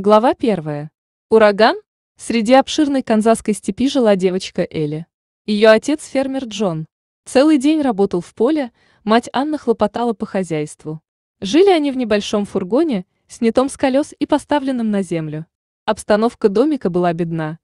Глава первая. Ураган? Среди обширной канзасской степи жила девочка Элли. Ее отец фермер Джон. Целый день работал в поле, мать Анна хлопотала по хозяйству. Жили они в небольшом фургоне, снятом с колес и поставленном на землю. Обстановка домика была бедна.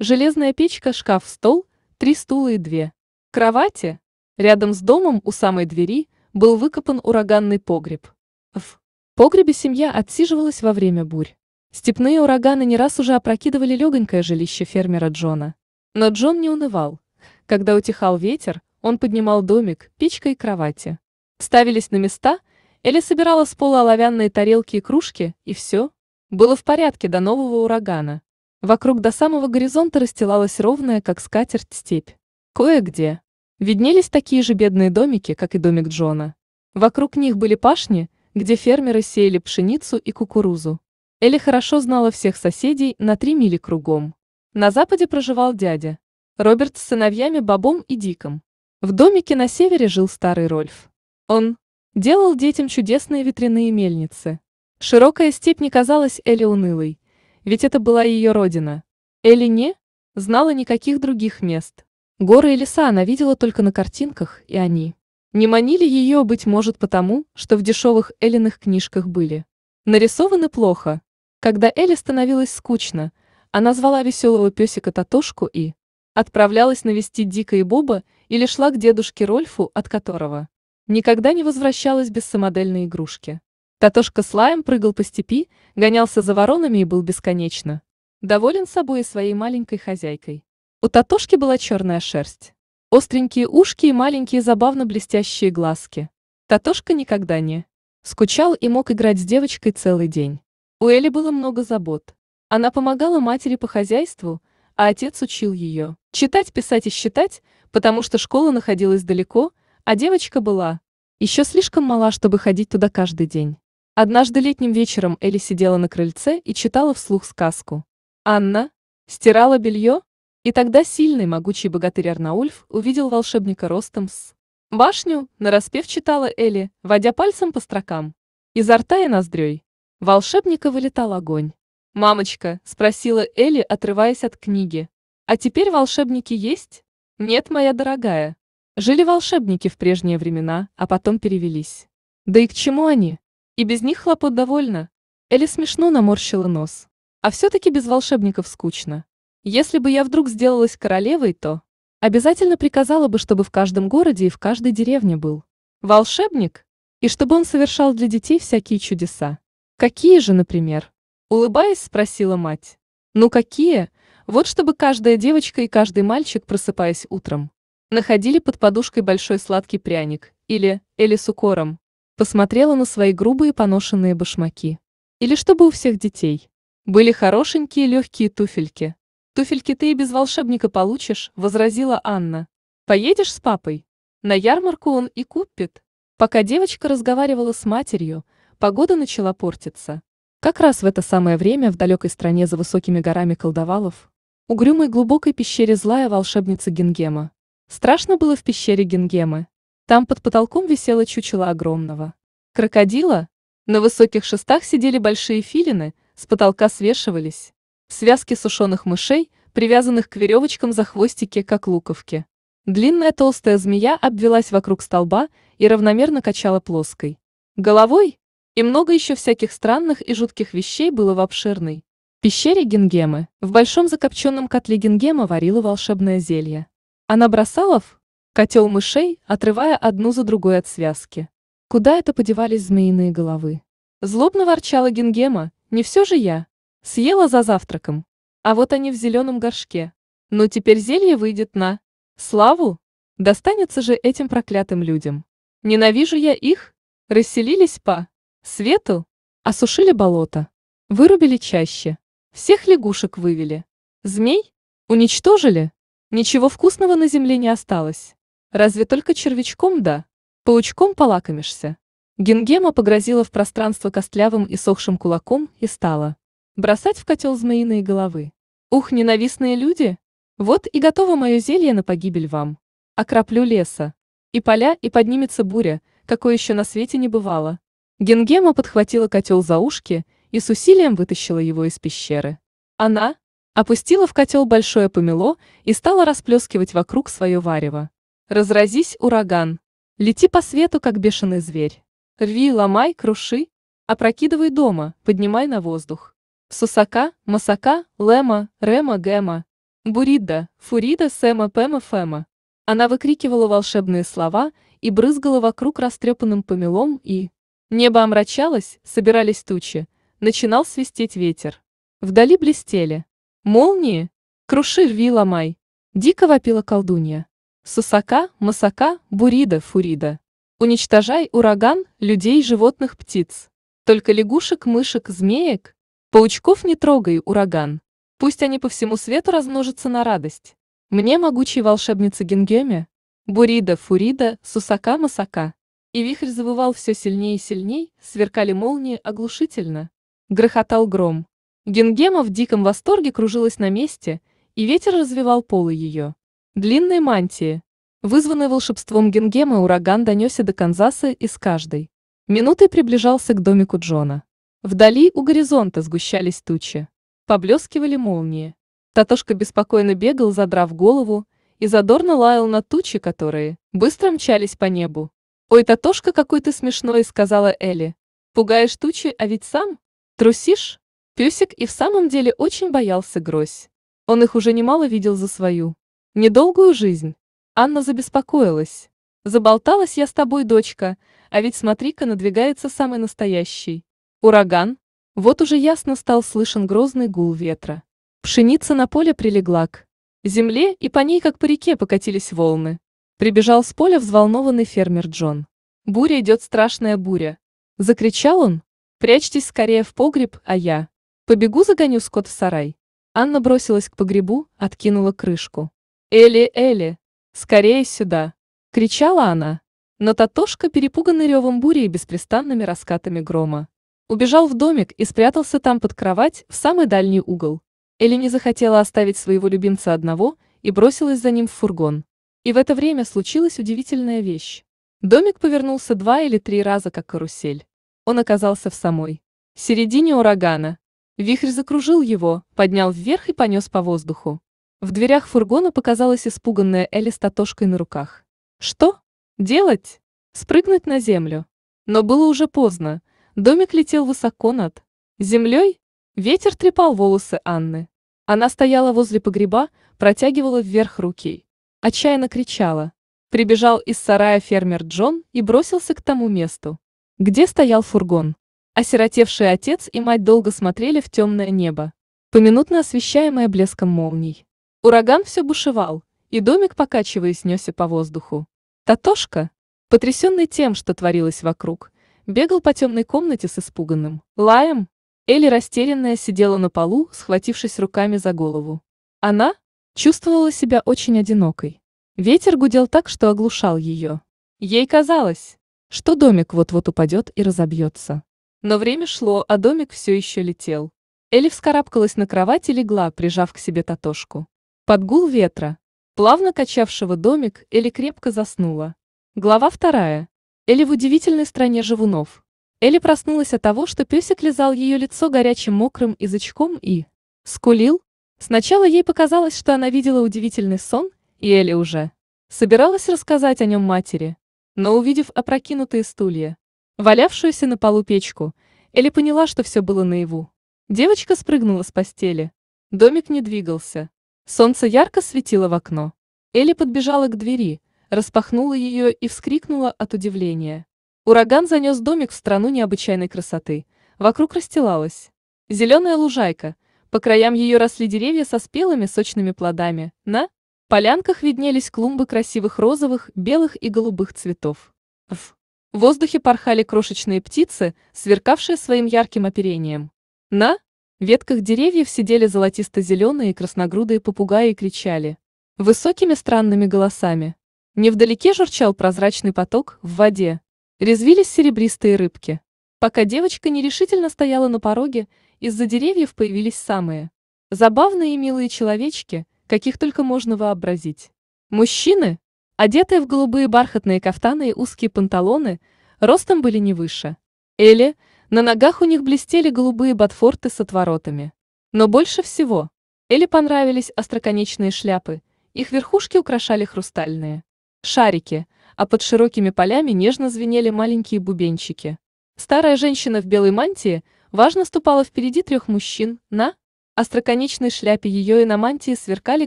Железная печка, шкаф, стол, три стула и две. Кровати. Рядом с домом у самой двери был выкопан ураганный погреб. В погребе семья отсиживалась во время бурь. Степные ураганы не раз уже опрокидывали легонькое жилище фермера Джона. Но Джон не унывал. Когда утихал ветер, он поднимал домик, печка и кровати. Ставились на места, Элли собирала с пола оловянные тарелки и кружки, и все. Было в порядке до нового урагана. Вокруг до самого горизонта расстилалась ровная, как скатерть, степь. Кое-где виднелись такие же бедные домики, как и домик Джона. Вокруг них были пашни, где фермеры сеяли пшеницу и кукурузу. Эля хорошо знала всех соседей на три мили кругом. На западе проживал дядя. Роберт с сыновьями Бобом и Диком. В домике на севере жил старый Рольф. Он делал детям чудесные ветряные мельницы. Широкая степь не казалась Элли унылой, ведь это была ее родина. Элли не знала никаких других мест. Горы и леса она видела только на картинках, и они не манили ее, быть может, потому, что в дешевых Эллиных книжках были нарисованы плохо, когда Элли становилось скучно, она звала веселого песика Татошку и отправлялась навестить Дика и Боба или шла к дедушке Рольфу, от которого никогда не возвращалась без самодельной игрушки. Татошка с лаем прыгал по степи, гонялся за воронами и был бесконечно доволен собой и своей маленькой хозяйкой. У Татошки была черная шерсть, остренькие ушки и маленькие забавно блестящие глазки. Татошка никогда не скучал и мог играть с девочкой целый день. У Эли было много забот. Она помогала матери по хозяйству, а отец учил ее читать, писать и считать, потому что школа находилась далеко, а девочка была еще слишком мала, чтобы ходить туда каждый день. Однажды летним вечером Эли сидела на крыльце и читала вслух сказку. Анна стирала белье, и тогда сильный могучий богатырь Арнаульф увидел волшебника ростом с башню, нараспев читала Эли, водя пальцем по строкам. Изо рта и ноздрёй волшебника вылетал огонь. «Мамочка», — спросила Элли, отрываясь от книги, — «а теперь волшебники есть?» «Нет, моя дорогая. Жили волшебники в прежние времена, а потом перевелись. Да и к чему они? И без них хлопот довольно». Элли смешно наморщила нос. «А все-таки без волшебников скучно. Если бы я вдруг сделалась королевой, то...» Обязательно приказала бы, чтобы в каждом городе и в каждой деревне был волшебник, и чтобы он совершал для детей всякие чудеса. «Какие же, например?» – улыбаясь, спросила мать. «Ну какие? Вот чтобы каждая девочка и каждый мальчик, просыпаясь утром, находили под подушкой большой сладкий пряник или или с укором», посмотрела на свои грубые поношенные башмаки. Или чтобы у всех детей. Были хорошенькие легкие туфельки. «Туфельки ты и без волшебника получишь», – возразила Анна. «Поедешь с папой? На ярмарку он и купит». Пока девочка разговаривала с матерью – Погода начала портиться. Как раз в это самое время в далекой стране за высокими горами колдовалов, угрюмой глубокой пещере злая волшебница Гингема. Страшно было в пещере Гингемы. Там под потолком висело чучело огромного. Крокодила? На высоких шестах сидели большие филины, с потолка свешивались. Связки сушеных мышей, привязанных к веревочкам за хвостики, как луковки. Длинная толстая змея обвелась вокруг столба и равномерно качала плоской. Головой и много еще всяких странных и жутких вещей было в обширной пещере Генгемы. В большом закопченном котле Генгема варила волшебное зелье. Она бросала в котел мышей, отрывая одну за другой от связки. Куда это подевались змеиные головы? Злобно ворчала Генгема: не все же я. Съела за завтраком. А вот они в зеленом горшке. Но теперь зелье выйдет на славу. Достанется же этим проклятым людям. Ненавижу я их. Расселились по Свету? Осушили болото. Вырубили чаще. Всех лягушек вывели. Змей? Уничтожили? Ничего вкусного на земле не осталось. Разве только червячком да? Паучком полакомишься. Гингема погрозила в пространство костлявым и сохшим кулаком и стала бросать в котел змеиные головы. Ух, ненавистные люди! Вот и готово мое зелье на погибель вам. Окроплю леса. И поля, и поднимется буря, какой еще на свете не бывало. Генгема подхватила котел за ушки и с усилием вытащила его из пещеры. Она опустила в котел большое помело и стала расплескивать вокруг свое варево. Разразись, ураган! Лети по свету, как бешеный зверь. Рви, ломай, круши, опрокидывай дома, поднимай на воздух. Сусака, Масака, Лема, Рема, Гема. Бурида, Фурида, Сема, Пема, Фема. Она выкрикивала волшебные слова и брызгала вокруг растрепанным помелом и, Небо омрачалось, собирались тучи, начинал свистеть ветер. Вдали блестели. Молнии? Круши, рви, ломай. Дико вопила колдунья. Сусака, масака, бурида, фурида. Уничтожай ураган, людей, животных, птиц. Только лягушек, мышек, змеек. Паучков не трогай, ураган. Пусть они по всему свету размножатся на радость. Мне могучей волшебнице Гингеме. Бурида, фурида, сусака, масака. И вихрь завывал все сильнее и сильней, сверкали молнии оглушительно. Грохотал гром. Гингема в диком восторге кружилась на месте, и ветер развивал полы ее. Длинные мантии. Вызванный волшебством Гингема ураган донесся до Канзаса из каждой. Минутой приближался к домику Джона. Вдали у горизонта сгущались тучи. Поблескивали молнии. Татошка беспокойно бегал, задрав голову, и задорно лаял на тучи, которые быстро мчались по небу. «Ой, Татошка, какой ты смешной!» — сказала Элли. «Пугаешь тучи, а ведь сам? Трусишь?» Песик и в самом деле очень боялся грозь. Он их уже немало видел за свою. Недолгую жизнь. Анна забеспокоилась. «Заболталась я с тобой, дочка, а ведь смотри-ка надвигается самый настоящий. Ураган!» Вот уже ясно стал слышен грозный гул ветра. Пшеница на поле прилегла к земле, и по ней, как по реке, покатились волны. Прибежал с поля взволнованный фермер Джон. «Буря идет страшная буря!» Закричал он. «Прячьтесь скорее в погреб, а я... Побегу загоню скот в сарай!» Анна бросилась к погребу, откинула крышку. «Элли, Элли! Скорее сюда!» — кричала она. Но Татошка, перепуганный ревом бури и беспрестанными раскатами грома, убежал в домик и спрятался там под кровать в самый дальний угол. Элли не захотела оставить своего любимца одного и бросилась за ним в фургон. И в это время случилась удивительная вещь. Домик повернулся два или три раза, как карусель. Он оказался в самой середине урагана. Вихрь закружил его, поднял вверх и понес по воздуху. В дверях фургона показалась испуганная Элли с татошкой на руках. Что? Делать? Спрыгнуть на землю. Но было уже поздно. Домик летел высоко над землей. Ветер трепал волосы Анны. Она стояла возле погреба, протягивала вверх руки отчаянно кричала. Прибежал из сарая фермер Джон и бросился к тому месту, где стоял фургон. Осиротевший отец и мать долго смотрели в темное небо, поминутно освещаемое блеском молний. Ураган все бушевал, и домик, покачиваясь, несся по воздуху. Татошка, потрясенный тем, что творилось вокруг, бегал по темной комнате с испуганным лаем. Элли растерянная сидела на полу, схватившись руками за голову. Она, чувствовала себя очень одинокой. Ветер гудел так, что оглушал ее. Ей казалось, что домик вот-вот упадет и разобьется. Но время шло, а домик все еще летел. Элли вскарабкалась на кровать и легла, прижав к себе Татошку. Под гул ветра, плавно качавшего домик, Эли крепко заснула. Глава вторая. Эли в удивительной стране живунов. Эли проснулась от того, что песик лизал ее лицо горячим мокрым язычком и скулил, Сначала ей показалось, что она видела удивительный сон, и Элли уже собиралась рассказать о нем матери. Но увидев опрокинутые стулья, валявшуюся на полу печку, Элли поняла, что все было наяву. Девочка спрыгнула с постели. Домик не двигался. Солнце ярко светило в окно. Элли подбежала к двери, распахнула ее и вскрикнула от удивления. Ураган занес домик в страну необычайной красоты. Вокруг расстилалась зеленая лужайка – по краям ее росли деревья со спелыми сочными плодами, на полянках виднелись клумбы красивых розовых, белых и голубых цветов. В воздухе порхали крошечные птицы, сверкавшие своим ярким оперением. На ветках деревьев сидели золотисто-зеленые и красногрудые попугаи и кричали. Высокими странными голосами. Невдалеке журчал прозрачный поток в воде. Резвились серебристые рыбки. Пока девочка нерешительно стояла на пороге, из-за деревьев появились самые забавные и милые человечки, каких только можно вообразить. Мужчины, одетые в голубые бархатные кафтаны и узкие панталоны, ростом были не выше. Или, на ногах у них блестели голубые ботфорты с отворотами. Но больше всего Элли понравились остроконечные шляпы, их верхушки украшали хрустальные шарики, а под широкими полями нежно звенели маленькие бубенчики. Старая женщина в белой мантии – важно ступала впереди трех мужчин, на остроконечной шляпе ее и на мантии сверкали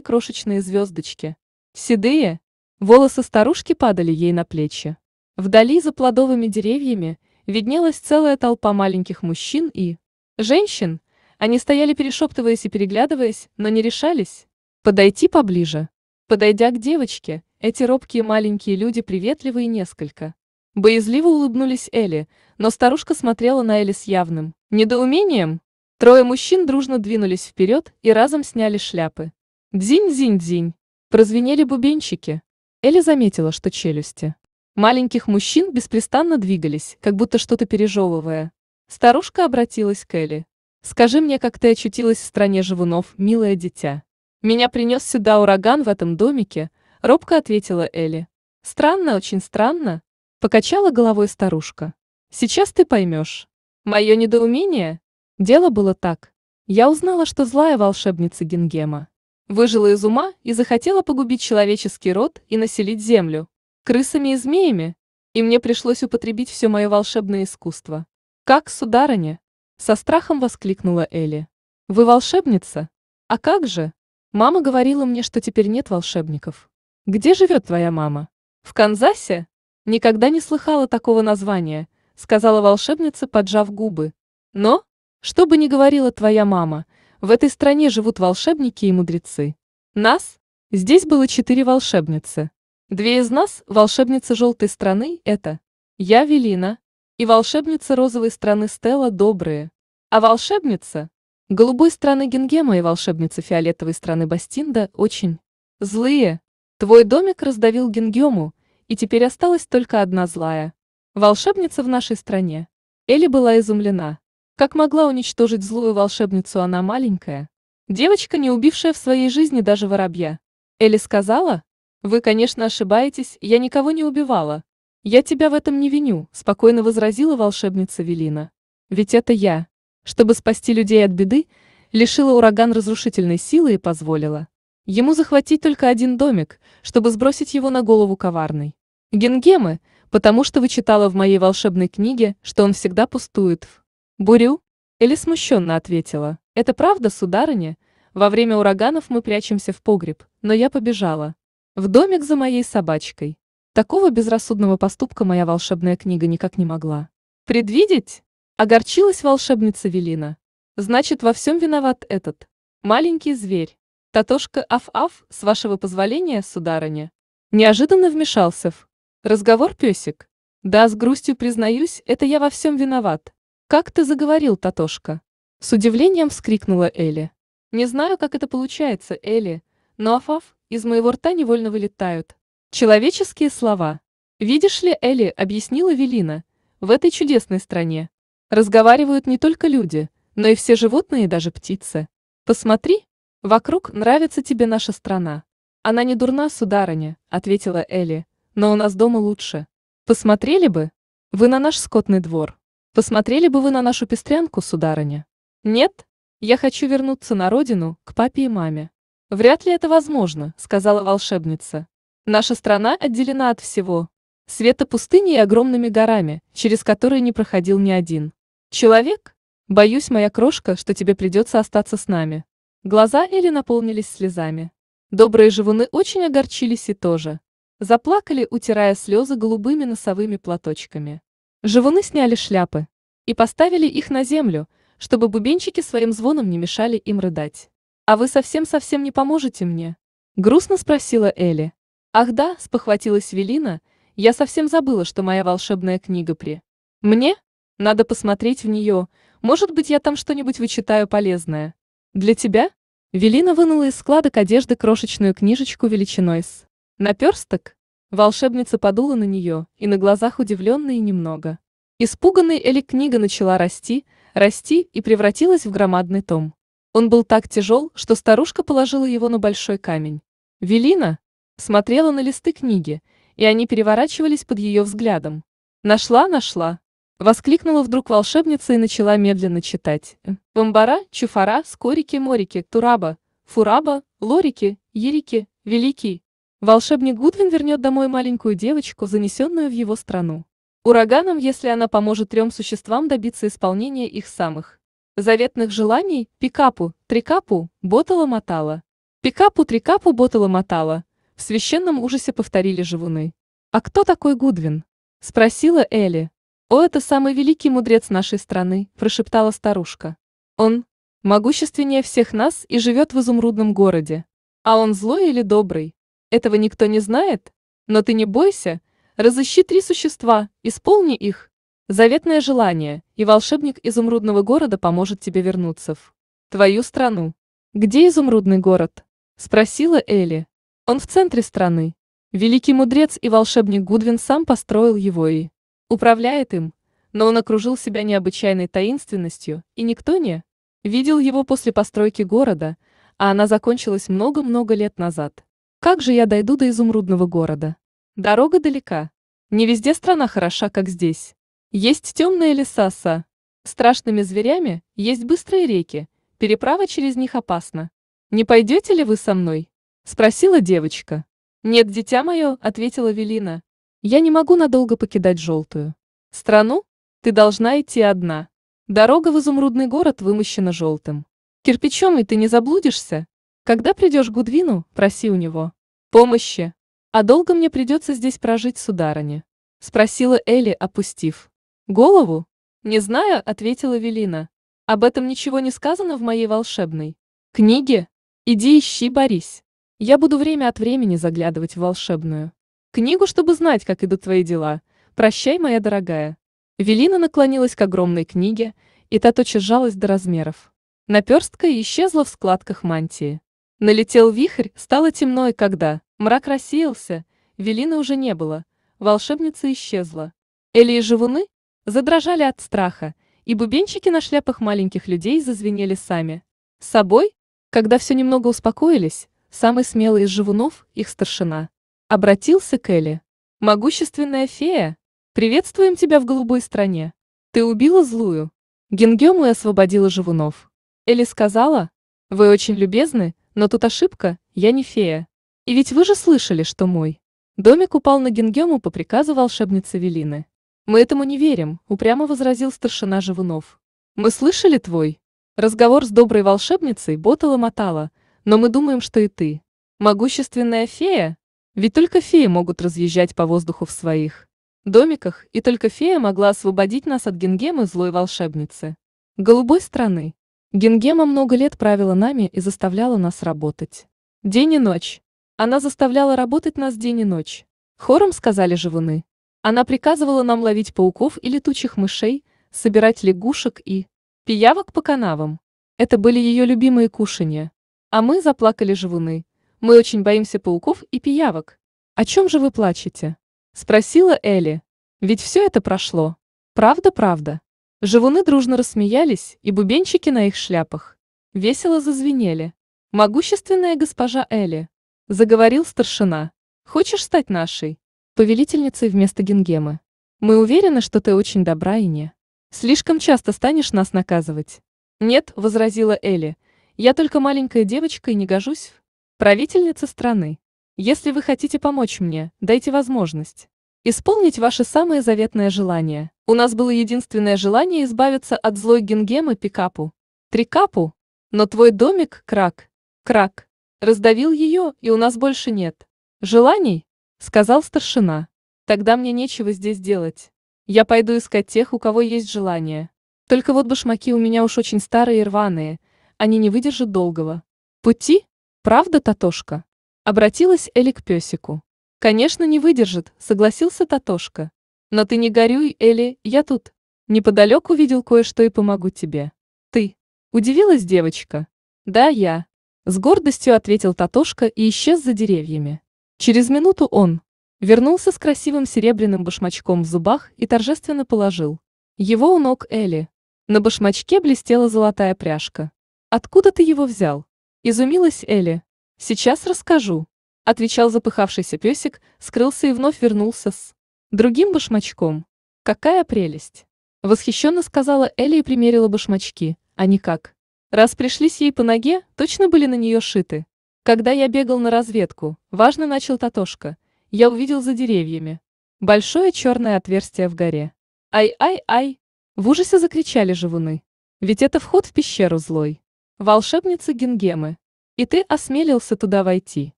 крошечные звездочки. Седые, волосы старушки падали ей на плечи. Вдали за плодовыми деревьями виднелась целая толпа маленьких мужчин и женщин. Они стояли перешептываясь и переглядываясь, но не решались подойти поближе. Подойдя к девочке, эти робкие маленькие люди приветливые несколько. Боязливо улыбнулись Элли, но старушка смотрела на Элли с явным Недоумением? Трое мужчин дружно двинулись вперед и разом сняли шляпы. Дзинь-дзинь-дзинь. Прозвенели бубенчики. Элли заметила, что челюсти. Маленьких мужчин беспрестанно двигались, как будто что-то пережевывая. Старушка обратилась к Элли. «Скажи мне, как ты очутилась в стране живунов, милое дитя?» «Меня принес сюда ураган в этом домике», — робко ответила Элли. «Странно, очень странно», — покачала головой старушка. «Сейчас ты поймешь». Мое недоумение? Дело было так. Я узнала, что злая волшебница Гингема выжила из ума и захотела погубить человеческий род и населить землю. Крысами и змеями. И мне пришлось употребить все мое волшебное искусство. «Как, сударыня?» Со страхом воскликнула Элли. «Вы волшебница? А как же? Мама говорила мне, что теперь нет волшебников. Где живет твоя мама? В Канзасе? Никогда не слыхала такого названия, сказала волшебница, поджав губы. Но, что бы ни говорила твоя мама, в этой стране живут волшебники и мудрецы. Нас? Здесь было четыре волшебницы. Две из нас – волшебницы желтой страны, это я, Велина, и волшебница розовой страны Стелла Добрые. А волшебница голубой страны Гингема и волшебница фиолетовой страны Бастинда очень злые. Твой домик раздавил Гингему, и теперь осталась только одна злая. Волшебница в нашей стране. Элли была изумлена. Как могла уничтожить злую волшебницу она маленькая? Девочка, не убившая в своей жизни даже воробья. Элли сказала, «Вы, конечно, ошибаетесь, я никого не убивала. Я тебя в этом не виню», — спокойно возразила волшебница Велина. «Ведь это я. Чтобы спасти людей от беды, лишила ураган разрушительной силы и позволила. Ему захватить только один домик, чтобы сбросить его на голову коварной. Генгемы — потому что вы читала в моей волшебной книге, что он всегда пустует в... Бурю? Элли смущенно ответила. Это правда, сударыня? Во время ураганов мы прячемся в погреб, но я побежала. В домик за моей собачкой. Такого безрассудного поступка моя волшебная книга никак не могла. Предвидеть? Огорчилась волшебница Велина. Значит, во всем виноват этот. Маленький зверь. Татошка Аф-Аф, с вашего позволения, сударыня. Неожиданно вмешался в Разговор песик. Да, с грустью признаюсь, это я во всем виноват. Как ты заговорил, Татошка? С удивлением вскрикнула Элли. Не знаю, как это получается, Элли, но афав из моего рта невольно вылетают. Человеческие слова. Видишь ли, Элли, объяснила Велина, в этой чудесной стране разговаривают не только люди, но и все животные и даже птицы. Посмотри, вокруг нравится тебе наша страна. Она не дурна, сударыня, ответила Элли, но у нас дома лучше. Посмотрели бы вы на наш скотный двор. Посмотрели бы вы на нашу пестрянку, сударыня? Нет? Я хочу вернуться на родину, к папе и маме. Вряд ли это возможно, сказала волшебница. Наша страна отделена от всего. Света пустыни и огромными горами, через которые не проходил ни один. Человек? Боюсь, моя крошка, что тебе придется остаться с нами. Глаза Эли наполнились слезами. Добрые живуны очень огорчились и тоже. Заплакали, утирая слезы голубыми носовыми платочками. Живуны сняли шляпы и поставили их на землю, чтобы бубенчики своим звоном не мешали им рыдать. «А вы совсем-совсем не поможете мне?» — грустно спросила Элли. «Ах да», — спохватилась Велина, — «я совсем забыла, что моя волшебная книга при...» «Мне? Надо посмотреть в нее. Может быть, я там что-нибудь вычитаю полезное. Для тебя?» Велина вынула из складок одежды крошечную книжечку величиной с Наперсток? Волшебница подула на нее, и на глазах удивленные немного. Испуганный Элли книга начала расти, расти и превратилась в громадный том. Он был так тяжел, что старушка положила его на большой камень. Велина смотрела на листы книги, и они переворачивались под ее взглядом. «Нашла, нашла!» Воскликнула вдруг волшебница и начала медленно читать. «Э, «Бомбара, чуфара, скорики, морики, тураба, фураба, лорики, ерики, велики, Волшебник Гудвин вернет домой маленькую девочку, занесенную в его страну. Ураганом, если она поможет трем существам добиться исполнения их самых заветных желаний, пикапу, трикапу, ботала мотала. Пикапу, трикапу, ботала мотала. В священном ужасе повторили живуны. «А кто такой Гудвин?» – спросила Элли. «О, это самый великий мудрец нашей страны», – прошептала старушка. «Он могущественнее всех нас и живет в изумрудном городе. А он злой или добрый?» Этого никто не знает? Но ты не бойся, разыщи три существа, исполни их. Заветное желание, и волшебник изумрудного города поможет тебе вернуться в твою страну. Где изумрудный город? Спросила Элли. Он в центре страны. Великий мудрец и волшебник Гудвин сам построил его и управляет им, но он окружил себя необычайной таинственностью, и никто не видел его после постройки города, а она закончилась много-много лет назад. Как же я дойду до изумрудного города? Дорога далека. Не везде страна хороша, как здесь. Есть темные леса са. Страшными зверями есть быстрые реки. Переправа через них опасна. Не пойдете ли вы со мной? Спросила девочка. Нет, дитя мое, ответила Велина. Я не могу надолго покидать желтую. Страну? Ты должна идти одна. Дорога в изумрудный город вымощена желтым. Кирпичом и ты не заблудишься? Когда придешь к Гудвину, проси у него. Помощи. А долго мне придется здесь прожить, сударыня? Спросила Элли, опустив. Голову? Не знаю, ответила Велина. Об этом ничего не сказано в моей волшебной. Книге? Иди ищи, Борис. Я буду время от времени заглядывать в волшебную. Книгу, чтобы знать, как идут твои дела. Прощай, моя дорогая. Велина наклонилась к огромной книге, и та тотчас жалась до размеров. Наперстка исчезла в складках мантии. Налетел вихрь, стало темно, и когда мрак рассеялся, Велины уже не было, волшебница исчезла. Эли и Живуны задрожали от страха, и бубенчики на шляпах маленьких людей зазвенели сами. С собой, когда все немного успокоились, самый смелый из живунов, их старшина, обратился к Эли: «Могущественная фея, приветствуем тебя в голубой стране. Ты убила злую. генгему и освободила живунов». Эли сказала, «Вы очень любезны, но тут ошибка, я не фея. И ведь вы же слышали, что мой домик упал на Гингему по приказу волшебницы Велины. Мы этому не верим, упрямо возразил старшина Живунов. Мы слышали твой разговор с доброй волшебницей Ботала Мотала, но мы думаем, что и ты. Могущественная фея? Ведь только феи могут разъезжать по воздуху в своих домиках, и только фея могла освободить нас от Гингемы злой волшебницы. Голубой страны. Гингема много лет правила нами и заставляла нас работать. День и ночь. Она заставляла работать нас день и ночь. Хором сказали живуны. Она приказывала нам ловить пауков и летучих мышей, собирать лягушек и пиявок по канавам. Это были ее любимые кушанья. А мы заплакали живуны. Мы очень боимся пауков и пиявок. О чем же вы плачете? Спросила Элли. Ведь все это прошло. Правда, правда. Живуны дружно рассмеялись, и бубенчики на их шляпах. Весело зазвенели. «Могущественная госпожа Эли!» — заговорил старшина. «Хочешь стать нашей?» Повелительницей вместо Гингемы. «Мы уверены, что ты очень добра и не. Слишком часто станешь нас наказывать». «Нет», — возразила Эли, — «я только маленькая девочка и не гожусь. Правительница страны. Если вы хотите помочь мне, дайте возможность» исполнить ваше самое заветное желание. У нас было единственное желание избавиться от злой гингемы пикапу. Трикапу. Но твой домик, крак. Крак. Раздавил ее, и у нас больше нет. Желаний? Сказал старшина. Тогда мне нечего здесь делать. Я пойду искать тех, у кого есть желание. Только вот башмаки у меня уж очень старые и рваные. Они не выдержат долгого. Пути? Правда, Татошка? Обратилась Эли к песику. «Конечно, не выдержит», — согласился Татошка. «Но ты не горюй, Элли, я тут. Неподалеку видел кое-что и помогу тебе». «Ты?» — удивилась девочка. «Да, я». С гордостью ответил Татошка и исчез за деревьями. Через минуту он вернулся с красивым серебряным башмачком в зубах и торжественно положил. Его у ног Элли. На башмачке блестела золотая пряжка. «Откуда ты его взял?» – изумилась Элли. «Сейчас расскажу» отвечал запыхавшийся песик, скрылся и вновь вернулся с другим башмачком. Какая прелесть! Восхищенно сказала Элли и примерила башмачки, а не как. Раз пришлись ей по ноге, точно были на нее шиты. Когда я бегал на разведку, важно начал Татошка, я увидел за деревьями. Большое черное отверстие в горе. Ай-ай-ай! В ужасе закричали живуны. Ведь это вход в пещеру злой. Волшебница Гингемы. И ты осмелился туда войти.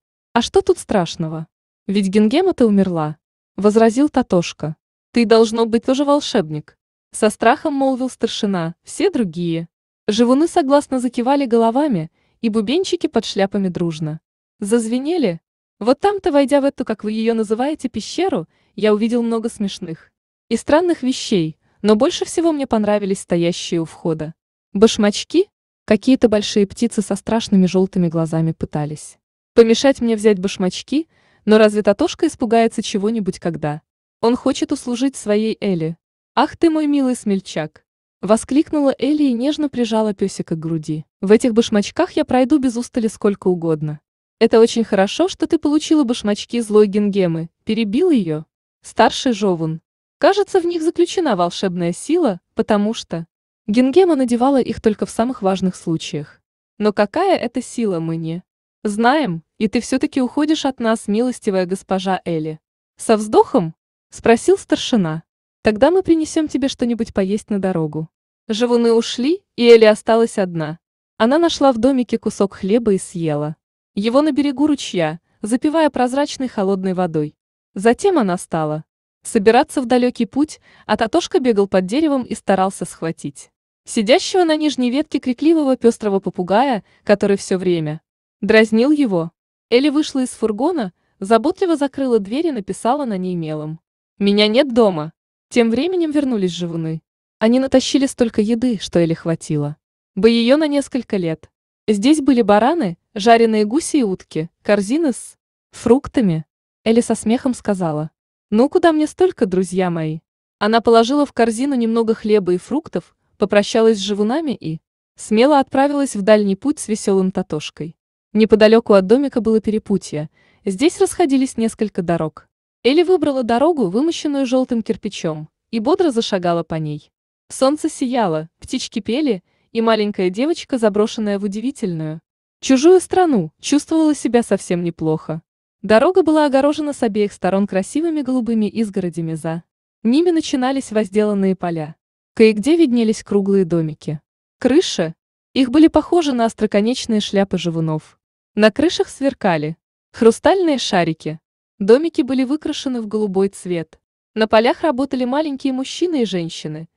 «А что тут страшного? Ведь Генгема умерла», — возразил Татошка. «Ты, должно быть, тоже волшебник». Со страхом молвил старшина, все другие. Живуны согласно закивали головами, и бубенчики под шляпами дружно. Зазвенели. Вот там-то, войдя в эту, как вы ее называете, пещеру, я увидел много смешных и странных вещей, но больше всего мне понравились стоящие у входа. Башмачки? Какие-то большие птицы со страшными желтыми глазами пытались помешать мне взять башмачки, но разве Татошка испугается чего-нибудь когда? Он хочет услужить своей Элли. «Ах ты мой милый смельчак!» Воскликнула Элли и нежно прижала песика к груди. «В этих башмачках я пройду без устали сколько угодно. Это очень хорошо, что ты получила башмачки злой Генгемы, – перебил ее. Старший Жовун. Кажется, в них заключена волшебная сила, потому что... Генгема надевала их только в самых важных случаях. Но какая это сила мы не? «Знаем, и ты все-таки уходишь от нас, милостивая госпожа Элли». «Со вздохом?» – спросил старшина. «Тогда мы принесем тебе что-нибудь поесть на дорогу». Живуны ушли, и Элли осталась одна. Она нашла в домике кусок хлеба и съела. Его на берегу ручья, запивая прозрачной холодной водой. Затем она стала собираться в далекий путь, а Татошка бегал под деревом и старался схватить. Сидящего на нижней ветке крикливого пестрого попугая, который все время Дразнил его. Элли вышла из фургона, заботливо закрыла дверь и написала на ней мелом. «Меня нет дома». Тем временем вернулись живуны. Они натащили столько еды, что Элли хватило. Бы ее на несколько лет. Здесь были бараны, жареные гуси и утки, корзины с фруктами. Элли со смехом сказала. «Ну куда мне столько, друзья мои?» Она положила в корзину немного хлеба и фруктов, попрощалась с живунами и смело отправилась в дальний путь с веселым Татошкой. Неподалеку от домика было перепутье, здесь расходились несколько дорог. Элли выбрала дорогу, вымощенную желтым кирпичом, и бодро зашагала по ней. Солнце сияло, птички пели, и маленькая девочка, заброшенная в удивительную, чужую страну, чувствовала себя совсем неплохо. Дорога была огорожена с обеих сторон красивыми голубыми изгородями за. Ними начинались возделанные поля. Кое-где виднелись круглые домики. Крыши. Их были похожи на остроконечные шляпы живунов. На крышах сверкали хрустальные шарики. Домики были выкрашены в голубой цвет. На полях работали маленькие мужчины и женщины.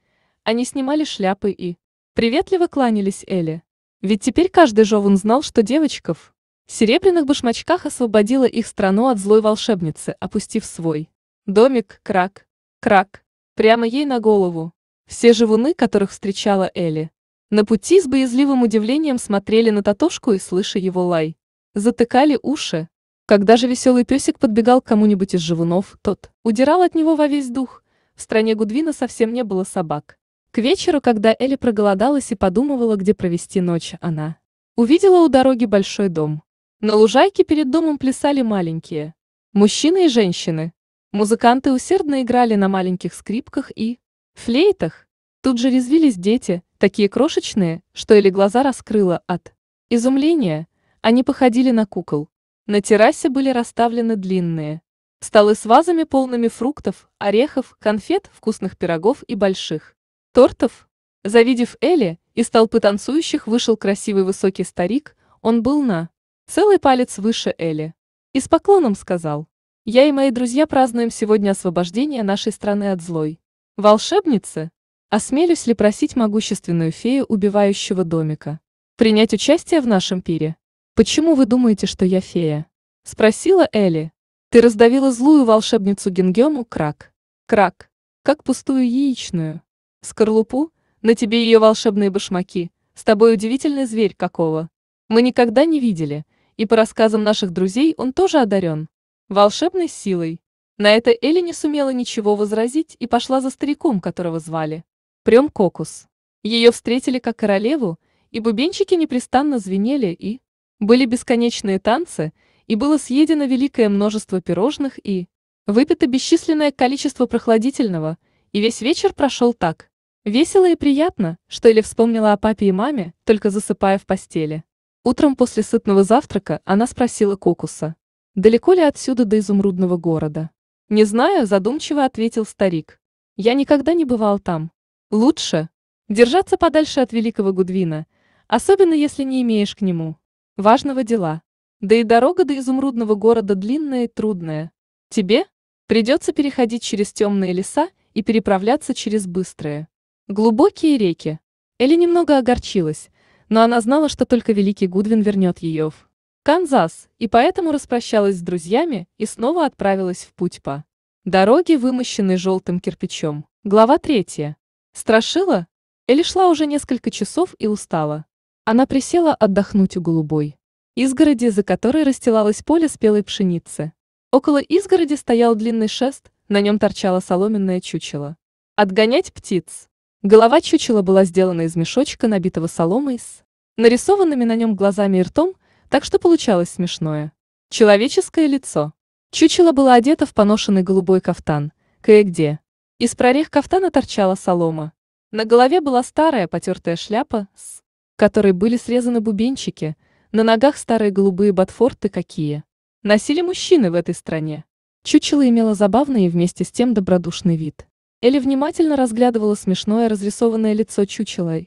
Они снимали шляпы и приветливо кланялись Эле. Ведь теперь каждый жовун знал, что девочков в серебряных башмачках освободила их страну от злой волшебницы, опустив свой домик, крак, крак, прямо ей на голову. Все живуны, которых встречала Элли, на пути с боязливым удивлением смотрели на Татошку и слыша его лай затыкали уши. Когда же веселый песик подбегал к кому-нибудь из живунов, тот удирал от него во весь дух. В стране Гудвина совсем не было собак. К вечеру, когда Элли проголодалась и подумывала, где провести ночь, она увидела у дороги большой дом. На лужайке перед домом плясали маленькие. Мужчины и женщины. Музыканты усердно играли на маленьких скрипках и флейтах. Тут же резвились дети, такие крошечные, что Элли глаза раскрыла от изумления – они походили на кукол. На террасе были расставлены длинные столы с вазами полными фруктов, орехов, конфет, вкусных пирогов и больших тортов. Завидев Элли, из толпы танцующих вышел красивый высокий старик, он был на целый палец выше Элли. И с поклоном сказал, «Я и мои друзья празднуем сегодня освобождение нашей страны от злой. Волшебницы, осмелюсь ли просить могущественную фею убивающего домика принять участие в нашем пире?» «Почему вы думаете, что я фея?» – спросила Элли. «Ты раздавила злую волшебницу Гингему крак. Крак. Как пустую яичную. Скорлупу? На тебе ее волшебные башмаки. С тобой удивительный зверь какого. Мы никогда не видели, и по рассказам наших друзей он тоже одарен. Волшебной силой». На это Элли не сумела ничего возразить и пошла за стариком, которого звали. Прем Кокус. Ее встретили как королеву, и бубенчики непрестанно звенели и были бесконечные танцы, и было съедено великое множество пирожных и... Выпито бесчисленное количество прохладительного, и весь вечер прошел так. Весело и приятно, что Эля вспомнила о папе и маме, только засыпая в постели. Утром после сытного завтрака она спросила Кокуса. «Далеко ли отсюда до изумрудного города?» «Не знаю», — задумчиво ответил старик. «Я никогда не бывал там. Лучше держаться подальше от великого Гудвина, особенно если не имеешь к нему важного дела. Да и дорога до изумрудного города длинная и трудная. Тебе придется переходить через темные леса и переправляться через быстрые, глубокие реки. Элли немного огорчилась, но она знала, что только великий Гудвин вернет ее в Канзас, и поэтому распрощалась с друзьями и снова отправилась в путь по дороге, вымощенной желтым кирпичом. Глава третья. Страшила? Элли шла уже несколько часов и устала. Она присела отдохнуть у голубой. Изгороди, за которой расстилалось поле спелой пшеницы. Около изгороди стоял длинный шест, на нем торчало соломенное чучело. Отгонять птиц. Голова чучела была сделана из мешочка, набитого соломой с нарисованными на нем глазами и ртом, так что получалось смешное. Человеческое лицо. Чучело было одето в поношенный голубой кафтан, кое-где. Из прорех кафтана торчала солома. На голове была старая потертая шляпа с которой были срезаны бубенчики, на ногах старые голубые ботфорты какие. Носили мужчины в этой стране. Чучело имело забавный и вместе с тем добродушный вид. Элли внимательно разглядывала смешное разрисованное лицо чучела.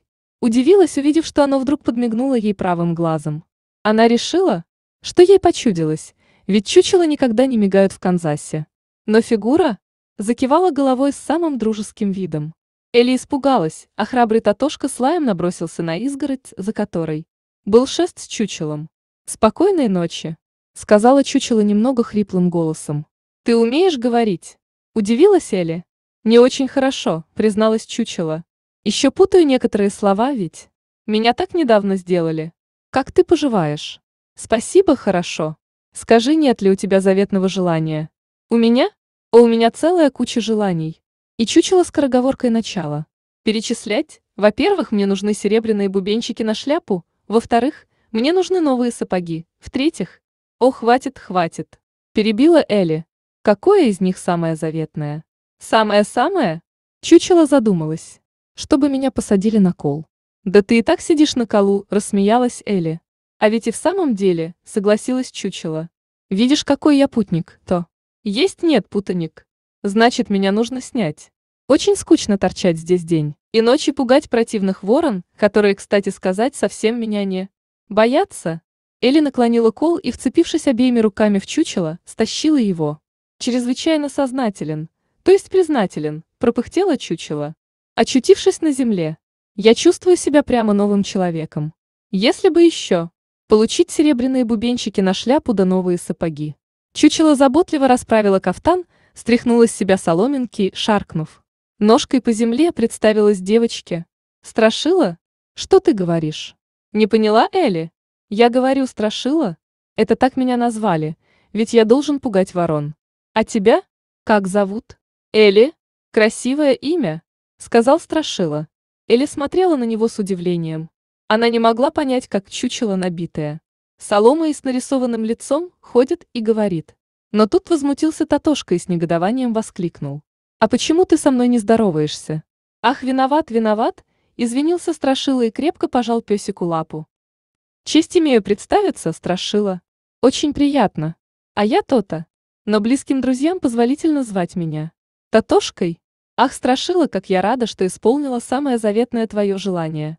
Удивилась, увидев, что оно вдруг подмигнуло ей правым глазом. Она решила, что ей почудилось, ведь чучела никогда не мигают в Канзасе. Но фигура закивала головой с самым дружеским видом. Элли испугалась, а храбрый Татошка с лаем набросился на изгородь, за которой был шест с чучелом. «Спокойной ночи», — сказала чучело немного хриплым голосом. «Ты умеешь говорить?» — удивилась Элли. «Не очень хорошо», — призналась чучело. «Еще путаю некоторые слова, ведь. Меня так недавно сделали. Как ты поживаешь?» «Спасибо, хорошо. Скажи, нет ли у тебя заветного желания?» «У меня? А у меня целая куча желаний. И чучело скороговоркой начала. Перечислять? Во-первых, мне нужны серебряные бубенчики на шляпу. Во-вторых, мне нужны новые сапоги. В-третьих, о, хватит, хватит. Перебила Элли. Какое из них самое заветное? Самое-самое? Чучело задумалась. Чтобы меня посадили на кол. Да ты и так сидишь на колу, рассмеялась Элли. А ведь и в самом деле, согласилась чучело. Видишь, какой я путник, то. Есть нет путаник значит меня нужно снять. Очень скучно торчать здесь день и ночи пугать противных ворон, которые, кстати сказать, совсем меня не боятся. Элли наклонила кол и, вцепившись обеими руками в чучело, стащила его. Чрезвычайно сознателен, то есть признателен, пропыхтела чучело. Очутившись на земле, я чувствую себя прямо новым человеком. Если бы еще получить серебряные бубенчики на шляпу да новые сапоги. Чучело заботливо расправила кафтан, стряхнула с себя соломинки, шаркнув. Ножкой по земле представилась девочке. «Страшила? Что ты говоришь?» «Не поняла, Элли?» «Я говорю, страшила? Это так меня назвали, ведь я должен пугать ворон. А тебя? Как зовут?» «Элли? Красивое имя?» — сказал Страшила. Элли смотрела на него с удивлением. Она не могла понять, как чучело набитое. Солома и с нарисованным лицом ходит и говорит. Но тут возмутился Татошка и с негодованием воскликнул. «А почему ты со мной не здороваешься?» «Ах, виноват, виноват!» — извинился Страшила и крепко пожал песику лапу. «Честь имею представиться, Страшила. Очень приятно. А я то-то. Но близким друзьям позволительно звать меня. Татошкой? Ах, Страшила, как я рада, что исполнила самое заветное твое желание!»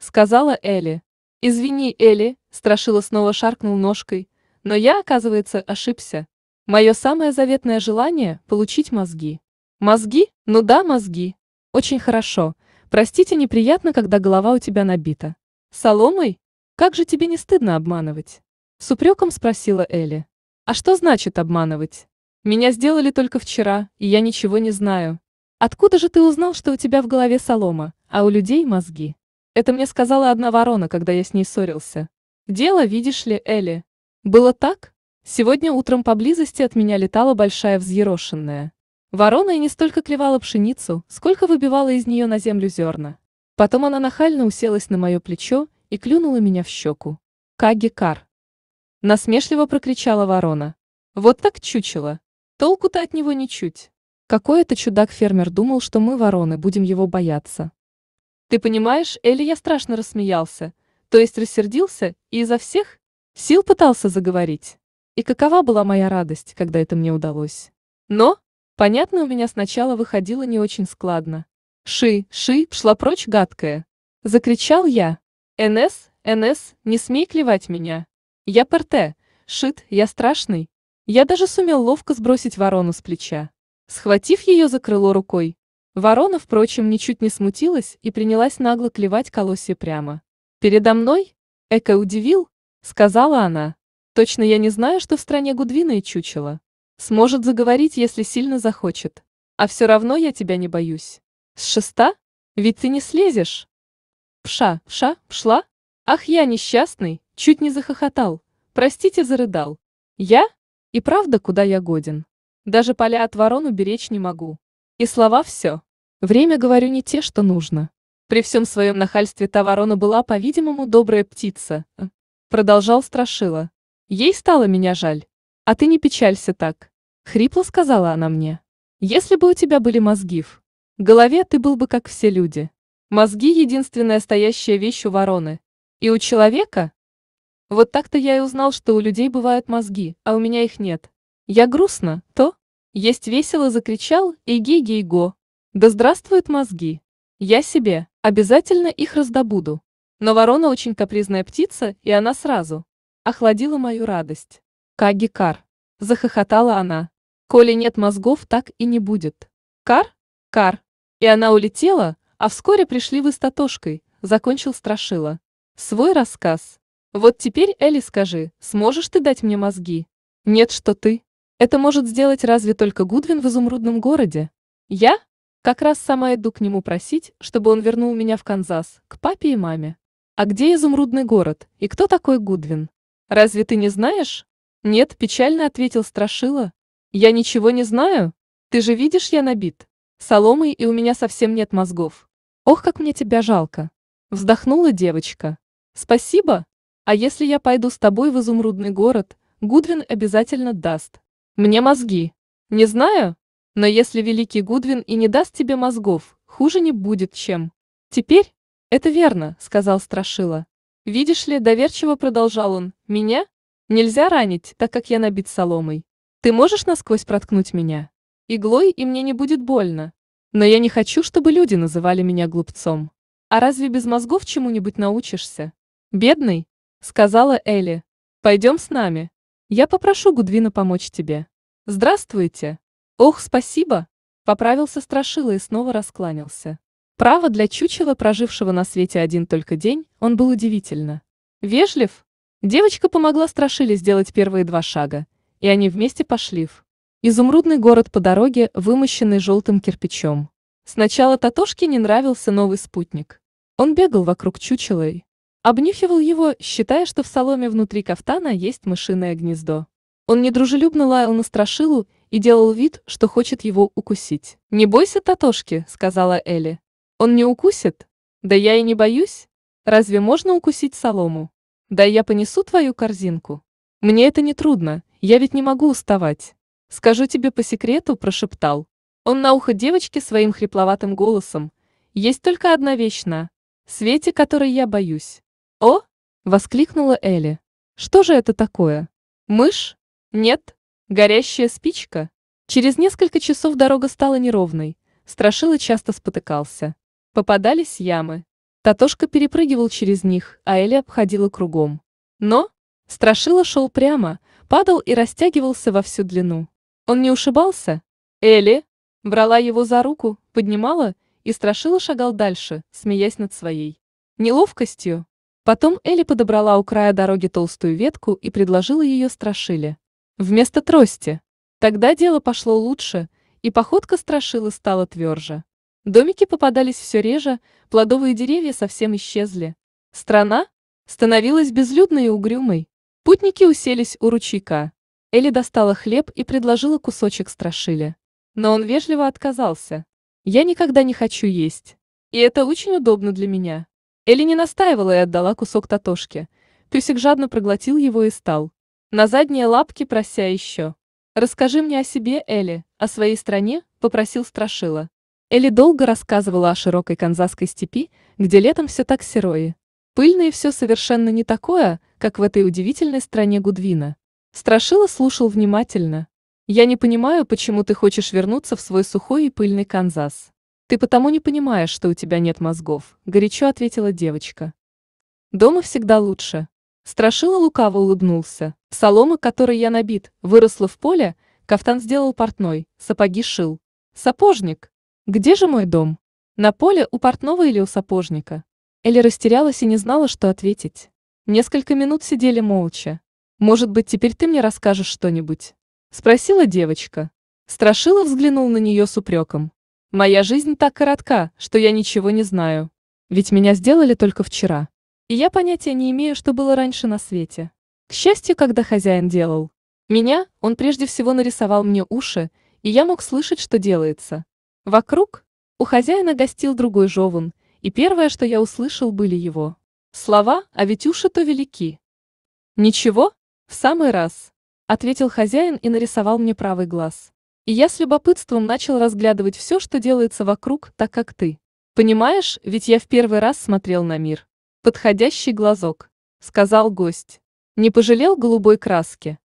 Сказала Элли. «Извини, Элли!» — Страшила снова шаркнул ножкой — но я, оказывается, ошибся. Мое самое заветное желание – получить мозги. Мозги? Ну да, мозги. Очень хорошо. Простите, неприятно, когда голова у тебя набита. Соломой? Как же тебе не стыдно обманывать? С упреком спросила Элли. А что значит обманывать? Меня сделали только вчера, и я ничего не знаю. Откуда же ты узнал, что у тебя в голове солома, а у людей мозги? Это мне сказала одна ворона, когда я с ней ссорился. Дело, видишь ли, Элли, было так? Сегодня утром поблизости от меня летала большая взъерошенная. Ворона и не столько клевала пшеницу, сколько выбивала из нее на землю зерна. Потом она нахально уселась на мое плечо и клюнула меня в щеку. «Кагикар!» Насмешливо прокричала ворона. «Вот так чучело! Толку-то от него ничуть!» Какой это чудак-фермер думал, что мы, вороны, будем его бояться. Ты понимаешь, Элли, я страшно рассмеялся, то есть рассердился и изо всех Сил пытался заговорить. И какова была моя радость, когда это мне удалось. Но, понятно, у меня сначала выходило не очень складно. «Ши, ши, шла прочь гадкая!» Закричал я. «НС, НС, не смей клевать меня! Я Перте, шит, я страшный!» Я даже сумел ловко сбросить ворону с плеча. Схватив ее за крыло рукой, ворона, впрочем, ничуть не смутилась и принялась нагло клевать колосье прямо. Передо мной, Эко удивил, сказала она. Точно я не знаю, что в стране Гудвина и чучела. Сможет заговорить, если сильно захочет. А все равно я тебя не боюсь. С шеста? Ведь ты не слезешь. Пша, пша, пшла. Ах, я несчастный, чуть не захохотал. Простите, зарыдал. Я? И правда, куда я годен. Даже поля от ворон уберечь не могу. И слова все. Время говорю не те, что нужно. При всем своем нахальстве та ворона была, по-видимому, добрая птица, Продолжал Страшила. Ей стало меня жаль. А ты не печалься так. Хрипло сказала она мне. Если бы у тебя были мозги в голове, ты был бы как все люди. Мозги — единственная стоящая вещь у вороны. И у человека? Вот так-то я и узнал, что у людей бывают мозги, а у меня их нет. Я грустно, то? Есть весело закричал и «Эги-гей-го». Да здравствуют мозги. Я себе обязательно их раздобуду. Но ворона очень капризная птица, и она сразу охладила мою радость. Каги Кар. Захохотала она. Коли нет мозгов, так и не будет. Кар? Кар. И она улетела, а вскоре пришли вы с Татошкой, закончил Страшила. Свой рассказ. Вот теперь, Элли, скажи, сможешь ты дать мне мозги? Нет, что ты. Это может сделать разве только Гудвин в изумрудном городе? Я? Как раз сама иду к нему просить, чтобы он вернул меня в Канзас, к папе и маме. А где изумрудный город, и кто такой Гудвин? Разве ты не знаешь? Нет, печально ответил Страшила. Я ничего не знаю. Ты же видишь, я набит. Соломой и у меня совсем нет мозгов. Ох, как мне тебя жалко. Вздохнула девочка. Спасибо. А если я пойду с тобой в изумрудный город, Гудвин обязательно даст. Мне мозги. Не знаю. Но если великий Гудвин и не даст тебе мозгов, хуже не будет, чем... Теперь, «Это верно», — сказал Страшила. «Видишь ли, доверчиво продолжал он, — меня? Нельзя ранить, так как я набит соломой. Ты можешь насквозь проткнуть меня? Иглой, и мне не будет больно. Но я не хочу, чтобы люди называли меня глупцом. А разве без мозгов чему-нибудь научишься? Бедный, — сказала Элли. Пойдем с нами. Я попрошу Гудвина помочь тебе. Здравствуйте. Ох, спасибо. Поправился Страшила и снова раскланялся. Право для чучела, прожившего на свете один только день, он был удивительно. Вежлив. Девочка помогла Страшиле сделать первые два шага, и они вместе пошли в изумрудный город по дороге, вымощенный желтым кирпичом. Сначала Татошке не нравился новый спутник. Он бегал вокруг чучела и обнюхивал его, считая, что в соломе внутри кафтана есть мышиное гнездо. Он недружелюбно лаял на страшилу и делал вид, что хочет его укусить. «Не бойся, Татошки», — сказала Элли. Он не укусит? Да я и не боюсь. Разве можно укусить солому? Да я понесу твою корзинку. Мне это не трудно, я ведь не могу уставать. Скажу тебе по секрету, прошептал. Он на ухо девочки своим хрипловатым голосом. Есть только одна вещь на свете, которой я боюсь. О! воскликнула Элли. Что же это такое? Мышь? Нет. Горящая спичка? Через несколько часов дорога стала неровной. Страшила часто спотыкался. Попадались ямы. Татошка перепрыгивал через них, а Эля обходила кругом. Но Страшила шел прямо, падал и растягивался во всю длину. Он не ушибался. Эли брала его за руку, поднимала, и Страшила шагал дальше, смеясь над своей неловкостью. Потом Эли подобрала у края дороги толстую ветку и предложила ее Страшиле. Вместо трости. Тогда дело пошло лучше, и походка Страшила стала тверже. Домики попадались все реже, плодовые деревья совсем исчезли. Страна становилась безлюдной и угрюмой. Путники уселись у ручейка. Элли достала хлеб и предложила кусочек страшили. Но он вежливо отказался. «Я никогда не хочу есть. И это очень удобно для меня». Элли не настаивала и отдала кусок Татошке. Песик жадно проглотил его и стал. На задние лапки прося еще. «Расскажи мне о себе, Элли, о своей стране», — попросил Страшила. Элли долго рассказывала о широкой канзасской степи, где летом все так серое, и пыльно и все совершенно не такое, как в этой удивительной стране Гудвина. Страшила слушал внимательно. «Я не понимаю, почему ты хочешь вернуться в свой сухой и пыльный Канзас. Ты потому не понимаешь, что у тебя нет мозгов», — горячо ответила девочка. «Дома всегда лучше». Страшила лукаво улыбнулся. «Солома, которой я набит, выросла в поле, кафтан сделал портной, сапоги шил. Сапожник!» Где же мой дом? На поле у портного или у сапожника? Элли растерялась и не знала, что ответить. Несколько минут сидели молча. Может быть, теперь ты мне расскажешь что-нибудь? Спросила девочка. Страшила взглянул на нее с упреком. Моя жизнь так коротка, что я ничего не знаю. Ведь меня сделали только вчера. И я понятия не имею, что было раньше на свете. К счастью, когда хозяин делал. Меня, он прежде всего нарисовал мне уши, и я мог слышать, что делается. Вокруг у хозяина гостил другой жовун, и первое, что я услышал, были его. Слова, а ведь уши-то велики. Ничего, в самый раз, ответил хозяин и нарисовал мне правый глаз. И я с любопытством начал разглядывать все, что делается вокруг, так как ты. Понимаешь, ведь я в первый раз смотрел на мир. Подходящий глазок, сказал гость. Не пожалел голубой краски.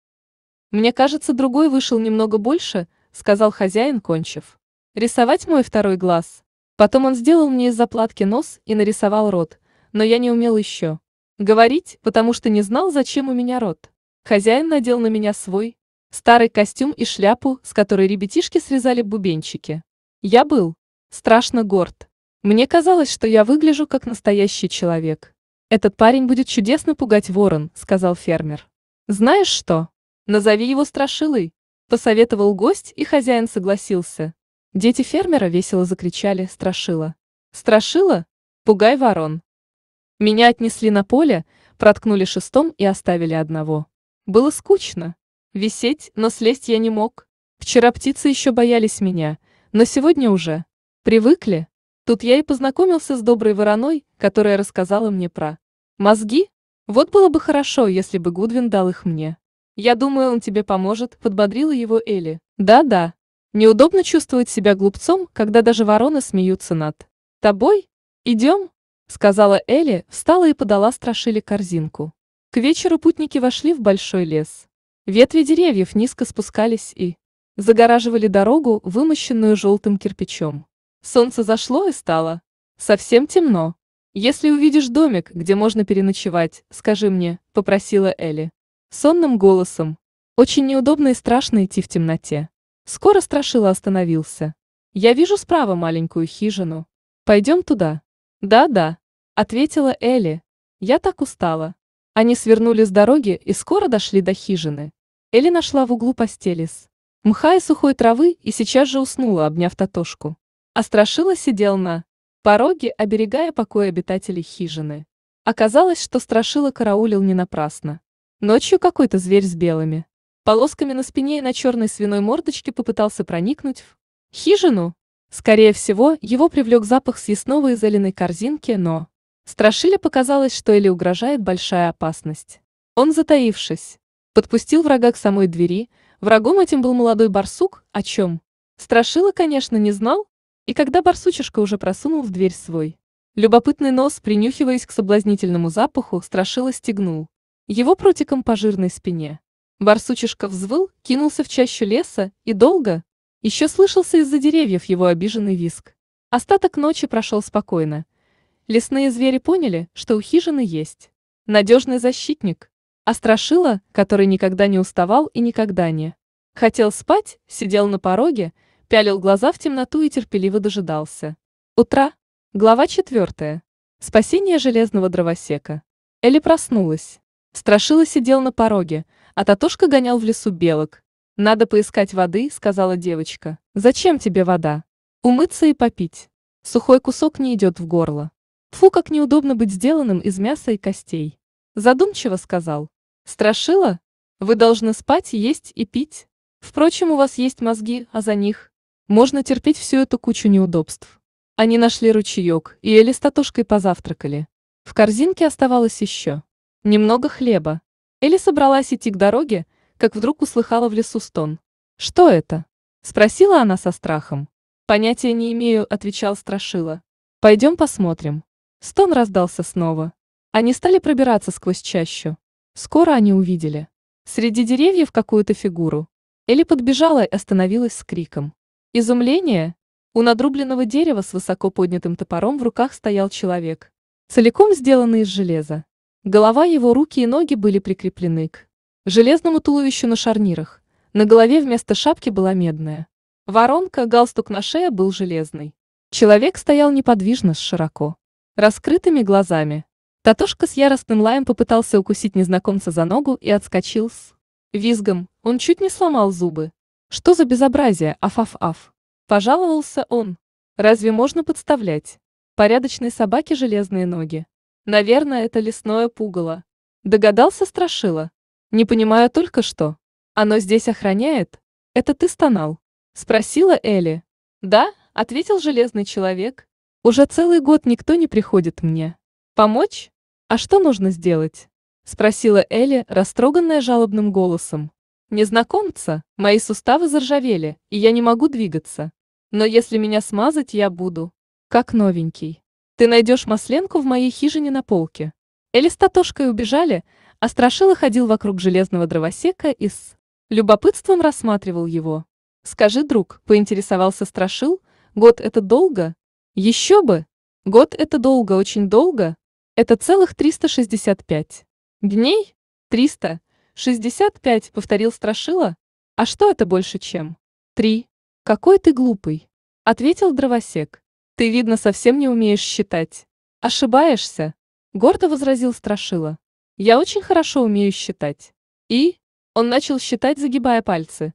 Мне кажется, другой вышел немного больше, сказал хозяин, кончив рисовать мой второй глаз. Потом он сделал мне из заплатки нос и нарисовал рот, но я не умел еще. Говорить, потому что не знал, зачем у меня рот. Хозяин надел на меня свой, старый костюм и шляпу, с которой ребятишки срезали бубенчики. Я был страшно горд. Мне казалось, что я выгляжу как настоящий человек. «Этот парень будет чудесно пугать ворон», — сказал фермер. «Знаешь что? Назови его Страшилой», — посоветовал гость, и хозяин согласился. Дети фермера весело закричали «Страшила!» «Страшила? Пугай ворон!» Меня отнесли на поле, проткнули шестом и оставили одного. Было скучно. Висеть, но слезть я не мог. Вчера птицы еще боялись меня, но сегодня уже. Привыкли. Тут я и познакомился с доброй вороной, которая рассказала мне про мозги. Вот было бы хорошо, если бы Гудвин дал их мне. Я думаю, он тебе поможет, подбодрила его Элли. Да-да. Неудобно чувствовать себя глупцом, когда даже вороны смеются над тобой? Идем, сказала Элли, встала и подала страшили корзинку. К вечеру путники вошли в большой лес. Ветви деревьев низко спускались и загораживали дорогу, вымощенную желтым кирпичом. Солнце зашло и стало совсем темно. «Если увидишь домик, где можно переночевать, скажи мне», — попросила Элли. Сонным голосом. Очень неудобно и страшно идти в темноте. Скоро Страшила остановился. «Я вижу справа маленькую хижину. Пойдем туда». «Да-да», — ответила Элли. «Я так устала». Они свернули с дороги и скоро дошли до хижины. Элли нашла в углу постели с мха и сухой травы и сейчас же уснула, обняв Татошку. А Страшила сидел на пороге, оберегая покой обитателей хижины. Оказалось, что Страшила караулил не напрасно. Ночью какой-то зверь с белыми полосками на спине и на черной свиной мордочке попытался проникнуть в хижину. Скорее всего, его привлек запах съестного из Элиной корзинки, но... Страшиле показалось, что Эли угрожает большая опасность. Он, затаившись, подпустил врага к самой двери, врагом этим был молодой барсук, о чем? Страшила, конечно, не знал, и когда барсучишка уже просунул в дверь свой. Любопытный нос, принюхиваясь к соблазнительному запаху, страшила стегнул. Его прутиком по жирной спине. Барсучишка взвыл, кинулся в чащу леса, и долго... Еще слышался из-за деревьев его обиженный виск. Остаток ночи прошел спокойно. Лесные звери поняли, что у хижины есть надежный защитник. А Страшила, который никогда не уставал и никогда не хотел спать, сидел на пороге, пялил глаза в темноту и терпеливо дожидался. Утро. Глава четвертая. Спасение железного дровосека. Элли проснулась. Страшила сидел на пороге, а татушка гонял в лесу белок. «Надо поискать воды», — сказала девочка. «Зачем тебе вода? Умыться и попить. Сухой кусок не идет в горло. Фу, как неудобно быть сделанным из мяса и костей». Задумчиво сказал. «Страшила? Вы должны спать, есть и пить. Впрочем, у вас есть мозги, а за них можно терпеть всю эту кучу неудобств». Они нашли ручеек и Эли с татушкой позавтракали. В корзинке оставалось еще немного хлеба, Элли собралась идти к дороге, как вдруг услыхала в лесу стон. «Что это?» – спросила она со страхом. «Понятия не имею», – отвечал Страшила. «Пойдем посмотрим». Стон раздался снова. Они стали пробираться сквозь чащу. Скоро они увидели. Среди деревьев какую-то фигуру. Элли подбежала и остановилась с криком. Изумление! У надрубленного дерева с высоко поднятым топором в руках стоял человек. Целиком сделанный из железа. Голова его, руки и ноги были прикреплены к железному туловищу на шарнирах. На голове вместо шапки была медная. Воронка, галстук на шее был железный. Человек стоял неподвижно с широко раскрытыми глазами. Татошка с яростным лаем попытался укусить незнакомца за ногу и отскочил с визгом. Он чуть не сломал зубы. Что за безобразие, аф-аф-аф. Пожаловался он. Разве можно подставлять? Порядочной собаке железные ноги. Наверное, это лесное пугало. Догадался Страшила? Не понимаю только что. Оно здесь охраняет? Это ты стонал? Спросила Элли. Да, ответил железный человек. Уже целый год никто не приходит мне. Помочь? А что нужно сделать? Спросила Элли, растроганная жалобным голосом. Незнакомца, мои суставы заржавели, и я не могу двигаться. Но если меня смазать, я буду. Как новенький. Ты найдешь масленку в моей хижине на полке. Эли с Татошкой убежали, а Страшила ходил вокруг железного дровосека и с любопытством рассматривал его. «Скажи, друг», — поинтересовался Страшил, — «год — это долго?» «Еще бы! Год — это долго, очень долго. Это целых 365. Дней? 365», — повторил Страшила. «А что это больше, чем?» «Три. Какой ты глупый», — ответил дровосек. Ты, видно, совсем не умеешь считать. Ошибаешься, гордо возразил Страшила. Я очень хорошо умею считать. И он начал считать, загибая пальцы.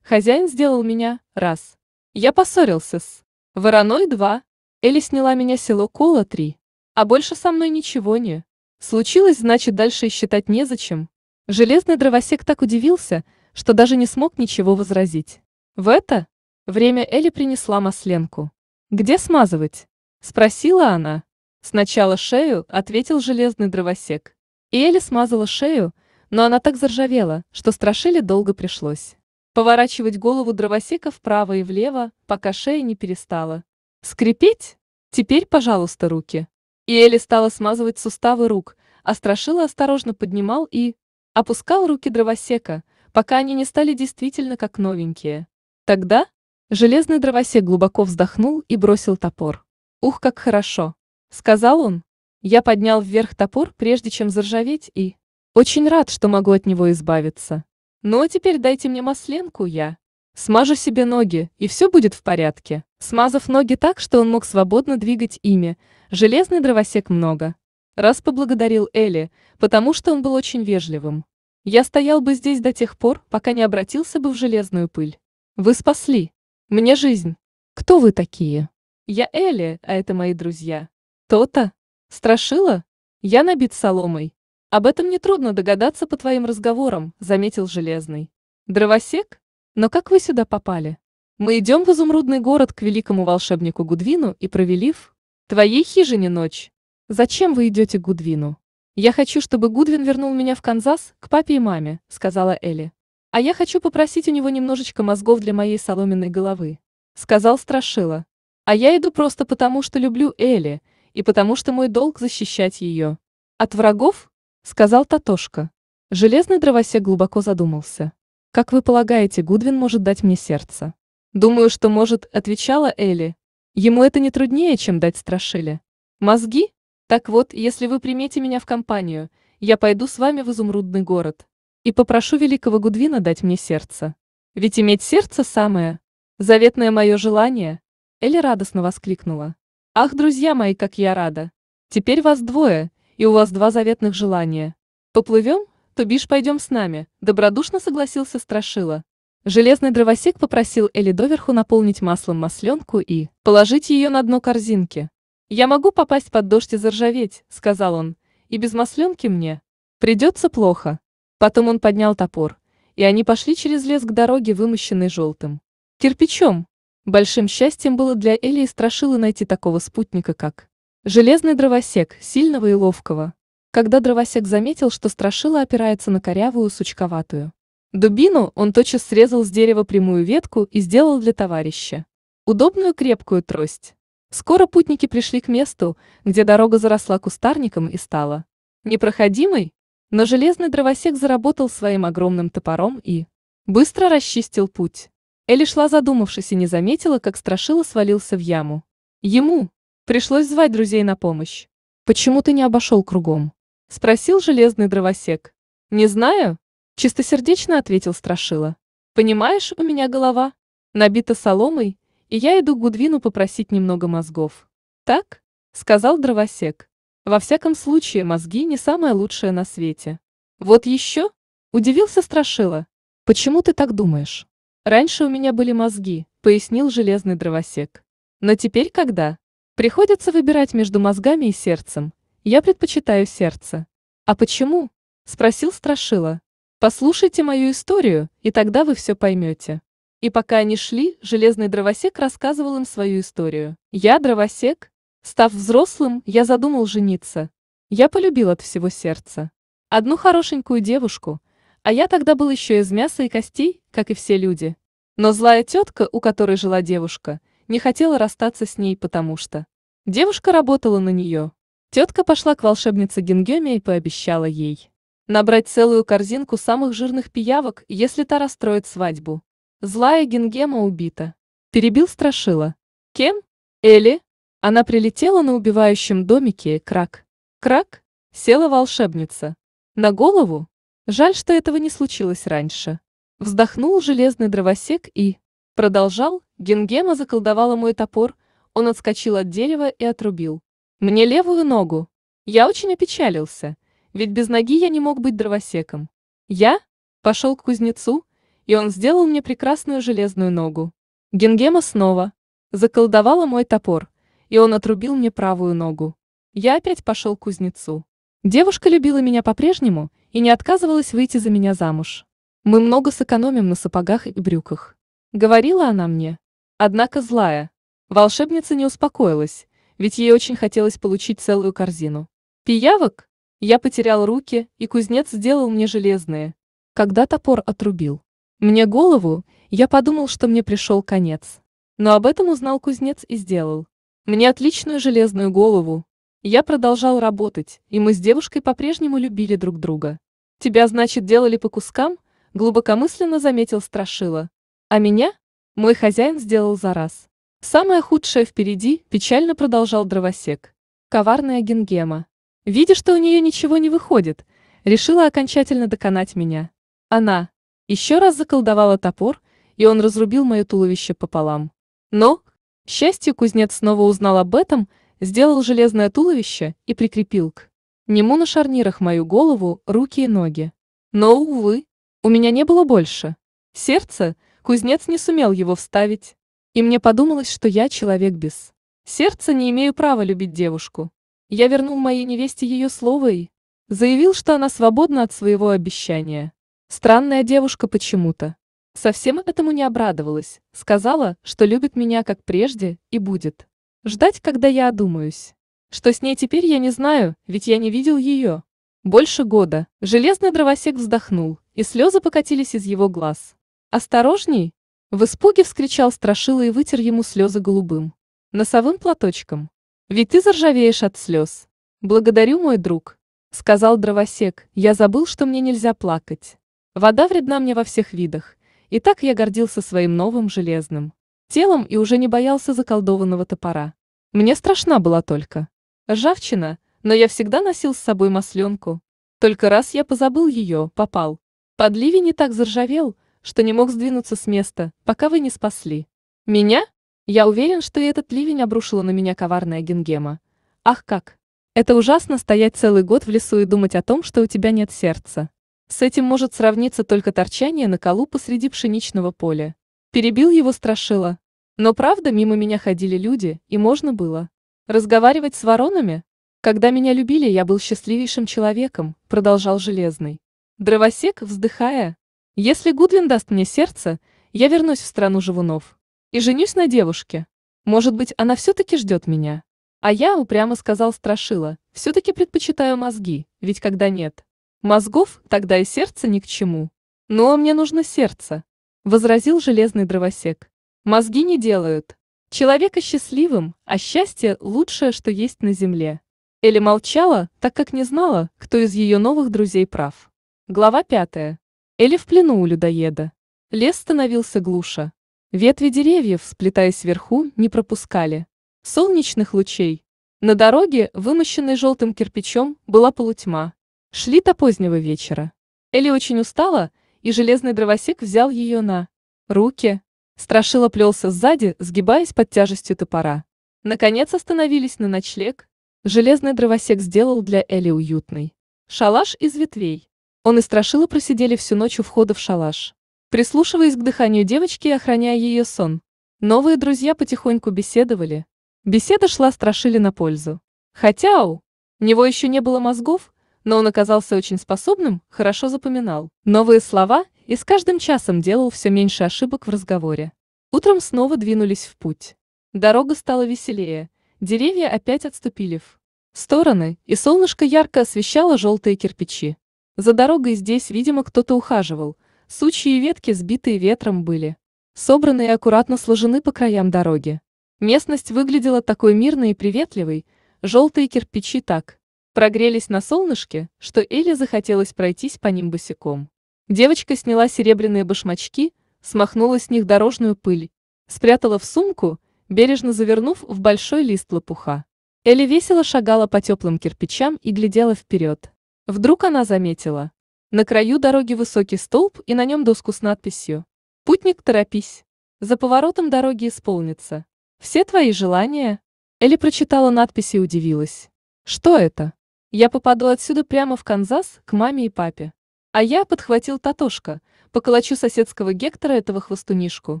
Хозяин сделал меня раз. Я поссорился с Вороной два. Эли сняла меня село Кола три. А больше со мной ничего не случилось, значит, дальше и считать незачем. Железный дровосек так удивился, что даже не смог ничего возразить. В это время Эли принесла масленку. «Где смазывать?» – спросила она. «Сначала шею», – ответил железный дровосек. И Эли смазала шею, но она так заржавела, что страшили долго пришлось. Поворачивать голову дровосека вправо и влево, пока шея не перестала. «Скрипеть? Теперь, пожалуйста, руки». И Эли стала смазывать суставы рук, а Страшила осторожно поднимал и опускал руки дровосека, пока они не стали действительно как новенькие. Тогда Железный дровосек глубоко вздохнул и бросил топор. «Ух, как хорошо!» — сказал он. Я поднял вверх топор, прежде чем заржаветь, и... Очень рад, что могу от него избавиться. Ну а теперь дайте мне масленку, я... Смажу себе ноги, и все будет в порядке. Смазав ноги так, что он мог свободно двигать ими, железный дровосек много. Раз поблагодарил Элли, потому что он был очень вежливым. Я стоял бы здесь до тех пор, пока не обратился бы в железную пыль. Вы спасли. Мне жизнь. Кто вы такие? Я Элли, а это мои друзья. То-то. Страшила? Я набит соломой. Об этом нетрудно догадаться по твоим разговорам, заметил Железный. Дровосек? Но как вы сюда попали? Мы идем в изумрудный город к великому волшебнику Гудвину и провели в твоей хижине ночь. Зачем вы идете к Гудвину? Я хочу, чтобы Гудвин вернул меня в Канзас к папе и маме, сказала Элли. А я хочу попросить у него немножечко мозгов для моей соломенной головы», — сказал Страшила. «А я иду просто потому, что люблю Элли, и потому что мой долг защищать ее. От врагов?» — сказал Татошка. Железный дровосек глубоко задумался. «Как вы полагаете, Гудвин может дать мне сердце?» «Думаю, что может», — отвечала Элли. «Ему это не труднее, чем дать Страшиле. Мозги? Так вот, если вы примете меня в компанию, я пойду с вами в изумрудный город» и попрошу великого Гудвина дать мне сердце. Ведь иметь сердце самое заветное мое желание!» Элли радостно воскликнула. «Ах, друзья мои, как я рада! Теперь вас двое, и у вас два заветных желания. Поплывем, то бишь пойдем с нами», — добродушно согласился Страшила. Железный дровосек попросил Элли доверху наполнить маслом масленку и положить ее на дно корзинки. «Я могу попасть под дождь и заржаветь», — сказал он, — «и без масленки мне придется плохо». Потом он поднял топор, и они пошли через лес к дороге, вымощенной желтым кирпичом. Большим счастьем было для Эли и Страшилы найти такого спутника, как железный дровосек, сильного и ловкого. Когда дровосек заметил, что Страшила опирается на корявую, сучковатую дубину, он тотчас срезал с дерева прямую ветку и сделал для товарища удобную крепкую трость. Скоро путники пришли к месту, где дорога заросла кустарником и стала непроходимой, но железный дровосек заработал своим огромным топором и... Быстро расчистил путь. Элли шла задумавшись и не заметила, как Страшила свалился в яму. Ему пришлось звать друзей на помощь. «Почему ты не обошел кругом?» — спросил железный дровосек. «Не знаю», — чистосердечно ответил Страшила. «Понимаешь, у меня голова набита соломой, и я иду к Гудвину попросить немного мозгов». «Так?» — сказал дровосек. Во всяком случае, мозги не самое лучшее на свете. Вот еще? Удивился Страшила. Почему ты так думаешь? Раньше у меня были мозги, пояснил железный дровосек. Но теперь когда? Приходится выбирать между мозгами и сердцем. Я предпочитаю сердце. А почему? Спросил Страшила. Послушайте мою историю, и тогда вы все поймете. И пока они шли, железный дровосек рассказывал им свою историю. Я дровосек, Став взрослым, я задумал жениться. Я полюбил от всего сердца. Одну хорошенькую девушку, а я тогда был еще из мяса и костей, как и все люди. Но злая тетка, у которой жила девушка, не хотела расстаться с ней, потому что... Девушка работала на нее. Тетка пошла к волшебнице Гингеме и пообещала ей набрать целую корзинку самых жирных пиявок, если та расстроит свадьбу. Злая Гингема убита. Перебил Страшила. Кем? Эли? Она прилетела на убивающем домике, крак. Крак? Села волшебница. На голову? Жаль, что этого не случилось раньше. Вздохнул железный дровосек и... Продолжал, Генгема заколдовала мой топор, он отскочил от дерева и отрубил. Мне левую ногу. Я очень опечалился, ведь без ноги я не мог быть дровосеком. Я пошел к кузнецу, и он сделал мне прекрасную железную ногу. Генгема снова заколдовала мой топор, и он отрубил мне правую ногу. Я опять пошел к кузнецу. Девушка любила меня по-прежнему и не отказывалась выйти за меня замуж. Мы много сэкономим на сапогах и брюках. Говорила она мне. Однако злая. Волшебница не успокоилась, ведь ей очень хотелось получить целую корзину. Пиявок? Я потерял руки, и кузнец сделал мне железные. Когда топор отрубил. Мне голову, я подумал, что мне пришел конец. Но об этом узнал кузнец и сделал. Мне отличную железную голову. Я продолжал работать, и мы с девушкой по-прежнему любили друг друга. Тебя, значит, делали по кускам? Глубокомысленно заметил Страшила. А меня? Мой хозяин сделал за раз. Самое худшее впереди, печально продолжал дровосек. Коварная Генгема. Видя, что у нее ничего не выходит, решила окончательно доконать меня. Она еще раз заколдовала топор, и он разрубил мое туловище пополам. Но, к счастью, кузнец снова узнал об этом, сделал железное туловище и прикрепил к нему на шарнирах мою голову, руки и ноги. Но, увы, у меня не было больше. Сердце, кузнец не сумел его вставить. И мне подумалось, что я человек без сердца, не имею права любить девушку. Я вернул моей невесте ее слово и заявил, что она свободна от своего обещания. Странная девушка почему-то. Совсем этому не обрадовалась, сказала, что любит меня как прежде и будет. Ждать, когда я одумаюсь. Что с ней теперь, я не знаю, ведь я не видел ее. Больше года. Железный дровосек вздохнул, и слезы покатились из его глаз. «Осторожней!» В испуге вскричал Страшила и вытер ему слезы голубым. Носовым платочком. «Ведь ты заржавеешь от слез. Благодарю, мой друг!» Сказал дровосек, я забыл, что мне нельзя плакать. Вода вредна мне во всех видах, и так я гордился своим новым железным телом и уже не боялся заколдованного топора. Мне страшна была только ржавчина, но я всегда носил с собой масленку. Только раз я позабыл ее, попал. Под ливень и так заржавел, что не мог сдвинуться с места, пока вы не спасли. Меня? Я уверен, что и этот ливень обрушила на меня коварная Гингема. Ах как! Это ужасно стоять целый год в лесу и думать о том, что у тебя нет сердца. С этим может сравниться только торчание на колу посреди пшеничного поля. Перебил его страшила. Но правда, мимо меня ходили люди, и можно было. Разговаривать с воронами? Когда меня любили, я был счастливейшим человеком, продолжал Железный. Дровосек, вздыхая. Если Гудвин даст мне сердце, я вернусь в страну живунов. И женюсь на девушке. Может быть, она все-таки ждет меня. А я упрямо сказал Страшила, все-таки предпочитаю мозги, ведь когда нет, Мозгов тогда и сердца ни к чему. Ну а мне нужно сердце, — возразил железный дровосек. Мозги не делают. Человека счастливым, а счастье — лучшее, что есть на земле. Эли молчала, так как не знала, кто из ее новых друзей прав. Глава пятая. Эли в плену у людоеда. Лес становился глуше. Ветви деревьев, сплетаясь вверху, не пропускали. Солнечных лучей. На дороге, вымощенной желтым кирпичом, была полутьма. Шли до позднего вечера. Элли очень устала, и железный дровосек взял ее на руки. Страшила плелся сзади, сгибаясь под тяжестью топора. Наконец остановились на ночлег. Железный дровосек сделал для Элли уютный шалаш из ветвей. Он и Страшила просидели всю ночь у входа в шалаш, прислушиваясь к дыханию девочки и охраняя ее сон. Новые друзья потихоньку беседовали. Беседа шла Страшили на пользу. Хотя у него еще не было мозгов, но он оказался очень способным, хорошо запоминал новые слова и с каждым часом делал все меньше ошибок в разговоре. Утром снова двинулись в путь. Дорога стала веселее, деревья опять отступили в стороны, и солнышко ярко освещало желтые кирпичи. За дорогой здесь, видимо, кто-то ухаживал, сучьи и ветки, сбитые ветром, были собраны и аккуратно сложены по краям дороги. Местность выглядела такой мирной и приветливой, желтые кирпичи так Прогрелись на солнышке, что Эле захотелось пройтись по ним босиком. Девочка сняла серебряные башмачки, смахнула с них дорожную пыль, спрятала в сумку, бережно завернув в большой лист лопуха. Элли весело шагала по теплым кирпичам и глядела вперед. Вдруг она заметила. На краю дороги высокий столб и на нем доску с надписью «Путник, торопись! За поворотом дороги исполнится. Все твои желания!» Элли прочитала надпись и удивилась. «Что это?» Я попаду отсюда прямо в Канзас, к маме и папе. А я подхватил Татошка, поколочу соседского Гектора этого хвостунишку,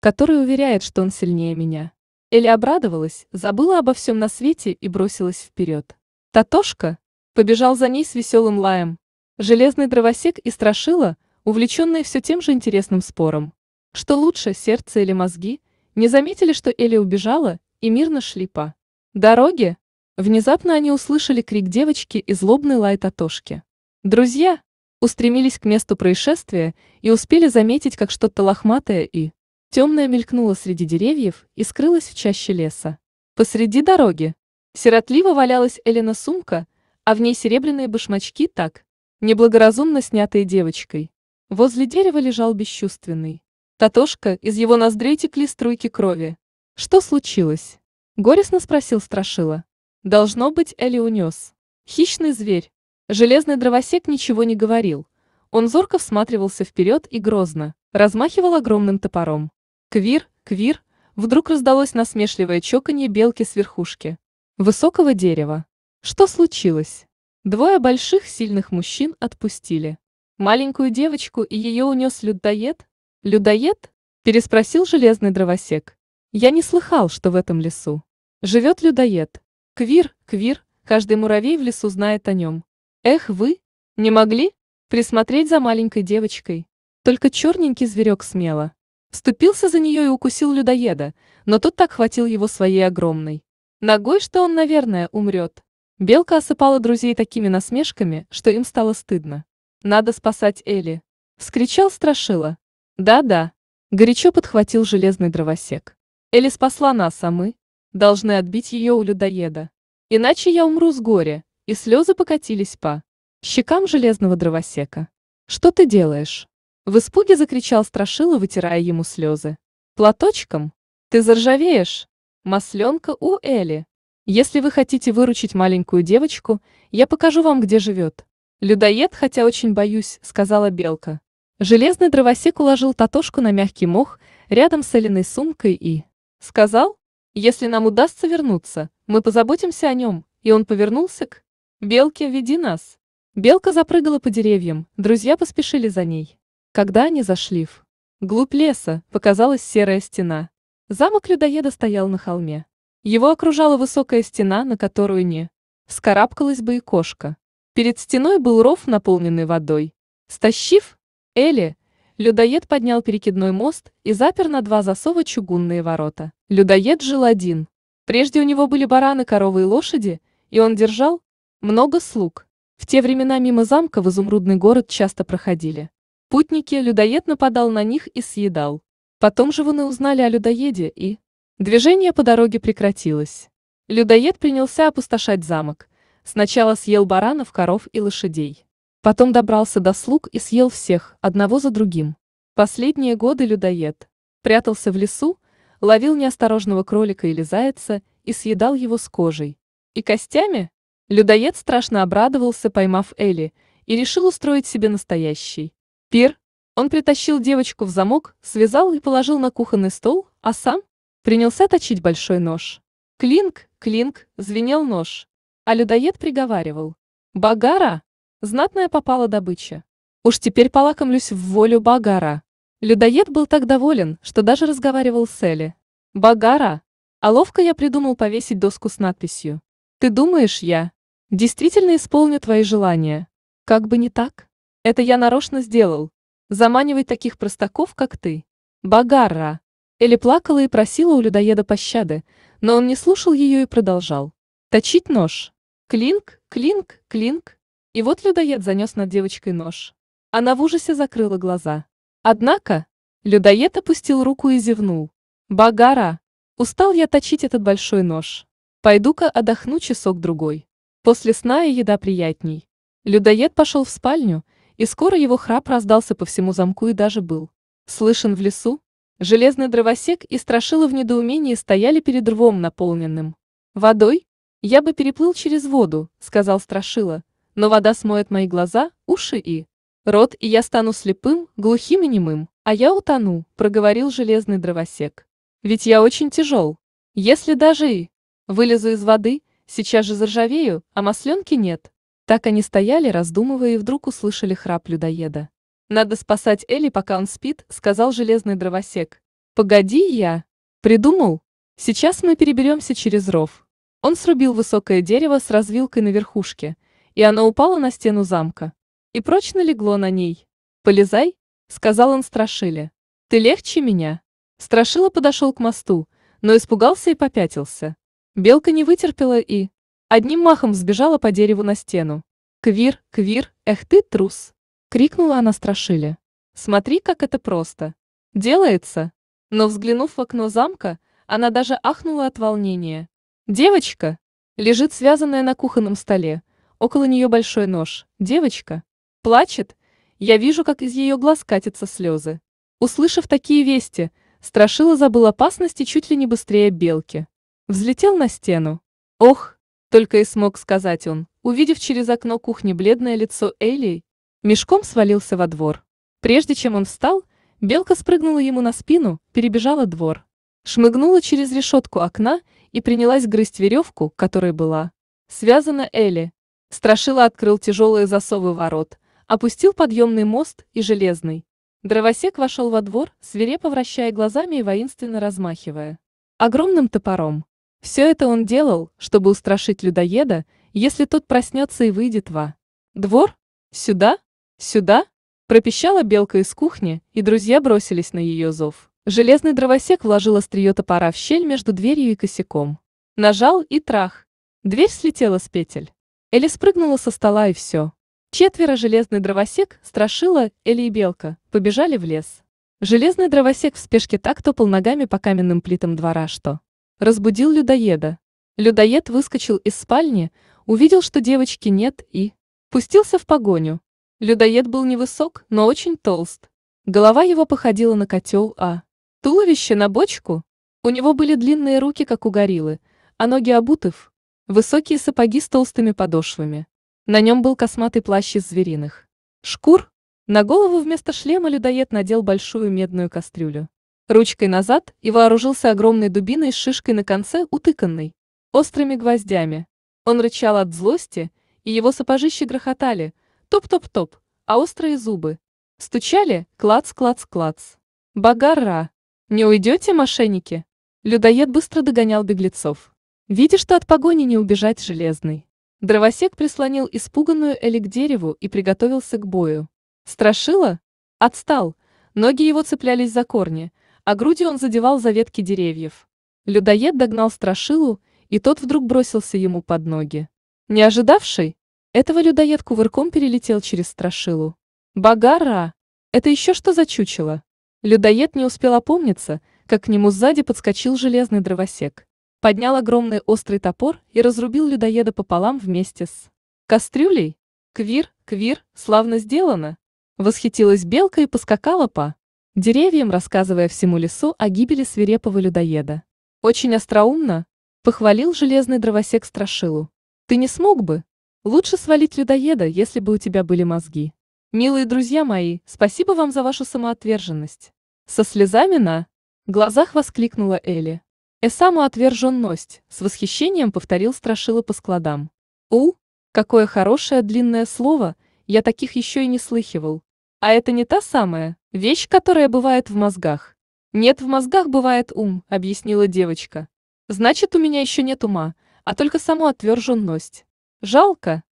который уверяет, что он сильнее меня. Эли обрадовалась, забыла обо всем на свете и бросилась вперед. Татошка побежал за ней с веселым лаем. Железный дровосек и страшила, увлеченные все тем же интересным спором. Что лучше, сердце или мозги, не заметили, что Эли убежала, и мирно шли по дороге. Внезапно они услышали крик девочки и злобный лай Татошки. Друзья устремились к месту происшествия и успели заметить, как что-то лохматое и темное мелькнуло среди деревьев и скрылось в чаще леса. Посреди дороги сиротливо валялась Элена сумка, а в ней серебряные башмачки так, неблагоразумно снятые девочкой. Возле дерева лежал бесчувственный. Татошка, из его ноздрей текли струйки крови. «Что случилось?» – горестно спросил Страшила. Должно быть, Эли унес. Хищный зверь. Железный дровосек ничего не говорил. Он зорко всматривался вперед и грозно, размахивал огромным топором. Квир, квир, вдруг раздалось насмешливое чоканье белки с верхушки. Высокого дерева. Что случилось? Двое больших сильных мужчин отпустили. Маленькую девочку и ее унес людоед? Людоед? Переспросил железный дровосек. Я не слыхал, что в этом лесу. Живет людоед. Квир, квир, каждый муравей в лесу знает о нем. Эх вы, не могли присмотреть за маленькой девочкой? Только черненький зверек смело. Вступился за нее и укусил людоеда, но тот так хватил его своей огромной. Ногой, что он, наверное, умрет. Белка осыпала друзей такими насмешками, что им стало стыдно. «Надо спасать Элли!» — вскричал Страшила. «Да-да!» — горячо подхватил железный дровосек. «Элли спасла нас, а мы?» должны отбить ее у людоеда. Иначе я умру с горя, и слезы покатились по щекам железного дровосека. «Что ты делаешь?» В испуге закричал Страшила, вытирая ему слезы. «Платочком? Ты заржавеешь? Масленка у Эли. Если вы хотите выручить маленькую девочку, я покажу вам, где живет». «Людоед, хотя очень боюсь», — сказала Белка. Железный дровосек уложил Татошку на мягкий мох рядом с Элиной сумкой и... Сказал, если нам удастся вернуться, мы позаботимся о нем, и он повернулся к... Белке, веди нас. Белка запрыгала по деревьям, друзья поспешили за ней. Когда они зашли в... Глубь леса показалась серая стена. Замок людоеда стоял на холме. Его окружала высокая стена, на которую не... Вскарабкалась бы и кошка. Перед стеной был ров, наполненный водой. Стащив, Эли. Людоед поднял перекидной мост и запер на два засова чугунные ворота. Людоед жил один. Прежде у него были бараны, коровы и лошади, и он держал много слуг. В те времена мимо замка в изумрудный город часто проходили. Путники людоед нападал на них и съедал. Потом живуны узнали о людоеде и... Движение по дороге прекратилось. Людоед принялся опустошать замок. Сначала съел баранов, коров и лошадей. Потом добрался до слуг и съел всех, одного за другим. Последние годы людоед. Прятался в лесу, ловил неосторожного кролика или зайца и съедал его с кожей. И костями? Людоед страшно обрадовался, поймав Элли, и решил устроить себе настоящий. Пир. Он притащил девочку в замок, связал и положил на кухонный стол, а сам принялся точить большой нож. Клинк, клинк, звенел нож. А людоед приговаривал. «Багара!» Знатная попала добыча. Уж теперь полакомлюсь в волю Багара. Людоед был так доволен, что даже разговаривал с Элли. Багара! А ловко я придумал повесить доску с надписью. Ты думаешь, я действительно исполню твои желания? Как бы не так? Это я нарочно сделал. Заманивай таких простаков, как ты. Багара! Элли плакала и просила у людоеда пощады, но он не слушал ее и продолжал. Точить нож. Клинк, клинк, клинк. И вот людоед занес над девочкой нож. Она в ужасе закрыла глаза. Однако, людоед опустил руку и зевнул. «Багара! Устал я точить этот большой нож. Пойду-ка отдохну часок-другой. После сна и еда приятней». Людоед пошел в спальню, и скоро его храп раздался по всему замку и даже был. Слышен в лесу? Железный дровосек и страшило в недоумении стояли перед рвом наполненным. «Водой? Я бы переплыл через воду», — сказал страшила, но вода смоет мои глаза, уши и рот, и я стану слепым, глухим и немым, а я утону», — проговорил железный дровосек. «Ведь я очень тяжел. Если даже и вылезу из воды, сейчас же заржавею, а масленки нет». Так они стояли, раздумывая, и вдруг услышали храп людоеда. «Надо спасать Элли, пока он спит», — сказал железный дровосек. «Погоди, я...» «Придумал. Сейчас мы переберемся через ров». Он срубил высокое дерево с развилкой на верхушке — и оно упало на стену замка. И прочно легло на ней. «Полезай», — сказал он Страшиле. «Ты легче меня». Страшила подошел к мосту, но испугался и попятился. Белка не вытерпела и... Одним махом сбежала по дереву на стену. «Квир, квир, эх ты, трус!» — крикнула она Страшиле. «Смотри, как это просто! Делается!» Но взглянув в окно замка, она даже ахнула от волнения. «Девочка!» лежит связанная на кухонном столе, Около нее большой нож. Девочка. Плачет. Я вижу, как из ее глаз катятся слезы. Услышав такие вести, Страшила забыл опасности чуть ли не быстрее белки. Взлетел на стену. Ох, только и смог сказать он, увидев через окно кухни бледное лицо Элии, мешком свалился во двор. Прежде чем он встал, белка спрыгнула ему на спину, перебежала двор. Шмыгнула через решетку окна и принялась грызть веревку, которой была связана Элли. Страшила открыл тяжелые засовы ворот, опустил подъемный мост и железный. Дровосек вошел во двор, свирепо вращая глазами и воинственно размахивая. Огромным топором. Все это он делал, чтобы устрашить людоеда, если тот проснется и выйдет во. Двор? Сюда? Сюда? Пропищала белка из кухни, и друзья бросились на ее зов. Железный дровосек вложил острие топора в щель между дверью и косяком. Нажал и трах. Дверь слетела с петель. Эли спрыгнула со стола и все. Четверо железный дровосек, Страшила, Эли и Белка побежали в лес. Железный дровосек в спешке так топал ногами по каменным плитам двора, что... Разбудил людоеда. Людоед выскочил из спальни, увидел, что девочки нет и... Пустился в погоню. Людоед был невысок, но очень толст. Голова его походила на котел, а... Туловище на бочку. У него были длинные руки, как у гориллы, а ноги обутых, Высокие сапоги с толстыми подошвами. На нем был косматый плащ из звериных. Шкур? На голову вместо шлема людоед надел большую медную кастрюлю. Ручкой назад и вооружился огромной дубиной с шишкой на конце, утыканной. Острыми гвоздями. Он рычал от злости, и его сапожищи грохотали. Топ-топ-топ, а острые зубы. Стучали, клац-клац-клац. Багара! Не уйдете, мошенники? Людоед быстро догонял беглецов. Видя, что от погони не убежать железный, дровосек прислонил испуганную Эли к дереву и приготовился к бою. Страшила? Отстал. Ноги его цеплялись за корни, а грудью он задевал за ветки деревьев. Людоед догнал Страшилу, и тот вдруг бросился ему под ноги. Не ожидавший, этого людоед кувырком перелетел через Страшилу. Багара! Это еще что за чучело? Людоед не успел опомниться, как к нему сзади подскочил железный дровосек поднял огромный острый топор и разрубил людоеда пополам вместе с кастрюлей. Квир, квир, славно сделано. Восхитилась белка и поскакала по деревьям, рассказывая всему лесу о гибели свирепого людоеда. Очень остроумно, похвалил железный дровосек Страшилу. Ты не смог бы? Лучше свалить людоеда, если бы у тебя были мозги. Милые друзья мои, спасибо вам за вашу самоотверженность. Со слезами на глазах воскликнула Элли. Э самоотверженность, с восхищением повторил Страшила по складам. У, какое хорошее длинное слово, я таких еще и не слыхивал. А это не та самая вещь, которая бывает в мозгах. Нет, в мозгах бывает ум, объяснила девочка. Значит, у меня еще нет ума, а только самоотверженность. Жалко.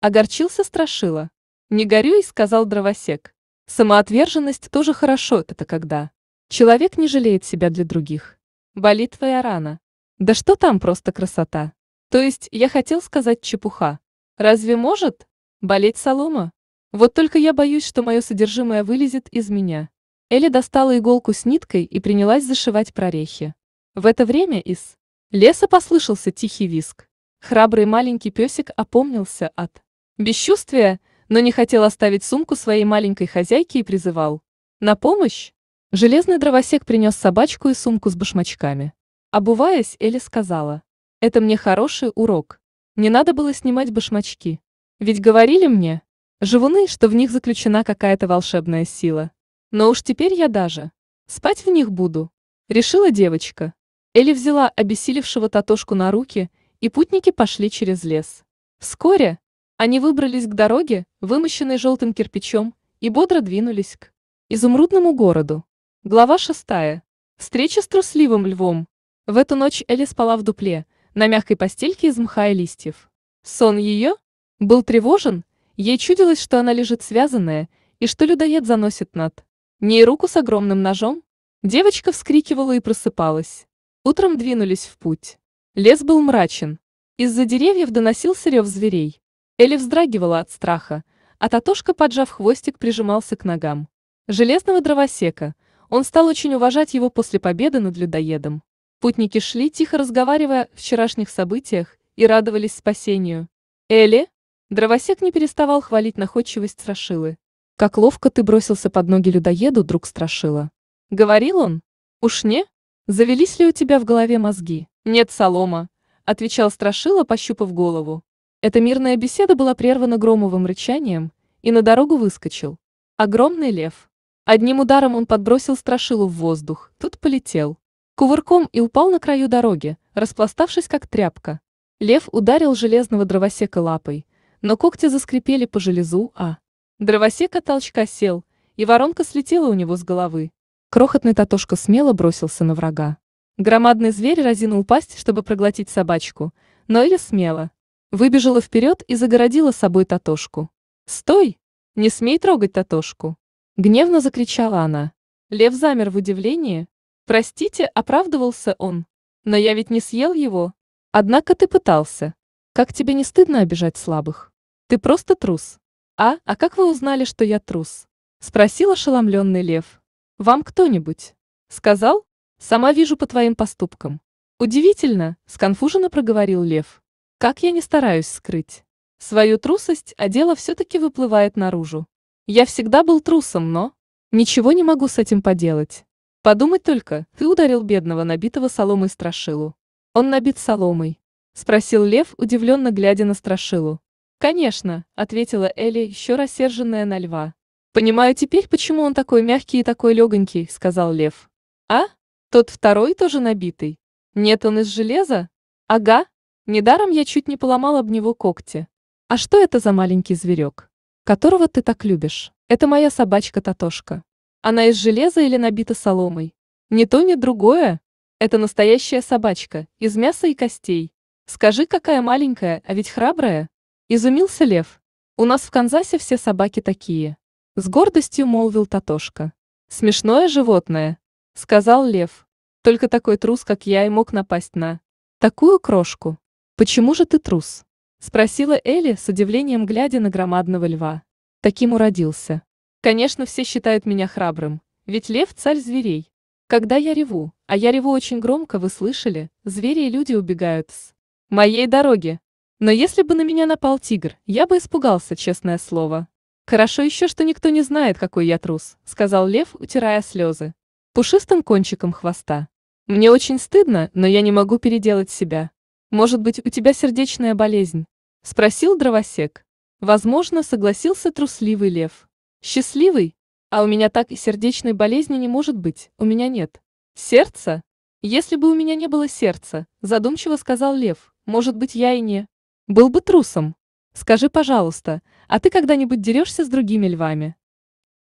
Огорчился Страшила. Не горюй, сказал дровосек. Самоотверженность тоже хорошо, это когда человек не жалеет себя для других болит твоя рана. Да что там просто красота. То есть, я хотел сказать чепуха. Разве может болеть солома? Вот только я боюсь, что мое содержимое вылезет из меня. Элли достала иголку с ниткой и принялась зашивать прорехи. В это время из леса послышался тихий виск. Храбрый маленький песик опомнился от бесчувствия, но не хотел оставить сумку своей маленькой хозяйке и призывал. «На помощь!» Железный дровосек принес собачку и сумку с башмачками. Обуваясь, Эли сказала. «Это мне хороший урок. Не надо было снимать башмачки. Ведь говорили мне, живуны, что в них заключена какая-то волшебная сила. Но уж теперь я даже спать в них буду», — решила девочка. Эли взяла обессилевшего Татошку на руки, и путники пошли через лес. Вскоре они выбрались к дороге, вымощенной желтым кирпичом, и бодро двинулись к изумрудному городу. Глава 6. Встреча с трусливым львом. В эту ночь Элли спала в дупле, на мягкой постельке из мха и листьев. Сон ее был тревожен, ей чудилось, что она лежит связанная, и что людоед заносит над ней руку с огромным ножом. Девочка вскрикивала и просыпалась. Утром двинулись в путь. Лес был мрачен. Из-за деревьев доносился рев зверей. Элли вздрагивала от страха, а Татошка, поджав хвостик, прижимался к ногам. Железного дровосека — он стал очень уважать его после победы над людоедом. Путники шли, тихо разговаривая о вчерашних событиях, и радовались спасению. «Элли?» Дровосек не переставал хвалить находчивость Страшилы. «Как ловко ты бросился под ноги людоеду, друг Страшила!» Говорил он. «Уж не? Завелись ли у тебя в голове мозги?» «Нет, Солома!» — отвечал Страшила, пощупав голову. Эта мирная беседа была прервана громовым рычанием, и на дорогу выскочил. Огромный лев. Одним ударом он подбросил страшилу в воздух, тут полетел. Кувырком и упал на краю дороги, распластавшись как тряпка. Лев ударил железного дровосека лапой, но когти заскрипели по железу, а... Дровосек от толчка сел, и воронка слетела у него с головы. Крохотный Татошка смело бросился на врага. Громадный зверь разинул пасть, чтобы проглотить собачку, но или смело. Выбежала вперед и загородила собой Татошку. «Стой! Не смей трогать Татошку!» Гневно закричала она. Лев замер в удивлении. «Простите, оправдывался он. Но я ведь не съел его. Однако ты пытался. Как тебе не стыдно обижать слабых? Ты просто трус. А, а как вы узнали, что я трус?» Спросил ошеломленный лев. «Вам кто-нибудь?» Сказал? «Сама вижу по твоим поступкам». «Удивительно», — сконфуженно проговорил лев. «Как я не стараюсь скрыть. Свою трусость, а дело все-таки выплывает наружу. Я всегда был трусом, но... Ничего не могу с этим поделать. Подумать только, ты ударил бедного набитого соломой страшилу. Он набит соломой. Спросил лев, удивленно глядя на страшилу. Конечно, ответила Элли, еще рассерженная на льва. Понимаю теперь, почему он такой мягкий и такой легонький, сказал лев. А? Тот второй тоже набитый. Нет, он из железа? Ага. Недаром я чуть не поломал об него когти. А что это за маленький зверек? которого ты так любишь. Это моя собачка Татошка. Она из железа или набита соломой? Ни то, ни другое. Это настоящая собачка, из мяса и костей. Скажи, какая маленькая, а ведь храбрая. Изумился лев. У нас в Канзасе все собаки такие. С гордостью молвил Татошка. Смешное животное, сказал лев. Только такой трус, как я, и мог напасть на. Такую крошку. Почему же ты трус? – спросила Элли, с удивлением глядя на громадного льва. Таким уродился. Конечно, все считают меня храбрым, ведь лев – царь зверей. Когда я реву, а я реву очень громко, вы слышали, звери и люди убегают с моей дороги. Но если бы на меня напал тигр, я бы испугался, честное слово. Хорошо еще, что никто не знает, какой я трус, сказал лев, утирая слезы. Пушистым кончиком хвоста. Мне очень стыдно, но я не могу переделать себя. Может быть, у тебя сердечная болезнь? — спросил дровосек. Возможно, согласился трусливый лев. Счастливый? А у меня так и сердечной болезни не может быть, у меня нет. Сердце? Если бы у меня не было сердца, задумчиво сказал лев, может быть, я и не. Был бы трусом. Скажи, пожалуйста, а ты когда-нибудь дерешься с другими львами?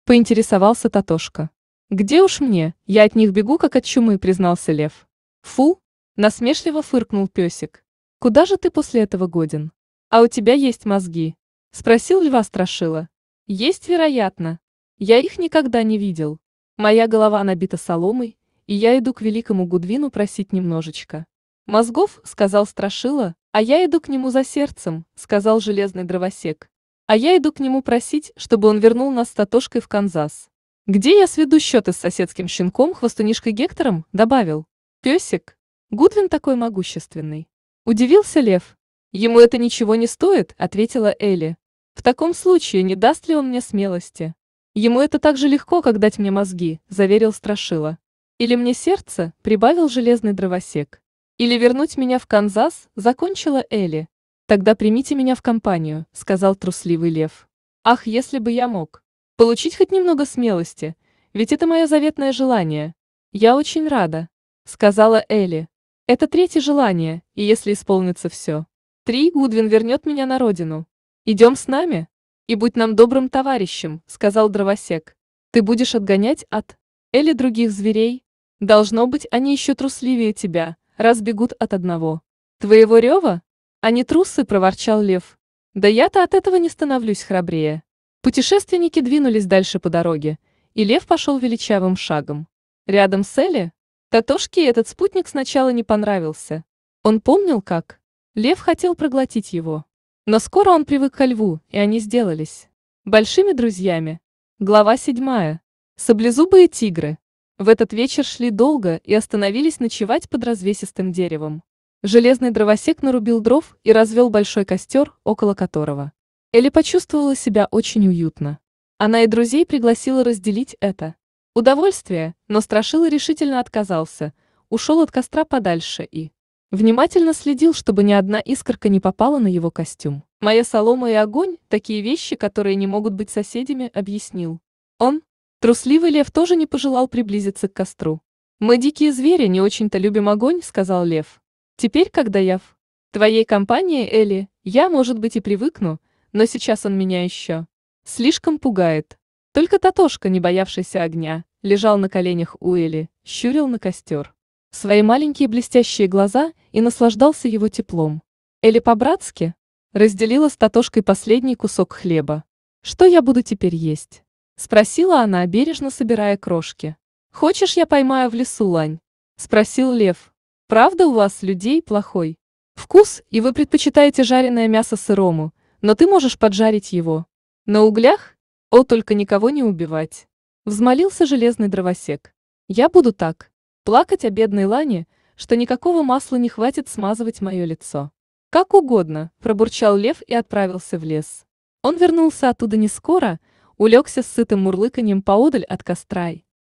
Поинтересовался Татошка. Где уж мне, я от них бегу, как от чумы, признался лев. Фу, Насмешливо фыркнул песик. «Куда же ты после этого годен? А у тебя есть мозги?» Спросил льва Страшила. «Есть, вероятно. Я их никогда не видел. Моя голова набита соломой, и я иду к великому Гудвину просить немножечко». «Мозгов», — сказал Страшила, — «а я иду к нему за сердцем», — сказал железный дровосек. «А я иду к нему просить, чтобы он вернул нас с Татошкой в Канзас». «Где я сведу счеты с соседским щенком, хвостунишкой Гектором?» — добавил. «Песик, Гудвин такой могущественный. Удивился Лев. Ему это ничего не стоит, ответила Элли. В таком случае не даст ли он мне смелости? Ему это так же легко, как дать мне мозги, заверил Страшила. Или мне сердце, прибавил железный дровосек. Или вернуть меня в Канзас, закончила Элли. Тогда примите меня в компанию, сказал трусливый лев. Ах, если бы я мог. Получить хоть немного смелости, ведь это мое заветное желание. Я очень рада, сказала Элли. Это третье желание, и если исполнится все. Три, Гудвин вернет меня на родину. Идем с нами? И будь нам добрым товарищем, сказал дровосек. Ты будешь отгонять от Эли других зверей? Должно быть, они еще трусливее тебя, раз бегут от одного. Твоего рева? Они трусы, проворчал лев. Да я-то от этого не становлюсь храбрее. Путешественники двинулись дальше по дороге, и лев пошел величавым шагом. Рядом с Элли, Татошке этот спутник сначала не понравился. Он помнил как. Лев хотел проглотить его. Но скоро он привык ко льву, и они сделались. Большими друзьями. Глава седьмая. Саблезубые тигры. В этот вечер шли долго и остановились ночевать под развесистым деревом. Железный дровосек нарубил дров и развел большой костер, около которого. Элли почувствовала себя очень уютно. Она и друзей пригласила разделить это. Удовольствие, но Страшила решительно отказался, ушел от костра подальше и... Внимательно следил, чтобы ни одна искорка не попала на его костюм. «Моя солома и огонь – такие вещи, которые не могут быть соседями», – объяснил. Он, трусливый лев, тоже не пожелал приблизиться к костру. «Мы, дикие звери, не очень-то любим огонь», – сказал лев. «Теперь, когда я в твоей компании, Элли, я, может быть, и привыкну, но сейчас он меня еще слишком пугает». Только Татошка, не боявшийся огня, лежал на коленях у Эли, щурил на костер. Свои маленькие блестящие глаза и наслаждался его теплом. Эли по-братски разделила с Татошкой последний кусок хлеба. «Что я буду теперь есть?» – спросила она, бережно собирая крошки. «Хочешь, я поймаю в лесу лань?» – спросил лев. «Правда у вас, людей, плохой? Вкус, и вы предпочитаете жареное мясо сырому, но ты можешь поджарить его. На углях о, только никого не убивать! Взмолился железный дровосек. Я буду так. Плакать о бедной Лане, что никакого масла не хватит смазывать мое лицо. Как угодно, пробурчал лев и отправился в лес. Он вернулся оттуда не скоро, улегся с сытым мурлыканьем поодаль от костра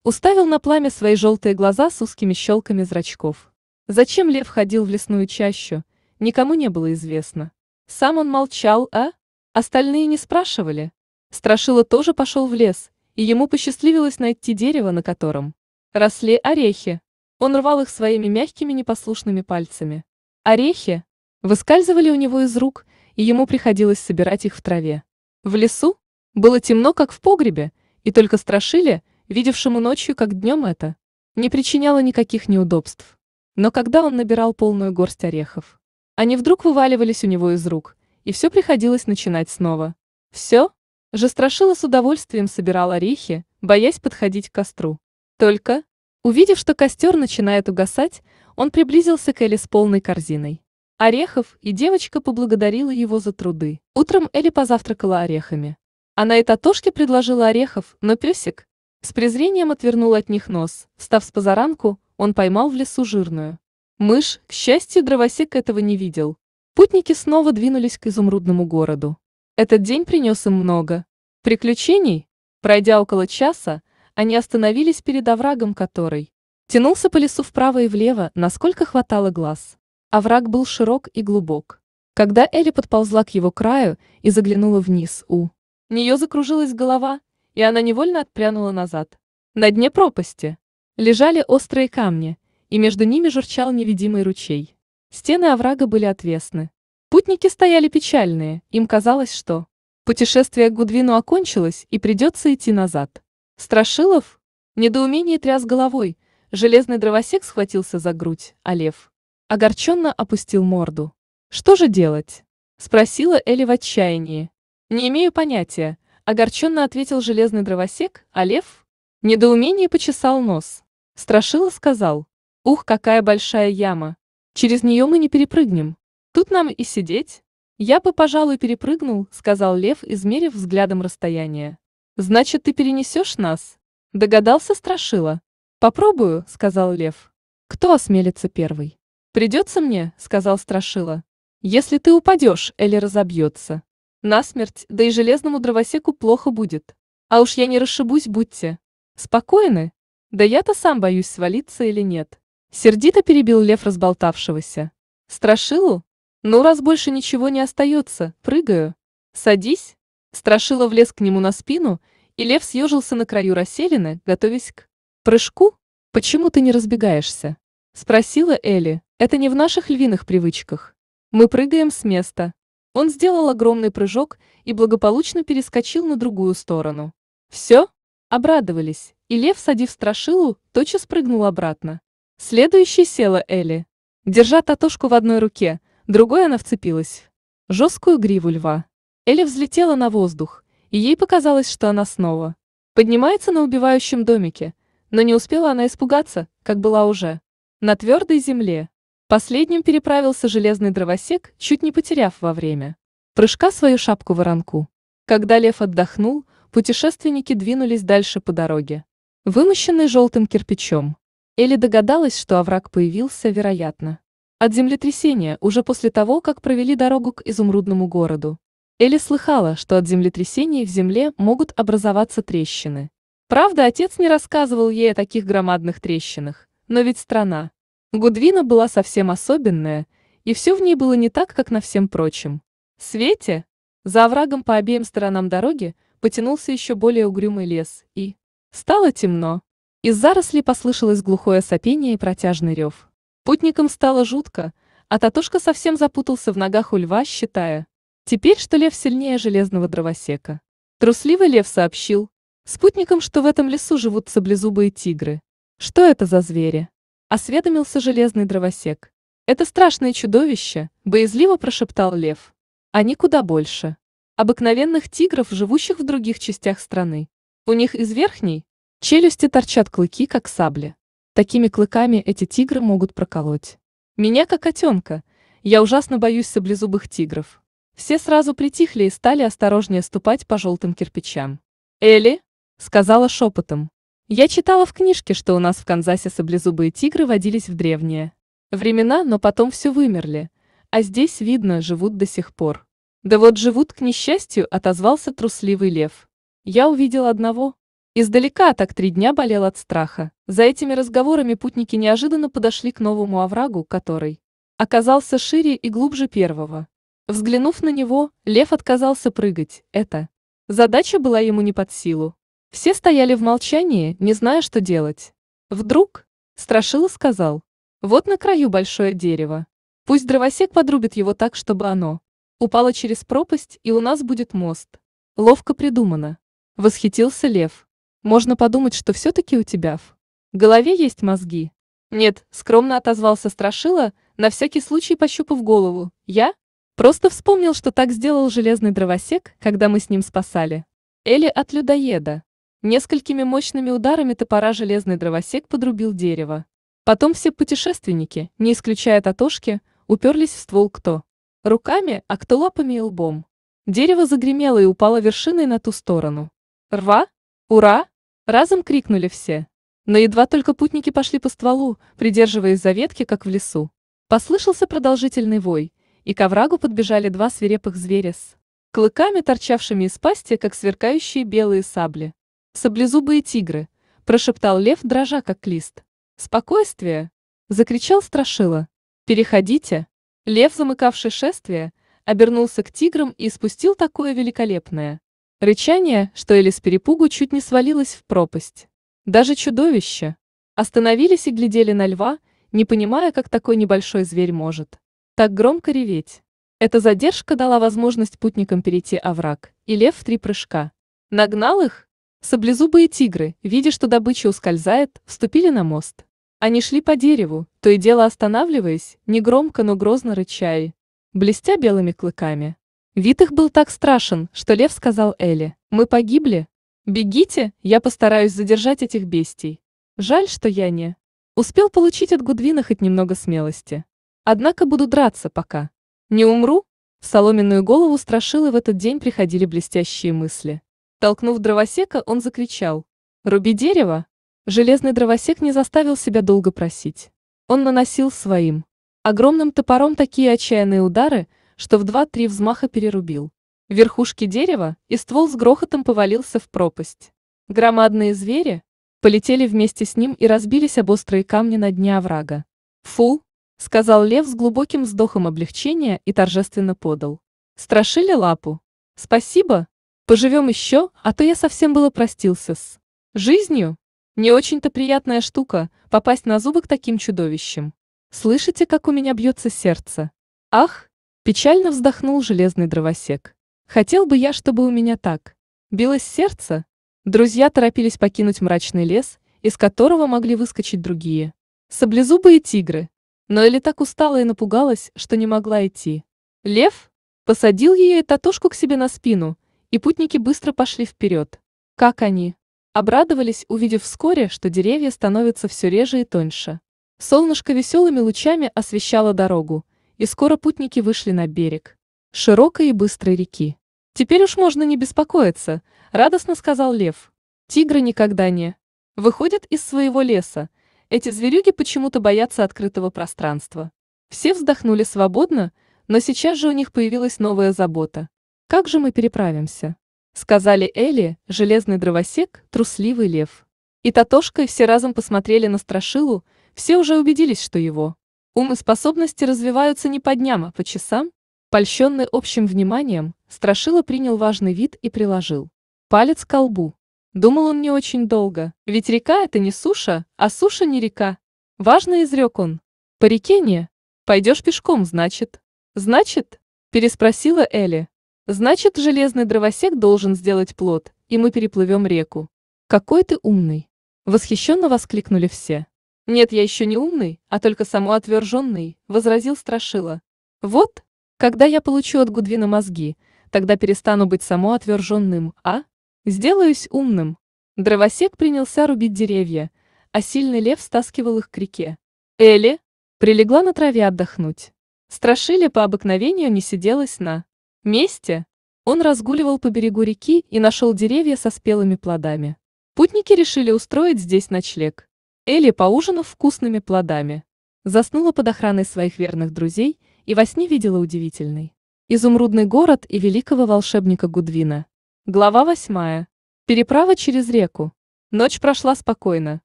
уставил на пламя свои желтые глаза с узкими щелками зрачков. Зачем лев ходил в лесную чащу, никому не было известно. Сам он молчал, а? Остальные не спрашивали. Страшила тоже пошел в лес, и ему посчастливилось найти дерево, на котором росли орехи. Он рвал их своими мягкими непослушными пальцами. Орехи выскальзывали у него из рук, и ему приходилось собирать их в траве. В лесу было темно, как в погребе, и только страшили, видевшему ночью, как днем это, не причиняло никаких неудобств. Но когда он набирал полную горсть орехов, они вдруг вываливались у него из рук, и все приходилось начинать снова. Все? Жестрашила с удовольствием собирал орехи, боясь подходить к костру. Только, увидев, что костер начинает угасать, он приблизился к Элли с полной корзиной. Орехов, и девочка поблагодарила его за труды. Утром Элли позавтракала орехами. Она и Татошке предложила орехов, но песик с презрением отвернул от них нос. Встав с позаранку, он поймал в лесу жирную. Мышь, к счастью, дровосек этого не видел. Путники снова двинулись к изумрудному городу. Этот день принес им много приключений. Пройдя около часа, они остановились перед оврагом который тянулся по лесу вправо и влево, насколько хватало глаз. Овраг был широк и глубок. Когда Элли подползла к его краю и заглянула вниз, у нее закружилась голова, и она невольно отпрянула назад. На дне пропасти лежали острые камни, и между ними журчал невидимый ручей. Стены оврага были отвесны. Путники стояли печальные, им казалось, что путешествие к Гудвину окончилось и придется идти назад. Страшилов? Недоумение тряс головой, железный дровосек схватился за грудь, а лев огорченно опустил морду. «Что же делать?» – спросила Эли в отчаянии. «Не имею понятия», – огорченно ответил железный дровосек, а лев? Недоумение почесал нос. Страшилов сказал. «Ух, какая большая яма! Через нее мы не перепрыгнем!» Тут нам и сидеть. Я бы, пожалуй, перепрыгнул, сказал Лев, измерив взглядом расстояние. Значит, ты перенесешь нас? Догадался Страшила. Попробую, сказал Лев. Кто осмелится первый? Придется мне, сказал Страшила. Если ты упадешь, Элли разобьется. Насмерть, да и железному дровосеку плохо будет. А уж я не расшибусь, будьте. Спокойны? Да я-то сам боюсь свалиться или нет. Сердито перебил лев разболтавшегося. Страшилу? Ну, раз больше ничего не остается, прыгаю. Садись. Страшила влез к нему на спину, и лев съежился на краю расселины, готовясь к прыжку. Почему ты не разбегаешься? Спросила Элли. Это не в наших львиных привычках. Мы прыгаем с места. Он сделал огромный прыжок и благополучно перескочил на другую сторону. Все? Обрадовались, и лев, садив страшилу, тотчас прыгнул обратно. Следующей села Элли. Держа татушку в одной руке, другой она вцепилась. Жесткую гриву льва. Эля взлетела на воздух, и ей показалось, что она снова поднимается на убивающем домике, но не успела она испугаться, как была уже. На твердой земле. Последним переправился железный дровосек, чуть не потеряв во время. Прыжка свою шапку-воронку. Когда лев отдохнул, путешественники двинулись дальше по дороге. Вымощенный желтым кирпичом. Элли догадалась, что овраг появился, вероятно, от землетрясения уже после того, как провели дорогу к изумрудному городу. Элли слыхала, что от землетрясений в земле могут образоваться трещины. Правда, отец не рассказывал ей о таких громадных трещинах, но ведь страна. Гудвина была совсем особенная, и все в ней было не так, как на всем прочем. Свете! За оврагом по обеим сторонам дороги потянулся еще более угрюмый лес, и... Стало темно. Из зарослей послышалось глухое сопение и протяжный рев. Путникам стало жутко, а Татушка совсем запутался в ногах у льва, считая, теперь что лев сильнее железного дровосека. Трусливый лев сообщил спутникам, что в этом лесу живут саблезубые тигры. Что это за звери? Осведомился железный дровосек. Это страшное чудовище, боязливо прошептал лев. Они куда больше. Обыкновенных тигров, живущих в других частях страны. У них из верхней челюсти торчат клыки, как сабли. Такими клыками эти тигры могут проколоть. Меня как котенка. Я ужасно боюсь саблезубых тигров. Все сразу притихли и стали осторожнее ступать по желтым кирпичам. «Элли?» — сказала шепотом. «Я читала в книжке, что у нас в Канзасе саблезубые тигры водились в древние времена, но потом все вымерли. А здесь, видно, живут до сих пор. Да вот живут, к несчастью, отозвался трусливый лев. Я увидел одного, Издалека так три дня болел от страха. За этими разговорами путники неожиданно подошли к новому оврагу, который оказался шире и глубже первого. Взглянув на него, лев отказался прыгать. Это задача была ему не под силу. Все стояли в молчании, не зная, что делать. Вдруг Страшила сказал, вот на краю большое дерево. Пусть дровосек подрубит его так, чтобы оно упало через пропасть, и у нас будет мост. Ловко придумано. Восхитился лев. Можно подумать, что все-таки у тебя в голове есть мозги. Нет, скромно отозвался Страшила, на всякий случай пощупав голову. Я? Просто вспомнил, что так сделал железный дровосек, когда мы с ним спасали. Эли от людоеда. Несколькими мощными ударами топора железный дровосек подрубил дерево. Потом все путешественники, не исключая Татошки, уперлись в ствол кто руками, а кто лапами и лбом. Дерево загремело и упало вершиной на ту сторону. «Рва? Ура!» Разом крикнули все. Но едва только путники пошли по стволу, придерживаясь за ветки, как в лесу. Послышался продолжительный вой, и к оврагу подбежали два свирепых зверя с клыками, торчавшими из пасти, как сверкающие белые сабли. «Саблезубые тигры!» – прошептал лев, дрожа, как лист. «Спокойствие!» – закричал Страшила. «Переходите!» Лев, замыкавший шествие, обернулся к тиграм и спустил такое великолепное Рычание, что Элис перепугу чуть не свалилась в пропасть. Даже чудовище. Остановились и глядели на льва, не понимая, как такой небольшой зверь может. Так громко реветь. Эта задержка дала возможность путникам перейти овраг, и лев в три прыжка. Нагнал их? Саблезубые тигры, видя, что добыча ускользает, вступили на мост. Они шли по дереву, то и дело останавливаясь, негромко, но грозно рычая, блестя белыми клыками. Вид их был так страшен, что лев сказал Элли, «Мы погибли? Бегите, я постараюсь задержать этих бестий. Жаль, что я не...» Успел получить от Гудвина хоть немного смелости. Однако буду драться пока. Не умру? В соломенную голову страшил и в этот день приходили блестящие мысли. Толкнув дровосека, он закричал. «Руби дерево!» Железный дровосек не заставил себя долго просить. Он наносил своим огромным топором такие отчаянные удары, что в два-три взмаха перерубил. Верхушки дерева и ствол с грохотом повалился в пропасть. Громадные звери полетели вместе с ним и разбились об острые камни на дне оврага. «Фу!» — сказал лев с глубоким вздохом облегчения и торжественно подал. «Страшили лапу? Спасибо! Поживем еще, а то я совсем было простился с... жизнью!» Не очень-то приятная штука попасть на зубы к таким чудовищам. Слышите, как у меня бьется сердце? Ах, Печально вздохнул железный дровосек. Хотел бы я, чтобы у меня так. Билось сердце. Друзья торопились покинуть мрачный лес, из которого могли выскочить другие. Саблезубые тигры. Но Эли так устала и напугалась, что не могла идти. Лев посадил ее и татушку к себе на спину, и путники быстро пошли вперед. Как они? Обрадовались, увидев вскоре, что деревья становятся все реже и тоньше. Солнышко веселыми лучами освещало дорогу, и скоро путники вышли на берег. Широкой и быстрой реки. «Теперь уж можно не беспокоиться», — радостно сказал лев. «Тигры никогда не...» Выходят из своего леса. Эти зверюги почему-то боятся открытого пространства. Все вздохнули свободно, но сейчас же у них появилась новая забота. «Как же мы переправимся?» — сказали Элли, железный дровосек, трусливый лев. И Татошка и все разом посмотрели на Страшилу, все уже убедились, что его Ум и способности развиваются не по дням, а по часам. Польщенный общим вниманием, Страшила принял важный вид и приложил. Палец к колбу. Думал он не очень долго, ведь река — это не суша, а суша не река. Важно изрек он. По реке не. Пойдешь пешком, значит. Значит? Переспросила Элли. Значит, железный дровосек должен сделать плод, и мы переплывем реку. Какой ты умный! Восхищенно воскликнули все. «Нет, я еще не умный, а только самоотверженный», — возразил Страшила. «Вот, когда я получу от Гудвина мозги, тогда перестану быть самоотверженным, а? Сделаюсь умным». Дровосек принялся рубить деревья, а сильный лев стаскивал их к реке. Элли прилегла на траве отдохнуть. Страшили по обыкновению не сиделась на месте. Он разгуливал по берегу реки и нашел деревья со спелыми плодами. Путники решили устроить здесь ночлег. Элли, поужинав вкусными плодами, заснула под охраной своих верных друзей и во сне видела удивительный. Изумрудный город и великого волшебника Гудвина. Глава восьмая. Переправа через реку. Ночь прошла спокойно.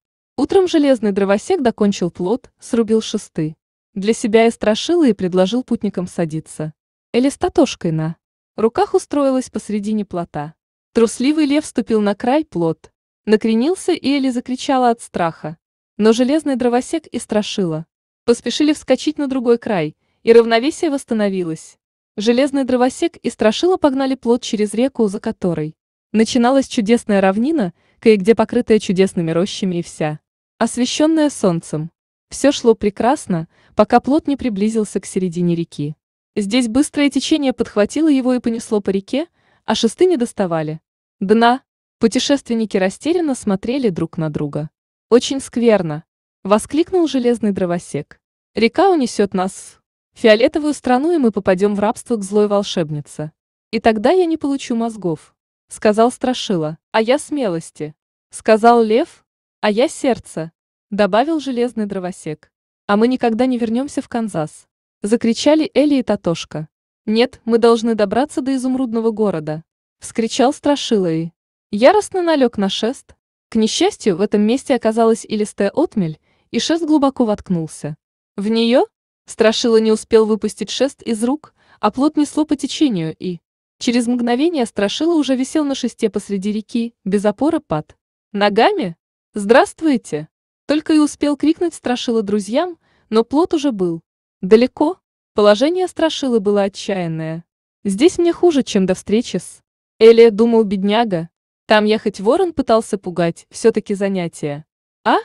Утром железный дровосек докончил плод, срубил шесты. Для себя и страшила и предложил путникам садиться. Элли с татошкой на руках устроилась посредине плота. Трусливый лев ступил на край плот. Накренился, и Элли закричала от страха. Но железный дровосек и страшила. Поспешили вскочить на другой край, и равновесие восстановилось. Железный дровосек и страшила погнали плод через реку, за которой. Начиналась чудесная равнина, кое-где покрытая чудесными рощами и вся. Освещенная солнцем. Все шло прекрасно, пока плод не приблизился к середине реки. Здесь быстрое течение подхватило его и понесло по реке, а шесты не доставали. Дна. Путешественники растерянно смотрели друг на друга. «Очень скверно!» — воскликнул железный дровосек. «Река унесет нас в фиолетовую страну, и мы попадем в рабство к злой волшебнице. И тогда я не получу мозгов», — сказал Страшила. «А я смелости», — сказал Лев. «А я сердце», — добавил железный дровосек. «А мы никогда не вернемся в Канзас», — закричали Элли и Татошка. «Нет, мы должны добраться до изумрудного города», — вскричал Страшила и яростно налег на шест, к несчастью, в этом месте оказалась илистая отмель, и шест глубоко воткнулся. В нее? Страшила не успел выпустить шест из рук, а плот несло по течению и... Через мгновение Страшила уже висел на шесте посреди реки, без опоры пад. «Ногами? Здравствуйте!» Только и успел крикнуть Страшила друзьям, но плот уже был. Далеко. Положение Страшилы было отчаянное. «Здесь мне хуже, чем до встречи с...» Элия думал, бедняга, там ехать ворон пытался пугать, все-таки занятие. А?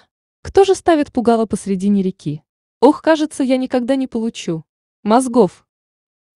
Кто же ставит пугало посредине реки? Ох, кажется, я никогда не получу. Мозгов.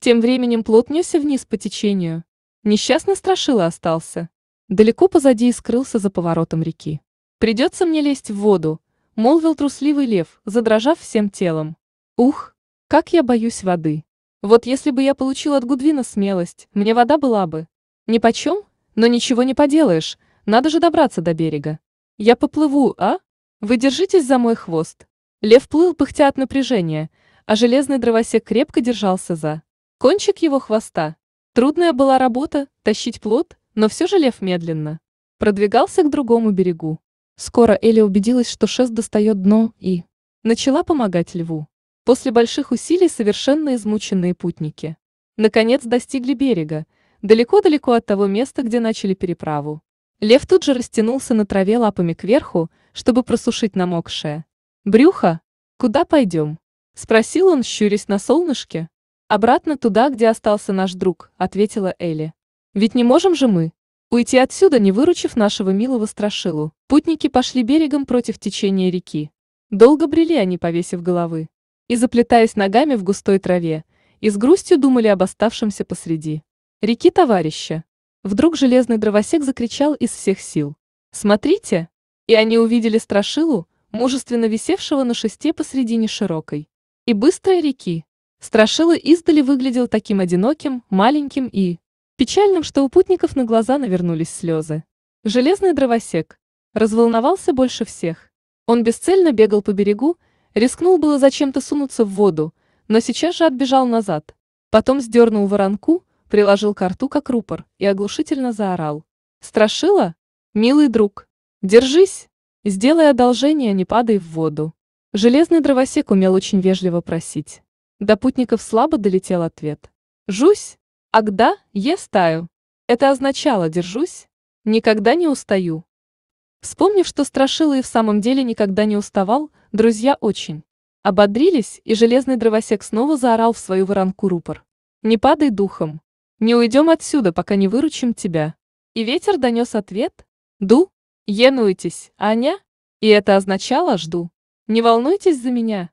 Тем временем плот несся вниз по течению. Несчастный страшила остался. Далеко позади и скрылся за поворотом реки. «Придется мне лезть в воду», — молвил трусливый лев, задрожав всем телом. «Ух, как я боюсь воды! Вот если бы я получил от Гудвина смелость, мне вода была бы. Нипочем, но ничего не поделаешь, надо же добраться до берега. Я поплыву, а? Вы держитесь за мой хвост. Лев плыл, пыхтя от напряжения, а железный дровосек крепко держался за кончик его хвоста. Трудная была работа, тащить плод, но все же лев медленно продвигался к другому берегу. Скоро Эля убедилась, что шест достает дно, и начала помогать льву. После больших усилий совершенно измученные путники наконец достигли берега, далеко-далеко от того места, где начали переправу. Лев тут же растянулся на траве лапами кверху, чтобы просушить намокшее. «Брюхо, куда пойдем?» — спросил он, щурясь на солнышке. «Обратно туда, где остался наш друг», — ответила Элли. «Ведь не можем же мы уйти отсюда, не выручив нашего милого страшилу». Путники пошли берегом против течения реки. Долго брели они, повесив головы. И заплетаясь ногами в густой траве, и с грустью думали об оставшемся посреди. Реки товарища. Вдруг железный дровосек закричал из всех сил. «Смотрите!» И они увидели страшилу, мужественно висевшего на шесте посредине широкой и быстрой реки. Страшила издали выглядел таким одиноким, маленьким и печальным, что у путников на глаза навернулись слезы. Железный дровосек разволновался больше всех. Он бесцельно бегал по берегу, рискнул было зачем-то сунуться в воду, но сейчас же отбежал назад. Потом сдернул воронку – приложил ко рту как рупор и оглушительно заорал. «Страшила? Милый друг! Держись! Сделай одолжение, не падай в воду!» Железный дровосек умел очень вежливо просить. До путников слабо долетел ответ. «Жусь! Агда, я стаю!» Это означало «держусь, никогда не устаю». Вспомнив, что Страшила и в самом деле никогда не уставал, друзья очень ободрились, и железный дровосек снова заорал в свою воронку рупор. «Не падай духом! Не уйдем отсюда, пока не выручим тебя. И ветер донес ответ. Ду. Енуйтесь, Аня. И это означало жду. Не волнуйтесь за меня.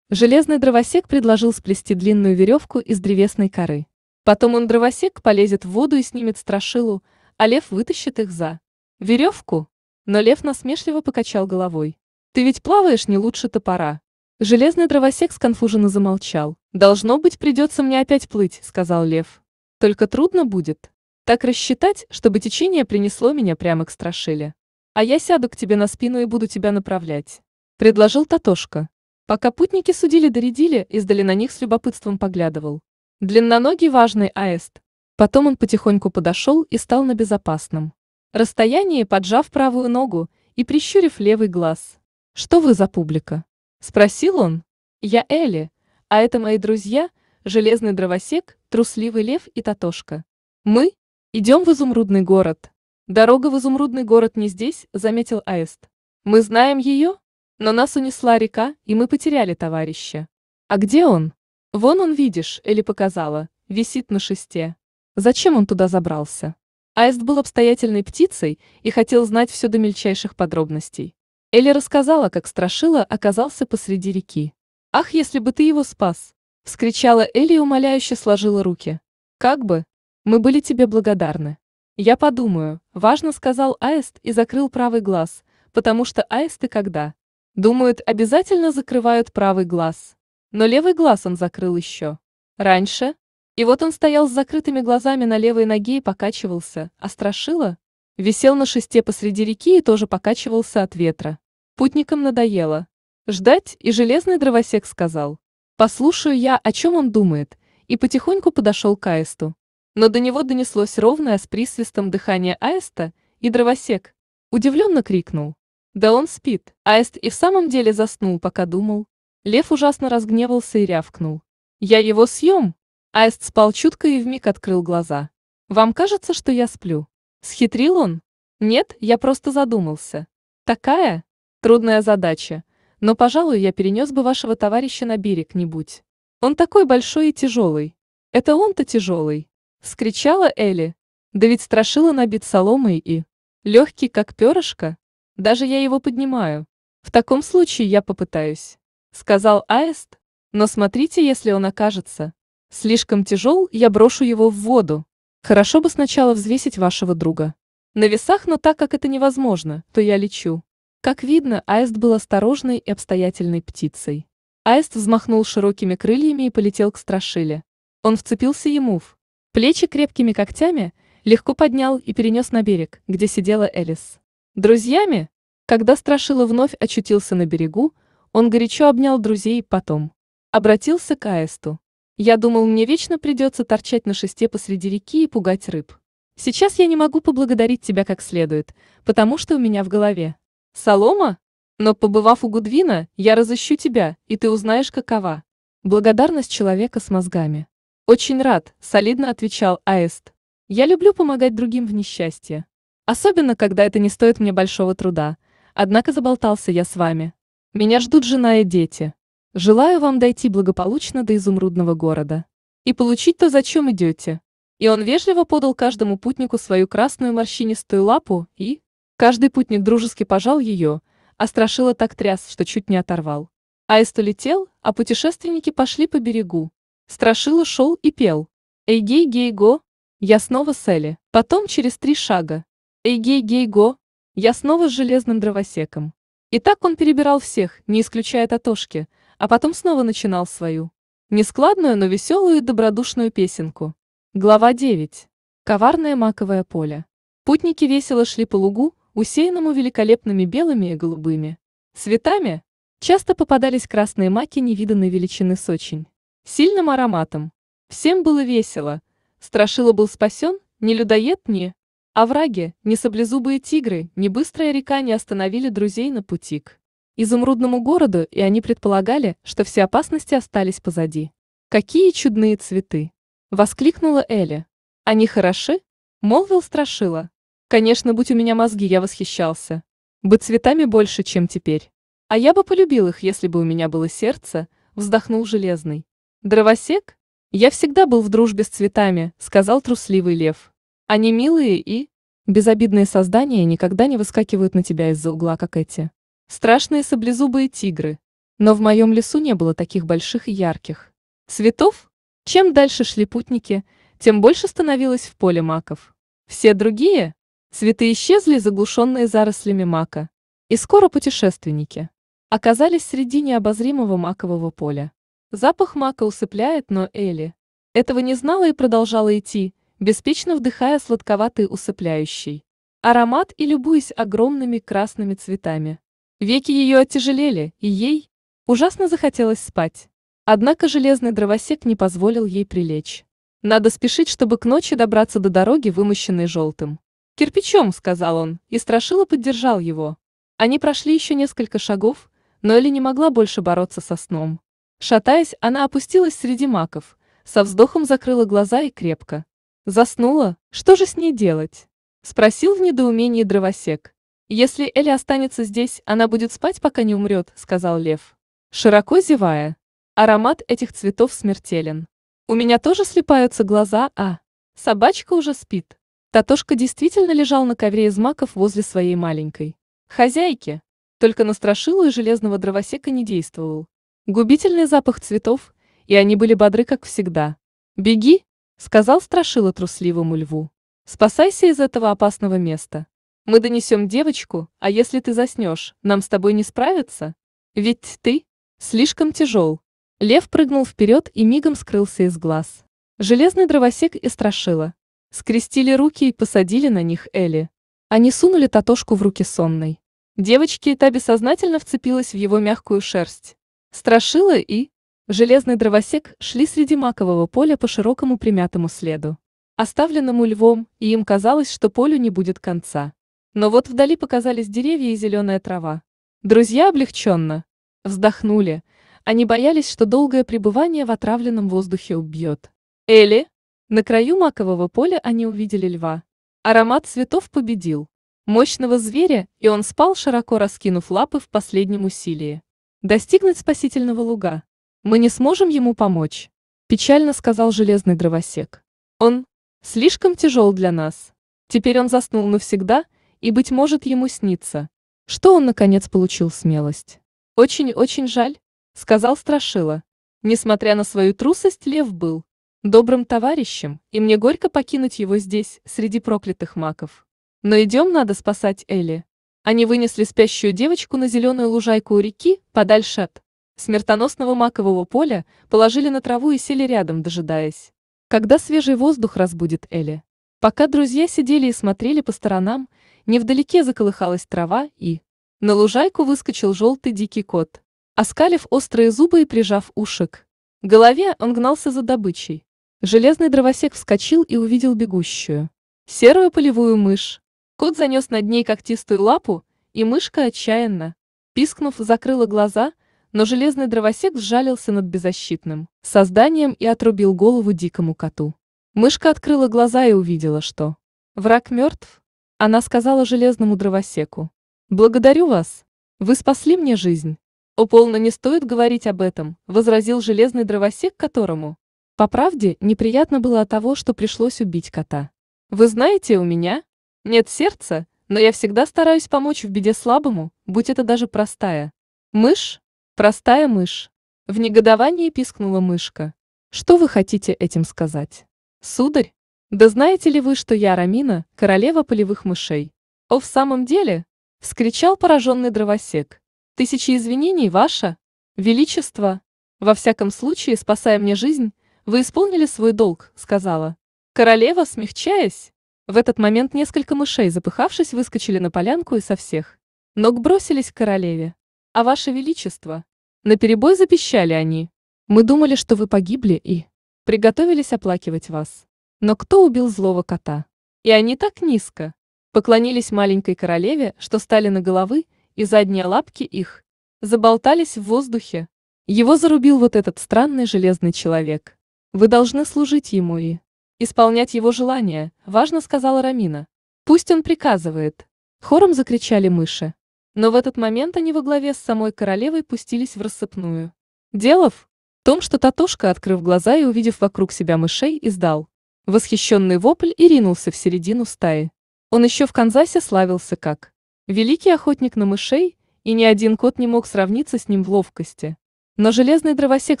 Железный дровосек предложил сплести длинную веревку из древесной коры. Потом он дровосек полезет в воду и снимет страшилу, а лев вытащит их за веревку. Но лев насмешливо покачал головой. Ты ведь плаваешь не лучше топора. Железный дровосек сконфуженно замолчал. «Должно быть, придется мне опять плыть», — сказал лев. Только трудно будет. Так рассчитать, чтобы течение принесло меня прямо к страшиле. А я сяду к тебе на спину и буду тебя направлять. Предложил Татошка. Пока путники судили-доредили, издали на них с любопытством поглядывал. Длинноногий важный аист. Потом он потихоньку подошел и стал на безопасном. Расстояние, поджав правую ногу и прищурив левый глаз. «Что вы за публика?» — спросил он. «Я Элли, а это мои друзья, Железный Дровосек трусливый лев и Татошка. Мы идем в изумрудный город. Дорога в изумрудный город не здесь, заметил Аист. Мы знаем ее, но нас унесла река, и мы потеряли товарища. А где он? Вон он, видишь, Эли показала, висит на шесте. Зачем он туда забрался? Аист был обстоятельной птицей и хотел знать все до мельчайших подробностей. Элли рассказала, как Страшила оказался посреди реки. «Ах, если бы ты его спас!» — вскричала Элли и умоляюще сложила руки. «Как бы? Мы были тебе благодарны». «Я подумаю», — важно сказал Аист и закрыл правый глаз, потому что аисты когда? Думают, обязательно закрывают правый глаз. Но левый глаз он закрыл еще. Раньше? И вот он стоял с закрытыми глазами на левой ноге и покачивался, а страшило? Висел на шесте посреди реки и тоже покачивался от ветра. Путникам надоело. Ждать, и железный дровосек сказал. Послушаю я, о чем он думает, и потихоньку подошел к аисту. Но до него донеслось ровное с присвистом дыхание аиста, и дровосек удивленно крикнул. Да он спит. Аист и в самом деле заснул, пока думал. Лев ужасно разгневался и рявкнул. Я его съем. Аист спал чутко и вмиг открыл глаза. Вам кажется, что я сплю? Схитрил он? Нет, я просто задумался. Такая трудная задача но, пожалуй, я перенес бы вашего товарища на берег-нибудь. Он такой большой и тяжелый. Это он-то тяжелый. Скричала Элли. Да ведь страшила набит соломой и... Легкий, как перышко. Даже я его поднимаю. В таком случае я попытаюсь. Сказал Аист. Но смотрите, если он окажется. Слишком тяжел, я брошу его в воду. Хорошо бы сначала взвесить вашего друга. На весах, но так как это невозможно, то я лечу. Как видно, аист был осторожной и обстоятельной птицей. Аист взмахнул широкими крыльями и полетел к Страшиле. Он вцепился ему в плечи крепкими когтями, легко поднял и перенес на берег, где сидела Элис. Друзьями? Когда Страшила вновь очутился на берегу, он горячо обнял друзей потом. Обратился к Аисту. «Я думал, мне вечно придется торчать на шесте посреди реки и пугать рыб. Сейчас я не могу поблагодарить тебя как следует, потому что у меня в голове Солома? Но побывав у Гудвина, я разыщу тебя, и ты узнаешь, какова. Благодарность человека с мозгами. Очень рад, солидно отвечал Аист. Я люблю помогать другим в несчастье. Особенно, когда это не стоит мне большого труда. Однако заболтался я с вами. Меня ждут жена и дети. Желаю вам дойти благополучно до изумрудного города. И получить то, зачем идете. И он вежливо подал каждому путнику свою красную морщинистую лапу и, Каждый путник дружески пожал ее, а страшила так тряс, что чуть не оторвал. Аист улетел, а путешественники пошли по берегу. Страшила шел и пел. «Эй-гей-гей-го, я снова с Элли». Потом через три шага. «Эй-гей-гей-го, я снова с железным дровосеком». И так он перебирал всех, не исключая Татошки, а потом снова начинал свою. Нескладную, но веселую и добродушную песенку. Глава 9. Коварное маковое поле. Путники весело шли по лугу, усеянному великолепными белыми и голубыми цветами, часто попадались красные маки невиданной величины с очень сильным ароматом. Всем было весело. Страшила был спасен, ни людоед, ни... А враги, ни саблезубые тигры, ни быстрая река не остановили друзей на пути к изумрудному городу, и они предполагали, что все опасности остались позади. «Какие чудные цветы!» — воскликнула Эля. «Они хороши?» — молвил Страшила. Конечно, будь у меня мозги, я восхищался. Бы цветами больше, чем теперь. А я бы полюбил их, если бы у меня было сердце, вздохнул Железный. Дровосек? Я всегда был в дружбе с цветами, сказал трусливый лев. Они милые и... Безобидные создания никогда не выскакивают на тебя из-за угла, как эти. Страшные саблезубые тигры. Но в моем лесу не было таких больших и ярких. Цветов? Чем дальше шли путники, тем больше становилось в поле маков. Все другие, Цветы исчезли, заглушенные зарослями мака. И скоро путешественники оказались среди необозримого макового поля. Запах мака усыпляет, но Элли этого не знала и продолжала идти, беспечно вдыхая сладковатый усыпляющий аромат и любуясь огромными красными цветами. Веки ее отяжелели, и ей ужасно захотелось спать. Однако железный дровосек не позволил ей прилечь. Надо спешить, чтобы к ночи добраться до дороги, вымощенной желтым. «Кирпичом», — сказал он, и Страшила поддержал его. Они прошли еще несколько шагов, но Элли не могла больше бороться со сном. Шатаясь, она опустилась среди маков, со вздохом закрыла глаза и крепко. Заснула, что же с ней делать? Спросил в недоумении дровосек. «Если Элли останется здесь, она будет спать, пока не умрет», — сказал лев. Широко зевая. Аромат этих цветов смертелен. «У меня тоже слепаются глаза, а...» Собачка уже спит. Татошка действительно лежал на ковре из маков возле своей маленькой. Хозяйки. Только на страшилу и железного дровосека не действовал. Губительный запах цветов, и они были бодры, как всегда. «Беги!» — сказал страшила трусливому льву. «Спасайся из этого опасного места. Мы донесем девочку, а если ты заснешь, нам с тобой не справиться. Ведь ты слишком тяжел». Лев прыгнул вперед и мигом скрылся из глаз. Железный дровосек и страшила, Скрестили руки и посадили на них Элли. Они сунули Татошку в руки сонной. Девочке та бессознательно вцепилась в его мягкую шерсть. Страшила и... Железный дровосек шли среди макового поля по широкому примятому следу. Оставленному львом, и им казалось, что полю не будет конца. Но вот вдали показались деревья и зеленая трава. Друзья облегченно вздохнули. Они боялись, что долгое пребывание в отравленном воздухе убьет. «Элли?» На краю макового поля они увидели льва. Аромат цветов победил. Мощного зверя, и он спал, широко раскинув лапы в последнем усилии. Достигнуть спасительного луга. Мы не сможем ему помочь. Печально сказал железный дровосек. Он слишком тяжел для нас. Теперь он заснул навсегда, и, быть может, ему снится. Что он, наконец, получил смелость. «Очень-очень жаль», — сказал Страшила. Несмотря на свою трусость, лев был добрым товарищем, и мне горько покинуть его здесь, среди проклятых маков. Но идем надо спасать Элли. Они вынесли спящую девочку на зеленую лужайку у реки, подальше от смертоносного макового поля, положили на траву и сели рядом, дожидаясь. Когда свежий воздух разбудит Элли? Пока друзья сидели и смотрели по сторонам, невдалеке заколыхалась трава и... На лужайку выскочил желтый дикий кот. Оскалив острые зубы и прижав уши к голове, он гнался за добычей. Железный дровосек вскочил и увидел бегущую. Серую полевую мышь. Кот занес над ней когтистую лапу, и мышка отчаянно, пискнув, закрыла глаза, но железный дровосек сжалился над беззащитным созданием и отрубил голову дикому коту. Мышка открыла глаза и увидела, что враг мертв. Она сказала железному дровосеку. «Благодарю вас. Вы спасли мне жизнь». «О, полно не стоит говорить об этом», — возразил железный дровосек, которому по правде, неприятно было от того, что пришлось убить кота. Вы знаете, у меня нет сердца, но я всегда стараюсь помочь в беде слабому, будь это даже простая. Мышь? Простая мышь. В негодовании пискнула мышка. Что вы хотите этим сказать? Сударь? Да знаете ли вы, что я Рамина, королева полевых мышей? О, в самом деле? Вскричал пораженный дровосек. Тысячи извинений, ваша, Величество! Во всяком случае, спасая мне жизнь, «Вы исполнили свой долг», — сказала. Королева, смягчаясь. В этот момент несколько мышей, запыхавшись, выскочили на полянку и со всех. Ног бросились к королеве. «А ваше величество!» на перебой запищали они. «Мы думали, что вы погибли и...» Приготовились оплакивать вас. Но кто убил злого кота? И они так низко. Поклонились маленькой королеве, что стали на головы, и задние лапки их. Заболтались в воздухе. Его зарубил вот этот странный железный человек. Вы должны служить ему и исполнять его желания, важно сказала Рамина. Пусть он приказывает. Хором закричали мыши. Но в этот момент они во главе с самой королевой пустились в рассыпную. Делов в том, что Татошка, открыв глаза и увидев вокруг себя мышей, издал восхищенный вопль и ринулся в середину стаи. Он еще в Канзасе славился как великий охотник на мышей, и ни один кот не мог сравниться с ним в ловкости. Но железный дровосек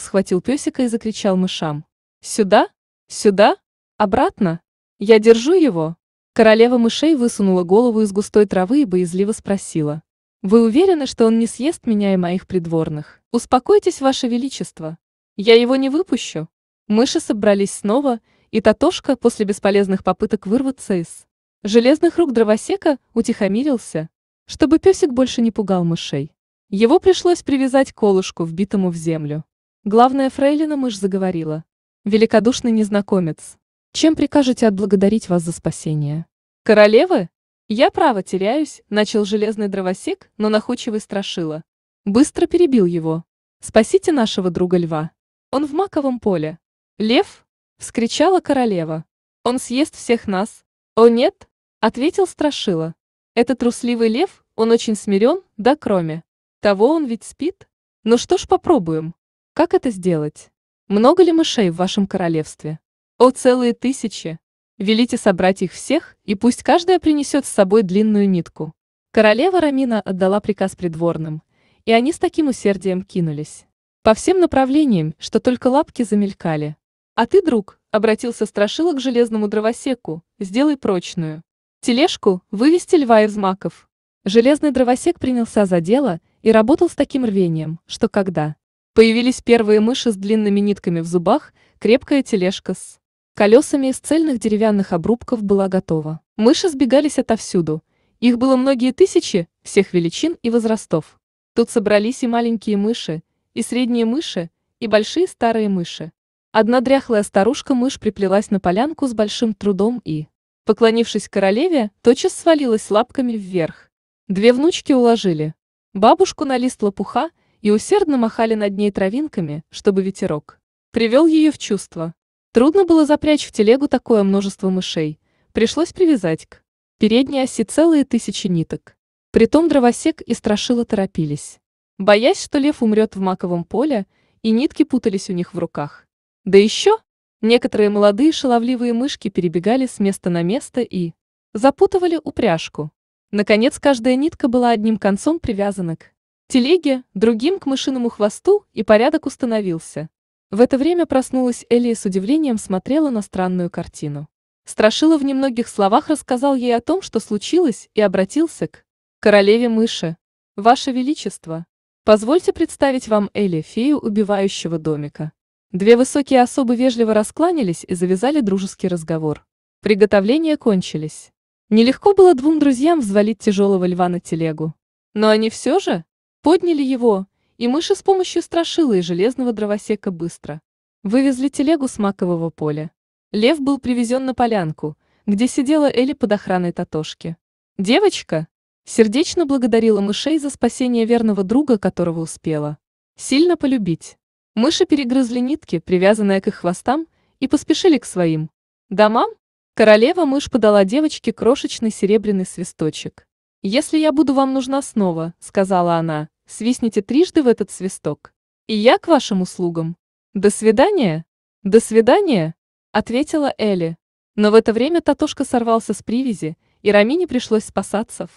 схватил песика и закричал мышам. Сюда? Сюда? Обратно? Я держу его. Королева мышей высунула голову из густой травы и боязливо спросила. «Вы уверены, что он не съест меня и моих придворных? Успокойтесь, Ваше Величество. Я его не выпущу». Мыши собрались снова, и Татошка после бесполезных попыток вырваться из железных рук дровосека утихомирился, чтобы песик больше не пугал мышей. Его пришлось привязать колышку, вбитому в землю. Главная фрейлина мышь заговорила. Великодушный незнакомец. Чем прикажете отблагодарить вас за спасение? Королевы? Я право теряюсь, начал железный дровосек, но находчивый страшила. Быстро перебил его. Спасите нашего друга льва. Он в маковом поле. Лев? Вскричала королева. Он съест всех нас. О нет, ответил страшила. Это трусливый лев, он очень смирен, да кроме. Того он ведь спит. Ну что ж попробуем. Как это сделать? Много ли мышей в вашем королевстве? О, целые тысячи! Велите собрать их всех, и пусть каждая принесет с собой длинную нитку. Королева Рамина отдала приказ придворным, и они с таким усердием кинулись. По всем направлениям, что только лапки замелькали. «А ты, друг», — обратился Страшила к железному дровосеку, — «сделай прочную. Тележку вывести льва из маков». Железный дровосек принялся за дело и работал с таким рвением, что когда Появились первые мыши с длинными нитками в зубах, крепкая тележка с колесами из цельных деревянных обрубков была готова. Мыши сбегались отовсюду. Их было многие тысячи, всех величин и возрастов. Тут собрались и маленькие мыши, и средние мыши, и большие старые мыши. Одна дряхлая старушка-мышь приплелась на полянку с большим трудом и, поклонившись королеве, тотчас свалилась лапками вверх. Две внучки уложили. Бабушку на лист лопуха – и усердно махали над ней травинками, чтобы ветерок привел ее в чувство. Трудно было запрячь в телегу такое множество мышей, пришлось привязать к передней оси целые тысячи ниток. Притом дровосек и страшила торопились, боясь, что лев умрет в маковом поле, и нитки путались у них в руках. Да еще некоторые молодые шаловливые мышки перебегали с места на место и запутывали упряжку. Наконец, каждая нитка была одним концом привязана к телеге, другим к мышиному хвосту, и порядок установился. В это время проснулась Элли и с удивлением смотрела на странную картину. Страшила в немногих словах рассказал ей о том, что случилось, и обратился к королеве мыши. «Ваше Величество, позвольте представить вам Элли, фею убивающего домика». Две высокие особы вежливо раскланялись и завязали дружеский разговор. Приготовления кончились. Нелегко было двум друзьям взвалить тяжелого льва на телегу. Но они все же, Подняли его, и мыши с помощью страшила и железного дровосека быстро вывезли телегу с макового поля. Лев был привезен на полянку, где сидела Элли под охраной Татошки. «Девочка!» Сердечно благодарила мышей за спасение верного друга, которого успела. Сильно полюбить. Мыши перегрызли нитки, привязанные к их хвостам, и поспешили к своим. Да мам? Королева мышь подала девочке крошечный серебряный свисточек. «Если я буду вам нужна снова», — сказала она, — «свистните трижды в этот свисток. И я к вашим услугам». «До свидания!» «До свидания!» — ответила Элли. Но в это время Татошка сорвался с привязи, и Рамине пришлось спасаться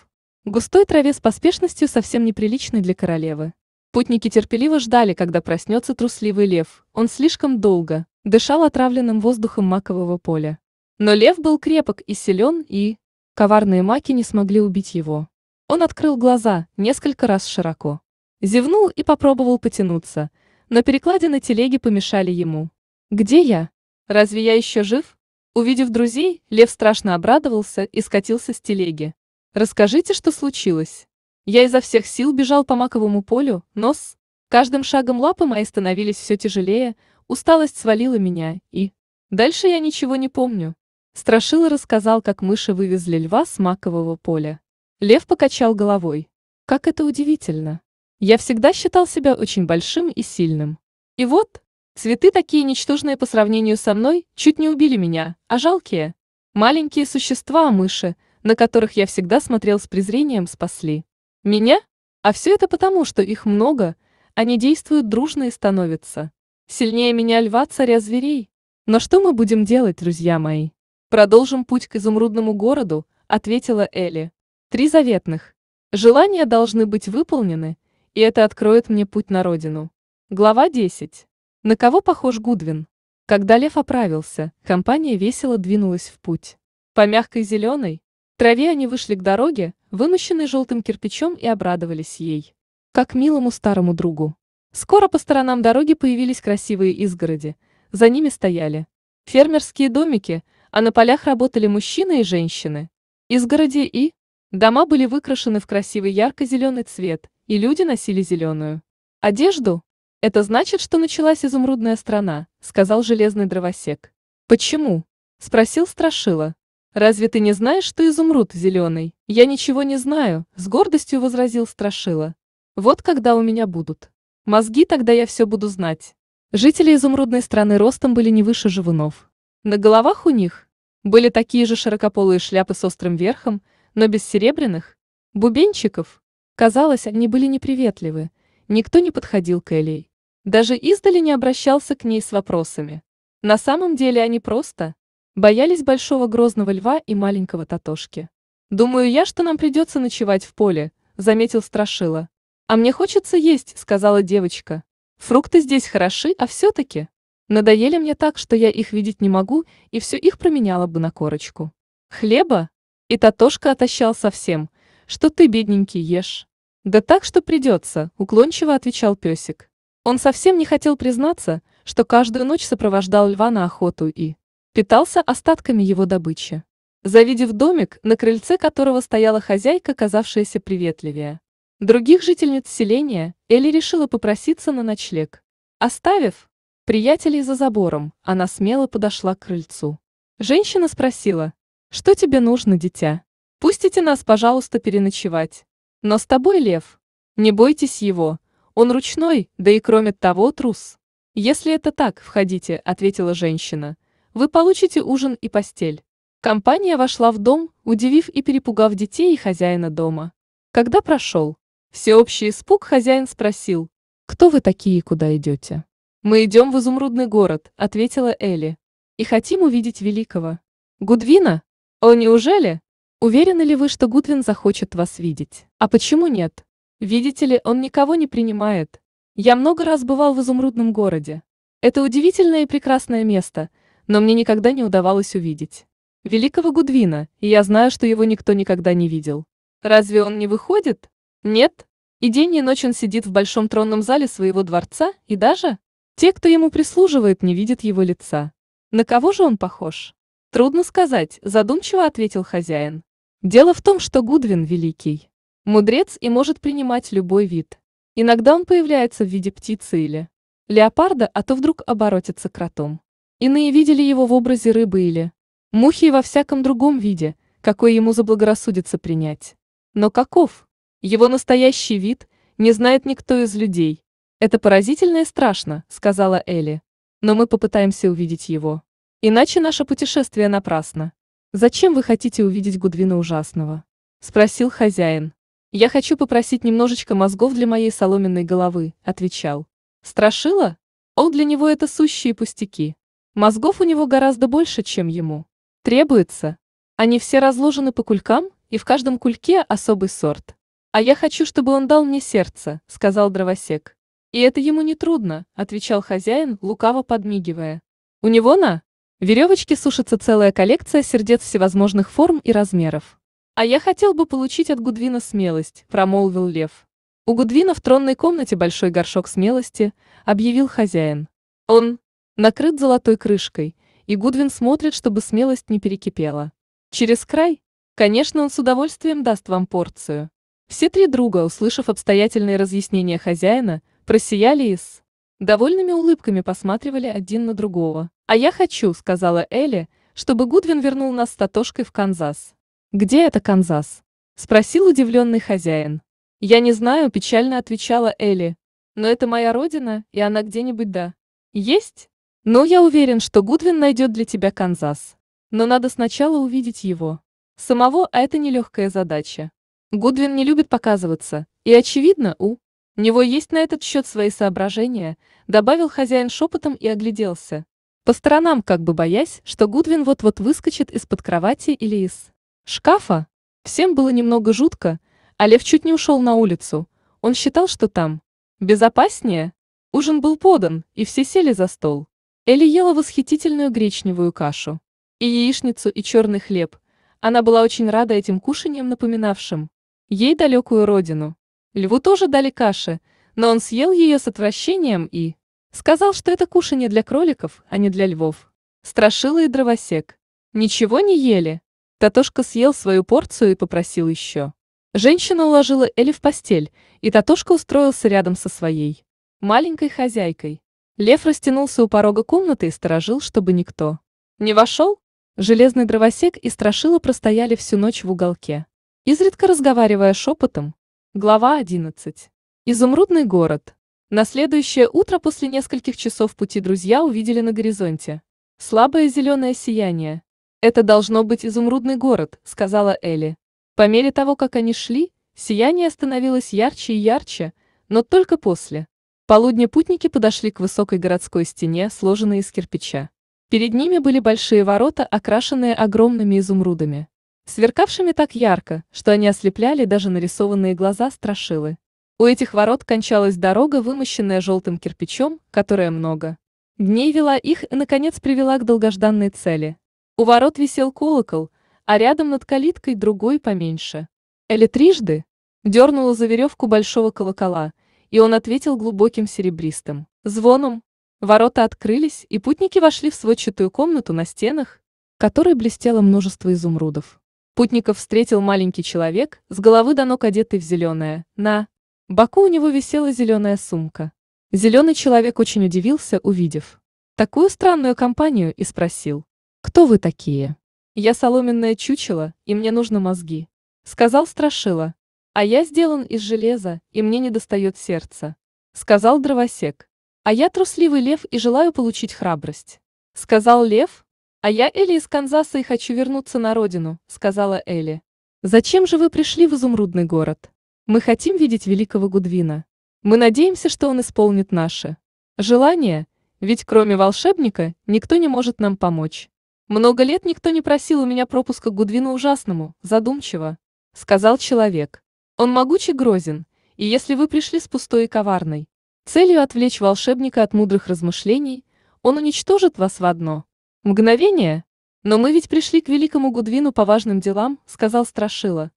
в густой траве с поспешностью, совсем неприличной для королевы. Путники терпеливо ждали, когда проснется трусливый лев. Он слишком долго дышал отравленным воздухом макового поля. Но лев был крепок и силен, и, Коварные маки не смогли убить его. Он открыл глаза несколько раз широко. Зевнул и попробовал потянуться, но перекладины телеги помешали ему. «Где я? Разве я еще жив?» Увидев друзей, лев страшно обрадовался и скатился с телеги. «Расскажите, что случилось?» Я изо всех сил бежал по маковому полю, нос. Каждым шагом лапы мои становились все тяжелее, усталость свалила меня, и... Дальше я ничего не помню. Страшила рассказал, как мыши вывезли льва с макового поля. Лев покачал головой. Как это удивительно. Я всегда считал себя очень большим и сильным. И вот, цветы такие ничтожные по сравнению со мной, чуть не убили меня, а жалкие. Маленькие существа, мыши, на которых я всегда смотрел с презрением, спасли. Меня? А все это потому, что их много, они действуют дружно и становятся. Сильнее меня льва царя зверей. Но что мы будем делать, друзья мои? Продолжим путь к изумрудному городу, ответила Элли. Три заветных. Желания должны быть выполнены, и это откроет мне путь на родину. Глава 10. На кого похож Гудвин? Когда лев оправился, компания весело двинулась в путь. По мягкой зеленой траве они вышли к дороге, вымощенной желтым кирпичом, и обрадовались ей. Как милому старому другу. Скоро по сторонам дороги появились красивые изгороди. За ними стояли фермерские домики, а на полях работали мужчины и женщины. Изгороди и дома были выкрашены в красивый ярко-зеленый цвет, и люди носили зеленую одежду. «Это значит, что началась изумрудная страна», — сказал железный дровосек. «Почему?» — спросил Страшила. «Разве ты не знаешь, что изумруд зеленый?» «Я ничего не знаю», — с гордостью возразил Страшила. «Вот когда у меня будут. Мозги, тогда я все буду знать». Жители изумрудной страны ростом были не выше живунов, на головах у них были такие же широкополые шляпы с острым верхом, но без серебряных, бубенчиков. Казалось, они были неприветливы, никто не подходил к Элей. Даже издали не обращался к ней с вопросами. На самом деле они просто боялись большого грозного льва и маленького Татошки. «Думаю я, что нам придется ночевать в поле», — заметил Страшила. «А мне хочется есть», — сказала девочка. «Фрукты здесь хороши, а все-таки...» Надоели мне так, что я их видеть не могу, и все их променяла бы на корочку. Хлеба? И Татошка отощал совсем, что ты, бедненький, ешь. Да так, что придется, уклончиво отвечал песик. Он совсем не хотел признаться, что каждую ночь сопровождал льва на охоту и питался остатками его добычи. Завидев домик, на крыльце которого стояла хозяйка, казавшаяся приветливее. Других жительниц селения Элли решила попроситься на ночлег. Оставив, приятелей за забором, она смело подошла к крыльцу. Женщина спросила, «Что тебе нужно, дитя? Пустите нас, пожалуйста, переночевать. Но с тобой лев. Не бойтесь его, он ручной, да и кроме того трус». «Если это так, входите», — ответила женщина. «Вы получите ужин и постель». Компания вошла в дом, удивив и перепугав детей и хозяина дома. Когда прошел всеобщий испуг, хозяин спросил, «Кто вы такие и куда идете?» «Мы идем в изумрудный город», — ответила Элли. «И хотим увидеть великого». «Гудвина? О, неужели? Уверены ли вы, что Гудвин захочет вас видеть? А почему нет? Видите ли, он никого не принимает. Я много раз бывал в изумрудном городе. Это удивительное и прекрасное место, но мне никогда не удавалось увидеть. Великого Гудвина, и я знаю, что его никто никогда не видел. Разве он не выходит? Нет. И день и ночь он сидит в большом тронном зале своего дворца, и даже, те, кто ему прислуживает, не видят его лица. На кого же он похож? Трудно сказать, задумчиво ответил хозяин. Дело в том, что Гудвин великий. Мудрец и может принимать любой вид. Иногда он появляется в виде птицы или леопарда, а то вдруг оборотится кротом. Иные видели его в образе рыбы или мухи и во всяком другом виде, какой ему заблагорассудится принять. Но каков? Его настоящий вид не знает никто из людей, «Это поразительно и страшно», — сказала Элли. «Но мы попытаемся увидеть его. Иначе наше путешествие напрасно». «Зачем вы хотите увидеть Гудвина Ужасного?» — спросил хозяин. «Я хочу попросить немножечко мозгов для моей соломенной головы», — отвечал. «Страшила? О, для него это сущие пустяки. Мозгов у него гораздо больше, чем ему. Требуется. Они все разложены по кулькам, и в каждом кульке особый сорт. А я хочу, чтобы он дал мне сердце», — сказал дровосек. «И это ему не трудно, отвечал хозяин, лукаво подмигивая. «У него на веревочке сушится целая коллекция сердец всевозможных форм и размеров. А я хотел бы получить от Гудвина смелость», — промолвил лев. «У Гудвина в тронной комнате большой горшок смелости», — объявил хозяин. «Он накрыт золотой крышкой, и Гудвин смотрит, чтобы смелость не перекипела. Через край, конечно, он с удовольствием даст вам порцию». Все три друга, услышав обстоятельные разъяснения хозяина, Просияли и с довольными улыбками посматривали один на другого. «А я хочу», — сказала Элли, «чтобы Гудвин вернул нас с Татошкой в Канзас». «Где это Канзас?» — спросил удивленный хозяин. «Я не знаю», — печально отвечала Элли. «Но это моя родина, и она где-нибудь да». «Есть?» «Но я уверен, что Гудвин найдет для тебя Канзас. Но надо сначала увидеть его. Самого, а это нелегкая задача. Гудвин не любит показываться, и, очевидно, у у него есть на этот счет свои соображения, добавил хозяин шепотом и огляделся. По сторонам, как бы боясь, что Гудвин вот-вот выскочит из-под кровати или из шкафа. Всем было немного жутко, а Лев чуть не ушел на улицу. Он считал, что там безопаснее. Ужин был подан, и все сели за стол. Элли ела восхитительную гречневую кашу. И яичницу, и черный хлеб. Она была очень рада этим кушаниям, напоминавшим ей далекую родину. Льву тоже дали каши, но он съел ее с отвращением и... Сказал, что это кушанье для кроликов, а не для львов. Страшила и дровосек. Ничего не ели. Татошка съел свою порцию и попросил еще. Женщина уложила Эли в постель, и Татошка устроился рядом со своей. Маленькой хозяйкой. Лев растянулся у порога комнаты и сторожил, чтобы никто. Не вошел? Железный дровосек и страшила простояли всю ночь в уголке. Изредка разговаривая шепотом, Глава 11. Изумрудный город. На следующее утро после нескольких часов пути друзья увидели на горизонте. Слабое зеленое сияние. «Это должно быть изумрудный город», — сказала Элли. По мере того, как они шли, сияние становилось ярче и ярче, но только после. Полудня путники подошли к высокой городской стене, сложенной из кирпича. Перед ними были большие ворота, окрашенные огромными изумрудами сверкавшими так ярко, что они ослепляли даже нарисованные глаза страшилы. У этих ворот кончалась дорога, вымощенная желтым кирпичом, которая много дней вела их и, наконец, привела к долгожданной цели. У ворот висел колокол, а рядом над калиткой другой поменьше. Эли трижды дернула за веревку большого колокола, и он ответил глубоким серебристым звоном. Ворота открылись, и путники вошли в сводчатую комнату на стенах, которой блестело множество изумрудов. Путников встретил маленький человек, с головы до ног одетый в зеленое, на боку у него висела зеленая сумка. Зеленый человек очень удивился, увидев такую странную компанию, и спросил, «Кто вы такие?» «Я соломенное чучело, и мне нужно мозги», — сказал Страшила. «А я сделан из железа, и мне не достает сердца», — сказал дровосек. «А я трусливый лев и желаю получить храбрость», — сказал лев, «А я Элли из Канзаса и хочу вернуться на родину», — сказала Элли. «Зачем же вы пришли в изумрудный город? Мы хотим видеть великого Гудвина. Мы надеемся, что он исполнит наше желание. ведь кроме волшебника никто не может нам помочь. Много лет никто не просил у меня пропуска Гудвину ужасному, задумчиво», — сказал человек. «Он могуч и грозен, и если вы пришли с пустой и коварной, целью отвлечь волшебника от мудрых размышлений, он уничтожит вас в одно». «Мгновение? Но мы ведь пришли к великому Гудвину по важным делам», — сказал Страшила.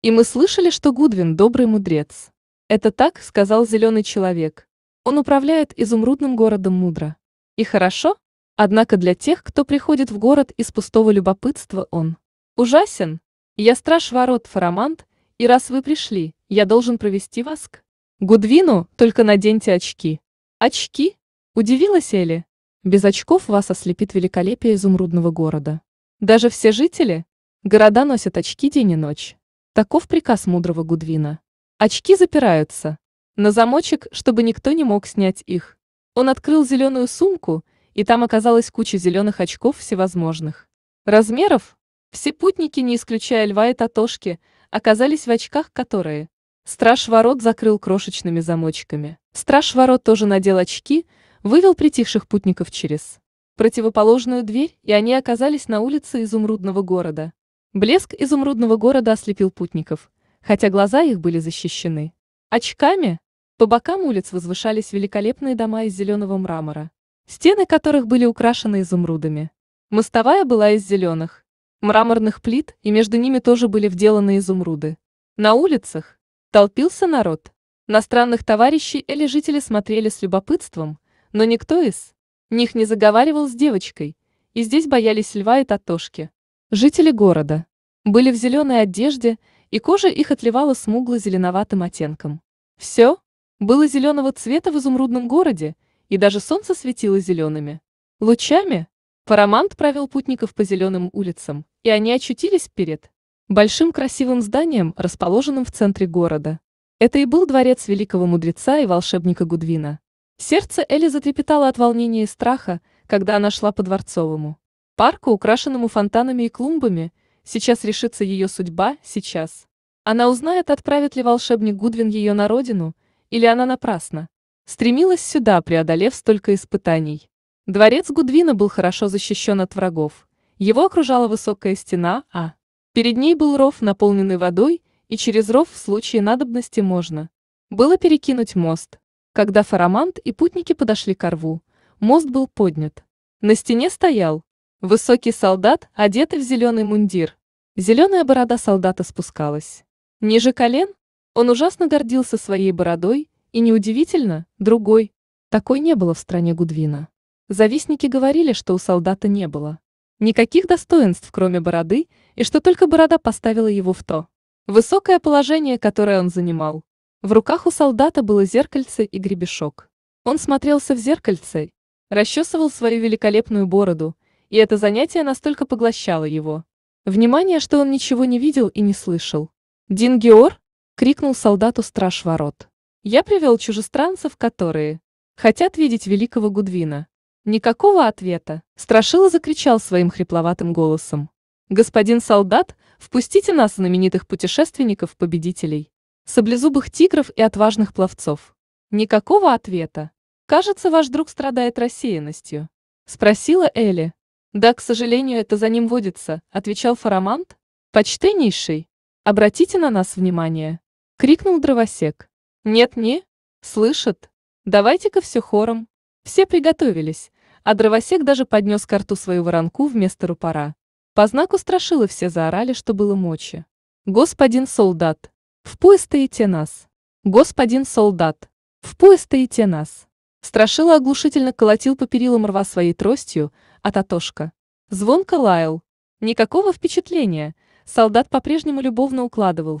«И мы слышали, что Гудвин — добрый мудрец. Это так, — сказал зеленый человек. Он управляет изумрудным городом мудро. И хорошо, однако для тех, кто приходит в город из пустого любопытства, он ужасен. Я страж ворот, фарамант, и раз вы пришли, я должен провести вас к Гудвину, только наденьте очки». «Очки?» — удивилась Элли. Без очков вас ослепит великолепие изумрудного города. Даже все жители? Города носят очки день и ночь. Таков приказ мудрого Гудвина. Очки запираются. На замочек, чтобы никто не мог снять их. Он открыл зеленую сумку, и там оказалась куча зеленых очков всевозможных. Размеров? Все путники, не исключая льва и татошки, оказались в очках, которые... Страж ворот закрыл крошечными замочками. Страж ворот тоже надел очки, вывел притихших путников через противоположную дверь, и они оказались на улице изумрудного города. Блеск изумрудного города ослепил путников, хотя глаза их были защищены. Очками? По бокам улиц возвышались великолепные дома из зеленого мрамора, стены которых были украшены изумрудами. Мостовая была из зеленых, мраморных плит, и между ними тоже были вделаны изумруды. На улицах толпился народ. На странных товарищей или жители смотрели с любопытством, но никто из них не заговаривал с девочкой, и здесь боялись льва и татошки. Жители города были в зеленой одежде, и кожа их отливала смугло-зеленоватым оттенком. Все было зеленого цвета в изумрудном городе, и даже солнце светило зелеными лучами. Парамант провел путников по зеленым улицам, и они очутились перед большим красивым зданием, расположенным в центре города. Это и был дворец великого мудреца и волшебника Гудвина. Сердце Эли затрепетало от волнения и страха, когда она шла по Дворцовому. Парку, украшенному фонтанами и клумбами, сейчас решится ее судьба, сейчас. Она узнает, отправит ли волшебник Гудвин ее на родину, или она напрасно. Стремилась сюда, преодолев столько испытаний. Дворец Гудвина был хорошо защищен от врагов. Его окружала высокая стена, а перед ней был ров, наполненный водой, и через ров в случае надобности можно было перекинуть мост. Когда Фарамант и путники подошли к рву, мост был поднят. На стене стоял высокий солдат, одетый в зеленый мундир. Зеленая борода солдата спускалась. Ниже колен он ужасно гордился своей бородой, и неудивительно, другой. Такой не было в стране Гудвина. Завистники говорили, что у солдата не было никаких достоинств, кроме бороды, и что только борода поставила его в то высокое положение, которое он занимал. В руках у солдата было зеркальце и гребешок. Он смотрелся в зеркальце, расчесывал свою великолепную бороду, и это занятие настолько поглощало его. Внимание, что он ничего не видел и не слышал. «Дин Геор?» — крикнул солдату страж ворот. «Я привел чужестранцев, которые хотят видеть великого Гудвина». Никакого ответа. Страшила закричал своим хрипловатым голосом. «Господин солдат, впустите нас, знаменитых путешественников-победителей!» Саблезубых тигров и отважных пловцов. Никакого ответа. «Кажется, ваш друг страдает рассеянностью», — спросила Элли. «Да, к сожалению, это за ним водится», — отвечал Фарамант. «Почтеннейший, обратите на нас внимание», — крикнул дровосек. «Нет-не, слышат. Давайте-ка все хором». Все приготовились, а дровосек даже поднес карту свою воронку вместо рупора. По знаку страшило все заорали, что было мочи. «Господин солдат, в поезд идти нас. Господин солдат. В поезд идти нас. Страшила оглушительно колотил по перилам рва своей тростью, а Татошка. Звонко лаял. Никакого впечатления. Солдат по-прежнему любовно укладывал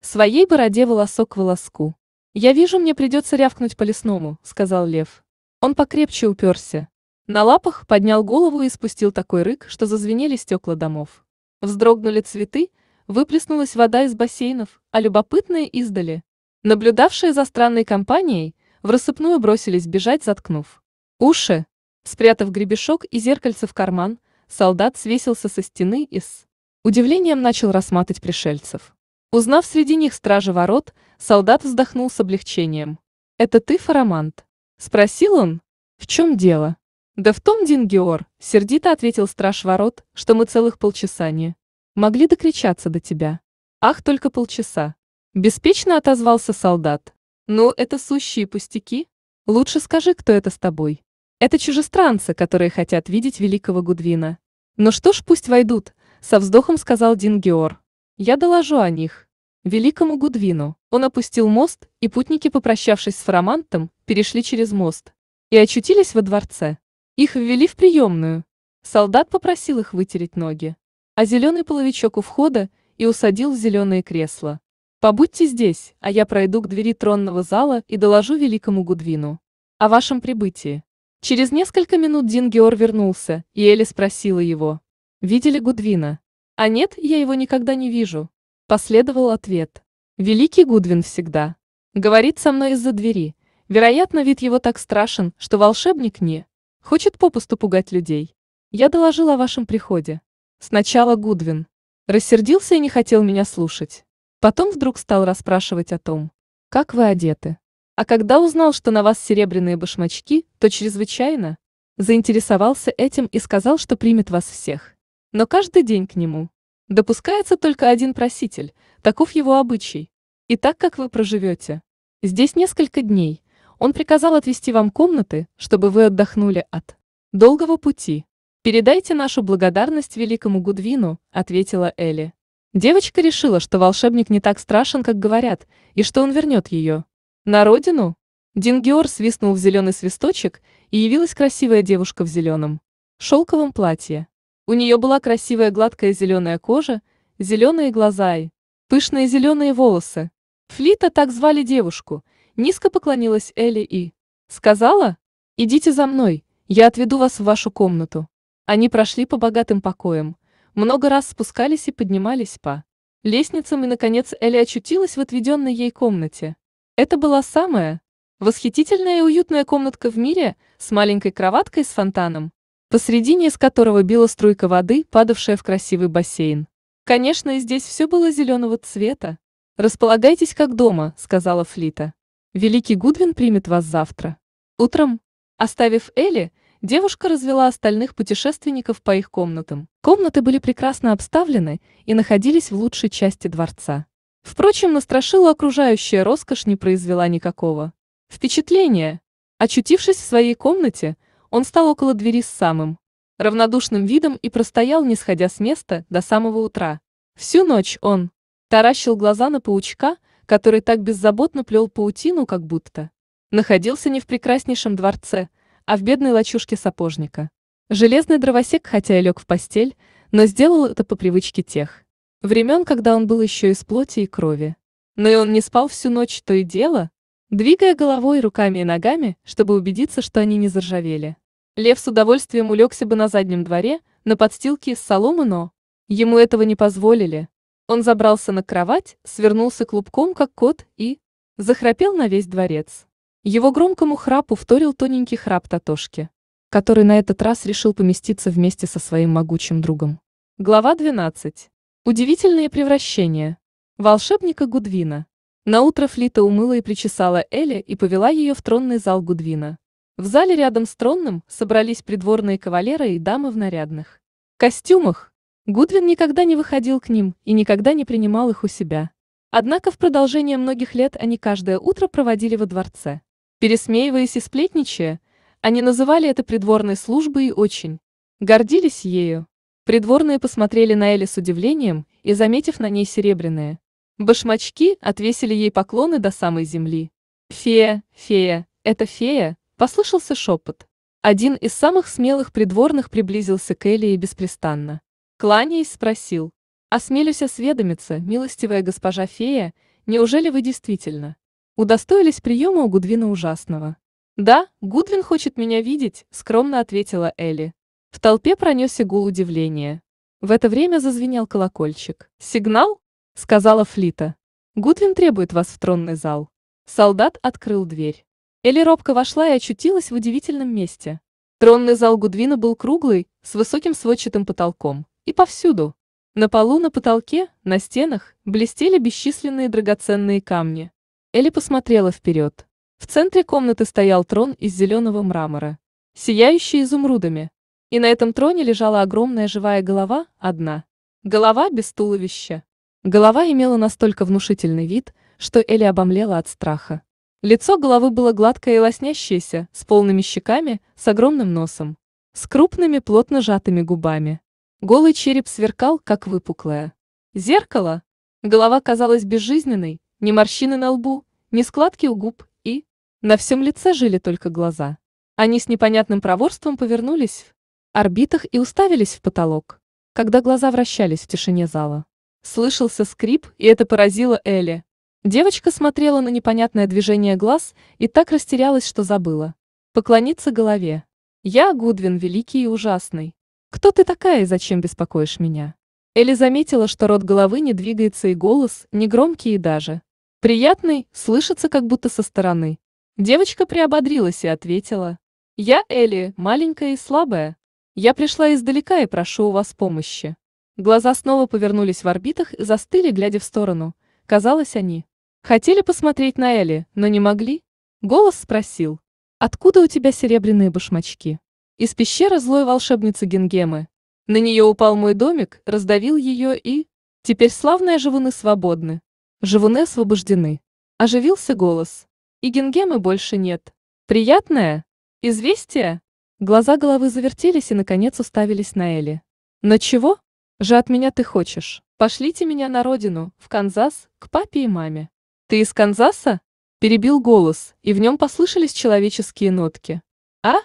в своей бороде волосок к волоску. «Я вижу, мне придется рявкнуть по лесному», — сказал лев. Он покрепче уперся. На лапах поднял голову и спустил такой рык, что зазвенели стекла домов. Вздрогнули цветы, выплеснулась вода из бассейнов, а любопытные издали. Наблюдавшие за странной компанией, в рассыпную бросились бежать, заткнув уши. Спрятав гребешок и зеркальце в карман, солдат свесился со стены и с удивлением начал рассматривать пришельцев. Узнав среди них стражи ворот, солдат вздохнул с облегчением. «Это ты, Фарамант?» — спросил он. «В чем дело?» «Да в том, Дингиор», — сердито ответил страж ворот, что мы целых полчаса не Могли докричаться до тебя. Ах, только полчаса. Беспечно отозвался солдат. Ну, это сущие пустяки. Лучше скажи, кто это с тобой. Это чужестранцы, которые хотят видеть великого Гудвина. Ну что ж, пусть войдут, со вздохом сказал Дин Геор. Я доложу о них. Великому Гудвину. Он опустил мост, и путники, попрощавшись с Фарамантом, перешли через мост. И очутились во дворце. Их ввели в приемную. Солдат попросил их вытереть ноги а зеленый половичок у входа и усадил в зеленое кресло. «Побудьте здесь, а я пройду к двери тронного зала и доложу великому Гудвину. О вашем прибытии». Через несколько минут Дин Геор вернулся, и Элли спросила его. «Видели Гудвина?» «А нет, я его никогда не вижу», — последовал ответ. «Великий Гудвин всегда. Говорит со мной из-за двери. Вероятно, вид его так страшен, что волшебник не. Хочет попусту пугать людей. Я доложил о вашем приходе. Сначала Гудвин. Рассердился и не хотел меня слушать. Потом вдруг стал расспрашивать о том, как вы одеты. А когда узнал, что на вас серебряные башмачки, то чрезвычайно заинтересовался этим и сказал, что примет вас всех. Но каждый день к нему допускается только один проситель, таков его обычай. И так как вы проживете здесь несколько дней, он приказал отвести вам комнаты, чтобы вы отдохнули от долгого пути. «Передайте нашу благодарность великому Гудвину», — ответила Элли. Девочка решила, что волшебник не так страшен, как говорят, и что он вернет ее. «На родину?» Дингиор свистнул в зеленый свисточек, и явилась красивая девушка в зеленом шелковом платье. У нее была красивая гладкая зеленая кожа, зеленые глаза и пышные зеленые волосы. Флита так звали девушку, низко поклонилась Элли и сказала, «Идите за мной, я отведу вас в вашу комнату». Они прошли по богатым покоям, много раз спускались и поднимались по лестницам, и, наконец, Элли очутилась в отведенной ей комнате. Это была самая восхитительная и уютная комнатка в мире с маленькой кроваткой с фонтаном, посредине из которого била струйка воды, падавшая в красивый бассейн. Конечно, и здесь все было зеленого цвета. «Располагайтесь как дома», — сказала Флита. «Великий Гудвин примет вас завтра». Утром, оставив Элли, девушка развела остальных путешественников по их комнатам. Комнаты были прекрасно обставлены и находились в лучшей части дворца. Впрочем, на окружающая роскошь не произвела никакого впечатления. Очутившись в своей комнате, он стал около двери с самым равнодушным видом и простоял, не сходя с места, до самого утра. Всю ночь он таращил глаза на паучка, который так беззаботно плел паутину, как будто находился не в прекраснейшем дворце, а в бедной лачушке сапожника. Железный дровосек, хотя и лег в постель, но сделал это по привычке тех. Времен, когда он был еще из плоти и крови. Но и он не спал всю ночь, то и дело, двигая головой, руками и ногами, чтобы убедиться, что они не заржавели. Лев с удовольствием улегся бы на заднем дворе, на подстилке из соломы, но ему этого не позволили. Он забрался на кровать, свернулся клубком, как кот, и захрапел на весь дворец. Его громкому храпу вторил тоненький храп Татошки, который на этот раз решил поместиться вместе со своим могучим другом. Глава 12. Удивительные превращения. Волшебника Гудвина. На утро Флита умыла и причесала Эля и повела ее в тронный зал Гудвина. В зале рядом с тронным собрались придворные кавалеры и дамы в нарядных костюмах. Гудвин никогда не выходил к ним и никогда не принимал их у себя. Однако в продолжение многих лет они каждое утро проводили во дворце. Пересмеиваясь и сплетничая, они называли это придворной службой и очень гордились ею. Придворные посмотрели на Эли с удивлением и, заметив на ней серебряные башмачки, отвесили ей поклоны до самой земли. «Фея, фея, это фея!» – послышался шепот. Один из самых смелых придворных приблизился к Элии беспрестанно. Кланяясь, спросил. «Осмелюсь осведомиться, милостивая госпожа фея, неужели вы действительно удостоились приема у Гудвина ужасного. «Да, Гудвин хочет меня видеть», — скромно ответила Элли. В толпе пронесся гул удивления. В это время зазвенел колокольчик. «Сигнал?» — сказала Флита. «Гудвин требует вас в тронный зал». Солдат открыл дверь. Элли робко вошла и очутилась в удивительном месте. Тронный зал Гудвина был круглый, с высоким сводчатым потолком. И повсюду. На полу, на потолке, на стенах блестели бесчисленные драгоценные камни. Элли посмотрела вперед. В центре комнаты стоял трон из зеленого мрамора, сияющий изумрудами. И на этом троне лежала огромная живая голова, одна. Голова без туловища. Голова имела настолько внушительный вид, что Элли обомлела от страха. Лицо головы было гладкое и лоснящееся, с полными щеками, с огромным носом, с крупными плотно сжатыми губами. Голый череп сверкал, как выпуклое. Зеркало. Голова казалась безжизненной, ни морщины на лбу, ни складки у губ и... На всем лице жили только глаза. Они с непонятным проворством повернулись в орбитах и уставились в потолок, когда глаза вращались в тишине зала. Слышался скрип, и это поразило Элли. Девочка смотрела на непонятное движение глаз и так растерялась, что забыла. Поклониться голове. «Я Гудвин, великий и ужасный. Кто ты такая и зачем беспокоишь меня?» Элли заметила, что рот головы не двигается и голос, не громкий и даже. Приятный слышится как будто со стороны. Девочка приободрилась и ответила. «Я Элли, маленькая и слабая. Я пришла издалека и прошу у вас помощи». Глаза снова повернулись в орбитах и застыли, глядя в сторону. Казалось, они хотели посмотреть на Элли, но не могли. Голос спросил. «Откуда у тебя серебряные башмачки?» «Из пещеры злой волшебницы Генгемы. На нее упал мой домик, раздавил ее и...» «Теперь славная живуны свободны. Живуны освобождены. Оживился голос. И генгемы больше нет. Приятное? Известие? Глаза головы завертелись и, наконец, уставились на Эли. Но чего? Же от меня ты хочешь. Пошлите меня на родину, в Канзас, к папе и маме. Ты из Канзаса? Перебил голос, и в нем послышались человеческие нотки. А?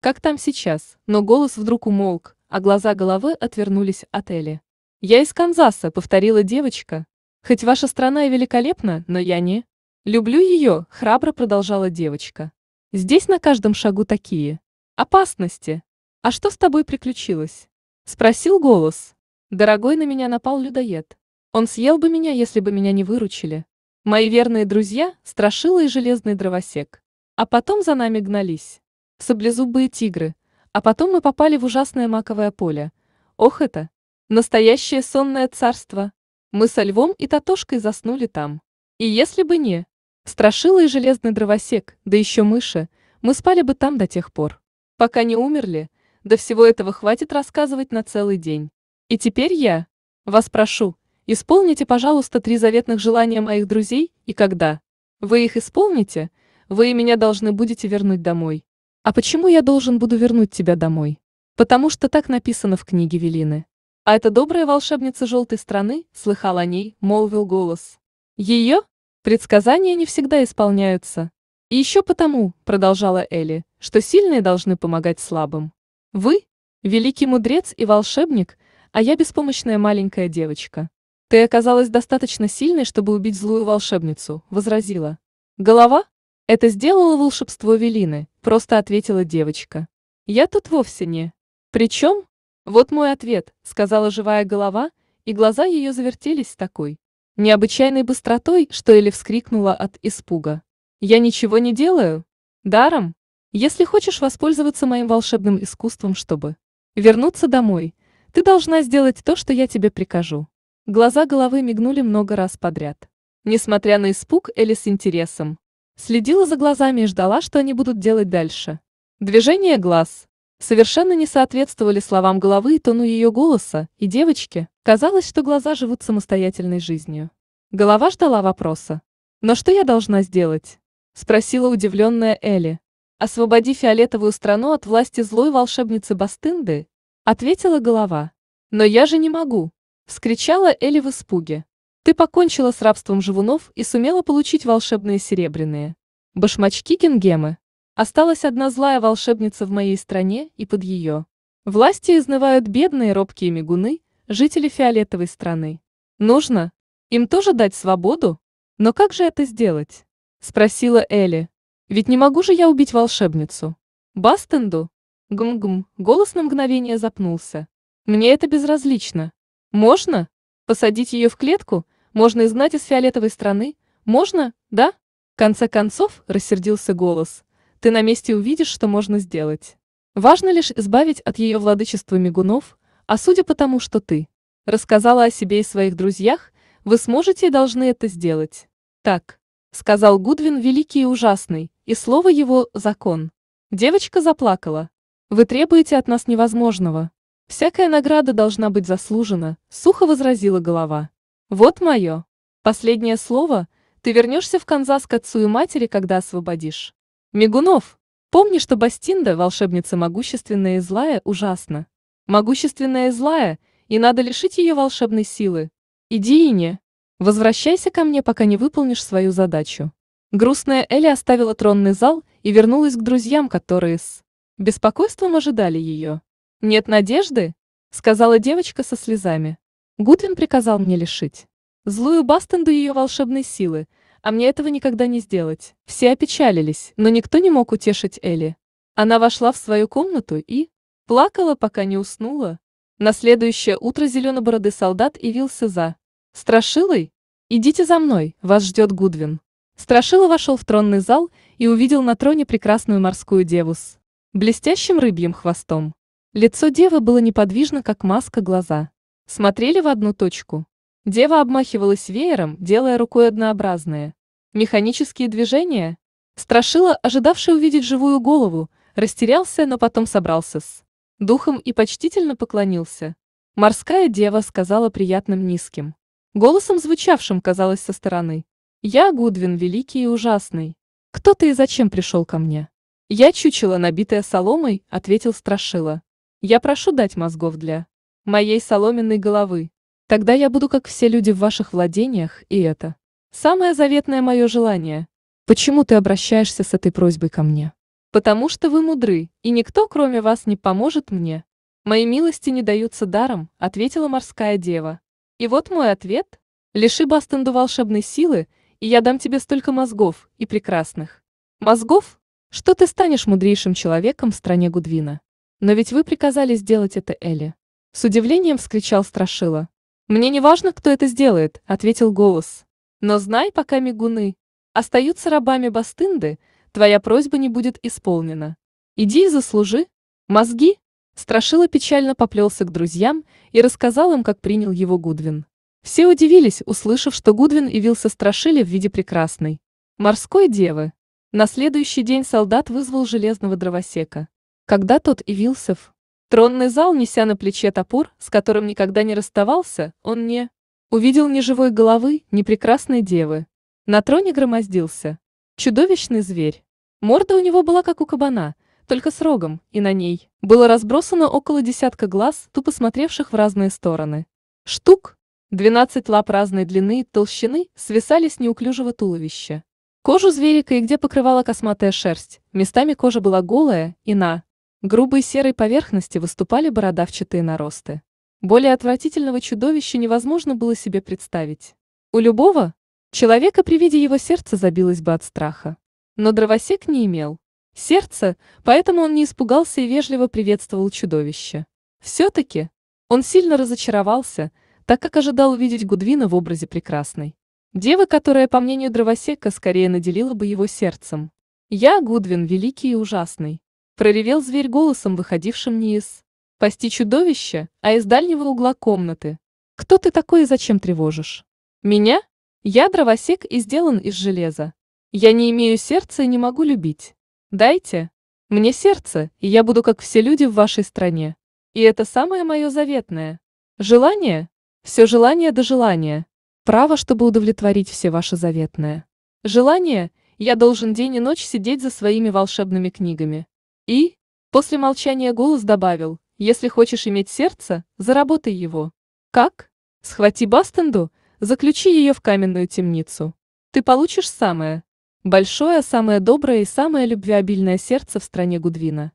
Как там сейчас? Но голос вдруг умолк, а глаза головы отвернулись от Эли. Я из Канзаса, повторила девочка, Хоть ваша страна и великолепна, но я не... Люблю ее, храбро продолжала девочка. Здесь на каждом шагу такие. Опасности. А что с тобой приключилось? Спросил голос. Дорогой на меня напал людоед. Он съел бы меня, если бы меня не выручили. Мои верные друзья, страшила и железный дровосек. А потом за нами гнались. Саблезубые тигры. А потом мы попали в ужасное маковое поле. Ох это! Настоящее сонное царство! Мы со Львом и Татошкой заснули там. И если бы не... Страшила и железный дровосек, да еще мыши, мы спали бы там до тех пор. Пока не умерли, да всего этого хватит рассказывать на целый день. И теперь я вас прошу, исполните, пожалуйста, три заветных желания моих друзей, и когда вы их исполните, вы и меня должны будете вернуть домой. А почему я должен буду вернуть тебя домой? Потому что так написано в книге Велины. А эта добрая волшебница желтой страны, слыхал о ней, молвил голос. Ее предсказания не всегда исполняются. И еще потому, продолжала Элли, что сильные должны помогать слабым. Вы – великий мудрец и волшебник, а я беспомощная маленькая девочка. Ты оказалась достаточно сильной, чтобы убить злую волшебницу, возразила. Голова? Это сделало волшебство Велины, просто ответила девочка. Я тут вовсе не. Причем, «Вот мой ответ», — сказала живая голова, и глаза ее завертелись такой необычайной быстротой, что Элли вскрикнула от испуга. «Я ничего не делаю? Даром? Если хочешь воспользоваться моим волшебным искусством, чтобы вернуться домой, ты должна сделать то, что я тебе прикажу». Глаза головы мигнули много раз подряд. Несмотря на испуг, Элли с интересом следила за глазами и ждала, что они будут делать дальше. Движение глаз, совершенно не соответствовали словам головы и тону ее голоса, и девочке казалось, что глаза живут самостоятельной жизнью. Голова ждала вопроса. «Но что я должна сделать?» — спросила удивленная Элли. «Освободи фиолетовую страну от власти злой волшебницы Бастынды?» — ответила голова. «Но я же не могу!» — вскричала Элли в испуге. «Ты покончила с рабством живунов и сумела получить волшебные серебряные башмачки Гингемы». Осталась одна злая волшебница в моей стране и под ее. Власти изнывают бедные робкие мигуны, жители фиолетовой страны. Нужно им тоже дать свободу? Но как же это сделать? Спросила Элли. Ведь не могу же я убить волшебницу. Бастенду? Гм-гм, голос на мгновение запнулся. Мне это безразлично. Можно? Посадить ее в клетку? Можно изгнать из фиолетовой страны? Можно, да? В конце концов, рассердился голос, ты на месте увидишь, что можно сделать. Важно лишь избавить от ее владычества мигунов, а судя по тому, что ты рассказала о себе и своих друзьях, вы сможете и должны это сделать. Так, сказал Гудвин великий и ужасный, и слово его «закон». Девочка заплакала. Вы требуете от нас невозможного. Всякая награда должна быть заслужена, сухо возразила голова. Вот мое. Последнее слово, ты вернешься в Канзас к отцу и матери, когда освободишь. «Мигунов, помни, что Бастинда – волшебница могущественная и злая ужасно. Могущественная и злая, и надо лишить ее волшебной силы. Иди, Ине, возвращайся ко мне, пока не выполнишь свою задачу». Грустная Элли оставила тронный зал и вернулась к друзьям, которые с беспокойством ожидали ее. «Нет надежды?» – сказала девочка со слезами. Гудвин приказал мне лишить злую Бастенду ее волшебной силы – а мне этого никогда не сделать. Все опечалились, но никто не мог утешить Элли. Она вошла в свою комнату и... плакала, пока не уснула. На следующее утро зеленобородый солдат явился за... Страшилой? «Идите за мной, вас ждет Гудвин». Страшила вошел в тронный зал и увидел на троне прекрасную морскую деву с блестящим рыбьим хвостом. Лицо девы было неподвижно, как маска глаза. Смотрели в одну точку. Дева обмахивалась веером, делая рукой однообразные. Механические движения? Страшила, ожидавший увидеть живую голову, растерялся, но потом собрался с духом и почтительно поклонился. Морская дева сказала приятным низким. Голосом звучавшим, казалось, со стороны. «Я Гудвин, великий и ужасный. Кто ты и зачем пришел ко мне?» «Я чучело, набитое соломой», — ответил Страшила. «Я прошу дать мозгов для моей соломенной головы». Тогда я буду как все люди в ваших владениях, и это самое заветное мое желание. Почему ты обращаешься с этой просьбой ко мне? Потому что вы мудры, и никто, кроме вас, не поможет мне. Мои милости не даются даром, ответила морская дева. И вот мой ответ. Лиши Бастенду волшебной силы, и я дам тебе столько мозгов, и прекрасных. Мозгов? Что ты станешь мудрейшим человеком в стране Гудвина? Но ведь вы приказали сделать это Элли. С удивлением вскричал Страшила. «Мне не важно, кто это сделает», — ответил голос. «Но знай, пока мигуны остаются рабами Бастынды, твоя просьба не будет исполнена. Иди и заслужи. Мозги!» Страшила печально поплелся к друзьям и рассказал им, как принял его Гудвин. Все удивились, услышав, что Гудвин явился Страшиле в виде прекрасной. Морской девы. На следующий день солдат вызвал железного дровосека. Когда тот явился в Тронный зал, неся на плече топор, с которым никогда не расставался, он не увидел ни живой головы, ни прекрасной девы. На троне громоздился. Чудовищный зверь. Морда у него была как у кабана, только с рогом, и на ней было разбросано около десятка глаз, тупо смотревших в разные стороны. Штук, двенадцать лап разной длины и толщины, свисали с неуклюжего туловища. Кожу зверя и где покрывала косматая шерсть, местами кожа была голая и на грубой серой поверхности выступали бородавчатые наросты. Более отвратительного чудовища невозможно было себе представить. У любого человека при виде его сердце забилось бы от страха. Но дровосек не имел сердца, поэтому он не испугался и вежливо приветствовал чудовище. Все-таки он сильно разочаровался, так как ожидал увидеть Гудвина в образе прекрасной. Девы, которая, по мнению дровосека, скорее наделила бы его сердцем. «Я, Гудвин, великий и ужасный. Проревел зверь голосом, выходившим не из... Пасти чудовище, а из дальнего угла комнаты. Кто ты такой и зачем тревожишь? Меня? Я дровосек и сделан из железа. Я не имею сердца и не могу любить. Дайте. Мне сердце, и я буду как все люди в вашей стране. И это самое мое заветное. Желание? Все желание до желания. Право, чтобы удовлетворить все ваше заветное. Желание? Я должен день и ночь сидеть за своими волшебными книгами. И, после молчания голос добавил, если хочешь иметь сердце, заработай его. Как? Схвати Бастенду, заключи ее в каменную темницу. Ты получишь самое. Большое, самое доброе и самое любвеобильное сердце в стране Гудвина.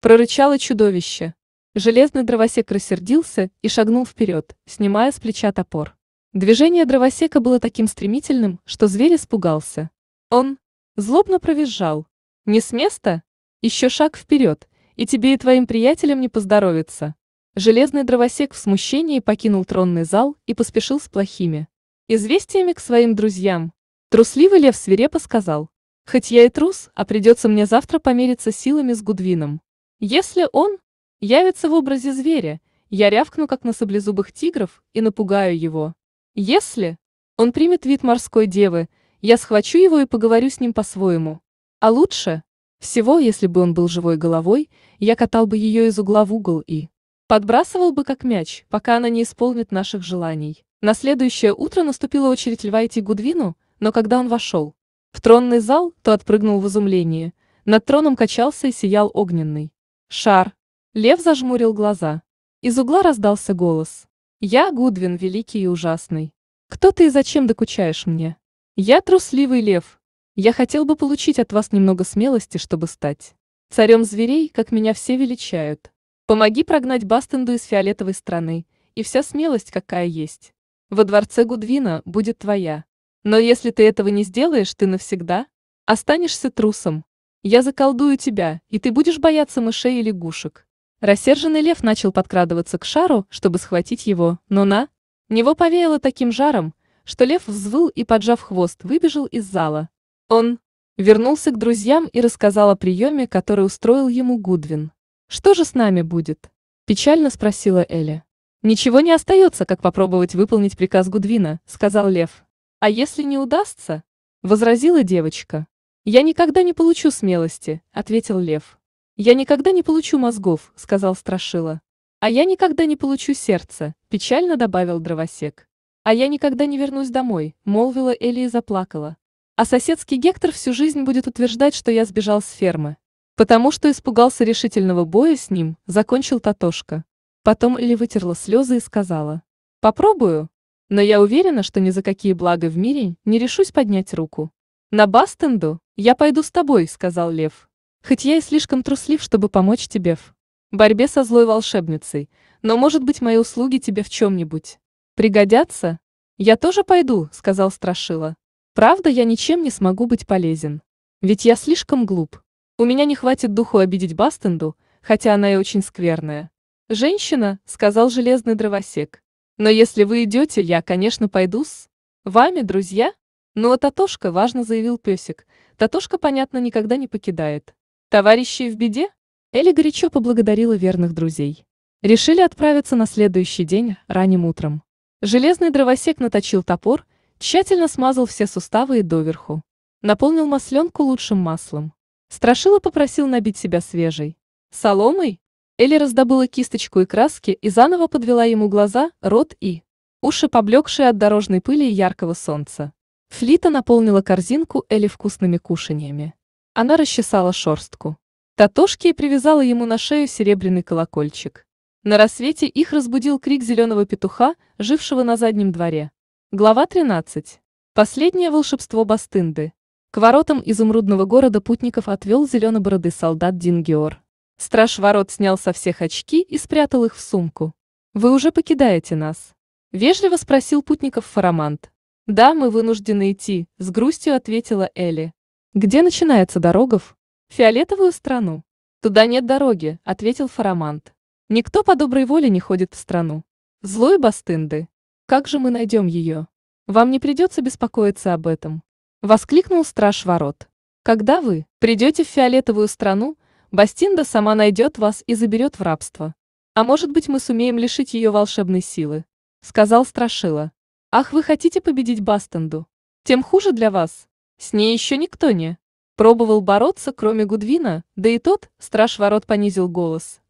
Прорычало чудовище. Железный дровосек рассердился и шагнул вперед, снимая с плеча топор. Движение дровосека было таким стремительным, что зверь испугался. Он злобно провизжал. «Не с места? Еще шаг вперед, и тебе и твоим приятелям не поздоровится. Железный дровосек в смущении покинул тронный зал и поспешил с плохими. Известиями к своим друзьям. Трусливый лев свирепо сказал. Хоть я и трус, а придется мне завтра помериться силами с Гудвином. Если он явится в образе зверя, я рявкну, как на саблезубых тигров, и напугаю его. Если он примет вид морской девы, я схвачу его и поговорю с ним по-своему. А лучше, всего, если бы он был живой головой, я катал бы ее из угла в угол и... Подбрасывал бы как мяч, пока она не исполнит наших желаний. На следующее утро наступила очередь льва идти Гудвину, но когда он вошел в тронный зал, то отпрыгнул в изумлении. Над троном качался и сиял огненный. Шар. Лев зажмурил глаза. Из угла раздался голос. «Я Гудвин, великий и ужасный. Кто ты и зачем докучаешь мне? Я трусливый лев, я хотел бы получить от вас немного смелости, чтобы стать царем зверей, как меня все величают. Помоги прогнать Бастенду из фиолетовой страны, и вся смелость, какая есть. Во дворце Гудвина будет твоя. Но если ты этого не сделаешь, ты навсегда останешься трусом. Я заколдую тебя, и ты будешь бояться мышей и лягушек. Рассерженный лев начал подкрадываться к шару, чтобы схватить его, но на него повеяло таким жаром, что лев взвыл и, поджав хвост, выбежал из зала. Он вернулся к друзьям и рассказал о приеме, который устроил ему Гудвин. «Что же с нами будет?» – печально спросила Эля. «Ничего не остается, как попробовать выполнить приказ Гудвина», – сказал Лев. «А если не удастся?» – возразила девочка. «Я никогда не получу смелости», – ответил Лев. «Я никогда не получу мозгов», – сказал Страшила. «А я никогда не получу сердца», – печально добавил Дровосек. «А я никогда не вернусь домой», – молвила Эли и заплакала. А соседский Гектор всю жизнь будет утверждать, что я сбежал с фермы. Потому что испугался решительного боя с ним, закончил Татошка. Потом Ли вытерла слезы и сказала. Попробую. Но я уверена, что ни за какие блага в мире не решусь поднять руку. На Бастенду я пойду с тобой, сказал Лев. Хоть я и слишком труслив, чтобы помочь тебе в борьбе со злой волшебницей, но, может быть, мои услуги тебе в чем-нибудь пригодятся? Я тоже пойду, сказал Страшила. Правда, я ничем не смогу быть полезен. Ведь я слишком глуп. У меня не хватит духу обидеть Бастенду, хотя она и очень скверная. Женщина, сказал железный дровосек. Но если вы идете, я, конечно, пойду с вами, друзья. Ну а Татошка, важно заявил песик. Татошка, понятно, никогда не покидает. Товарищи в беде? Элли горячо поблагодарила верных друзей. Решили отправиться на следующий день, ранним утром. Железный дровосек наточил топор, Тщательно смазал все суставы и доверху. Наполнил масленку лучшим маслом. Страшила попросил набить себя свежей. Соломой? Элли раздобыла кисточку и краски и заново подвела ему глаза, рот и уши, поблекшие от дорожной пыли и яркого солнца. Флита наполнила корзинку Элли вкусными кушаньями. Она расчесала шорстку. Татошки и привязала ему на шею серебряный колокольчик. На рассвете их разбудил крик зеленого петуха, жившего на заднем дворе. Глава 13. Последнее волшебство Бастынды. К воротам изумрудного города путников отвел зеленобородый солдат Дингиор. Страж ворот снял со всех очки и спрятал их в сумку. «Вы уже покидаете нас?» — вежливо спросил путников Фарамант. «Да, мы вынуждены идти», — с грустью ответила Элли. «Где начинается дорогов?» «Фиолетовую страну». «Туда нет дороги», — ответил Фарамант. «Никто по доброй воле не ходит в страну. Злой Бастынды». Как же мы найдем ее? Вам не придется беспокоиться об этом. Воскликнул страж ворот. Когда вы придете в фиолетовую страну, Бастинда сама найдет вас и заберет в рабство. А может быть, мы сумеем лишить ее волшебной силы? Сказал Страшила. Ах, вы хотите победить Бастенду? Тем хуже для вас. С ней еще никто не пробовал бороться, кроме Гудвина, да и тот, страж ворот понизил голос.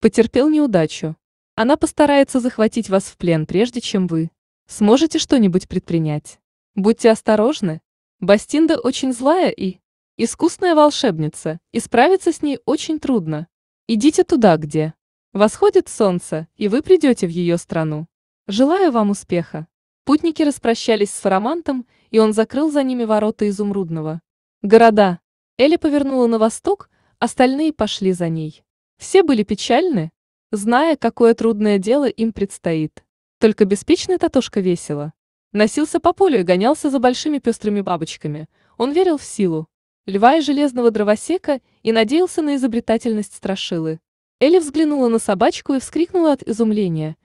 Потерпел неудачу. Она постарается захватить вас в плен, прежде чем вы сможете что-нибудь предпринять. Будьте осторожны. Бастинда очень злая и искусная волшебница, и справиться с ней очень трудно. Идите туда, где восходит солнце, и вы придете в ее страну. Желаю вам успеха. Путники распрощались с Фарамантом, и он закрыл за ними ворота изумрудного. Города. Эля повернула на восток, остальные пошли за ней. Все были печальны, зная, какое трудное дело им предстоит. Только беспечный Татошка весело. Носился по полю и гонялся за большими пестрыми бабочками. Он верил в силу. Льва и железного дровосека и надеялся на изобретательность страшилы. Элли взглянула на собачку и вскрикнула от изумления.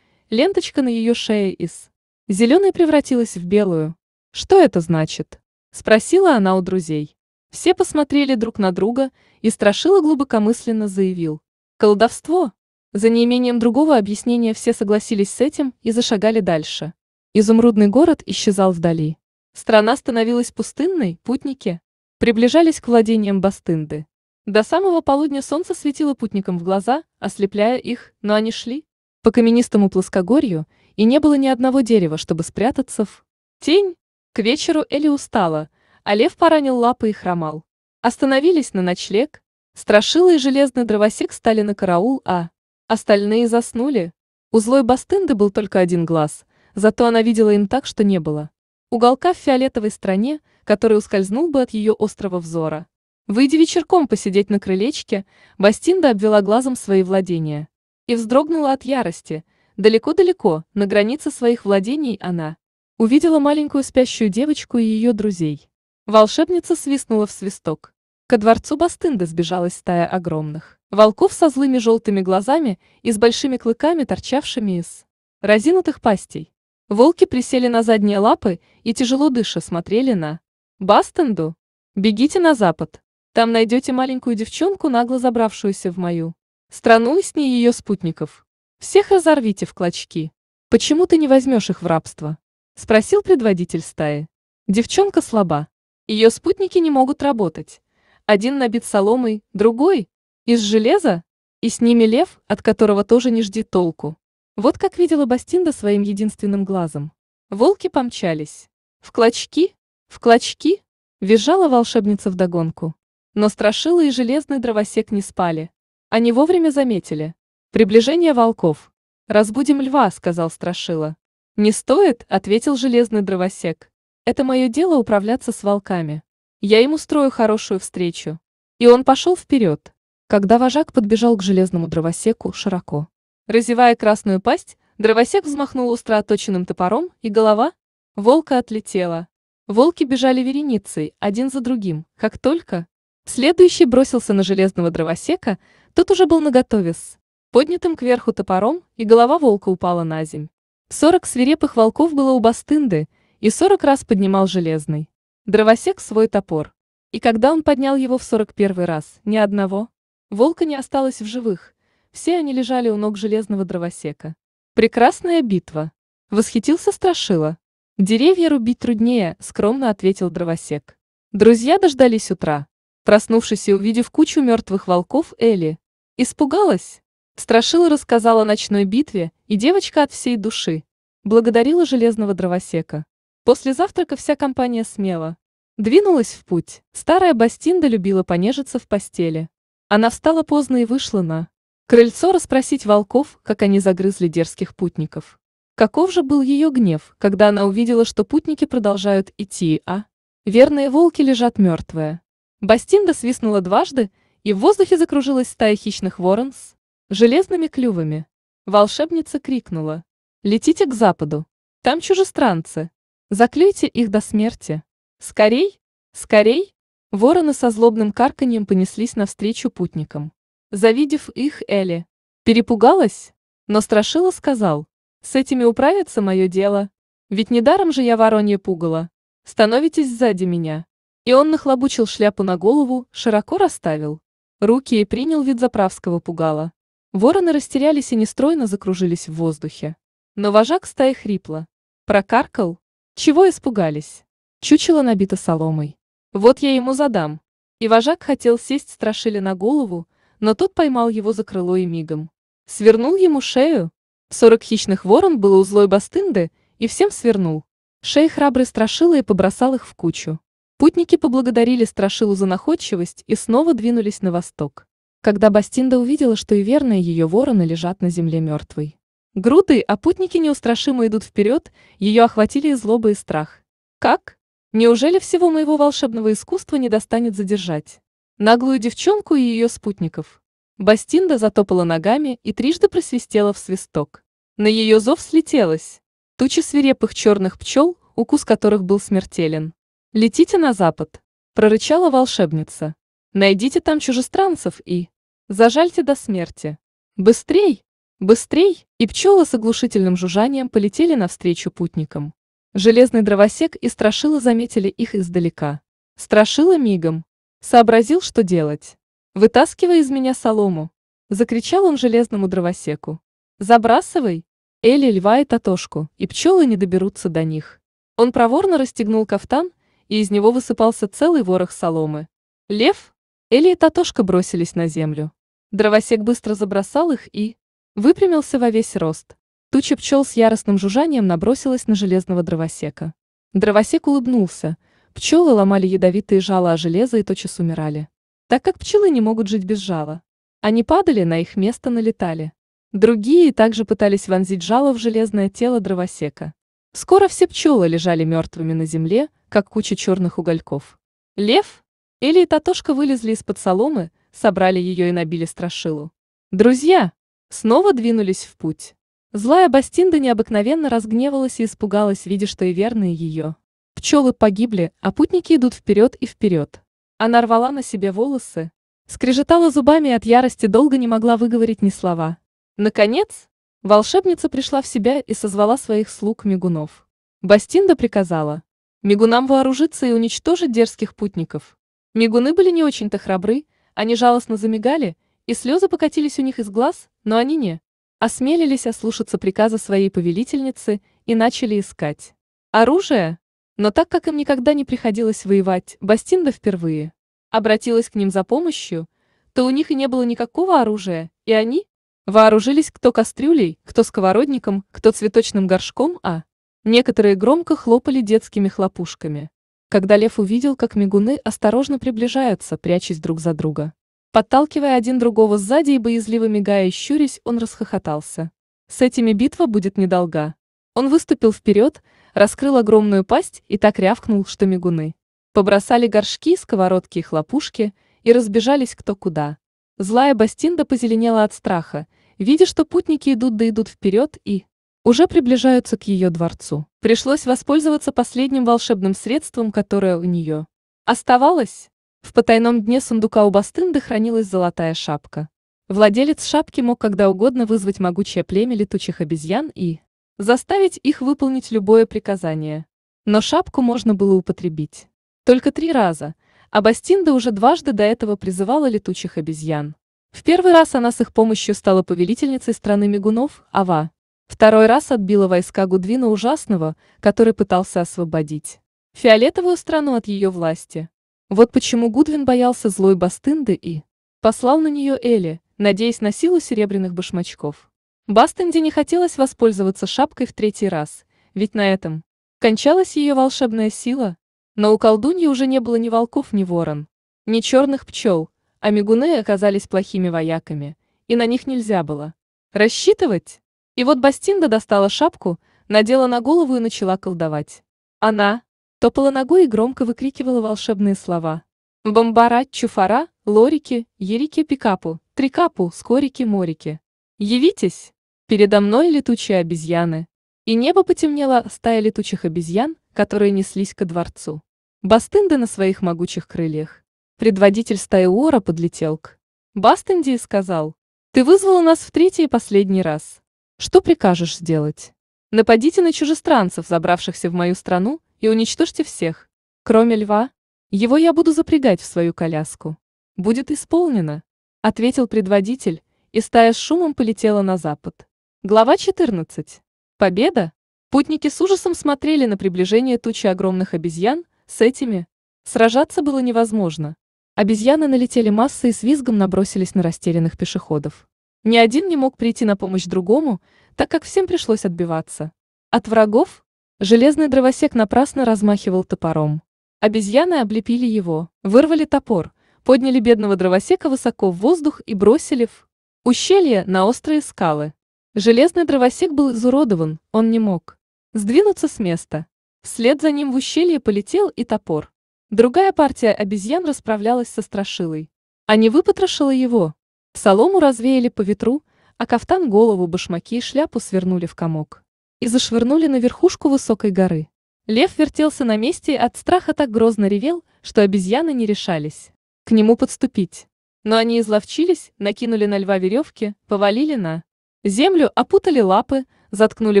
Ленточка на ее шее из зеленой превратилась в белую. «Что это значит?» – спросила она у друзей. Все посмотрели друг на друга, и Страшила глубокомысленно заявил. «Колдовство!» За неимением другого объяснения все согласились с этим и зашагали дальше. Изумрудный город исчезал вдали. Страна становилась пустынной, путники приближались к владениям Бастынды. До самого полудня солнце светило путникам в глаза, ослепляя их, но они шли по каменистому плоскогорью, и не было ни одного дерева, чтобы спрятаться в тень. К вечеру Эли устала, а лев поранил лапы и хромал. Остановились на ночлег, страшилы и железный дровосек стали на караул, а Остальные заснули. У злой Бастынды был только один глаз, зато она видела им так, что не было. Уголка в фиолетовой стране, который ускользнул бы от ее острого взора. Выйдя вечерком посидеть на крылечке, Бастинда обвела глазом свои владения. И вздрогнула от ярости. Далеко-далеко, на границе своих владений она увидела маленькую спящую девочку и ее друзей. Волшебница свистнула в свисток. Ко дворцу Бастында сбежалась стая огромных Волков со злыми желтыми глазами и с большими клыками, торчавшими из разинутых пастей. Волки присели на задние лапы и, тяжело дыша, смотрели на Бастенду. «Бегите на запад. Там найдете маленькую девчонку, нагло забравшуюся в мою страну и с ней ее спутников. Всех разорвите в клочки. Почему ты не возьмешь их в рабство?» — спросил предводитель стаи. Девчонка слаба. Ее спутники не могут работать. Один набит соломой, другой из железа? И с ними лев, от которого тоже не жди толку. Вот как видела Бастинда своим единственным глазом. Волки помчались. В клочки, в клочки, визжала волшебница вдогонку. Но страшила и железный дровосек не спали. Они вовремя заметили. Приближение волков. «Разбудим льва», — сказал Страшила. «Не стоит», — ответил железный дровосек. «Это мое дело управляться с волками. Я им устрою хорошую встречу». И он пошел вперед. Когда вожак подбежал к железному дровосеку широко, разевая красную пасть, дровосек взмахнул остро оточенным топором, и голова волка отлетела. Волки бежали вереницей, один за другим, как только. Следующий бросился на железного дровосека, тот уже был наготове с поднятым кверху топором, и голова волка упала на земь. Сорок свирепых волков было у Бастынды, и сорок раз поднимал железный. Дровосек свой топор. И когда он поднял его в сорок первый раз, ни одного Волка не осталось в живых. Все они лежали у ног железного дровосека. Прекрасная битва. Восхитился Страшила. Деревья рубить труднее, скромно ответил дровосек. Друзья дождались утра. Проснувшись и увидев кучу мертвых волков, Элли испугалась. Страшила рассказала о ночной битве, и девочка от всей души благодарила железного дровосека. После завтрака вся компания смело Двинулась в путь. Старая Бастинда любила понежиться в постели. Она встала поздно и вышла на крыльцо расспросить волков, как они загрызли дерзких путников. Каков же был ее гнев, когда она увидела, что путники продолжают идти, а верные волки лежат мертвые. Бастинда свистнула дважды, и в воздухе закружилась стая хищных ворон с железными клювами. Волшебница крикнула. «Летите к западу! Там чужестранцы! Заклюйте их до смерти! Скорей! Скорей!» Вороны со злобным карканьем понеслись навстречу путникам. Завидев их, Элли перепугалась, но Страшила сказал, «С этими управится мое дело. Ведь недаром же я воронье пугала. Становитесь сзади меня». И он нахлобучил шляпу на голову, широко расставил. Руки и принял вид заправского пугала. Вороны растерялись и нестройно закружились в воздухе. Но вожак стаи хрипло. Прокаркал. Чего испугались? Чучело набито соломой. Вот я ему задам. И вожак хотел сесть Страшили на голову, но тот поймал его за крыло и мигом. Свернул ему шею. Сорок хищных ворон было у злой бастынды, и всем свернул. Шеи храбрый Страшила и побросал их в кучу. Путники поблагодарили Страшилу за находчивость и снова двинулись на восток. Когда Бастинда увидела, что и верные ее вороны лежат на земле мертвой. Груды, а путники неустрашимо идут вперед, ее охватили и злоба, и страх. «Как? Неужели всего моего волшебного искусства не достанет задержать? Наглую девчонку и ее спутников. Бастинда затопала ногами и трижды просвистела в свисток. На ее зов слетелось Туча свирепых черных пчел, укус которых был смертелен. «Летите на запад!» – прорычала волшебница. «Найдите там чужестранцев и... зажальте до смерти! Быстрей! Быстрей!» И пчелы с оглушительным жужжанием полетели навстречу путникам. Железный дровосек и Страшила заметили их издалека. Страшила мигом. Сообразил, что делать. «Вытаскивай из меня солому!» — закричал он железному дровосеку. «Забрасывай!» Эли, льва и Татошку, и пчелы не доберутся до них. Он проворно расстегнул кафтан, и из него высыпался целый ворох соломы. Лев, Эли и Татошка бросились на землю. Дровосек быстро забросал их и выпрямился во весь рост. Туча пчел с яростным жужжанием набросилась на железного дровосека. Дровосек улыбнулся. Пчелы ломали ядовитые жала о железо и тотчас умирали. Так как пчелы не могут жить без жала. Они падали, на их место налетали. Другие также пытались вонзить жало в железное тело дровосека. Скоро все пчелы лежали мертвыми на земле, как куча черных угольков. Лев, Эли и Татошка вылезли из-под соломы, собрали ее и набили страшилу. Друзья снова двинулись в путь. Злая Бастинда необыкновенно разгневалась и испугалась, видя, что и верные ее. Пчелы погибли, а путники идут вперед и вперед. Она рвала на себе волосы, скрежетала зубами и от ярости долго не могла выговорить ни слова. Наконец, волшебница пришла в себя и созвала своих слуг мигунов. Бастинда приказала мигунам вооружиться и уничтожить дерзких путников. Мигуны были не очень-то храбры, они жалостно замигали, и слезы покатились у них из глаз, но они не осмелились ослушаться приказа своей повелительницы и начали искать оружие. Но так как им никогда не приходилось воевать, Бастинда впервые обратилась к ним за помощью, то у них и не было никакого оружия, и они вооружились кто кастрюлей, кто сковородником, кто цветочным горшком, а некоторые громко хлопали детскими хлопушками. Когда лев увидел, как мигуны осторожно приближаются, прячась друг за друга, Подталкивая один другого сзади и боязливо мигая и щурясь, он расхохотался. С этими битва будет недолга. Он выступил вперед, раскрыл огромную пасть и так рявкнул, что мигуны. Побросали горшки, сковородки и хлопушки и разбежались кто куда. Злая Бастинда позеленела от страха, видя, что путники идут да идут вперед и уже приближаются к ее дворцу. Пришлось воспользоваться последним волшебным средством, которое у нее оставалось. В потайном дне сундука у Бастынды хранилась золотая шапка. Владелец шапки мог когда угодно вызвать могучее племя летучих обезьян и заставить их выполнить любое приказание. Но шапку можно было употребить. Только три раза, а Бастинда уже дважды до этого призывала летучих обезьян. В первый раз она с их помощью стала повелительницей страны мигунов, Ава. Второй раз отбила войска Гудвина Ужасного, который пытался освободить фиолетовую страну от ее власти. Вот почему Гудвин боялся злой Бастынды и послал на нее Элли, надеясь на силу серебряных башмачков. Бастынде не хотелось воспользоваться шапкой в третий раз, ведь на этом кончалась ее волшебная сила. Но у колдуньи уже не было ни волков, ни ворон, ни черных пчел, а мигуны оказались плохими вояками, и на них нельзя было рассчитывать. И вот Бастинда достала шапку, надела на голову и начала колдовать. Она топала ногой и громко выкрикивала волшебные слова. «Бомбара, чуфара, лорики, ерики, пикапу, трикапу, скорики, морики. Явитесь! Передо мной летучие обезьяны». И небо потемнело стая летучих обезьян, которые неслись ко дворцу. Бастынды на своих могучих крыльях. Предводитель стаи Уора подлетел к Бастынде и сказал, «Ты вызвала нас в третий и последний раз. Что прикажешь сделать? Нападите на чужестранцев, забравшихся в мою страну, и уничтожьте всех. Кроме льва, его я буду запрягать в свою коляску. Будет исполнено, ответил предводитель, и стая с шумом полетела на запад. Глава 14. Победа? Путники с ужасом смотрели на приближение тучи огромных обезьян, с этими сражаться было невозможно. Обезьяны налетели массой и с визгом набросились на растерянных пешеходов. Ни один не мог прийти на помощь другому, так как всем пришлось отбиваться. От врагов Железный дровосек напрасно размахивал топором. Обезьяны облепили его, вырвали топор, подняли бедного дровосека высоко в воздух и бросили в ущелье на острые скалы. Железный дровосек был изуродован, он не мог сдвинуться с места. Вслед за ним в ущелье полетел и топор. Другая партия обезьян расправлялась со страшилой. Они не выпотрошила его. Солому развеяли по ветру, а кафтан голову, башмаки и шляпу свернули в комок и зашвырнули на верхушку высокой горы. Лев вертелся на месте и от страха так грозно ревел, что обезьяны не решались к нему подступить. Но они изловчились, накинули на льва веревки, повалили на землю, опутали лапы, заткнули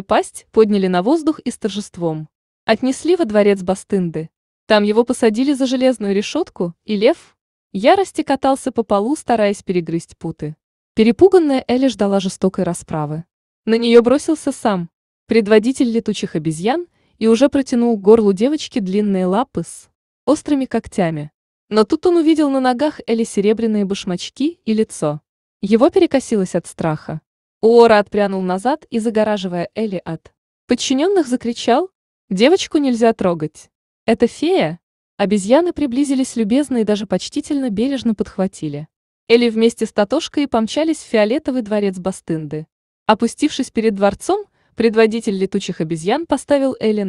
пасть, подняли на воздух и с торжеством. Отнесли во дворец Бастынды. Там его посадили за железную решетку, и лев ярости катался по полу, стараясь перегрызть путы. Перепуганная Эля ждала жестокой расправы. На нее бросился сам, предводитель летучих обезьян, и уже протянул к горлу девочки длинные лапы с острыми когтями. Но тут он увидел на ногах Эли серебряные башмачки и лицо. Его перекосилось от страха. Уора отпрянул назад и, загораживая Эли от подчиненных, закричал «Девочку нельзя трогать! Это фея!» Обезьяны приблизились любезно и даже почтительно бережно подхватили. Эли вместе с Татошкой помчались в фиолетовый дворец Бастынды. Опустившись перед дворцом, Предводитель летучих обезьян поставил Эли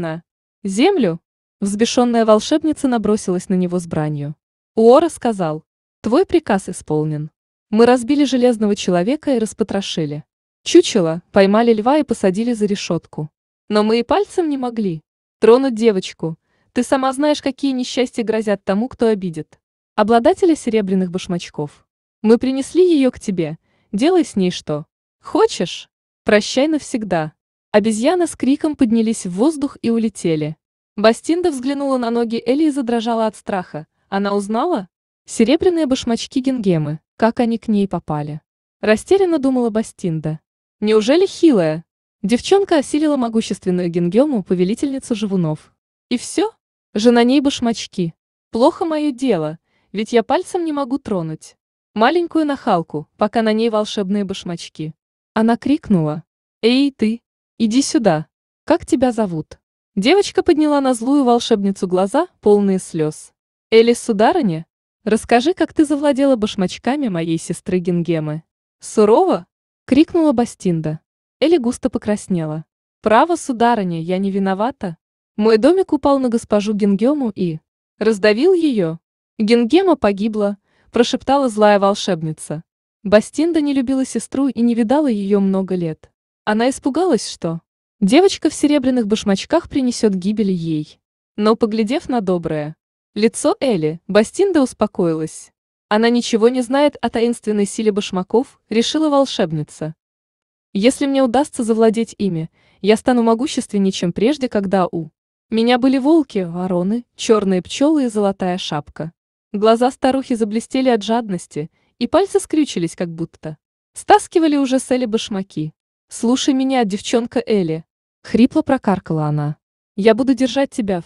землю. Взбешенная волшебница набросилась на него с бранью. Уора сказал, «Твой приказ исполнен. Мы разбили железного человека и распотрошили. Чучело, поймали льва и посадили за решетку. Но мы и пальцем не могли. Тронуть девочку. Ты сама знаешь, какие несчастья грозят тому, кто обидит. Обладателя серебряных башмачков. Мы принесли ее к тебе. Делай с ней что. Хочешь? Прощай навсегда. Обезьяны с криком поднялись в воздух и улетели. Бастинда взглянула на ноги Эли и задрожала от страха. Она узнала? Серебряные башмачки Генгемы, Как они к ней попали? Растерянно думала Бастинда. Неужели хилая? Девчонка осилила могущественную Генгему, повелительницу живунов. И все? Же на ней башмачки. Плохо мое дело, ведь я пальцем не могу тронуть. Маленькую нахалку, пока на ней волшебные башмачки. Она крикнула. «Эй, ты!» Иди сюда. Как тебя зовут? Девочка подняла на злую волшебницу глаза, полные слез. Эли, сударыня, расскажи, как ты завладела башмачками моей сестры Гингемы. Сурово? крикнула Бастинда. Эли густо покраснела. Право, сударыня, я не виновата. Мой домик упал на госпожу Гингему и... Раздавил ее. Гингема погибла, прошептала злая волшебница. Бастинда не любила сестру и не видала ее много лет. Она испугалась, что девочка в серебряных башмачках принесет гибель ей. Но, поглядев на доброе лицо Элли, Бастинда успокоилась. Она ничего не знает о таинственной силе башмаков, решила волшебница. Если мне удастся завладеть ими, я стану могущественнее, чем прежде, когда у меня были волки, вороны, черные пчелы и золотая шапка. Глаза старухи заблестели от жадности, и пальцы скрючились как будто. Стаскивали уже с Элли башмаки. «Слушай меня, девчонка Элли!» — хрипло прокаркала она. «Я буду держать тебя в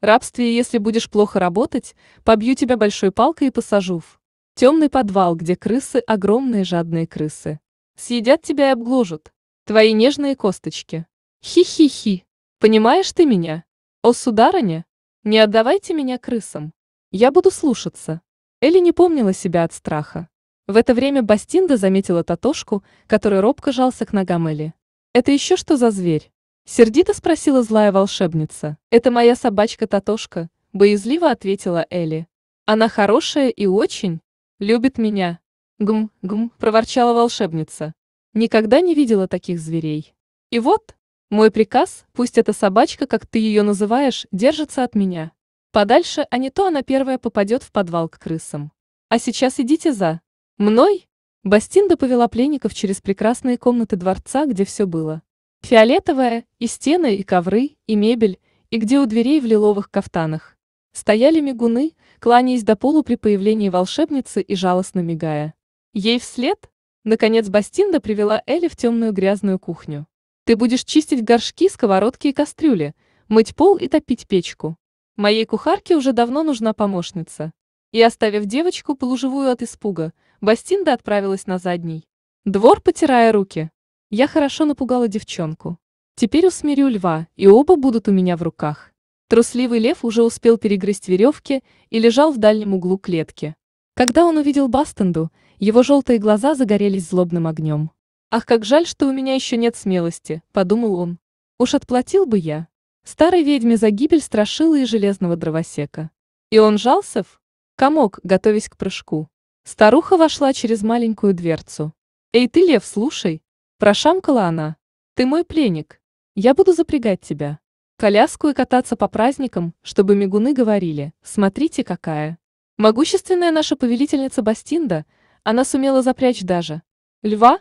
рабстве, если будешь плохо работать, побью тебя большой палкой и посажу в темный подвал, где крысы, огромные жадные крысы. Съедят тебя и обгложат. Твои нежные косточки. Хи-хи-хи. Понимаешь ты меня? О, сударыня, не отдавайте меня крысам. Я буду слушаться». Элли не помнила себя от страха. В это время Бастинда заметила Татошку, который робко жался к ногам Эли. «Это еще что за зверь?» Сердито спросила злая волшебница. «Это моя собачка Татошка», — боязливо ответила Элли. «Она хорошая и очень. Любит меня». «Гм, гм», — проворчала волшебница. «Никогда не видела таких зверей. И вот, мой приказ, пусть эта собачка, как ты ее называешь, держится от меня. Подальше, а не то она первая попадет в подвал к крысам. А сейчас идите за». Мной? Бастинда повела пленников через прекрасные комнаты дворца, где все было. Фиолетовое, и стены, и ковры, и мебель, и где у дверей в лиловых кафтанах. Стояли мигуны, кланяясь до полу при появлении волшебницы и жалостно мигая. Ей вслед? Наконец Бастинда привела Элли в темную грязную кухню. «Ты будешь чистить горшки, сковородки и кастрюли, мыть пол и топить печку. Моей кухарке уже давно нужна помощница». И оставив девочку полуживую от испуга, Бастинда отправилась на задний двор, потирая руки. Я хорошо напугала девчонку. Теперь усмирю льва, и оба будут у меня в руках. Трусливый лев уже успел перегрызть веревки и лежал в дальнем углу клетки. Когда он увидел Бастенду, его желтые глаза загорелись злобным огнем. «Ах, как жаль, что у меня еще нет смелости», — подумал он. «Уж отплатил бы я». Старой ведьме за гибель страшила и железного дровосека. И он жался в комок, готовясь к прыжку. Старуха вошла через маленькую дверцу. «Эй ты, лев, слушай!» Прошамкала она. «Ты мой пленник. Я буду запрягать тебя. Коляску и кататься по праздникам, чтобы мигуны говорили, смотрите какая!» Могущественная наша повелительница Бастинда, она сумела запрячь даже. Льва?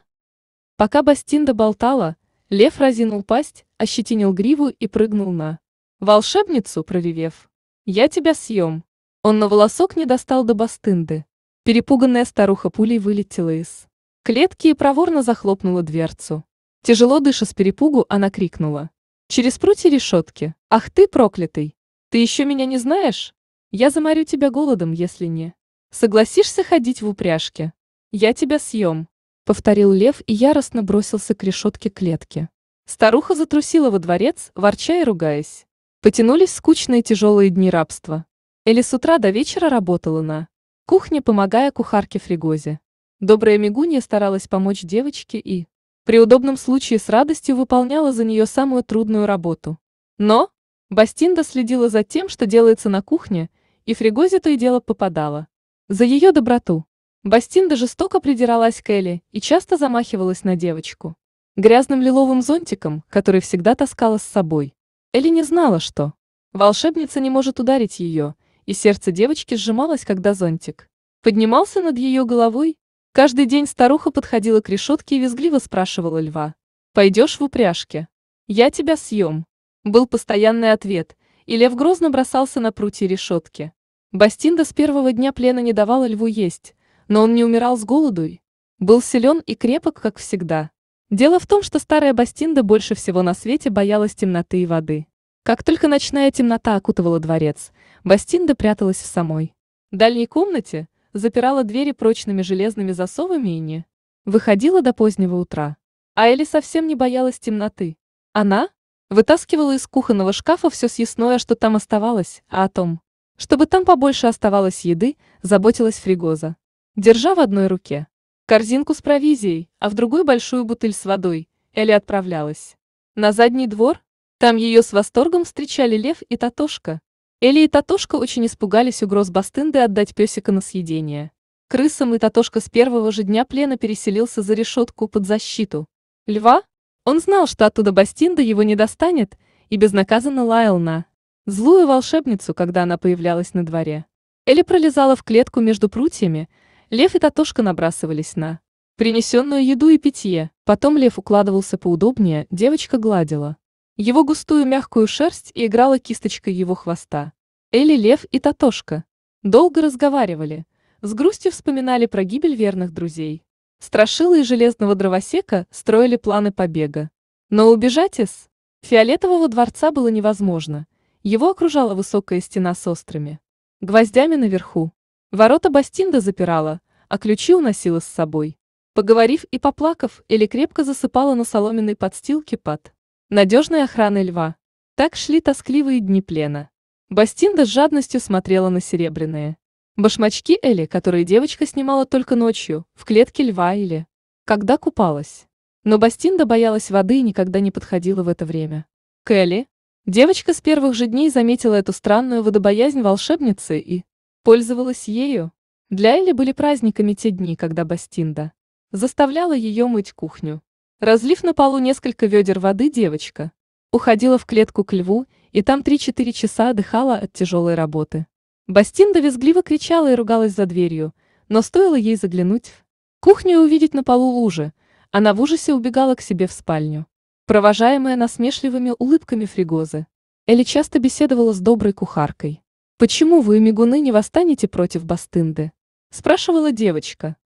Пока Бастинда болтала, лев разинул пасть, ощетинил гриву и прыгнул на. Волшебницу, проревев. «Я тебя съем!» Он на волосок не достал до Бастинды. Перепуганная старуха пулей вылетела из клетки и проворно захлопнула дверцу. Тяжело дыша с перепугу, она крикнула. «Через прутья решетки! Ах ты, проклятый! Ты еще меня не знаешь? Я заморю тебя голодом, если не. Согласишься ходить в упряжке? Я тебя съем!» Повторил лев и яростно бросился к решетке клетки. Старуха затрусила во дворец, ворча и ругаясь. Потянулись скучные тяжелые дни рабства. Эли с утра до вечера работала на кухне помогая кухарке Фригозе. Добрая Мигунья старалась помочь девочке и, при удобном случае с радостью выполняла за нее самую трудную работу. Но Бастинда следила за тем, что делается на кухне, и Фригозе то и дело попадала. За ее доброту. Бастинда жестоко придиралась к Элли и часто замахивалась на девочку. Грязным лиловым зонтиком, который всегда таскала с собой. Элли не знала, что волшебница не может ударить ее, и сердце девочки сжималось, когда зонтик поднимался над ее головой. Каждый день старуха подходила к решетке и визгливо спрашивала льва. «Пойдешь в упряжке? Я тебя съем». Был постоянный ответ, и лев грозно бросался на прутье решетки. Бастинда с первого дня плена не давала льву есть, но он не умирал с голоду и был силен и крепок, как всегда. Дело в том, что старая Бастинда больше всего на свете боялась темноты и воды. Как только ночная темнота окутывала дворец, Бастинда пряталась в самой дальней комнате, запирала двери прочными железными засовами и не выходила до позднего утра. А Элли совсем не боялась темноты. Она вытаскивала из кухонного шкафа все съестное, что там оставалось, а о том, чтобы там побольше оставалось еды, заботилась Фригоза. Держа в одной руке корзинку с провизией, а в другой большую бутыль с водой, Элли отправлялась на задний двор. Там ее с восторгом встречали Лев и Татошка. Эли и Татошка очень испугались угроз Бастынды отдать песика на съедение. Крысам и Татошка с первого же дня плена переселился за решетку под защиту. Льва? Он знал, что оттуда Бастинда его не достанет, и безнаказанно лаял на злую волшебницу, когда она появлялась на дворе. Эли пролезала в клетку между прутьями, Лев и Татошка набрасывались на принесенную еду и питье. Потом Лев укладывался поудобнее, девочка гладила его густую мягкую шерсть и играла кисточкой его хвоста. Эли Лев и Татошка. Долго разговаривали, с грустью вспоминали про гибель верных друзей. Страшилы и Железного Дровосека строили планы побега. Но убежать из Фиолетового дворца было невозможно. Его окружала высокая стена с острыми гвоздями наверху. Ворота Бастинда запирала, а ключи уносила с собой. Поговорив и поплакав, Эли крепко засыпала на соломенной подстилке под надежной охраны льва. Так шли тоскливые дни плена. Бастинда с жадностью смотрела на серебряные. Башмачки Эли, которые девочка снимала только ночью, в клетке льва или... Когда купалась. Но Бастинда боялась воды и никогда не подходила в это время. К Элли. Девочка с первых же дней заметила эту странную водобоязнь волшебницы и... Пользовалась ею. Для Эли были праздниками те дни, когда Бастинда заставляла ее мыть кухню. Разлив на полу несколько ведер воды девочка. Уходила в клетку к льву, и там 3-4 часа отдыхала от тяжелой работы. Бастинда визгливо кричала и ругалась за дверью, но стоило ей заглянуть в кухню и увидеть на полу лужи, она в ужасе убегала к себе в спальню. Провожаемая насмешливыми улыбками фригозы, Элли часто беседовала с доброй кухаркой. «Почему вы, мигуны, не восстанете против Бастынды?» – спрашивала девочка.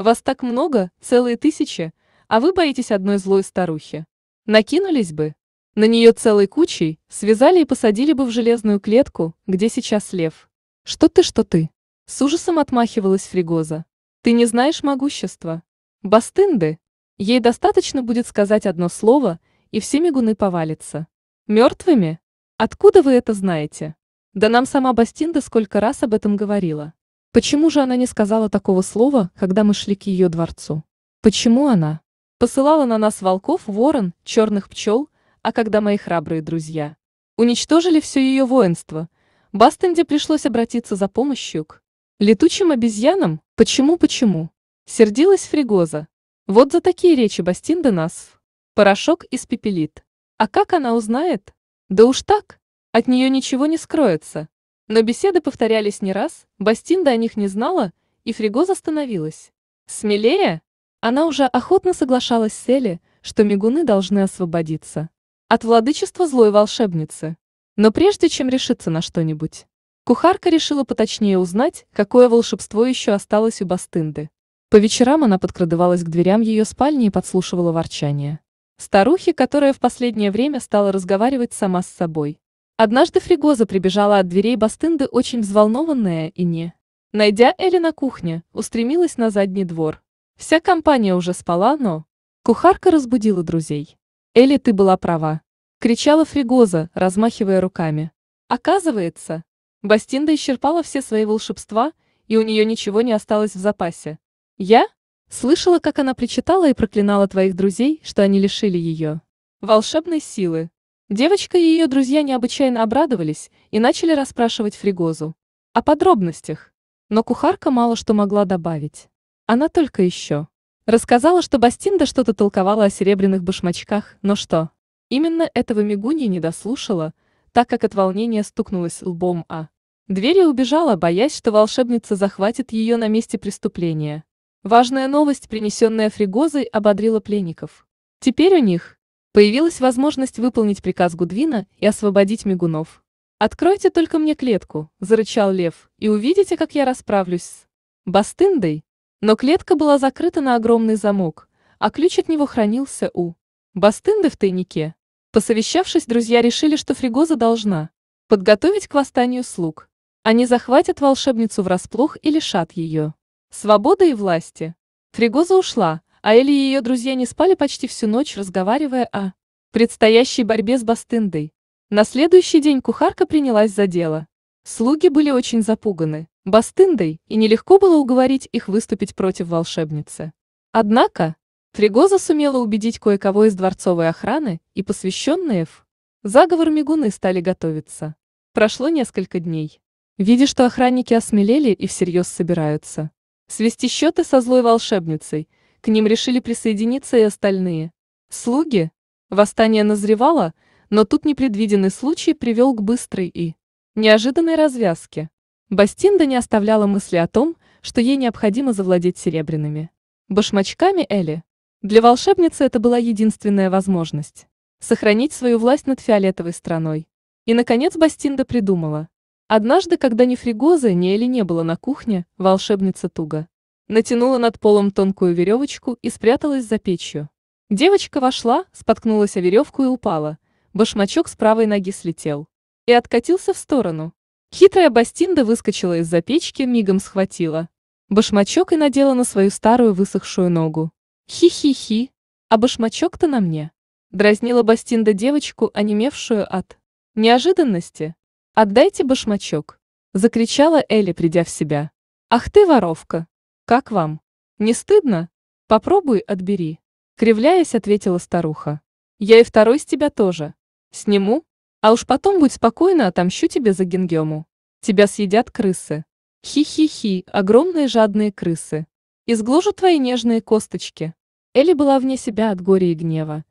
«Вас так много, целые тысячи, а вы боитесь одной злой старухи. Накинулись бы. На нее целой кучей связали и посадили бы в железную клетку, где сейчас лев. Что ты, что ты? С ужасом отмахивалась Фригоза. Ты не знаешь могущества. Бастынды. Ей достаточно будет сказать одно слово, и все мигуны повалятся. Мертвыми? Откуда вы это знаете? Да нам сама Бастинда сколько раз об этом говорила. Почему же она не сказала такого слова, когда мы шли к ее дворцу? Почему она? Посылала на нас волков, ворон, черных пчел, а когда мои храбрые друзья уничтожили все ее воинство, Бастенде пришлось обратиться за помощью к летучим обезьянам. Почему-почему? Сердилась Фригоза. Вот за такие речи Бастинда нас. Порошок испепелит. А как она узнает? Да уж так, от нее ничего не скроется. Но беседы повторялись не раз, Бастинда о них не знала, и Фригоза остановилась. Смелее? Она уже охотно соглашалась с Эли, что мигуны должны освободиться от владычества злой волшебницы. Но прежде чем решиться на что-нибудь, кухарка решила поточнее узнать, какое волшебство еще осталось у Бастынды. По вечерам она подкрадывалась к дверям ее спальни и подслушивала ворчание. Старухи, которая в последнее время стала разговаривать сама с собой. Однажды Фригоза прибежала от дверей Бастынды очень взволнованная и не. Найдя Эли на кухне, устремилась на задний двор. Вся компания уже спала, но... Кухарка разбудила друзей. «Элли, ты была права!» — кричала Фригоза, размахивая руками. Оказывается, Бастинда исчерпала все свои волшебства, и у нее ничего не осталось в запасе. Я? Слышала, как она причитала и проклинала твоих друзей, что они лишили ее. Волшебной силы. Девочка и ее друзья необычайно обрадовались и начали расспрашивать Фригозу. О подробностях. Но кухарка мало что могла добавить. Она только еще. Рассказала, что Бастинда что-то толковала о серебряных башмачках, но что? Именно этого Мигунья не дослушала, так как от волнения стукнулась лбом А. Двери убежала, боясь, что волшебница захватит ее на месте преступления. Важная новость, принесенная Фригозой, ободрила пленников. Теперь у них появилась возможность выполнить приказ Гудвина и освободить мигунов. «Откройте только мне клетку», – зарычал лев, – «и увидите, как я расправлюсь с Бастындой». Но клетка была закрыта на огромный замок, а ключ от него хранился у Бастынды в тайнике. Посовещавшись, друзья решили, что Фригоза должна подготовить к восстанию слуг. Они захватят волшебницу врасплох и лишат ее свободы и власти. Фригоза ушла, а Эли и ее друзья не спали почти всю ночь, разговаривая о предстоящей борьбе с Бастындой. На следующий день кухарка принялась за дело. Слуги были очень запуганы. Бастындой, и нелегко было уговорить их выступить против волшебницы. Однако, Тригоза сумела убедить кое-кого из дворцовой охраны, и посвященные в заговор мигуны стали готовиться. Прошло несколько дней. Видя, что охранники осмелели и всерьез собираются свести счеты со злой волшебницей, к ним решили присоединиться и остальные. Слуги? Восстание назревало, но тут непредвиденный случай привел к быстрой и неожиданной развязке. Бастинда не оставляла мысли о том, что ей необходимо завладеть серебряными башмачками Эли. Для волшебницы это была единственная возможность сохранить свою власть над фиолетовой страной. И, наконец, Бастинда придумала. Однажды, когда ни Фригозы, ни Эли не было на кухне, волшебница туго натянула над полом тонкую веревочку и спряталась за печью. Девочка вошла, споткнулась о веревку и упала. Башмачок с правой ноги слетел и откатился в сторону. Хитрая Бастинда выскочила из-за печки, мигом схватила. Башмачок и надела на свою старую высохшую ногу. «Хи-хи-хи! А башмачок-то на мне!» Дразнила Бастинда девочку, онемевшую от неожиданности. «Отдайте башмачок!» Закричала Элли, придя в себя. «Ах ты, воровка! Как вам? Не стыдно? Попробуй, отбери!» Кривляясь, ответила старуха. «Я и второй с тебя тоже. Сниму, а уж потом будь спокойна, отомщу тебе за генгему. Тебя съедят крысы. Хи-хи-хи, огромные жадные крысы. Изгложу твои нежные косточки. Элли была вне себя от горя и гнева.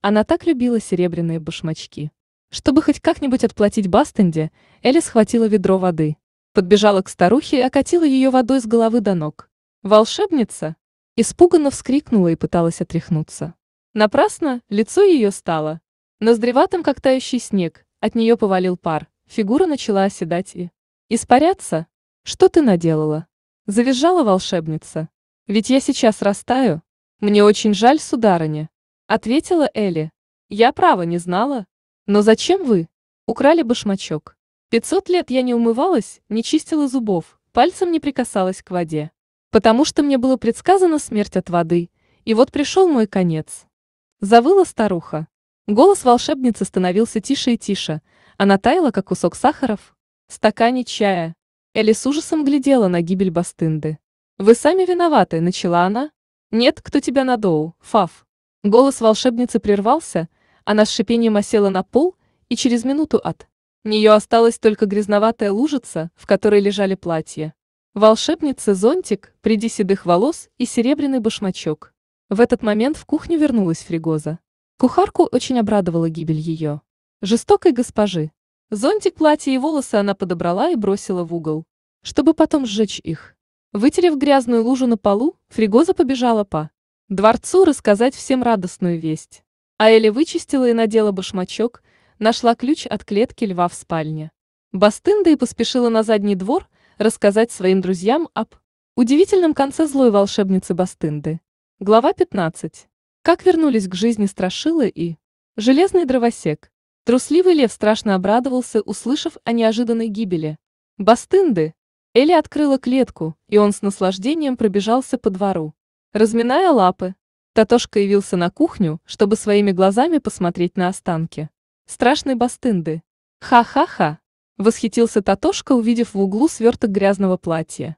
Она так любила серебряные башмачки. Чтобы хоть как-нибудь отплатить Бастенде, Элли схватила ведро воды. Подбежала к старухе и окатила ее водой с головы до ног. «Волшебница!» Испуганно вскрикнула и пыталась отряхнуться. Напрасно лицо ее стало Ноздреватым, как тающий снег, от нее повалил пар, фигура начала оседать и... «Испаряться? Что ты наделала?» Завизжала волшебница. «Ведь я сейчас растаю. Мне очень жаль, сударыня», — ответила Элли. «Я право не знала. Но зачем вы?» Украли башмачок. «Пятьсот лет я не умывалась, не чистила зубов, пальцем не прикасалась к воде. Потому что мне было предсказано смерть от воды, и вот пришел мой конец». Завыла старуха. Голос волшебницы становился тише и тише, она таяла, как кусок сахаров, в стакане чая. Элли с ужасом глядела на гибель Бастынды. «Вы сами виноваты», — начала она. «Нет, кто тебя надоу, Фав». Голос волшебницы прервался, она с шипением осела на пол, и через минуту от нее осталась только грязноватая лужица, в которой лежали платья. волшебница, зонтик, приди седых волос и серебряный башмачок. В этот момент в кухню вернулась Фригоза. Кухарку очень обрадовала гибель ее. Жестокой госпожи. Зонтик, платье и волосы она подобрала и бросила в угол, чтобы потом сжечь их. Вытерев грязную лужу на полу, Фригоза побежала по дворцу рассказать всем радостную весть. А Эля вычистила и надела башмачок, нашла ключ от клетки льва в спальне. Бастында и поспешила на задний двор рассказать своим друзьям об удивительном конце злой волшебницы Бастынды. Глава 15. Как вернулись к жизни Страшила и... Железный дровосек. Трусливый лев страшно обрадовался, услышав о неожиданной гибели. Бастынды! Элли открыла клетку, и он с наслаждением пробежался по двору. Разминая лапы, Татошка явился на кухню, чтобы своими глазами посмотреть на останки. Страшный бастынды. Ха-ха-ха! Восхитился Татошка, увидев в углу сверток грязного платья.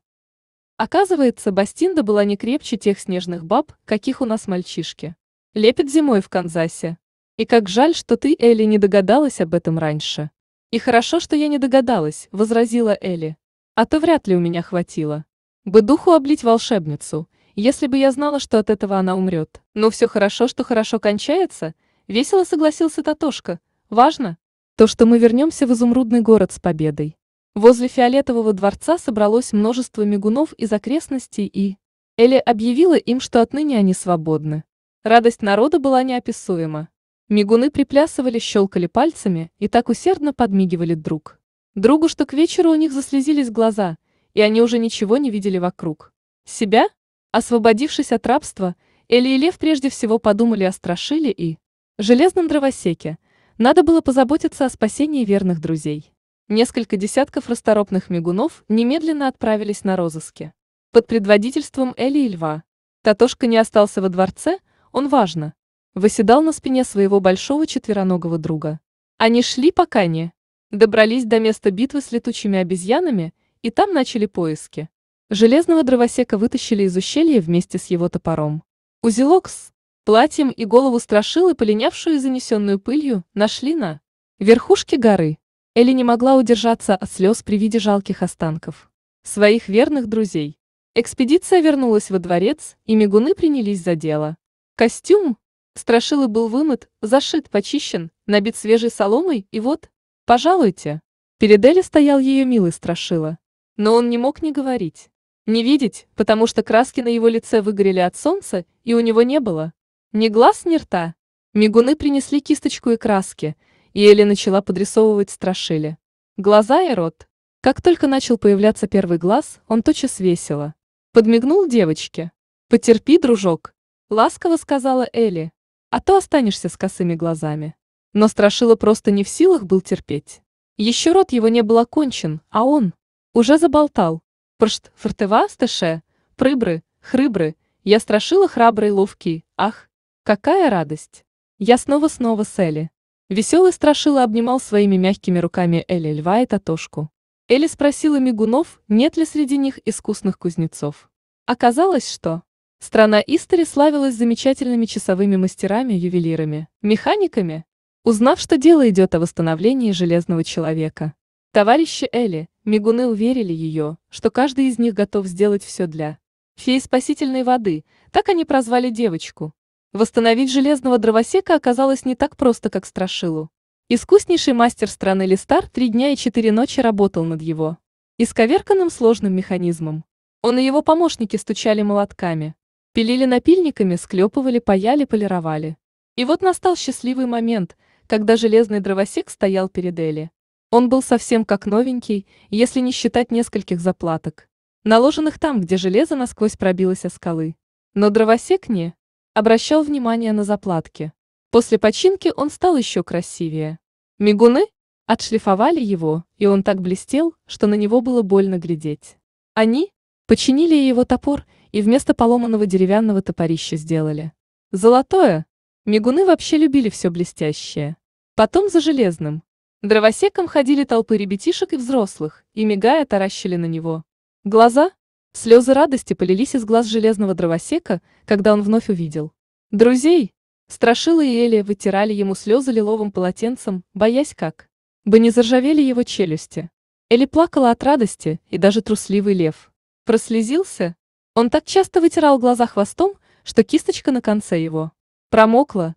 Оказывается, Бастинда была не крепче тех снежных баб, каких у нас мальчишки лепит зимой в Канзасе. И как жаль, что ты, Элли, не догадалась об этом раньше. И хорошо, что я не догадалась, возразила Элли. А то вряд ли у меня хватило. Бы духу облить волшебницу, если бы я знала, что от этого она умрет. Но ну все хорошо, что хорошо кончается, весело согласился Татошка. Важно, то, что мы вернемся в изумрудный город с победой. Возле фиолетового дворца собралось множество мигунов из окрестностей и... Эля объявила им, что отныне они свободны. Радость народа была неописуема. Мигуны приплясывали, щелкали пальцами и так усердно подмигивали друг. Другу, что к вечеру у них заслезились глаза, и они уже ничего не видели вокруг. Себя? Освободившись от рабства, Эли и Лев прежде всего подумали о Страшиле и железном дровосеке. Надо было позаботиться о спасении верных друзей. Несколько десятков расторопных мигунов немедленно отправились на розыски. Под предводительством Эли и Льва. Татошка не остался во дворце, он важно. Выседал на спине своего большого четвероногого друга. Они шли по Кане. Добрались до места битвы с летучими обезьянами, и там начали поиски. Железного дровосека вытащили из ущелья вместе с его топором. Узелок с платьем и голову страшилы, полинявшую и занесенную пылью, нашли на верхушке горы. Элли не могла удержаться от слез при виде жалких останков. Своих верных друзей. Экспедиция вернулась во дворец, и мигуны принялись за дело. Костюм? Страшилы был вымыт, зашит, почищен, набит свежей соломой, и вот, пожалуйте. Перед Элли стоял ее милый Страшила. Но он не мог не говорить. Не видеть, потому что краски на его лице выгорели от солнца, и у него не было. Ни глаз, ни рта. Мигуны принесли кисточку и краски, и Элли начала подрисовывать Страшиле. Глаза и рот. Как только начал появляться первый глаз, он тотчас весело. Подмигнул девочке. «Потерпи, дружок, — ласково сказала Элли. «А то останешься с косыми глазами». Но Страшила просто не в силах был терпеть. Еще рот его не был окончен, а он уже заболтал. Пршт, фортева, стэше, прыбры, хрыбры, я страшила храбрый ловкий, ах, какая радость. Я снова-снова с Элли. Веселый страшила обнимал своими мягкими руками Элли льва и Татошку. Элли спросила мигунов, нет ли среди них искусных кузнецов. Оказалось, что... Страна Истори славилась замечательными часовыми мастерами-ювелирами, механиками. Узнав, что дело идет о восстановлении Железного человека, товарищи Элли, мигуны уверили ее, что каждый из них готов сделать все для феи спасительной воды, так они прозвали девочку. Восстановить Железного дровосека оказалось не так просто, как Страшилу. Искуснейший мастер страны Листар три дня и четыре ночи работал над его исковерканным сложным механизмом. Он и его помощники стучали молотками, Пилили напильниками, склепывали, паяли, полировали. И вот настал счастливый момент, когда железный дровосек стоял перед Эли. Он был совсем как новенький, если не считать нескольких заплаток, наложенных там, где железо насквозь пробилось о скалы. Но дровосек не обращал внимания на заплатки. После починки он стал еще красивее. Мигуны отшлифовали его, и он так блестел, что на него было больно глядеть. Они починили его топор – и вместо поломанного деревянного топорища сделали. Золотое! Мигуны вообще любили все блестящее. Потом за железным. Дровосеком ходили толпы ребятишек и взрослых, и, мигая, таращили на него. Глаза? Слезы радости полились из глаз железного дровосека, когда он вновь увидел. Друзей! Страшила и Элия вытирали ему слезы лиловым полотенцем, боясь как. Бы не заржавели его челюсти. Эли плакала от радости, и даже трусливый лев. Прослезился, он так часто вытирал глаза хвостом, что кисточка на конце его промокла.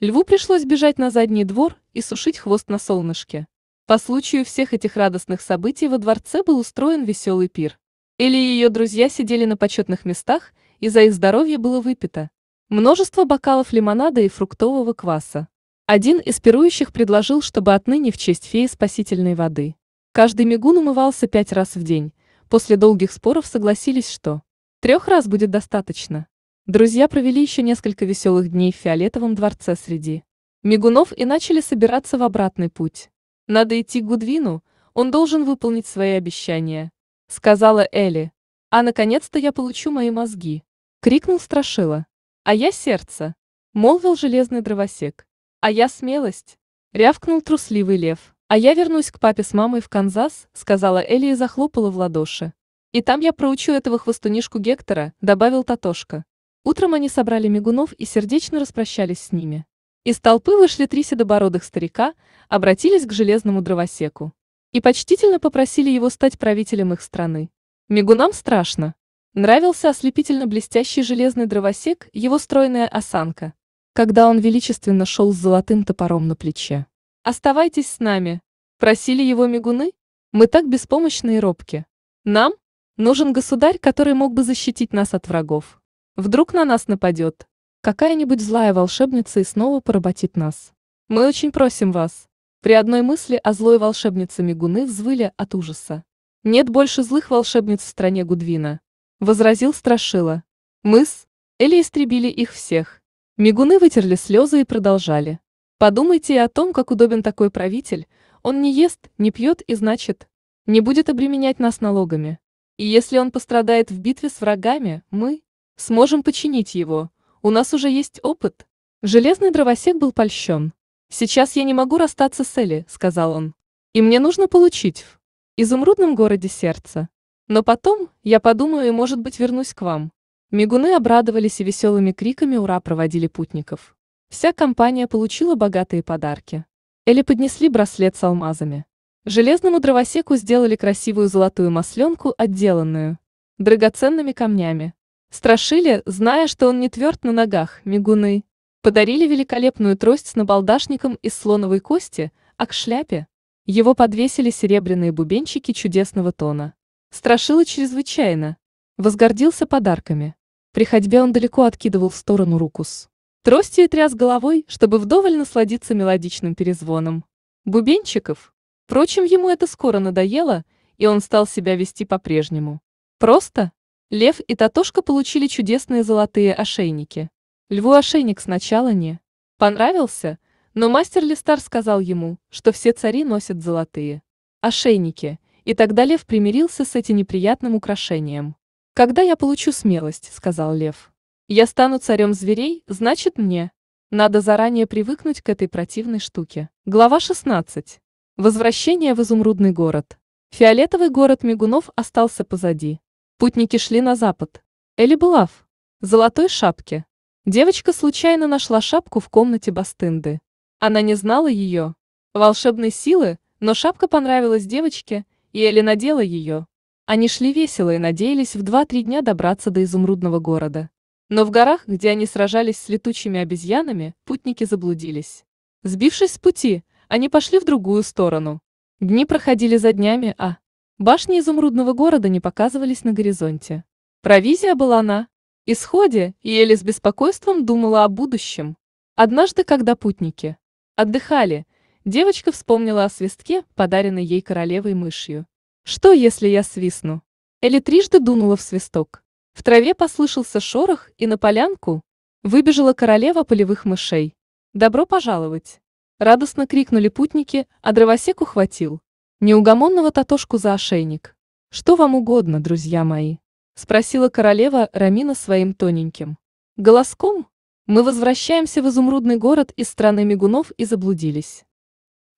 Льву пришлось бежать на задний двор и сушить хвост на солнышке. По случаю всех этих радостных событий во дворце был устроен веселый пир. Или ее друзья сидели на почетных местах, и за их здоровье было выпито. Множество бокалов лимонада и фруктового кваса. Один из пирующих предложил, чтобы отныне в честь феи спасительной воды. Каждый мигун умывался пять раз в день. После долгих споров согласились, что Трех раз будет достаточно. Друзья провели еще несколько веселых дней в фиолетовом дворце среди мигунов и начали собираться в обратный путь. Надо идти к Гудвину, он должен выполнить свои обещания, сказала Элли. А наконец-то я получу мои мозги, крикнул Страшила. А я сердце, молвил железный дровосек. А я смелость, рявкнул трусливый лев. А я вернусь к папе с мамой в Канзас, сказала Элли и захлопала в ладоши. И там я проучу этого хвостунишку Гектора», — добавил Татошка. Утром они собрали мигунов и сердечно распрощались с ними. Из толпы вышли три седобородых старика, обратились к железному дровосеку. И почтительно попросили его стать правителем их страны. Мигунам страшно. Нравился ослепительно блестящий железный дровосек, его стройная осанка. Когда он величественно шел с золотым топором на плече. «Оставайтесь с нами!» Просили его мигуны? Мы так беспомощны и робки. Нам, Нужен государь, который мог бы защитить нас от врагов. Вдруг на нас нападет. Какая-нибудь злая волшебница и снова поработит нас. Мы очень просим вас. При одной мысли о злой волшебнице Мигуны взвыли от ужаса. Нет больше злых волшебниц в стране Гудвина. Возразил Страшила. Мы с Эли истребили их всех. Мигуны вытерли слезы и продолжали. Подумайте и о том, как удобен такой правитель. Он не ест, не пьет и, значит, не будет обременять нас налогами. И если он пострадает в битве с врагами, мы сможем починить его. У нас уже есть опыт. Железный дровосек был польщен. «Сейчас я не могу расстаться с Элли», — сказал он. «И мне нужно получить в изумрудном городе сердце. Но потом, я подумаю и, может быть, вернусь к вам». Мигуны обрадовались и веселыми криками «Ура!» проводили путников. Вся компания получила богатые подарки. Элли поднесли браслет с алмазами. Железному дровосеку сделали красивую золотую масленку, отделанную драгоценными камнями. Страшили, зная, что он не тверд на ногах, мигуны. Подарили великолепную трость с набалдашником из слоновой кости, а к шляпе его подвесили серебряные бубенчики чудесного тона. Страшила чрезвычайно. Возгордился подарками. При ходьбе он далеко откидывал в сторону рукус. Тростью тряс головой, чтобы вдоволь насладиться мелодичным перезвоном. Бубенчиков, Впрочем, ему это скоро надоело, и он стал себя вести по-прежнему. Просто? Лев и Татошка получили чудесные золотые ошейники. Льву ошейник сначала не понравился, но мастер Листар сказал ему, что все цари носят золотые ошейники, и тогда лев примирился с этим неприятным украшением. «Когда я получу смелость», — сказал лев. «Я стану царем зверей, значит мне. Надо заранее привыкнуть к этой противной штуке». Глава 16. Возвращение в изумрудный город. Фиолетовый город мигунов остался позади. Путники шли на запад. Эли была в золотой шапке. Девочка случайно нашла шапку в комнате Бастынды. Она не знала ее. Волшебной силы, но шапка понравилась девочке, и Эли надела ее. Они шли весело и надеялись в 2-3 дня добраться до изумрудного города. Но в горах, где они сражались с летучими обезьянами, путники заблудились. Сбившись с пути, они пошли в другую сторону. Дни проходили за днями, а башни изумрудного города не показывались на горизонте. Провизия была на исходе, и Элли с беспокойством думала о будущем. Однажды, когда путники отдыхали, девочка вспомнила о свистке, подаренной ей королевой мышью. «Что, если я свистну?» Эли трижды дунула в свисток. В траве послышался шорох, и на полянку выбежала королева полевых мышей. «Добро пожаловать!» — радостно крикнули путники, а дровосек ухватил. Неугомонного Татошку за ошейник. «Что вам угодно, друзья мои?» — спросила королева Рамина своим тоненьким. «Голоском? Мы возвращаемся в изумрудный город из страны мигунов и заблудились».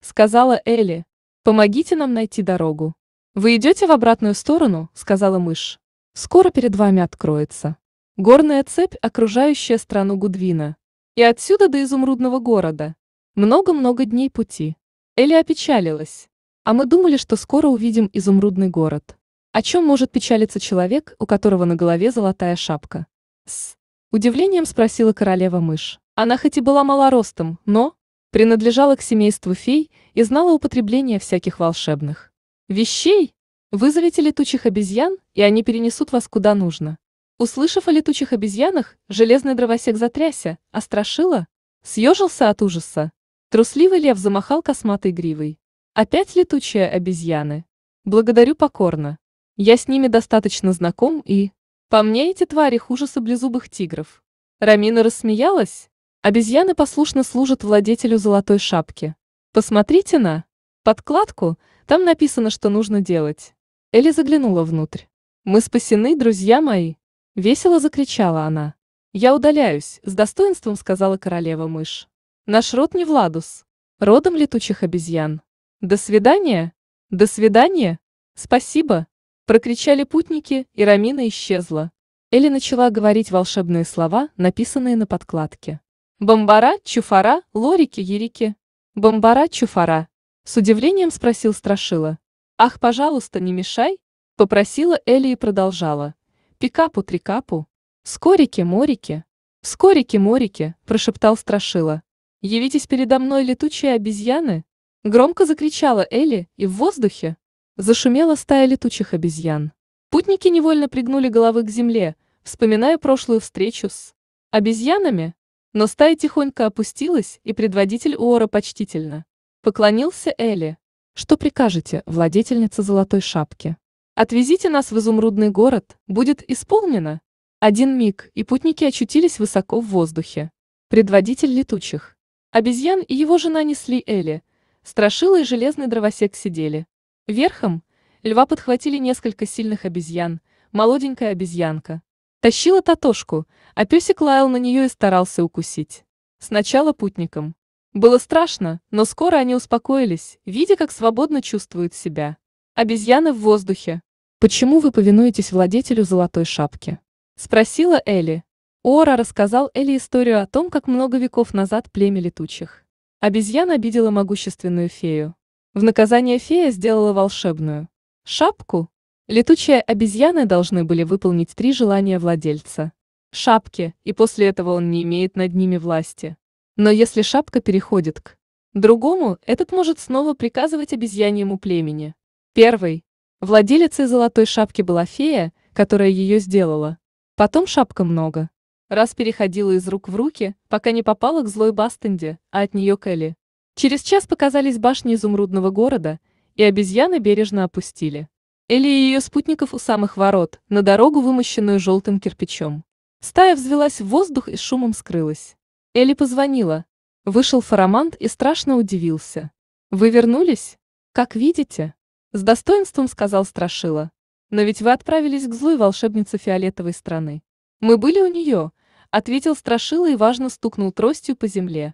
Сказала Элли. «Помогите нам найти дорогу». «Вы идете в обратную сторону», — сказала мышь. «Скоро перед вами откроется. Горная цепь, окружающая страну Гудвина. И отсюда до изумрудного города». Много-много дней пути. Эли опечалилась. А мы думали, что скоро увидим изумрудный город. О чем может печалиться человек, у которого на голове золотая шапка? С удивлением спросила королева мышь. Она хоть и была малоростом, но принадлежала к семейству фей и знала употребление всяких волшебных вещей. Вызовите летучих обезьян, и они перенесут вас куда нужно. Услышав о летучих обезьянах, железный дровосек затрясся, а страшила съежился от ужаса. Трусливый лев замахал косматой гривой. Опять летучие обезьяны. Благодарю покорно. Я с ними достаточно знаком и... По мне эти твари хуже саблезубых тигров. Рамина рассмеялась. Обезьяны послушно служат владетелю золотой шапки. Посмотрите на... Подкладку, там написано, что нужно делать. Элли заглянула внутрь. «Мы спасены, друзья мои!» Весело закричала она. «Я удаляюсь», — с достоинством сказала королева мышь. Наш род не Владус. Родом летучих обезьян. До свидания! До свидания! Спасибо! Прокричали путники, и Рамина исчезла. Элли начала говорить волшебные слова, написанные на подкладке. «Бомбара, чуфара, лорики, ерики». «Бомбара, чуфара». С удивлением спросил Страшила. «Ах, пожалуйста, не мешай!» Попросила Элли и продолжала. «Пикапу, трикапу. Скорики, морики». «Скорики, морики», – прошептал Страшила. «Явитесь передо мной, летучие обезьяны!» Громко закричала Элли, и в воздухе зашумела стая летучих обезьян. Путники невольно пригнули головы к земле, вспоминая прошлую встречу с обезьянами, но стая тихонько опустилась, и предводитель Уора почтительно поклонился Элли. «Что прикажете, владетельница золотой шапки? Отвезите нас в изумрудный город, будет исполнено!» Один миг, и путники очутились высоко в воздухе. Предводитель летучих Обезьян и его жена несли Эли. Страшила и железный дровосек сидели. Верхом льва подхватили несколько сильных обезьян, молоденькая обезьянка. Тащила Татошку, а песик лаял на нее и старался укусить. Сначала путникам. Было страшно, но скоро они успокоились, видя, как свободно чувствуют себя. Обезьяны в воздухе. «Почему вы повинуетесь владетелю золотой шапки?» — спросила Элли. Ора рассказал Эли историю о том, как много веков назад племя летучих. Обезьяна обидела могущественную фею. В наказание фея сделала волшебную шапку. Летучие обезьяны должны были выполнить три желания владельца. Шапки, и после этого он не имеет над ними власти. Но если шапка переходит к другому, этот может снова приказывать обезьяньему племени. Первый. Владелицей золотой шапки была фея, которая ее сделала. Потом шапка много раз переходила из рук в руки, пока не попала к злой Бастенде, а от нее к Элли. Через час показались башни изумрудного города, и обезьяны бережно опустили. Элли и ее спутников у самых ворот, на дорогу, вымощенную желтым кирпичом. Стая взвелась в воздух и шумом скрылась. Элли позвонила. Вышел Фарамант и страшно удивился. «Вы вернулись? Как видите?» С достоинством сказал Страшила. «Но ведь вы отправились к злой волшебнице фиолетовой страны. Мы были у нее, — ответил Страшила и важно стукнул тростью по земле.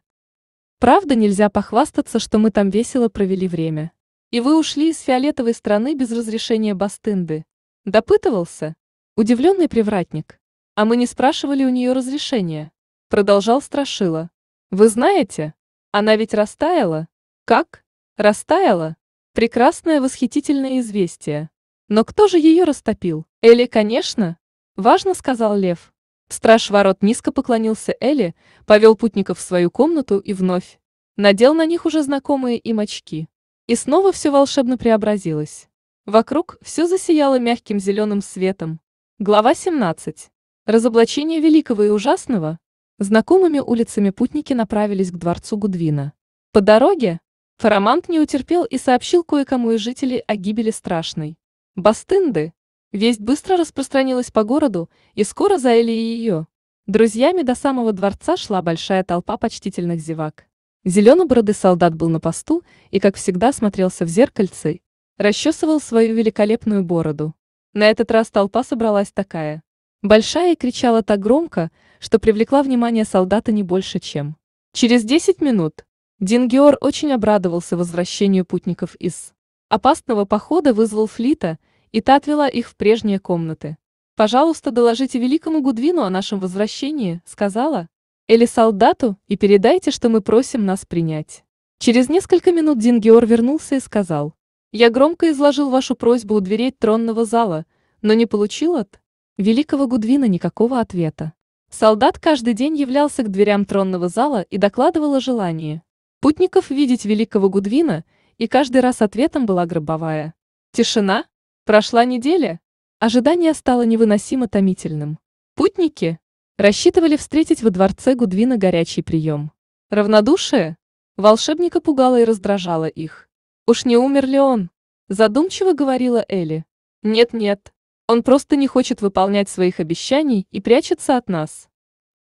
«Правда нельзя похвастаться, что мы там весело провели время. И вы ушли из фиолетовой страны без разрешения Бастынды. Допытывался?» Удивленный привратник. «А мы не спрашивали у нее разрешения», — продолжал Страшила. «Вы знаете, она ведь растаяла. Как? Растаяла? Прекрасное восхитительное известие. Но кто же ее растопил? Элли, конечно!» «Важно», — сказал Лев. Страж ворот низко поклонился Элли, повел путников в свою комнату и вновь надел на них уже знакомые им очки. И снова все волшебно преобразилось. Вокруг все засияло мягким зеленым светом. Глава 17. Разоблачение великого и ужасного. Знакомыми улицами путники направились к дворцу Гудвина. По дороге Фарамант не утерпел и сообщил кое-кому из жителей о гибели страшной. Бастынды, Весть быстро распространилась по городу, и скоро заели и ее. Друзьями до самого дворца шла большая толпа почтительных зевак. Зеленобородый солдат был на посту и, как всегда, смотрелся в зеркальце, расчесывал свою великолепную бороду. На этот раз толпа собралась такая. Большая и кричала так громко, что привлекла внимание солдата не больше, чем. Через 10 минут Дингеор очень обрадовался возвращению путников из опасного похода вызвал флита, и та отвела их в прежние комнаты. «Пожалуйста, доложите великому Гудвину о нашем возвращении», — сказала. «Или солдату, и передайте, что мы просим нас принять». Через несколько минут Дингиор вернулся и сказал. «Я громко изложил вашу просьбу у дверей тронного зала, но не получил от...» Великого Гудвина никакого ответа. Солдат каждый день являлся к дверям тронного зала и докладывал о желании. Путников видеть великого Гудвина, и каждый раз ответом была гробовая. Тишина, Прошла неделя. Ожидание стало невыносимо томительным. Путники рассчитывали встретить во дворце Гудвина горячий прием. Равнодушие? Волшебника пугало и раздражало их. «Уж не умер ли он?» – задумчиво говорила Элли. «Нет-нет, он просто не хочет выполнять своих обещаний и прячется от нас».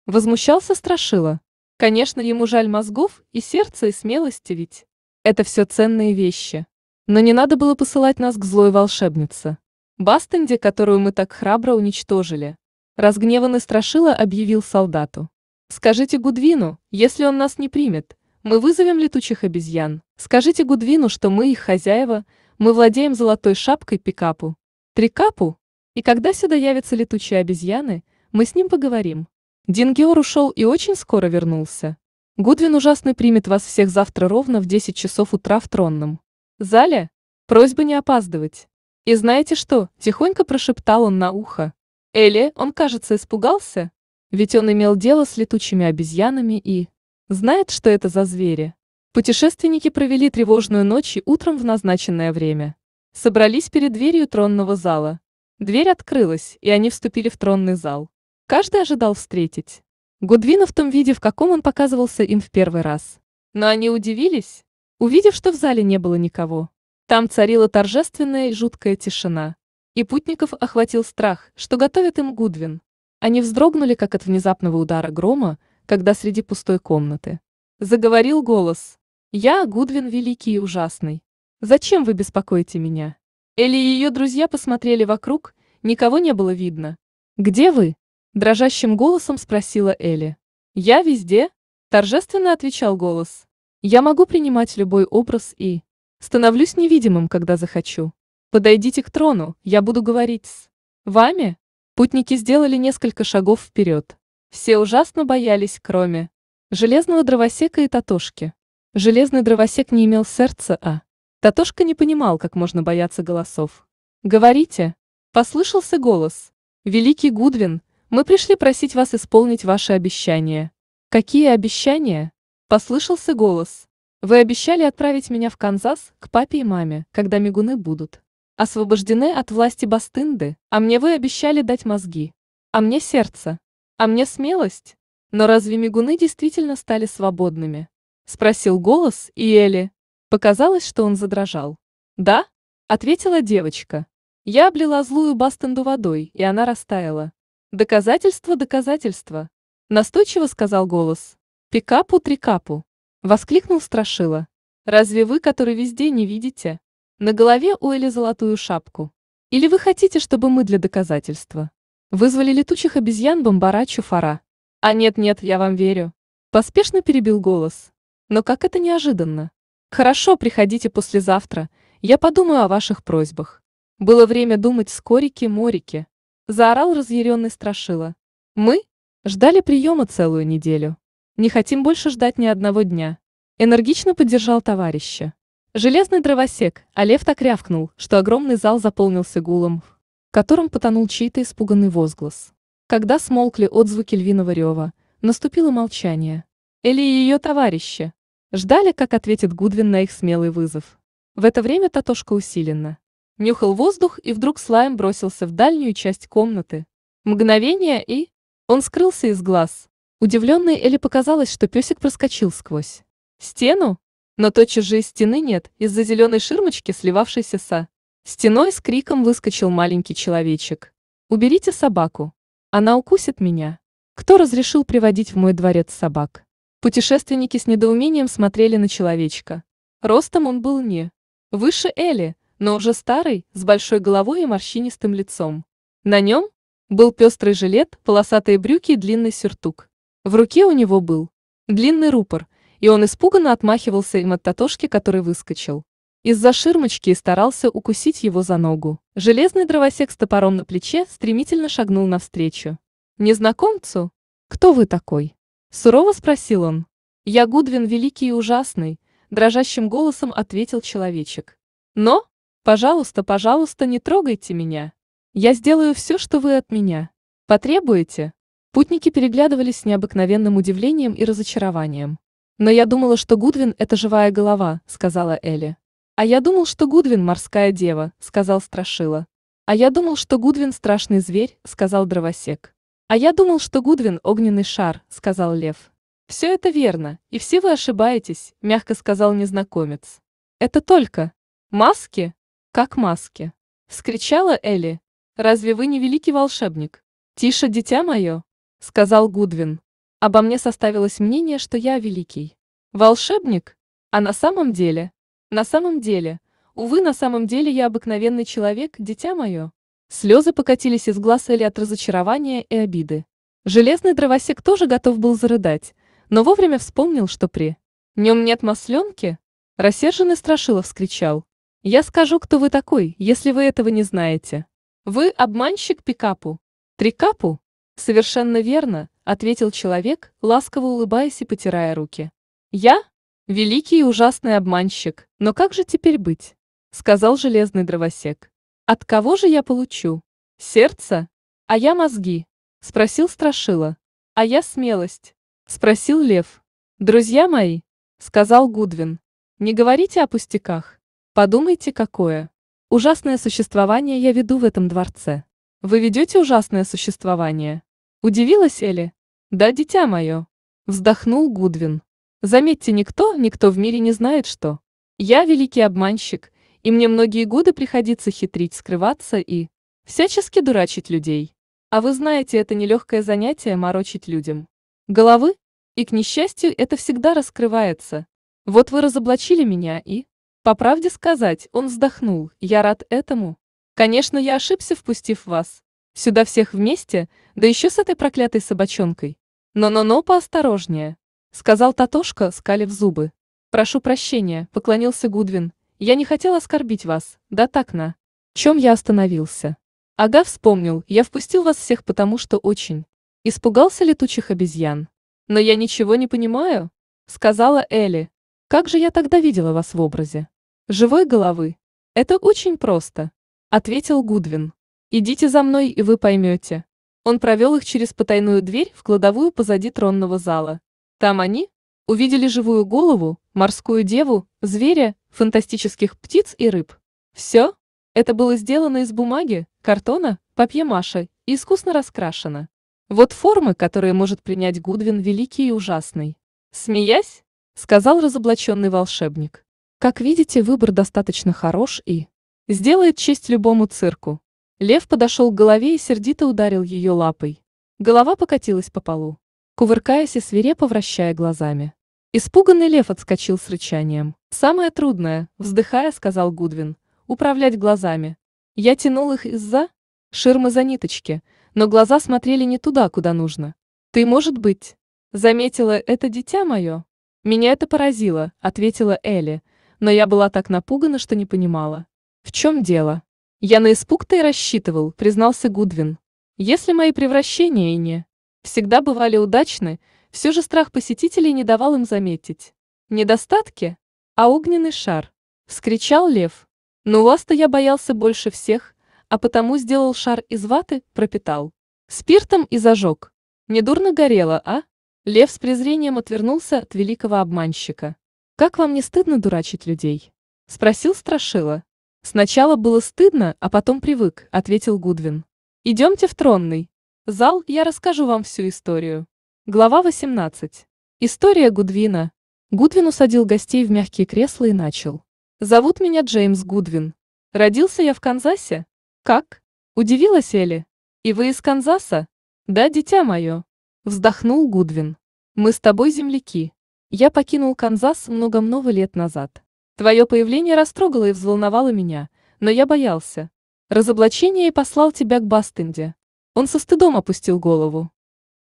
Возмущался Страшила. Конечно, ему жаль мозгов и сердца и смелости ведь. Это все ценные вещи. Но не надо было посылать нас к злой волшебнице. Бастенде, которую мы так храбро уничтожили. Разгневанный Страшила объявил солдату. «Скажите Гудвину, если он нас не примет, мы вызовем летучих обезьян. Скажите Гудвину, что мы их хозяева, мы владеем золотой шапкой пикапу. Трикапу? И когда сюда явятся летучие обезьяны, мы с ним поговорим». Дингеор ушел и очень скоро вернулся. Гудвин ужасный примет вас всех завтра ровно в 10 часов утра в Тронном зале? Просьба не опаздывать. И знаете что? Тихонько прошептал он на ухо. Элли, он, кажется, испугался. Ведь он имел дело с летучими обезьянами и... Знает, что это за звери. Путешественники провели тревожную ночь и утром в назначенное время. Собрались перед дверью тронного зала. Дверь открылась, и они вступили в тронный зал. Каждый ожидал встретить. Гудвина в том виде, в каком он показывался им в первый раз. Но они удивились, Увидев, что в зале не было никого, там царила торжественная и жуткая тишина. И путников охватил страх, что готовит им Гудвин. Они вздрогнули, как от внезапного удара грома, когда среди пустой комнаты. Заговорил голос. «Я Гудвин великий и ужасный. Зачем вы беспокоите меня?» Элли и ее друзья посмотрели вокруг, никого не было видно. «Где вы?» – дрожащим голосом спросила Элли. «Я везде», – торжественно отвечал голос. Я могу принимать любой образ и становлюсь невидимым, когда захочу. Подойдите к трону, я буду говорить с вами. Путники сделали несколько шагов вперед. Все ужасно боялись, кроме железного дровосека и Татошки. Железный дровосек не имел сердца, а Татошка не понимал, как можно бояться голосов. «Говорите!» – послышался голос. «Великий Гудвин, мы пришли просить вас исполнить ваши обещания». «Какие обещания?» Послышался голос. Вы обещали отправить меня в Канзас к папе и маме, когда мигуны будут. Освобождены от власти Бастынды, а мне вы обещали дать мозги. А мне сердце. А мне смелость. Но разве мигуны действительно стали свободными? Спросил голос, и Элли. Показалось, что он задрожал. «Да?» — ответила девочка. Я облила злую Бастенду водой, и она растаяла. «Доказательство, доказательство!» — настойчиво сказал голос. «Пикапу-трикапу!» — воскликнул Страшила. «Разве вы, который везде не видите?» На голове у Эли золотую шапку. «Или вы хотите, чтобы мы для доказательства?» Вызвали летучих обезьян бомбара Чуфара. «А нет-нет, я вам верю!» Поспешно перебил голос. «Но как это неожиданно!» «Хорошо, приходите послезавтра, я подумаю о ваших просьбах». Было время думать скорики-морики. Заорал разъяренный Страшила. «Мы?» Ждали приема целую неделю. Не хотим больше ждать ни одного дня. Энергично поддержал товарища. Железный дровосек, а лев так рявкнул, что огромный зал заполнился гулом, в котором потонул чей-то испуганный возглас. Когда смолкли отзвуки львиного рева, наступило молчание. Или ее товарищи. Ждали, как ответит Гудвин на их смелый вызов. В это время Татошка усиленно. Нюхал воздух и вдруг слайм бросился в дальнюю часть комнаты. Мгновение и... Он скрылся из глаз. Удивленная Элли показалось, что песик проскочил сквозь стену, но тотчас же и стены нет, из-за зеленой ширмочки, сливавшейся со «а». стеной с криком выскочил маленький человечек. «Уберите собаку. Она укусит меня. Кто разрешил приводить в мой дворец собак?» Путешественники с недоумением смотрели на человечка. Ростом он был не выше Элли, но уже старый, с большой головой и морщинистым лицом. На нем был пестрый жилет, полосатые брюки и длинный сюртук. В руке у него был длинный рупор, и он испуганно отмахивался им от татошки, который выскочил. Из-за ширмочки и старался укусить его за ногу. Железный дровосек с топором на плече стремительно шагнул навстречу. «Незнакомцу? Кто вы такой?» Сурово спросил он. «Я Гудвин Великий и Ужасный», — дрожащим голосом ответил человечек. «Но, пожалуйста, пожалуйста, не трогайте меня. Я сделаю все, что вы от меня потребуете». Путники переглядывались с необыкновенным удивлением и разочарованием. «Но я думала, что Гудвин – это живая голова», – сказала Элли. «А я думал, что Гудвин – морская дева», – сказал Страшила. «А я думал, что Гудвин – страшный зверь», – сказал Дровосек. «А я думал, что Гудвин – огненный шар», – сказал Лев. «Все это верно, и все вы ошибаетесь», – мягко сказал незнакомец. «Это только... маски? Как маски?» – вскричала Элли. «Разве вы не великий волшебник? Тише, дитя мое!» — сказал Гудвин. «Обо мне составилось мнение, что я великий. Волшебник? А на самом деле? На самом деле? Увы, на самом деле я обыкновенный человек, дитя мое». Слезы покатились из глаз Эли от разочарования и обиды. Железный дровосек тоже готов был зарыдать, но вовремя вспомнил, что при нем нет масленки. Рассерженный Страшилов вскричал. «Я скажу, кто вы такой, если вы этого не знаете. Вы обманщик пикапу. Трикапу?» «Совершенно верно», — ответил человек, ласково улыбаясь и потирая руки. «Я? Великий и ужасный обманщик, но как же теперь быть?» — сказал железный дровосек. «От кого же я получу? Сердце? А я мозги?» — спросил Страшила. «А я смелость?» — спросил Лев. «Друзья мои», — сказал Гудвин, — «не говорите о пустяках. Подумайте, какое. Ужасное существование я веду в этом дворце. Вы ведете ужасное существование?» Удивилась Элли. «Да, дитя мое!» Вздохнул Гудвин. «Заметьте, никто, никто в мире не знает, что. Я великий обманщик, и мне многие годы приходится хитрить, скрываться и... всячески дурачить людей. А вы знаете, это нелегкое занятие морочить людям. Головы? И, к несчастью, это всегда раскрывается. Вот вы разоблачили меня и... По правде сказать, он вздохнул, я рад этому. Конечно, я ошибся, впустив вас. Сюда всех вместе, да еще с этой проклятой собачонкой. Но-но-но, поосторожнее, — сказал Татошка, скалив зубы. Прошу прощения, — поклонился Гудвин. Я не хотел оскорбить вас, да так на. Чем я остановился? Ага, вспомнил, я впустил вас всех потому, что очень. Испугался летучих обезьян. Но я ничего не понимаю, — сказала Элли. Как же я тогда видела вас в образе? Живой головы. Это очень просто, — ответил Гудвин. Идите за мной, и вы поймете. Он провел их через потайную дверь в кладовую позади тронного зала. Там они увидели живую голову, морскую деву, зверя, фантастических птиц и рыб. Все это было сделано из бумаги, картона, папье-маше и искусно раскрашено. Вот формы, которые может принять Гудвин Великий и Ужасный. Смеясь, сказал разоблаченный волшебник. Как видите, выбор достаточно хорош и сделает честь любому цирку. Лев подошел к голове и сердито ударил ее лапой. Голова покатилась по полу, кувыркаясь и свирепо вращая глазами. Испуганный лев отскочил с рычанием. «Самое трудное», — вздыхая, сказал Гудвин, — «управлять глазами. Я тянул их из-за ширмы за ниточки, но глаза смотрели не туда, куда нужно. Ты, может быть, заметила это дитя мое?» «Меня это поразило», — ответила Элли, — «но я была так напугана, что не понимала. В чем дело?» Я на испуг-то и рассчитывал, признался Гудвин. Если мои превращения и не всегда бывали удачны, все же страх посетителей не давал им заметить. Недостатки? А огненный шар? Вскричал лев. Но вас-то я боялся больше всех, а потому сделал шар из ваты, пропитал. Спиртом и зажег. Недурно горело, а? Лев с презрением отвернулся от великого обманщика. «Как вам не стыдно дурачить людей?» — спросил Страшила. «Сначала было стыдно, а потом привык», — ответил Гудвин. «Идемте в тронный. Зал, я расскажу вам всю историю». Глава 18. История Гудвина. Гудвин усадил гостей в мягкие кресла и начал. «Зовут меня Джеймс Гудвин. Родился я в Канзасе? Как?» Удивилась Элли. «И вы из Канзаса?» «Да, дитя мое», — вздохнул Гудвин. «Мы с тобой земляки. Я покинул Канзас много-много лет назад. Твое появление растрогало и взволновало меня, но я боялся. Разоблачение и послал тебя к Бастенде. Он со стыдом опустил голову.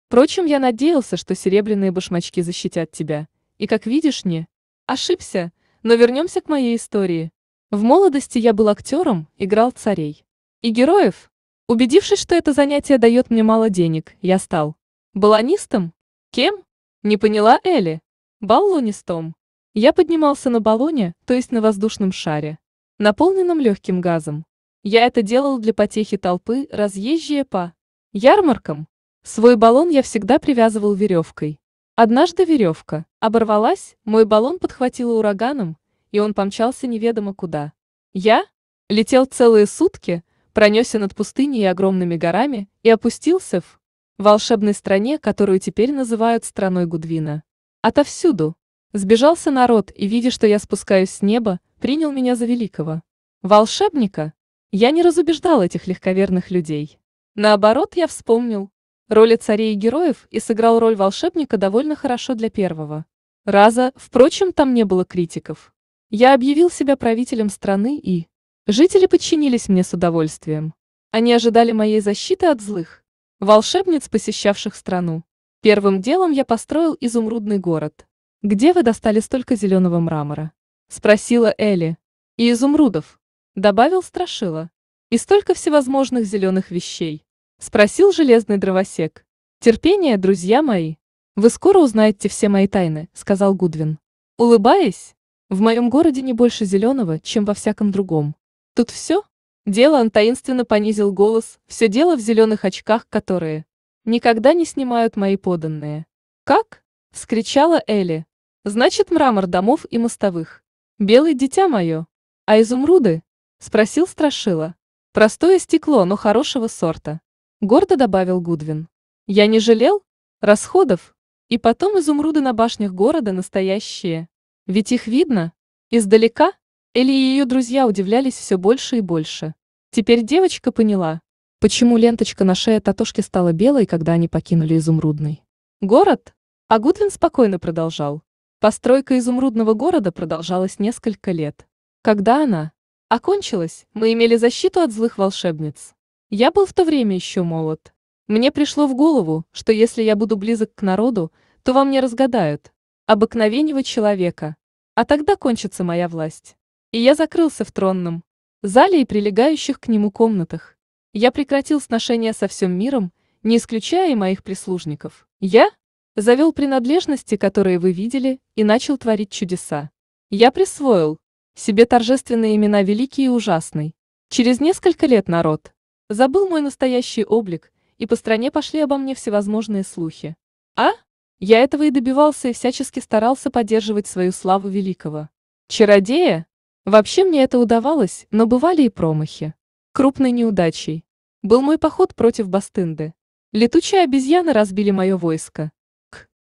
Впрочем, я надеялся, что серебряные башмачки защитят тебя. И, как видишь, не. Ошибся, но вернемся к моей истории. В молодости я был актером, играл царей. И героев. Убедившись, что это занятие дает мне мало денег, я стал. Баланистом? Кем? Не поняла Элли. Баллонистом. Я поднимался на баллоне, то есть на воздушном шаре, наполненном легким газом. Я это делал для потехи толпы, разъезжая по ярмаркам. Свой баллон я всегда привязывал веревкой. Однажды веревка оборвалась, мой баллон подхватило ураганом, и он помчался неведомо куда. Я летел целые сутки, пронесся над пустыней и огромными горами и опустился в волшебной стране, которую теперь называют страной Гудвина. Отовсюду Сбежался народ и, видя, что я спускаюсь с неба, принял меня за великого. Волшебника? Я не разубеждал этих легковерных людей. Наоборот, я вспомнил. Роли царей и героев и сыграл роль волшебника довольно хорошо для первого. Раза, впрочем, там не было критиков. Я объявил себя правителем страны и... Жители подчинились мне с удовольствием. Они ожидали моей защиты от злых. Волшебниц, посещавших страну. Первым делом я построил изумрудный город. «Где вы достали столько зеленого мрамора?» – спросила Элли. «И изумрудов», – добавил Страшила. «И столько всевозможных зеленых вещей», – спросил железный дровосек. «Терпение, друзья мои. Вы скоро узнаете все мои тайны», – сказал Гудвин. Улыбаясь, в моем городе не больше зеленого, чем во всяком другом. Тут все? Дело он таинственно понизил голос, все дело в зеленых очках, которые никогда не снимают мои поданные. «Как?» – вскричала Элли. Значит, мрамор домов и мостовых. Белый дитя мое. А изумруды? Спросил Страшила. Простое стекло, но хорошего сорта. Гордо добавил Гудвин. Я не жалел? Расходов? И потом изумруды на башнях города настоящие. Ведь их видно. Издалека? Эли и ее друзья удивлялись все больше и больше. Теперь девочка поняла, почему ленточка на шее Татошки стала белой, когда они покинули изумрудный. Город? А Гудвин спокойно продолжал. Постройка изумрудного города продолжалась несколько лет. Когда она окончилась, мы имели защиту от злых волшебниц. Я был в то время еще молод. Мне пришло в голову, что если я буду близок к народу, то во мне разгадают обыкновенного человека. А тогда кончится моя власть. И я закрылся в тронном зале и прилегающих к нему комнатах. Я прекратил сношения со всем миром, не исключая и моих прислужников. Я завел принадлежности, которые вы видели, и начал творить чудеса. Я присвоил себе торжественные имена Великий и Ужасный. Через несколько лет народ забыл мой настоящий облик, и по стране пошли обо мне всевозможные слухи. А? Я этого и добивался и всячески старался поддерживать свою славу великого. Чародея? Вообще мне это удавалось, но бывали и промахи. Крупной неудачей был мой поход против Бастынды. Летучие обезьяны разбили мое войско.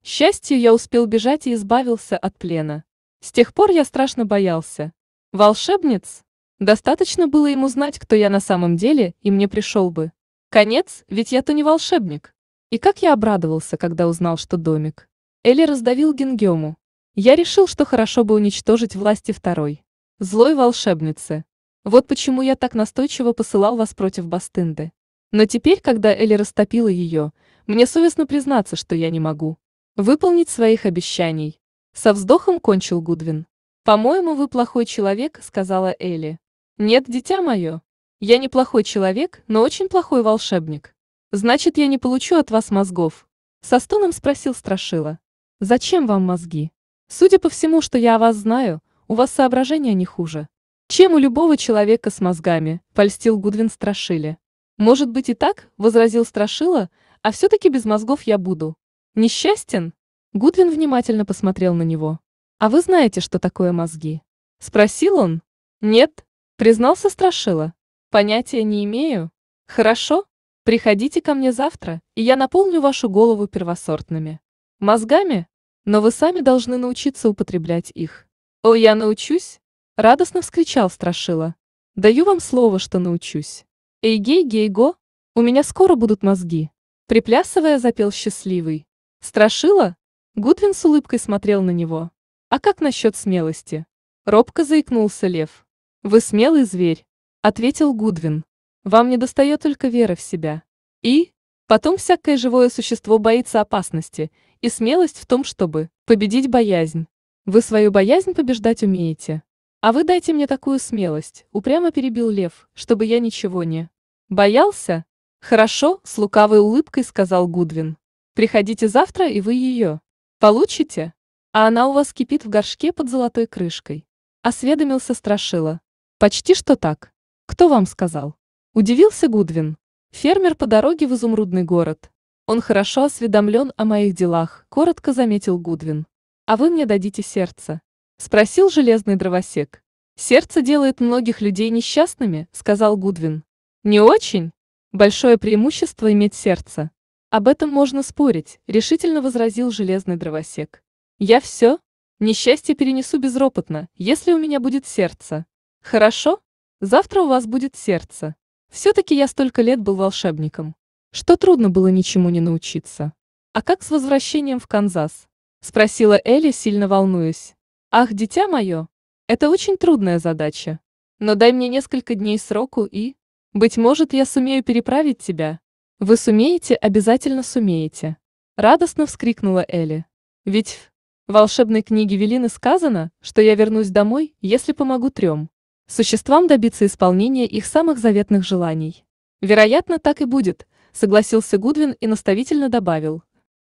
Счастью, я успел бежать и избавился от плена. С тех пор я страшно боялся. Волшебниц? Достаточно было ему знать, кто я на самом деле, и мне пришел бы. Конец, ведь я-то не волшебник. И как я обрадовался, когда узнал, что домик. Эли раздавил Гингему. Я решил, что хорошо бы уничтожить власти второй. Злой волшебницы. Вот почему я так настойчиво посылал вас против Бастынды. Но теперь, когда Эли растопила ее, мне совестно признаться, что я не могу выполнить своих обещаний», — со вздохом кончил Гудвин. «По-моему, вы плохой человек», — сказала Элли. «Нет, дитя мое. Я не плохой человек, но очень плохой волшебник. Значит, я не получу от вас мозгов», — со стоном спросил Страшила. «Зачем вам мозги? Судя по всему, что я о вас знаю, у вас соображения не хуже. Чем у любого человека с мозгами», — польстил Гудвин Страшиле. «Может быть и так», — возразил Страшила, — «а все-таки без мозгов я буду. Несчастен? Гудвин внимательно посмотрел на него. А вы знаете, что такое мозги? Спросил он. Нет, признался Страшила. Понятия не имею. Хорошо, приходите ко мне завтра, и я наполню вашу голову первосортными. Мозгами? Но вы сами должны научиться употреблять их. О, я научусь? Радостно вскричал Страшила. Даю вам слово, что научусь. Эй-гей-гей-го, у меня скоро будут мозги. Приплясывая, запел счастливый. «Страшила?» Гудвин с улыбкой смотрел на него. «А как насчет смелости?» Робко заикнулся лев. «Вы смелый зверь», — ответил Гудвин. «Вам не достает только вера в себя. И? Потом всякое живое существо боится опасности, и смелость в том, чтобы победить боязнь. Вы свою боязнь побеждать умеете. А вы дайте мне такую смелость», — упрямо перебил лев, чтобы я ничего не... «Боялся?» «Хорошо», — с лукавой улыбкой сказал Гудвин. Приходите завтра, и вы ее получите. А она у вас кипит в горшке под золотой крышкой. Осведомился Страшила. Почти что так. Кто вам сказал? Удивился Гудвин. Фермер по дороге в изумрудный город. Он хорошо осведомлен о моих делах, коротко заметил Гудвин. А вы мне дадите сердце. Спросил железный дровосек. Сердце делает многих людей несчастными, сказал Гудвин. Не очень. Большое преимущество иметь сердце. Об этом можно спорить, решительно возразил железный дровосек. Я все? Несчастье перенесу безропотно, если у меня будет сердце. Хорошо? Завтра у вас будет сердце. Все-таки я столько лет был волшебником, что трудно было ничему не научиться. А как с возвращением в Канзас? Спросила Элли, сильно волнуясь. Ах, дитя мое, это очень трудная задача. Но дай мне несколько дней сроку и... Быть может, я сумею переправить тебя, «Вы сумеете, обязательно сумеете!» — радостно вскрикнула Элли. «Ведь в волшебной книге Велины сказано, что я вернусь домой, если помогу трем существам добиться исполнения их самых заветных желаний. Вероятно, так и будет, согласился Гудвин и наставительно добавил.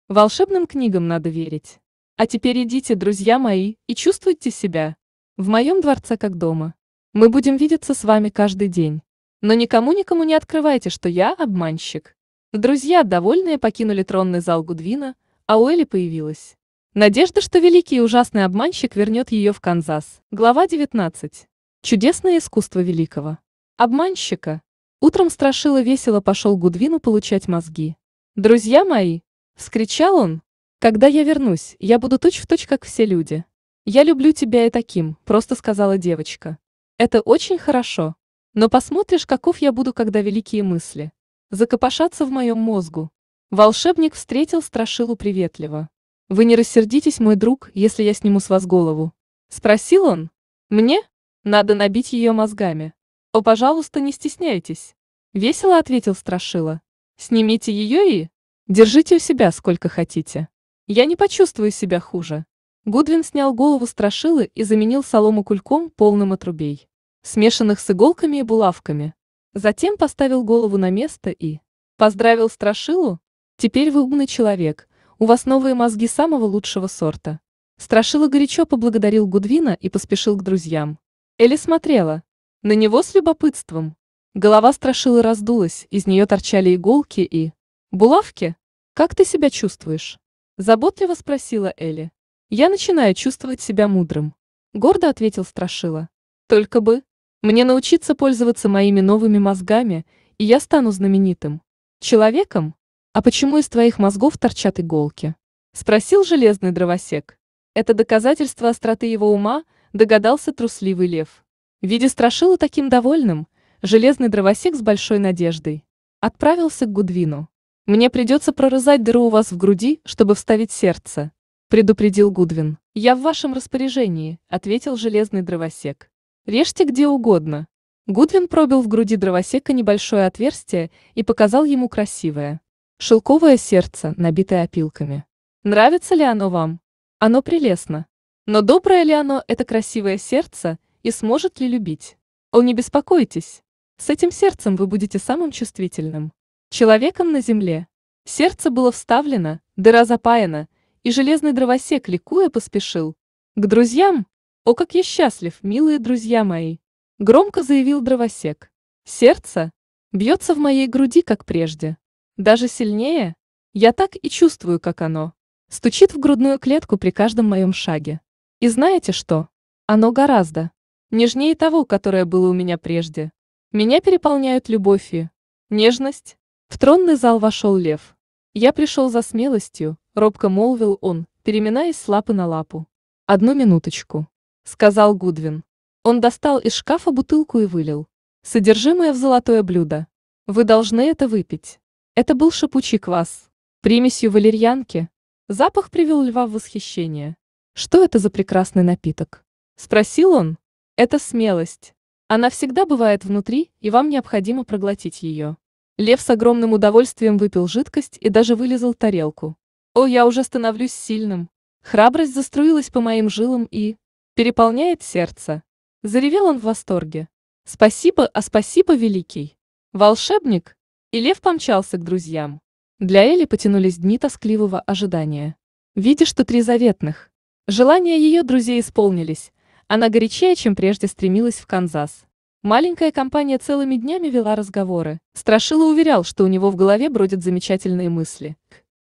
Волшебным книгам надо верить. А теперь идите, друзья мои, и чувствуйте себя. В моем дворце как дома. Мы будем видеться с вами каждый день. Но никому-никому не открывайте, что я обманщик. Друзья, довольные, покинули тронный зал Гудвина, а у Элли появилась. Надежда, что великий и ужасный обманщик вернет ее в Канзас. Глава 19. Чудесное искусство великого. Обманщика. Утром страшило весело пошел Гудвину получать мозги. «Друзья мои!» — вскричал он. «Когда я вернусь, я буду точь-в-точь, точь, как все люди. Я люблю тебя и таким», — просто сказала девочка. «Это очень хорошо. Но посмотришь, каков я буду, когда великие мысли закопошатся в моем мозгу. Волшебник встретил страшилу приветливо. «Вы не рассердитесь, мой друг, если я сниму с вас голову?» Спросил он. «Мне? Надо набить ее мозгами. О, пожалуйста, не стесняйтесь!» Весело ответил Страшила. «Снимите ее и... Держите у себя сколько хотите. Я не почувствую себя хуже». Гудвин снял голову Страшилы и заменил солому кульком, полным отрубей, смешанных с иголками и булавками. Затем поставил голову на место и... Поздравил Страшилу? Теперь вы умный человек, у вас новые мозги самого лучшего сорта. Страшила горячо поблагодарил Гудвина и поспешил к друзьям. Элли смотрела. На него с любопытством. Голова Страшилы раздулась, из нее торчали иголки и... «Булавки? Как ты себя чувствуешь?» Заботливо спросила Элли. «Я начинаю чувствовать себя мудрым», — гордо ответил Страшила. «Только бы...» Мне научиться пользоваться моими новыми мозгами, и я стану знаменитым. Человеком? А почему из твоих мозгов торчат иголки? Спросил железный дровосек. Это доказательство остроты его ума, догадался трусливый лев. Видя страшилу таким довольным, железный дровосек с большой надеждой отправился к Гудвину. «Мне придется прорезать дыру у вас в груди, чтобы вставить сердце», — предупредил Гудвин. «Я в вашем распоряжении», — ответил железный дровосек. Режьте где угодно. Гудвин пробил в груди дровосека небольшое отверстие и показал ему красивое. Шелковое сердце, набитое опилками. Нравится ли оно вам? Оно прелестно. Но доброе ли оно, это красивое сердце, и сможет ли любить? О, не беспокойтесь. С этим сердцем вы будете самым чувствительным. Человеком на земле. Сердце было вставлено, дыра запаяна, и железный дровосек, ликуя, поспешил. К друзьям, «О, как я счастлив, милые друзья мои!» — громко заявил дровосек. «Сердце бьется в моей груди, как прежде. Даже сильнее. Я так и чувствую, как оно. Стучит в грудную клетку при каждом моем шаге. И знаете что? Оно гораздо нежнее того, которое было у меня прежде. Меня переполняют любовь и нежность. В тронный зал вошел лев. Я пришел за смелостью, робко молвил он, переминаясь с лапы на лапу. Одну минуточку. — сказал Гудвин. Он достал из шкафа бутылку и вылил. Содержимое в золотое блюдо. Вы должны это выпить. Это был шипучий квас. Примесью валерьянки. Запах привел льва в восхищение. «Что это за прекрасный напиток?» — спросил он. «Это смелость. Она всегда бывает внутри, и вам необходимо проглотить ее». Лев с огромным удовольствием выпил жидкость и даже вылезал тарелку. «О, я уже становлюсь сильным!» Храбрость заструилась по моим жилам и... Переполняет сердце. Заревел он в восторге. Спасибо, а спасибо, великий. Волшебник. И лев помчался к друзьям. Для Эли потянулись дни тоскливого ожидания. Видишь, что три заветных. Желания ее друзей исполнились. Она горячее, чем прежде стремилась в Канзас. Маленькая компания целыми днями вела разговоры. Страшила уверял, что у него в голове бродят замечательные мысли.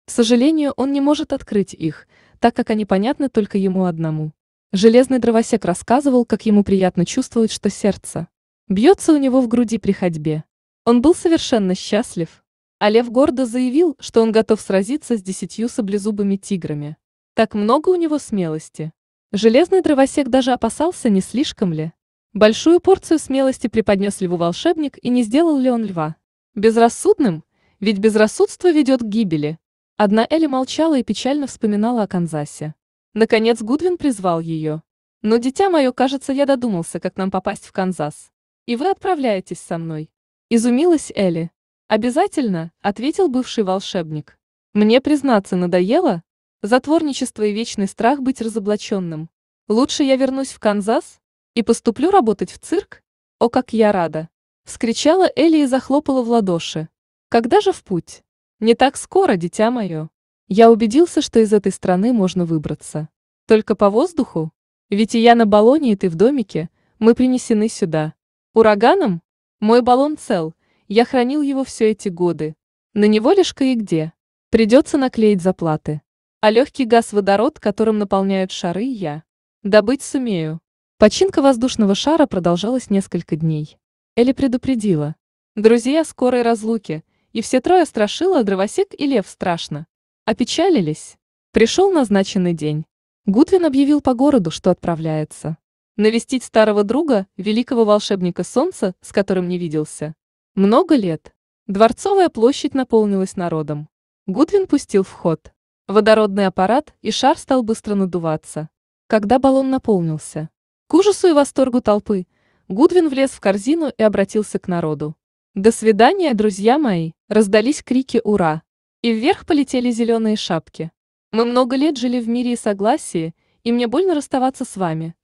К сожалению, он не может открыть их, так как они понятны только ему одному. Железный дровосек рассказывал, как ему приятно чувствовать, что сердце бьется у него в груди при ходьбе. Он был совершенно счастлив. А лев гордо заявил, что он готов сразиться с десятью саблезубыми тиграми. Так много у него смелости. Железный дровосек даже опасался, не слишком ли. Большую порцию смелости преподнес льву волшебник, и не сделал ли он льва. Безрассудным? Ведь безрассудство ведет к гибели. Одна Элли молчала и печально вспоминала о Канзасе. Наконец Гудвин призвал ее. «Но, дитя мое, кажется, я додумался, как нам попасть в Канзас. И вы отправляетесь со мной». Изумилась Элли. «Обязательно», — ответил бывший волшебник. «Мне, признаться, надоело? Затворничество и вечный страх быть разоблаченным. Лучше я вернусь в Канзас и поступлю работать в цирк? О, как я рада!» — вскричала Элли и захлопала в ладоши. «Когда же в путь? Не так скоро, дитя мое!» Я убедился, что из этой страны можно выбраться. Только по воздуху? Ведь и я на баллоне, и ты в домике. Мы принесены сюда. Ураганом? Мой баллон цел. Я хранил его все эти годы. На него лишь кое-где. Придется наклеить заплаты. А легкий газ-водород, которым наполняют шары, я. Добыть сумею. Починка воздушного шара продолжалась несколько дней. Элли предупредила. Друзья скорой разлуки, и все трое страшило, а дровосек и лев страшно. Опечалились? Пришел назначенный день. Гудвин объявил по городу, что отправляется. Навестить старого друга, великого волшебника солнца, с которым не виделся. Много лет. Дворцовая площадь наполнилась народом. Гудвин пустил вход. Водородный аппарат и шар стал быстро надуваться. Когда баллон наполнился. К ужасу и восторгу толпы, Гудвин влез в корзину и обратился к народу. «До свидания, друзья мои!» – раздались крики «Ура!» И вверх полетели зеленые шапки. Мы много лет жили в мире и согласии, и мне больно расставаться с вами.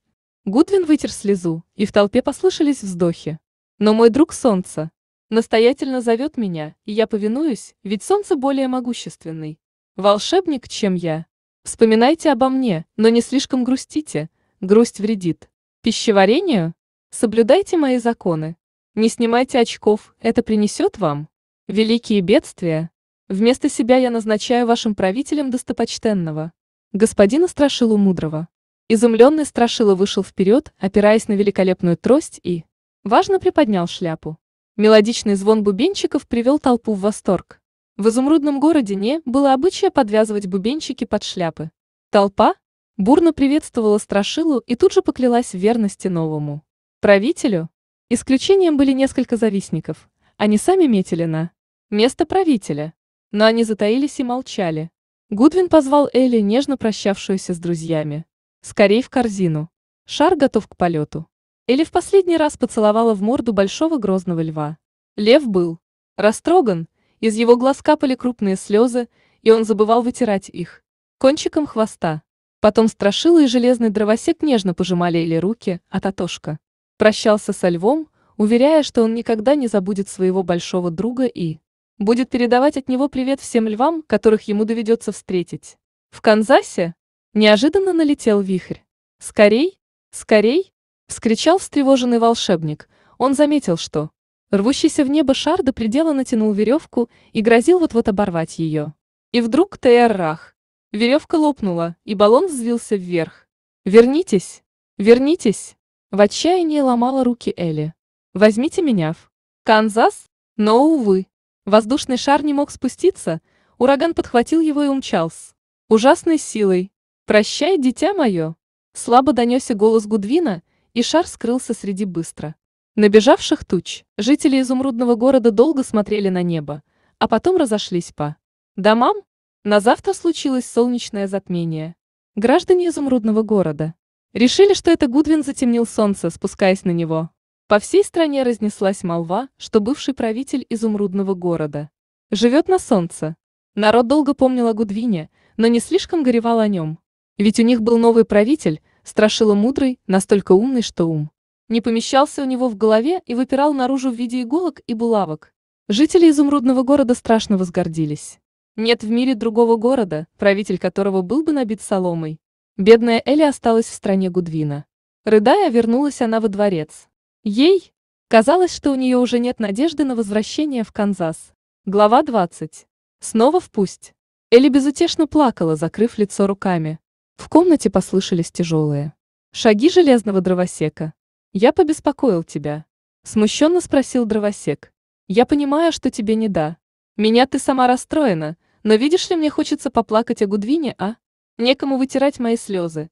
Гудвин вытер слезу, и в толпе послышались вздохи. Но мой друг солнце настоятельно зовет меня, и я повинуюсь, ведь солнце более могущественный. Волшебник, чем я. Вспоминайте обо мне, но не слишком грустите. Грусть вредит. Пищеварению? Соблюдайте мои законы. Не снимайте очков, это принесет вам великие бедствия. Вместо себя я назначаю вашим правителем достопочтенного, господина Страшилу Мудрого. Изумленный Страшила вышел вперед, опираясь на великолепную трость и, важно приподнял шляпу. Мелодичный звон бубенчиков привел толпу в восторг. В изумрудном городе не было обычая подвязывать бубенчики под шляпы. Толпа бурно приветствовала Страшилу и тут же поклялась верности новому правителю. Исключением были несколько завистников. Они сами метили на место правителя но они затаились и молчали. Гудвин позвал Элли, нежно прощавшуюся с друзьями. «Скорей в корзину. Шар готов к полету». Элли в последний раз поцеловала в морду большого грозного льва. Лев был растроган, из его глаз капали крупные слезы, и он забывал вытирать их кончиком хвоста. Потом страшила и железный дровосек нежно пожимали Элли руки, а Татошка прощался со львом, уверяя, что он никогда не забудет своего большого друга и будет передавать от него привет всем львам, которых ему доведется встретить. В Канзасе неожиданно налетел вихрь. «Скорей! Скорей!» — вскричал встревоженный волшебник. Он заметил, что рвущийся в небо шар до предела натянул веревку и грозил вот-вот оборвать ее. И вдруг Тейррах. Веревка лопнула, и баллон взвился вверх. «Вернитесь! Вернитесь!» В отчаянии ломала руки Элли. «Возьмите меня в Канзас, но, увы, Воздушный шар не мог спуститься, ураган подхватил его и умчался. Ужасной силой. «Прощай, дитя мое!» Слабо донесся голос Гудвина, и шар скрылся среди быстро. Набежавших туч, жители изумрудного города долго смотрели на небо, а потом разошлись по домам. На завтра случилось солнечное затмение. Граждане изумрудного города решили, что это Гудвин затемнил солнце, спускаясь на него. По всей стране разнеслась молва, что бывший правитель изумрудного города живет на солнце. Народ долго помнил о Гудвине, но не слишком горевал о нем. Ведь у них был новый правитель, страшило мудрый, настолько умный, что ум. Не помещался у него в голове и выпирал наружу в виде иголок и булавок. Жители изумрудного города страшно возгордились. Нет в мире другого города, правитель которого был бы набит соломой. Бедная Эля осталась в стране Гудвина. Рыдая, вернулась она во дворец. Ей казалось, что у нее уже нет надежды на возвращение в Канзас. Глава 20. Снова в пусть. Элли безутешно плакала, закрыв лицо руками. В комнате послышались тяжелые шаги железного дровосека. «Я побеспокоил тебя», — смущенно спросил дровосек. «Я понимаю, что тебе не да. Меня ты сама расстроена, но видишь ли, мне хочется поплакать о Гудвине, а? Некому вытирать мои слезы.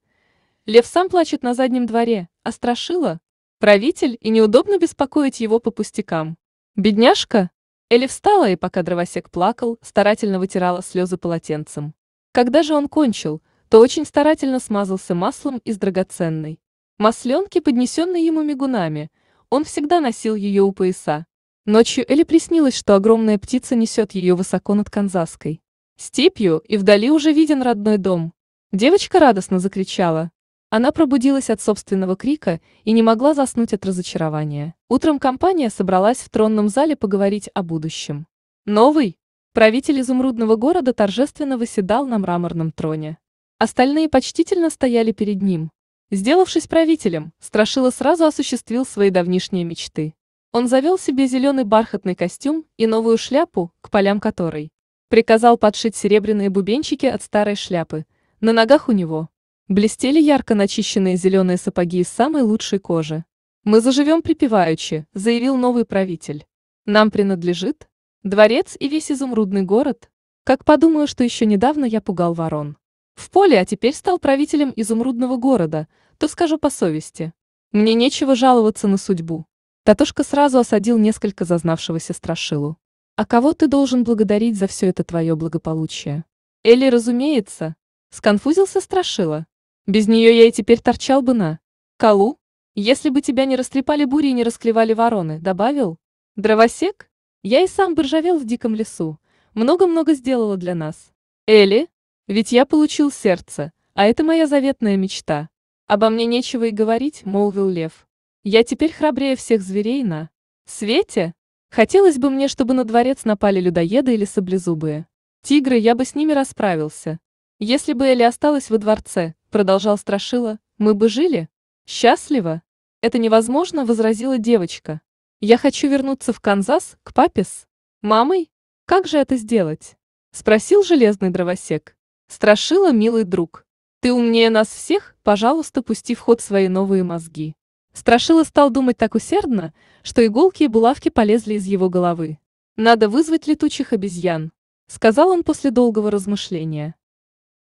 Лев сам плачет на заднем дворе, а страшила, Правитель, и неудобно беспокоить его по пустякам. Бедняжка! Эли встала и, пока дровосек плакал, старательно вытирала слезы полотенцем. Когда же он кончил, то очень старательно смазался маслом из драгоценной. Масленки, поднесенные ему мигунами, он всегда носил ее у пояса. Ночью Эли приснилось, что огромная птица несет ее высоко над Канзаской. Степью, и вдали уже виден родной дом. Девочка радостно закричала. Она пробудилась от собственного крика и не могла заснуть от разочарования. Утром компания собралась в тронном зале поговорить о будущем. Новый правитель изумрудного города торжественно восседал на мраморном троне. Остальные почтительно стояли перед ним. Сделавшись правителем, Страшила сразу осуществил свои давнишние мечты. Он завел себе зеленый бархатный костюм и новую шляпу, к полям которой. Приказал подшить серебряные бубенчики от старой шляпы. На ногах у него Блестели ярко начищенные зеленые сапоги из самой лучшей кожи. «Мы заживем припеваючи», — заявил новый правитель. «Нам принадлежит дворец и весь изумрудный город. Как подумаю, что еще недавно я пугал ворон. В поле, а теперь стал правителем изумрудного города, то скажу по совести. Мне нечего жаловаться на судьбу». Татушка сразу осадил несколько зазнавшегося страшилу. «А кого ты должен благодарить за все это твое благополучие?» «Элли, разумеется!» — сконфузился страшила. Без нее я и теперь торчал бы на... Колу? Если бы тебя не растрепали бури и не расклевали вороны, добавил? Дровосек? Я и сам боржавел в диком лесу. Много-много сделала для нас. Элли? Ведь я получил сердце, а это моя заветная мечта. Обо мне нечего и говорить, молвил лев. Я теперь храбрее всех зверей на... Свете? Хотелось бы мне, чтобы на дворец напали людоеды или саблезубые. Тигры, я бы с ними расправился. Если бы Элли осталась во дворце, продолжал Страшила, мы бы жили? Счастливо? Это невозможно, возразила девочка. Я хочу вернуться в Канзас, к папе с мамой. Как же это сделать? Спросил железный дровосек. Страшила, милый друг. Ты умнее нас всех, пожалуйста, пусти в ход свои новые мозги. Страшила стал думать так усердно, что иголки и булавки полезли из его головы. «Надо вызвать летучих обезьян», — сказал он после долгого размышления.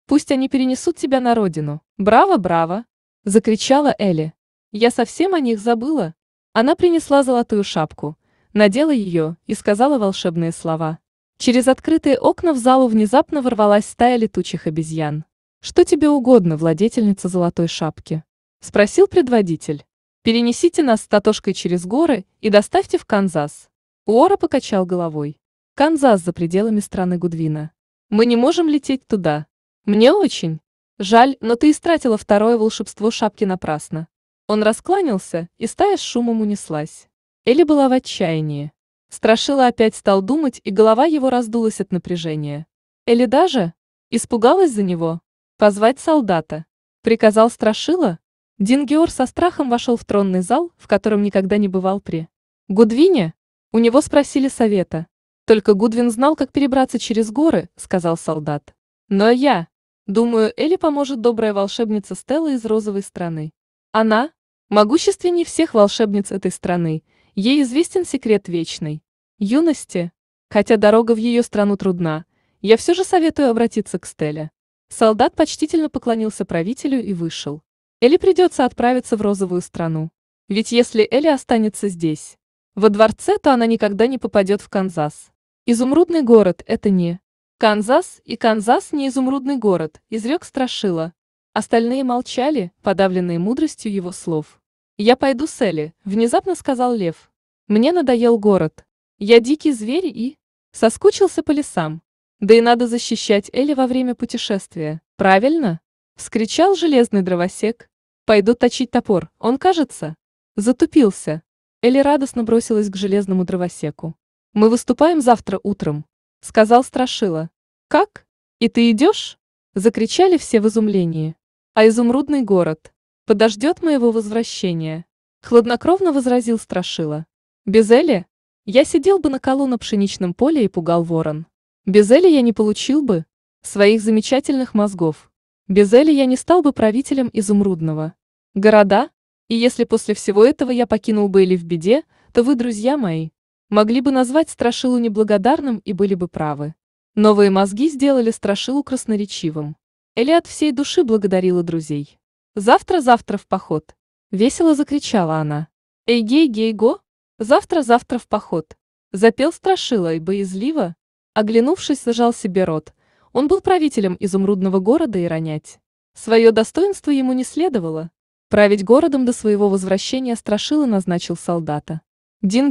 Пусть они перенесут тебя на родину. Браво, браво!» — закричала Элли. «Я совсем о них забыла». Она принесла золотую шапку, надела ее и сказала волшебные слова. Через открытые окна в залу внезапно ворвалась стая летучих обезьян. «Что тебе угодно, владетельница золотой шапки?» — спросил предводитель. «Перенесите нас с Татошкой через горы и доставьте в Канзас». Уора покачал головой. «Канзас за пределами страны Гудвина. Мы не можем лететь туда. Мне очень. Жаль, но ты истратила второе волшебство шапки напрасно. Он раскланялся, и стая с шумом унеслась. Элли была в отчаянии. Страшила опять стал думать, и голова его раздулась от напряжения. Элли даже испугалась за него. Позвать солдата. Приказал Страшила. Дингеор со страхом вошел в тронный зал, в котором никогда не бывал при. Гудвине? У него спросили совета. Только Гудвин знал, как перебраться через горы, сказал солдат. Но я. Думаю, Элли поможет добрая волшебница Стелла из розовой страны. Она – могущественней всех волшебниц этой страны, ей известен секрет вечной юности. Хотя дорога в ее страну трудна, я все же советую обратиться к Стелле. Солдат почтительно поклонился правителю и вышел. Элли придется отправиться в розовую страну. Ведь если Элли останется здесь, во дворце, то она никогда не попадет в Канзас. Изумрудный город – это не «Канзас» и «Канзас не изумрудный город», — изрек Страшила. Остальные молчали, подавленные мудростью его слов. «Я пойду с Элли», — внезапно сказал Лев. «Мне надоел город. Я дикий зверь и...» Соскучился по лесам. «Да и надо защищать Элли во время путешествия, правильно?» — вскричал железный дровосек. «Пойду точить топор, он, кажется...» Затупился. Элли радостно бросилась к железному дровосеку. «Мы выступаем завтра утром. — сказал Страшила. «Как? И ты идешь?» — закричали все в изумлении. «А изумрудный город подождет моего возвращения», — хладнокровно возразил Страшила. «Без Эли я сидел бы на колу на пшеничном поле и пугал ворон. Без Эли я не получил бы своих замечательных мозгов. Без Эли я не стал бы правителем изумрудного города, и если после всего этого я покинул бы Эли в беде, то вы, друзья мои, Могли бы назвать Страшилу неблагодарным и были бы правы. Новые мозги сделали Страшилу красноречивым. Эля от всей души благодарила друзей. «Завтра-завтра в поход!» — весело закричала она. «Эй-гей-гей-го! Завтра-завтра в поход!» Запел Страшила и боязливо, оглянувшись, зажал себе рот. Он был правителем изумрудного города и ронять. Свое достоинство ему не следовало. Править городом до своего возвращения Страшила назначил солдата. Дин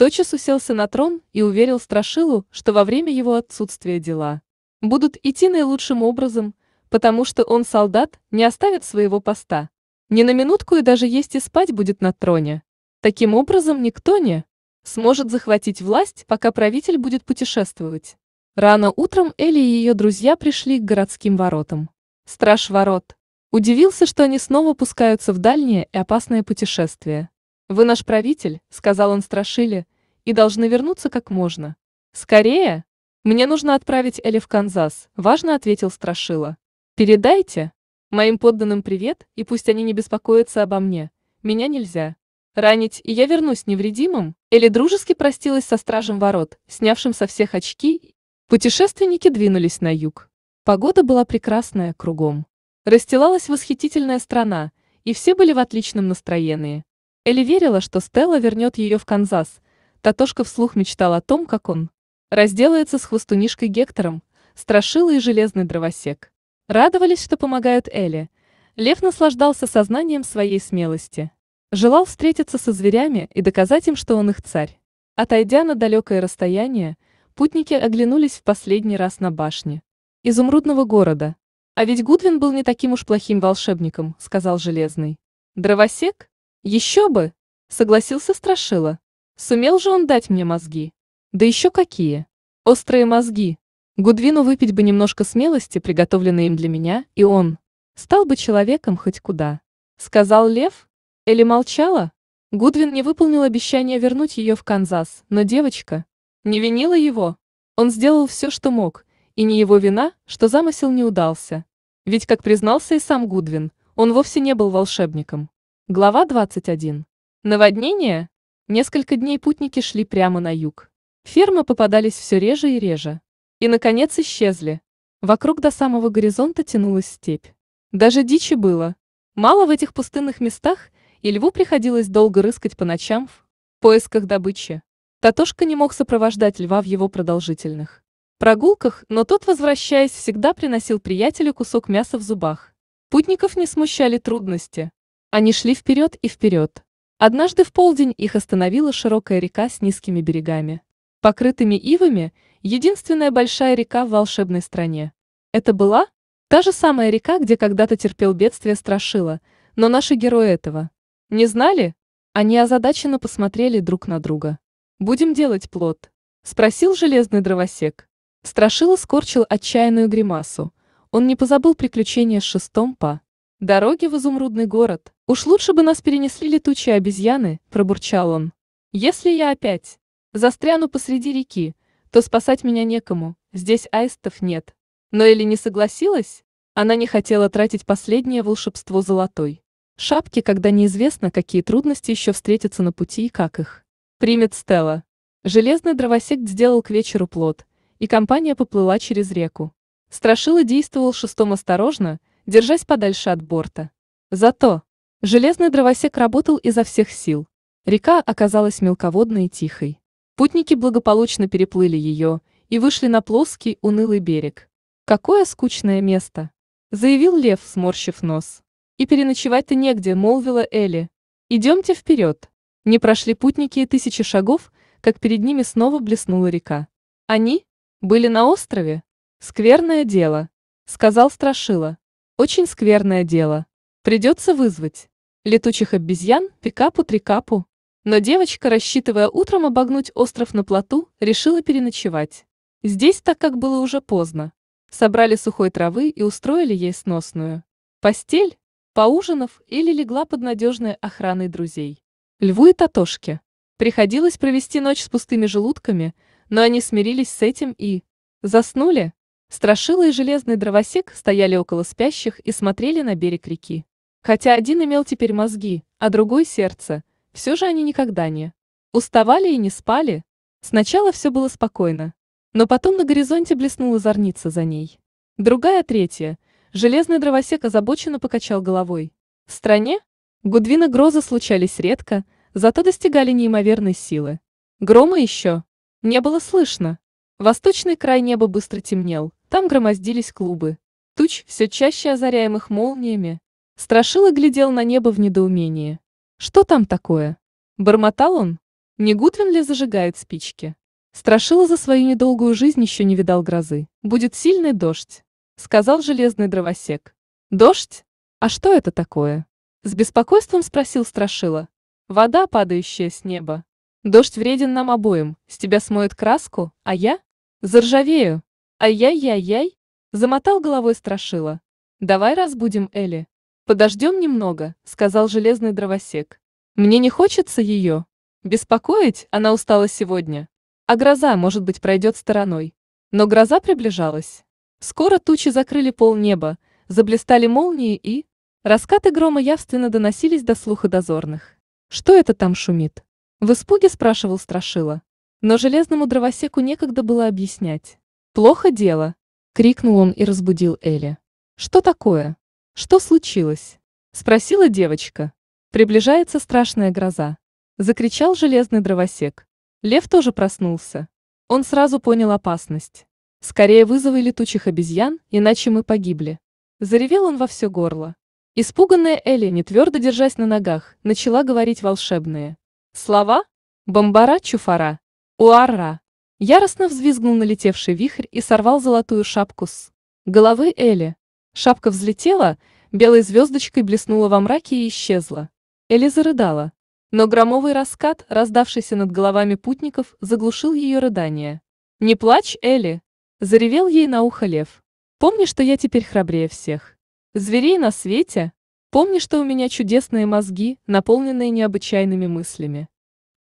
тотчас уселся на трон и уверил Страшилу, что во время его отсутствия дела будут идти наилучшим образом, потому что он, солдат, не оставит своего поста. Ни на минутку и даже есть и спать будет на троне. Таким образом, никто не сможет захватить власть, пока правитель будет путешествовать. Рано утром Элли и ее друзья пришли к городским воротам. Страж ворот. Удивился, что они снова пускаются в дальнее и опасное путешествие. «Вы наш правитель», — сказал он Страшиле, и должны вернуться как можно. Скорее! Мне нужно отправить Эли в Канзас, важно ответил Страшила. Передайте моим подданным привет, и пусть они не беспокоятся обо мне. Меня нельзя ранить, и я вернусь невредимым, Эли дружески простилась со стражем ворот, снявшим со всех очки. Путешественники двинулись на юг. Погода была прекрасная кругом. Расстилалась восхитительная страна, и все были в отличном настроении. Элли верила, что Стелла вернет ее в Канзас, Татошка вслух мечтал о том, как он разделается с хвостунишкой Гектором, страшила и железный дровосек. Радовались, что помогают Эле. Лев наслаждался сознанием своей смелости. Желал встретиться со зверями и доказать им, что он их царь. Отойдя на далекое расстояние, путники оглянулись в последний раз на башни Изумрудного города. А ведь Гудвин был не таким уж плохим волшебником, сказал Железный. Дровосек? Еще бы! Согласился Страшила. Сумел же он дать мне мозги. Да еще какие. Острые мозги. Гудвину выпить бы немножко смелости, приготовленной им для меня, и он. Стал бы человеком хоть куда. Сказал Лев? Или молчала? Гудвин не выполнил обещание вернуть ее в Канзас, но девочка не винила его. Он сделал все, что мог, и не его вина, что замысел не удался. Ведь, как признался и сам Гудвин, он вовсе не был волшебником. Глава 21. Наводнение? Несколько дней путники шли прямо на юг. Фермы попадались все реже и реже. И, наконец, исчезли. Вокруг до самого горизонта тянулась степь. Даже дичи было. Мало в этих пустынных местах, и льву приходилось долго рыскать по ночам в поисках добычи. Татошка не мог сопровождать льва в его продолжительных прогулках, но тот, возвращаясь, всегда приносил приятелю кусок мяса в зубах. Путников не смущали трудности. Они шли вперед и вперед. Однажды в полдень их остановила широкая река с низкими берегами. Покрытыми ивами, единственная большая река в волшебной стране. Это была та же самая река, где когда-то терпел бедствие Страшила, но наши герои этого не знали? Они озадаченно посмотрели друг на друга. «Будем делать плод?» — спросил железный дровосек. Страшила скорчил отчаянную гримасу. Он не позабыл приключения с шестом па. Дороги в изумрудный город. Уж лучше бы нас перенесли летучие обезьяны, пробурчал он. Если я опять застряну посреди реки, то спасать меня некому, здесь аистов нет. Но Элли не согласилась, она не хотела тратить последнее волшебство золотой. Шапки, когда неизвестно, какие трудности еще встретятся на пути и как их. Примет Стелла. Железный дровосек сделал к вечеру плод, и компания поплыла через реку. Страшила действовал шестом осторожно – держась подальше от борта. Зато железный дровосек работал изо всех сил. Река оказалась мелководной и тихой. Путники благополучно переплыли ее и вышли на плоский, унылый берег. «Какое скучное место!» — заявил лев, сморщив нос. «И переночевать-то негде», — молвила Элли. «Идемте вперед!» Не прошли путники и тысячи шагов, как перед ними снова блеснула река. Они были на острове. Скверное дело, сказал Страшила. Очень скверное дело. Придется вызвать. Летучих обезьян, пикапу-трикапу. Но девочка, рассчитывая утром обогнуть остров на плоту, решила переночевать. Здесь, так как было уже поздно. Собрали сухой травы и устроили ей сносную. Постель, поужинав или легла под надежной охраной друзей. Льву и Татошке. Приходилось провести ночь с пустыми желудками, но они смирились с этим и... Заснули? Страшила и Железный Дровосек стояли около спящих и смотрели на берег реки. Хотя один имел теперь мозги, а другой — сердце, все же они никогда не уставали и не спали. Сначала все было спокойно, но потом на горизонте блеснула зорница за ней. Другая третья. Железный Дровосек озабоченно покачал головой. В стране Гудвина грозы случались редко, зато достигали неимоверной силы. Грома еще не было слышно. Восточный край неба быстро темнел, там громоздились клубы. Туч, все чаще озаряемых молниями. Страшило глядел на небо в недоумении. Что там такое? Бормотал он. Не Гудвин ли зажигает спички? Страшила за свою недолгую жизнь еще не видал грозы. Будет сильный дождь, сказал железный дровосек. Дождь? А что это такое? С беспокойством спросил Страшила. Вода, падающая с неба. Дождь вреден нам обоим, с тебя смоет краску, а я? Заржавею. «Ай-яй-яй-яй!» — замотал головой Страшила. «Давай разбудим Элли». «Подождем немного», — сказал железный дровосек. «Мне не хочется ее. Беспокоить она устала сегодня. А гроза, может быть, пройдет стороной». Но гроза приближалась. Скоро тучи закрыли полнеба, заблистали молнии и... Раскаты грома явственно доносились до слуха дозорных. «Что это там шумит?» В испуге спрашивал Страшила. Но железному дровосеку некогда было объяснять. «Плохо дело!» — крикнул он и разбудил Элли. «Что такое? Что случилось?» — спросила девочка. «Приближается страшная гроза!» — закричал железный дровосек. Лев тоже проснулся. Он сразу понял опасность. «Скорее вызовы летучих обезьян, иначе мы погибли!» Заревел он во все горло. Испуганная Элли, не твердо держась на ногах, начала говорить волшебные. Слова? Бомбара-чуфара. Уара. Яростно взвизгнул налетевший вихрь и сорвал золотую шапку с головы Эли. Шапка взлетела, белой звездочкой блеснула во мраке и исчезла. Эли зарыдала. Но громовый раскат, раздавшийся над головами путников, заглушил ее рыдание. «Не плачь, Эли!» – заревел ей на ухо лев. «Помни, что я теперь храбрее всех. Зверей на свете! Помни, что у меня чудесные мозги, наполненные необычайными мыслями.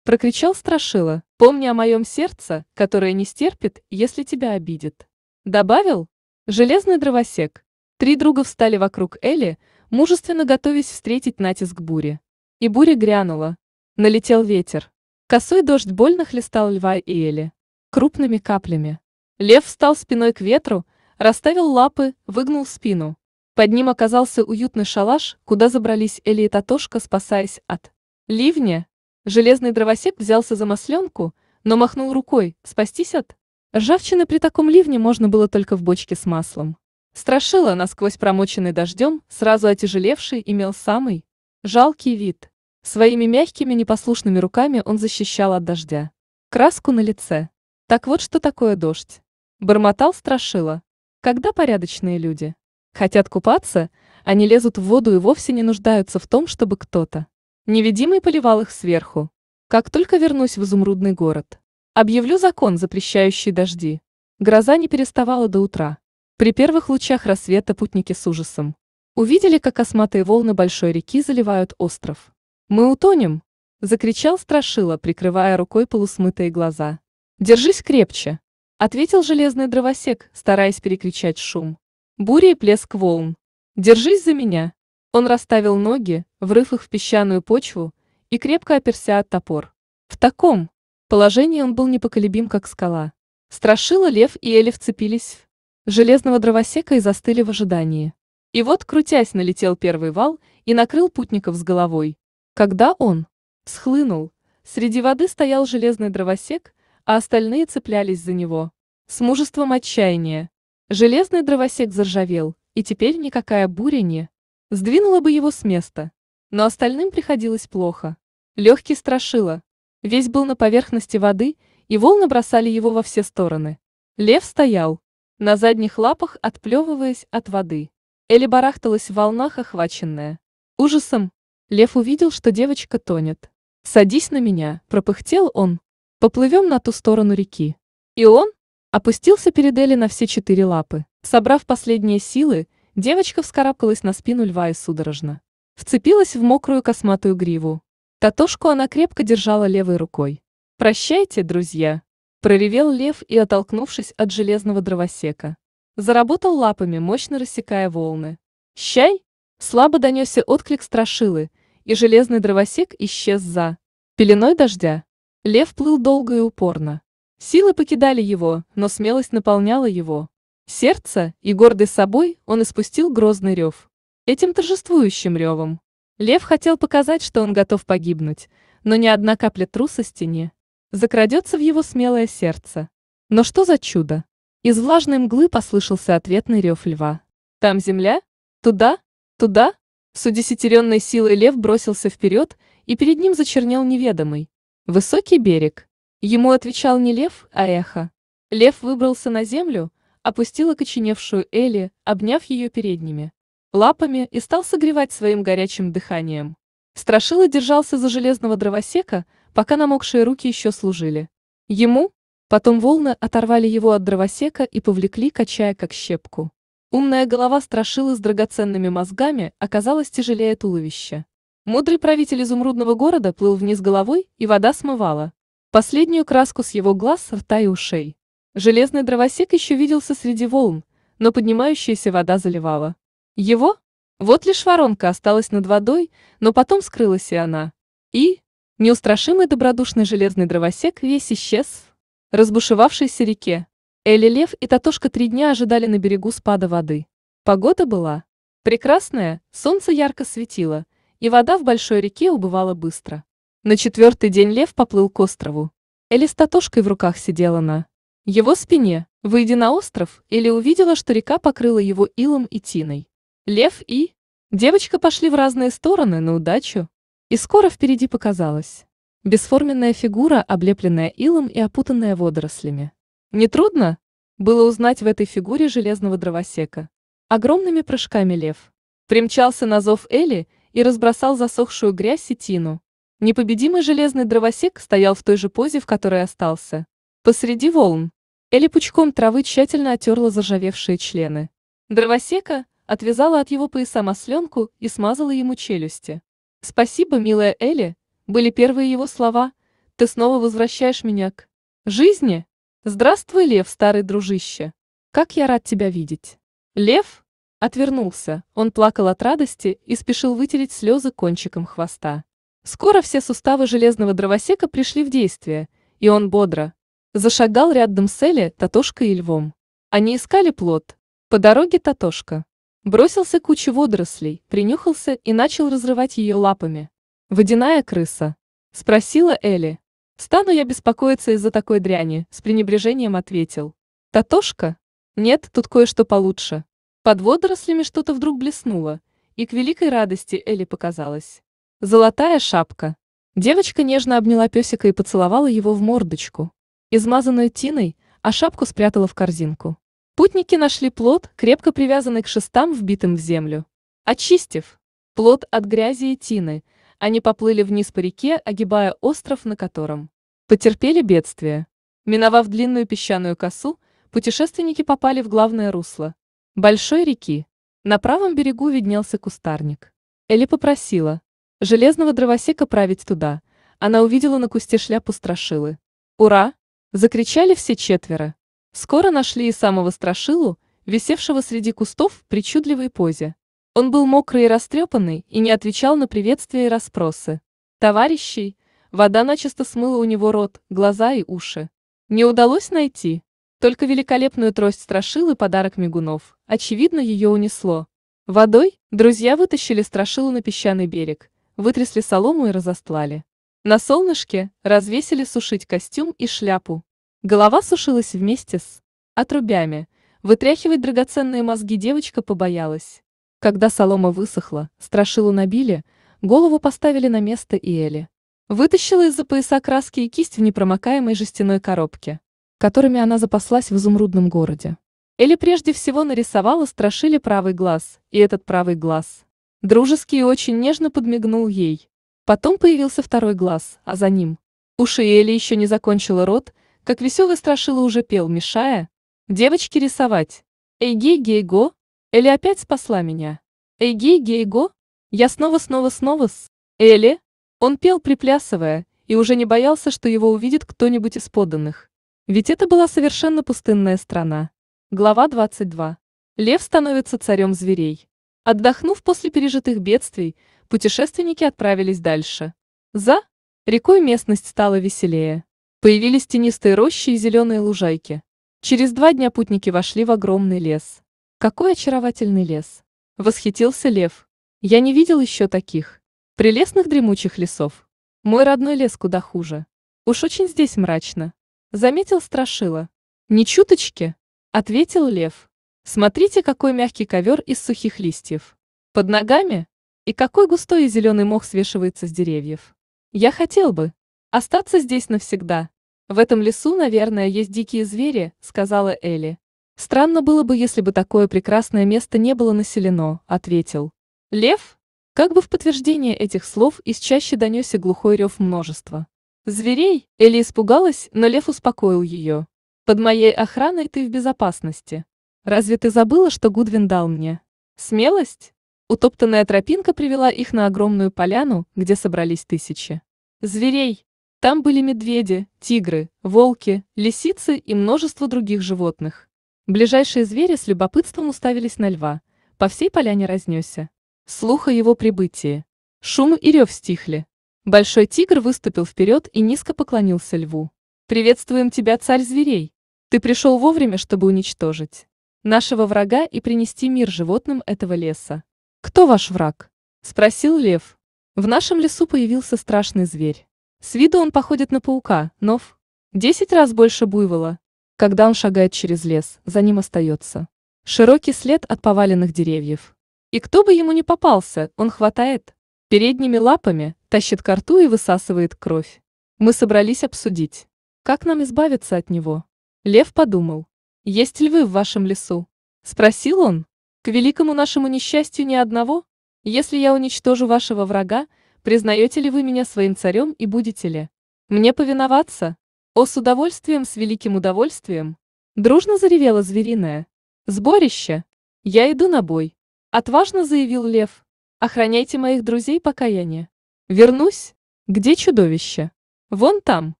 Прокричал Страшила, помни о моем сердце, которое не стерпит, если тебя обидит. Добавил? Железный дровосек. Три друга встали вокруг Эли, мужественно готовясь встретить натиск бури. И буря грянула. Налетел ветер. Косой дождь больно хлестал льва и Эли. Крупными каплями. Лев встал спиной к ветру, расставил лапы, выгнул спину. Под ним оказался уютный шалаш, куда забрались Эли и Татошка, спасаясь от ливня Железный дровосек взялся за масленку, но махнул рукой, спастись от... Ржавчины при таком ливне можно было только в бочке с маслом. Страшила, насквозь промоченный дождем, сразу отяжелевший, имел самый жалкий вид. Своими мягкими непослушными руками он защищал от дождя. Краску на лице. Так вот что такое дождь. Бормотал Страшила. Когда порядочные люди хотят купаться, они лезут в воду и вовсе не нуждаются в том, чтобы кто-то Невидимый поливал их сверху. Как только вернусь в изумрудный город, объявлю закон, запрещающий дожди. Гроза не переставала до утра. При первых лучах рассвета путники с ужасом. Увидели, как косматые волны большой реки заливают остров. «Мы утонем!» — закричал Страшила, прикрывая рукой полусмытые глаза. «Держись крепче!» — ответил железный дровосек, стараясь перекричать шум. Буря и плеск волн. «Держись за меня!» Он расставил ноги, врыв их в песчаную почву, и крепко оперся от топор. В таком положении он был непоколебим, как скала. Страшила лев и Эли вцепились в железного дровосека и застыли в ожидании. И вот, крутясь, налетел первый вал и накрыл путников с головой. Когда он схлынул, среди воды стоял железный дровосек, а остальные цеплялись за него. С мужеством отчаяния. Железный дровосек заржавел, и теперь никакая буря не Сдвинула бы его с места. Но остальным приходилось плохо. Легкий страшила. Весь был на поверхности воды, и волны бросали его во все стороны. Лев стоял, на задних лапах отплевываясь от воды. Элли барахталась в волнах, охваченная. Ужасом. Лев увидел, что девочка тонет. «Садись на меня», — пропыхтел он. «Поплывем на ту сторону реки». И он опустился перед Элли на все четыре лапы. Собрав последние силы, Девочка вскарабкалась на спину льва и судорожно. Вцепилась в мокрую косматую гриву. Татошку она крепко держала левой рукой. «Прощайте, друзья!» Проревел лев и, оттолкнувшись от железного дровосека, заработал лапами, мощно рассекая волны. «Щай!» Слабо донесся отклик страшилы, и железный дровосек исчез за пеленой дождя. Лев плыл долго и упорно. Силы покидали его, но смелость наполняла его. Сердце, и гордый собой, он испустил грозный рев. Этим торжествующим ревом. Лев хотел показать, что он готов погибнуть, но ни одна капля трусости не закрадется в его смелое сердце. Но что за чудо? Из влажной мглы послышался ответный рев льва. «Там земля? Туда? Туда?» С удесятеренной силой лев бросился вперед, и перед ним зачернел неведомый. Высокий берег. Ему отвечал не лев, а эхо. Лев выбрался на землю, опустил окоченевшую Элли, обняв ее передними лапами и стал согревать своим горячим дыханием. Страшила держался за железного дровосека, пока намокшие руки еще служили. Ему? Потом волны оторвали его от дровосека и повлекли, качая как щепку. Умная голова Страшилы с драгоценными мозгами оказалась тяжелее туловища. Мудрый правитель изумрудного города плыл вниз головой, и вода смывала. Последнюю краску с его глаз, рта и ушей. Железный дровосек еще виделся среди волн, но поднимающаяся вода заливала. Его? Вот лишь воронка осталась над водой, но потом скрылась и она. И? Неустрашимый добродушный железный дровосек весь исчез. Разбушевавшейся реке. Элли Лев и Татошка три дня ожидали на берегу спада воды. Погода была. Прекрасная, солнце ярко светило, и вода в большой реке убывала быстро. На четвертый день Лев поплыл к острову. Элли с Татошкой в руках сидела на его спине, выйдя на остров, Эля увидела, что река покрыла его илом и тиной. Лев и... Девочка пошли в разные стороны на удачу. И скоро впереди показалась. Бесформенная фигура, облепленная илом и опутанная водорослями. Нетрудно было узнать в этой фигуре железного дровосека. Огромными прыжками лев. Примчался на зов Эли и разбросал засохшую грязь и тину. Непобедимый железный дровосек стоял в той же позе, в которой остался. Посреди волн Эли пучком травы тщательно отерла заржавевшие члены. Дровосека отвязала от его пояса масленку и смазала ему челюсти. «Спасибо, милая Элли», были первые его слова. «Ты снова возвращаешь меня к жизни? Здравствуй, Лев, старый дружище. Как я рад тебя видеть». Лев отвернулся, он плакал от радости и спешил вытереть слезы кончиком хвоста. Скоро все суставы железного дровосека пришли в действие, и он бодро, Зашагал рядом с Элли, Татошкой и Львом. Они искали плод. По дороге Татошка. Бросился к куче водорослей, принюхался и начал разрывать ее лапами. «Водяная крыса?» – спросила Элли. «Стану я беспокоиться из-за такой дряни», – с пренебрежением ответил. «Татошка? Нет, тут кое-что получше». Под водорослями что-то вдруг блеснуло, и к великой радости Элли показалась «Золотая шапка». Девочка нежно обняла песика и поцеловала его в мордочку измазанную тиной, а шапку спрятала в корзинку. Путники нашли плод, крепко привязанный к шестам, вбитым в землю. Очистив плод от грязи и тины, они поплыли вниз по реке, огибая остров, на котором потерпели бедствие. Миновав длинную песчаную косу, путешественники попали в главное русло – большой реки. На правом берегу виднелся кустарник. Элли попросила железного дровосека править туда. Она увидела на кусте шляпу страшилы. «Ура!» Закричали все четверо. Скоро нашли и самого страшилу, висевшего среди кустов в причудливой позе. Он был мокрый и растрепанный и не отвечал на приветствия и расспросы. Товарищей, вода начисто смыла у него рот, глаза и уши. Не удалось найти. Только великолепную трость страшилы подарок мигунов. Очевидно, ее унесло. Водой друзья вытащили страшилу на песчаный берег, вытрясли солому и разостлали. На солнышке развесили сушить костюм и шляпу. Голова сушилась вместе с отрубями. Вытряхивать драгоценные мозги девочка побоялась. Когда солома высохла, страшилу набили, голову поставили на место и Эли. Вытащила из-за пояса краски и кисть в непромокаемой жестяной коробке, которыми она запаслась в изумрудном городе. Эли прежде всего нарисовала страшили правый глаз, и этот правый глаз. Дружеский и очень нежно подмигнул ей, Потом появился второй глаз, а за ним... Уши Эли еще не закончила рот, как веселый страшила уже пел, мешая. «Девочки рисовать! Эй гей гей го Эли опять спасла меня! Эгей-гей-го! Я снова-снова-снова-с! Эли!» Он пел, приплясывая, и уже не боялся, что его увидит кто-нибудь из подданных. Ведь это была совершенно пустынная страна. Глава 22. Лев становится царем зверей. Отдохнув после пережитых бедствий, Путешественники отправились дальше. За рекой местность стала веселее. Появились тенистые рощи и зеленые лужайки. Через два дня путники вошли в огромный лес. Какой очаровательный лес! Восхитился лев. Я не видел еще таких. Прелестных дремучих лесов. Мой родной лес куда хуже. Уж очень здесь мрачно. Заметил Страшила. Ни чуточки, ответил лев. Смотрите, какой мягкий ковер из сухих листьев. Под ногами и какой густой и зеленый мох свешивается с деревьев. Я хотел бы остаться здесь навсегда. В этом лесу, наверное, есть дикие звери, сказала Элли. Странно было бы, если бы такое прекрасное место не было населено, ответил. Лев? Как бы в подтверждение этих слов из чаще донесся глухой рев множества. Зверей? Элли испугалась, но лев успокоил ее. Под моей охраной ты в безопасности. Разве ты забыла, что Гудвин дал мне? Смелость? Утоптанная тропинка привела их на огромную поляну, где собрались тысячи зверей. Там были медведи, тигры, волки, лисицы и множество других животных. Ближайшие звери с любопытством уставились на льва. По всей поляне разнесся. Слух о его прибытии. Шум и рев стихли. Большой тигр выступил вперед и низко поклонился льву. «Приветствуем тебя, царь зверей! Ты пришел вовремя, чтобы уничтожить нашего врага и принести мир животным этого леса. «Кто ваш враг?» – спросил лев. В нашем лесу появился страшный зверь. С виду он походит на паука, но в десять раз больше буйвола. Когда он шагает через лес, за ним остается широкий след от поваленных деревьев. И кто бы ему ни попался, он хватает передними лапами, тащит карту и высасывает кровь. Мы собрались обсудить, как нам избавиться от него. Лев подумал, есть львы в вашем лесу? Спросил он. К великому нашему несчастью ни одного? Если я уничтожу вашего врага, признаете ли вы меня своим царем и будете ли? Мне повиноваться? О, с удовольствием, с великим удовольствием! Дружно заревела звериная. Сборище! Я иду на бой. Отважно заявил лев. Охраняйте моих друзей, пока я не. Вернусь? Где чудовище? Вон там.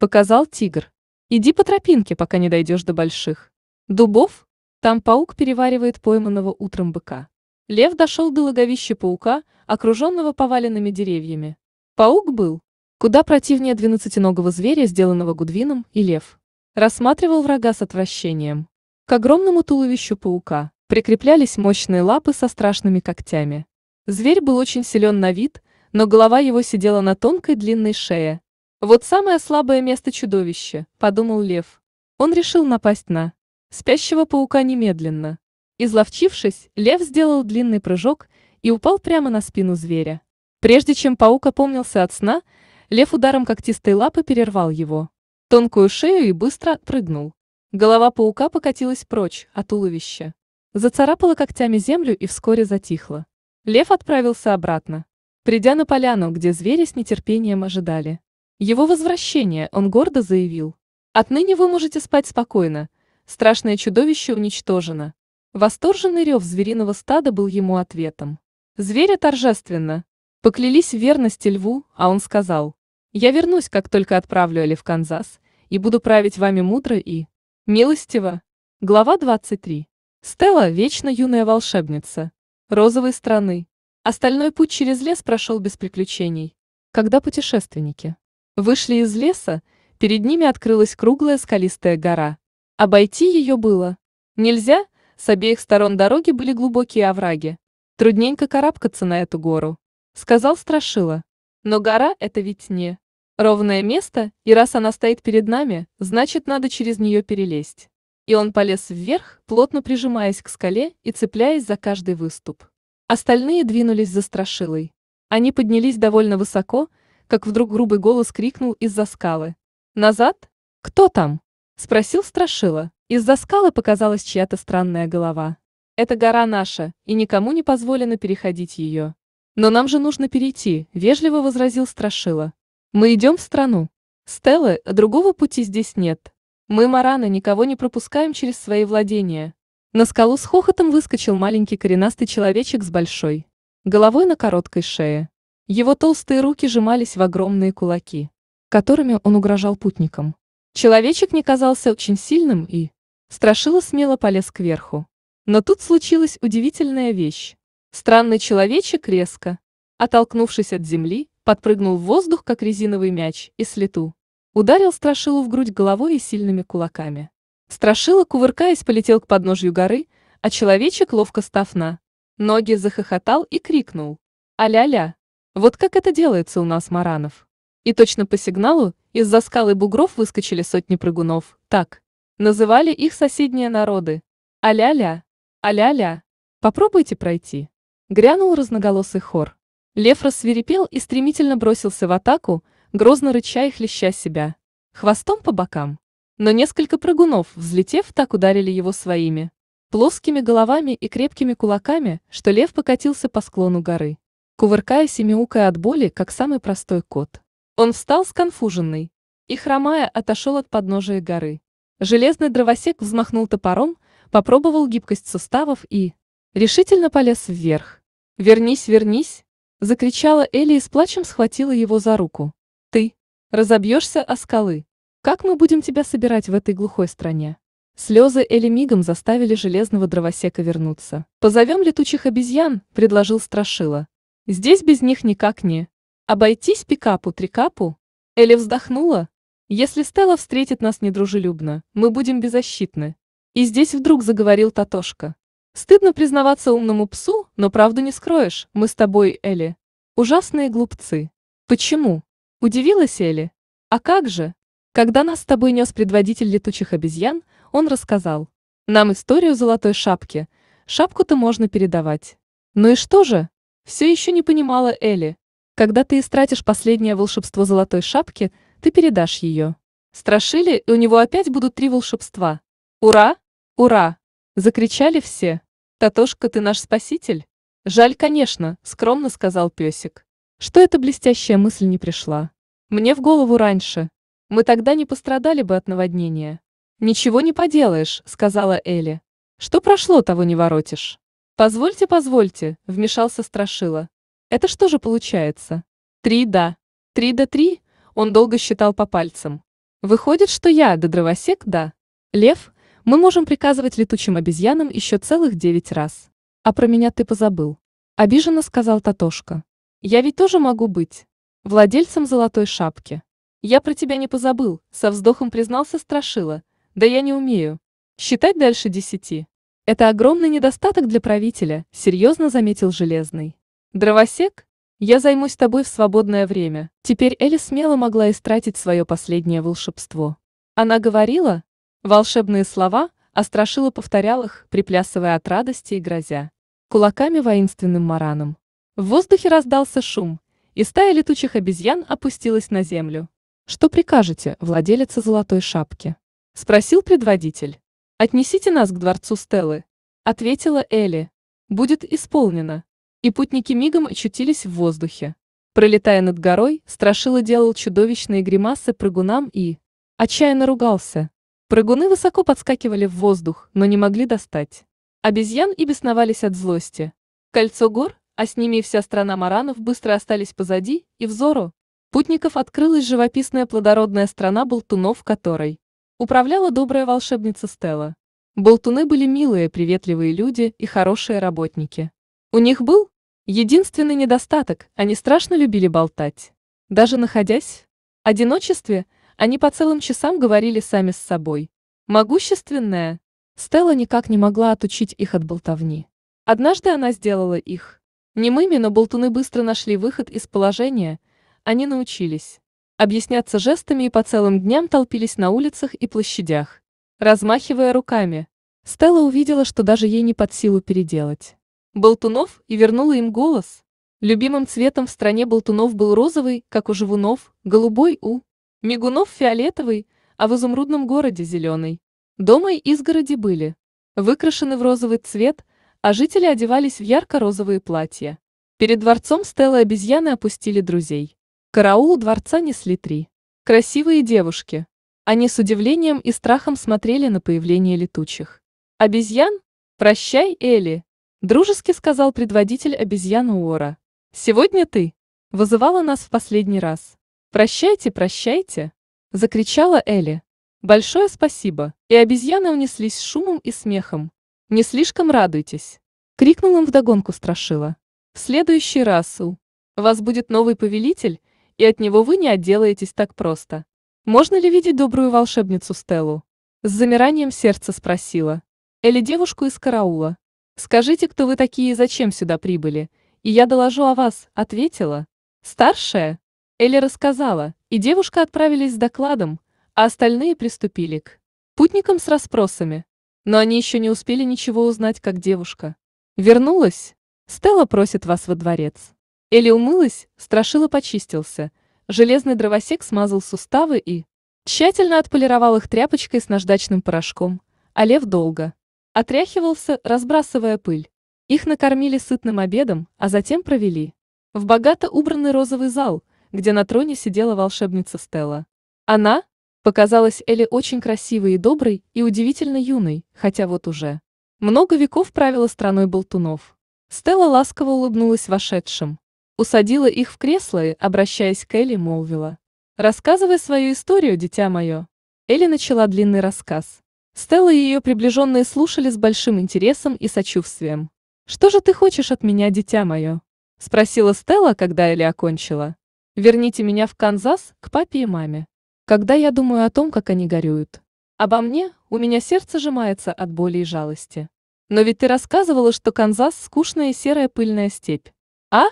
Показал тигр. Иди по тропинке, пока не дойдешь до больших. Дубов? Там паук переваривает пойманного утром быка. Лев дошел до логовища паука, окруженного поваленными деревьями. Паук был. Куда противнее двенадцатиногого зверя, сделанного Гудвином, и лев. Рассматривал врага с отвращением. К огромному туловищу паука прикреплялись мощные лапы со страшными когтями. Зверь был очень силен на вид, но голова его сидела на тонкой длинной шее. «Вот самое слабое место чудовища», — подумал лев. Он решил напасть на спящего паука немедленно. Изловчившись, лев сделал длинный прыжок и упал прямо на спину зверя. Прежде чем паук опомнился от сна, лев ударом когтистой лапы перервал его. Тонкую шею и быстро отпрыгнул. Голова паука покатилась прочь от туловища. Зацарапала когтями землю и вскоре затихла. Лев отправился обратно. Придя на поляну, где звери с нетерпением ожидали. Его возвращение он гордо заявил. «Отныне вы можете спать спокойно, Страшное чудовище уничтожено. Восторженный рев звериного стада был ему ответом. Зверя торжественно. Поклялись в верности льву, а он сказал. «Я вернусь, как только отправлю Али в Канзас, и буду править вами мудро и... милостиво». Глава 23. Стелла – вечно юная волшебница. Розовой страны. Остальной путь через лес прошел без приключений. Когда путешественники вышли из леса, перед ними открылась круглая скалистая гора – Обойти ее было нельзя, с обеих сторон дороги были глубокие овраги. Трудненько карабкаться на эту гору, сказал Страшила. Но гора это ведь не ровное место, и раз она стоит перед нами, значит, надо через нее перелезть. И он полез вверх, плотно прижимаясь к скале и цепляясь за каждый выступ. Остальные двинулись за Страшилой. Они поднялись довольно высоко, как вдруг грубый голос крикнул из-за скалы. «Назад? Кто там?» – спросил Страшила. Из-за скалы показалась чья-то странная голова. «Это гора наша, и никому не позволено переходить ее». «Но нам же нужно перейти», – вежливо возразил Страшила. «Мы идем в страну. Стеллы, а другого пути здесь нет. Мы, Мараны, никого не пропускаем через свои владения». На скалу с хохотом выскочил маленький коренастый человечек с большой головой на короткой шее. Его толстые руки сжимались в огромные кулаки, которыми он угрожал путникам. Человечек не казался очень сильным и... Страшила смело полез кверху. Но тут случилась удивительная вещь. Странный человечек резко, оттолкнувшись от земли, подпрыгнул в воздух, как резиновый мяч, и слету. Ударил Страшилу в грудь головой и сильными кулаками. Страшила, кувыркаясь, полетел к подножью горы, а человечек, ловко став на ноги, захохотал и крикнул. а ля Вот как это делается у нас, Маранов!» И точно по сигналу из-за скалы бугров выскочили сотни прыгунов, так. Называли их соседние народы. А-ля-ля, ля Попробуйте пройти. Грянул разноголосый хор. Лев рассверепел и стремительно бросился в атаку, грозно рыча и хлеща себя. Хвостом по бокам. Но несколько прыгунов, взлетев, так ударили его своими. Плоскими головами и крепкими кулаками, что лев покатился по склону горы. Кувыркаясь и мяукая от боли, как самый простой кот. Он встал сконфуженный и, хромая, отошел от подножия горы. Железный дровосек взмахнул топором, попробовал гибкость суставов и... решительно полез вверх. «Вернись, вернись!» — закричала Элли и с плачем схватила его за руку. «Ты! Разобьешься о скалы! Как мы будем тебя собирать в этой глухой стране?» Слезы Эли мигом заставили железного дровосека вернуться. «Позовем летучих обезьян», — предложил Страшила. «Здесь без них никак не...» Обойтись пикапу-трикапу? Элли вздохнула. Если Стелла встретит нас недружелюбно, мы будем беззащитны. И здесь вдруг заговорил Татошка. Стыдно признаваться умному псу, но правду не скроешь, мы с тобой, Элли. Ужасные глупцы. Почему? Удивилась Элли. А как же? Когда нас с тобой нес предводитель летучих обезьян, он рассказал. Нам историю золотой шапки. Шапку-то можно передавать. Ну и что же? Все еще не понимала Элли. Когда ты истратишь последнее волшебство золотой шапки, ты передашь ее. Страшили, и у него опять будут три волшебства. «Ура! Ура!» – закричали все. «Татошка, ты наш спаситель!» «Жаль, конечно», – скромно сказал песик. «Что эта блестящая мысль не пришла? Мне в голову раньше. Мы тогда не пострадали бы от наводнения». «Ничего не поделаешь», – сказала Элли. «Что прошло, того не воротишь». «Позвольте, позвольте», – вмешался Страшила. Это что же получается? Три да. Три да три, он долго считал по пальцам. Выходит, что я да дровосек да. Лев, мы можем приказывать летучим обезьянам еще целых девять раз. А про меня ты позабыл. Обиженно сказал Татошка. Я ведь тоже могу быть. Владельцем золотой шапки. Я про тебя не позабыл, со вздохом признался Страшила. Да я не умею. Считать дальше десяти. Это огромный недостаток для правителя, серьезно заметил Железный. Дровосек? Я займусь тобой в свободное время. Теперь Эли смело могла истратить свое последнее волшебство. Она говорила волшебные слова, а Страшила повторял их, приплясывая от радости и грозя. Кулаками воинственным мараном. В воздухе раздался шум, и стая летучих обезьян опустилась на землю. «Что прикажете, владелица золотой шапки?» — спросил предводитель. «Отнесите нас к дворцу Стеллы», — ответила Элли. «Будет исполнено» и путники мигом очутились в воздухе. Пролетая над горой, Страшила делал чудовищные гримасы прыгунам и... Отчаянно ругался. Прыгуны высоко подскакивали в воздух, но не могли достать. Обезьян и бесновались от злости. Кольцо гор, а с ними и вся страна маранов быстро остались позади, и взору путников открылась живописная плодородная страна болтунов, которой управляла добрая волшебница Стелла. Болтуны были милые, приветливые люди и хорошие работники. У них был Единственный недостаток – они страшно любили болтать. Даже находясь в одиночестве, они по целым часам говорили сами с собой. Могущественная. Стелла никак не могла отучить их от болтовни. Однажды она сделала их. Немыми, но болтуны быстро нашли выход из положения. Они научились. Объясняться жестами и по целым дням толпились на улицах и площадях. Размахивая руками, Стелла увидела, что даже ей не под силу переделать. Болтунов и вернула им голос. Любимым цветом в стране Болтунов был розовый, как у Живунов, голубой у Мигунов фиолетовый, а в изумрудном городе зеленый. Дома и изгороди были выкрашены в розовый цвет, а жители одевались в ярко-розовые платья. Перед дворцом Стелла обезьяны опустили друзей. Караулу дворца несли три. Красивые девушки. Они с удивлением и страхом смотрели на появление летучих. Обезьян? Прощай, Эли дружески сказал предводитель обезьян Уора. «Сегодня ты!» — вызывала нас в последний раз. «Прощайте, прощайте!» — закричала Элли. «Большое спасибо!» И обезьяны унеслись шумом и смехом. «Не слишком радуйтесь!» — крикнул им вдогонку Страшила. «В следующий раз, У, вас будет новый повелитель, и от него вы не отделаетесь так просто. Можно ли видеть добрую волшебницу Стеллу?» С замиранием сердца спросила. Элли девушку из караула. Скажите, кто вы такие и зачем сюда прибыли, и я доложу о вас, ответила. Старшая? Элли рассказала, и девушка отправились с докладом, а остальные приступили к путникам с расспросами. Но они еще не успели ничего узнать, как девушка. Вернулась? Стелла просит вас во дворец. Элли умылась, страшила почистился. Железный дровосек смазал суставы и... Тщательно отполировал их тряпочкой с наждачным порошком, а лев долго. Отряхивался, разбрасывая пыль. Их накормили сытным обедом, а затем провели. В богато убранный розовый зал, где на троне сидела волшебница Стелла. Она показалась Элли очень красивой и доброй, и удивительно юной, хотя вот уже. Много веков правила страной болтунов. Стелла ласково улыбнулась вошедшим. Усадила их в кресло и, обращаясь к Элли, молвила. «Рассказывай свою историю, дитя мое». Элли начала длинный рассказ. Стелла и ее приближенные слушали с большим интересом и сочувствием. «Что же ты хочешь от меня, дитя мое?» — спросила Стелла, когда Элли окончила. «Верните меня в Канзас к папе и маме. Когда я думаю о том, как они горюют. Обо мне у меня сердце сжимается от боли и жалости. Но ведь ты рассказывала, что Канзас — скучная и серая пыльная степь. А?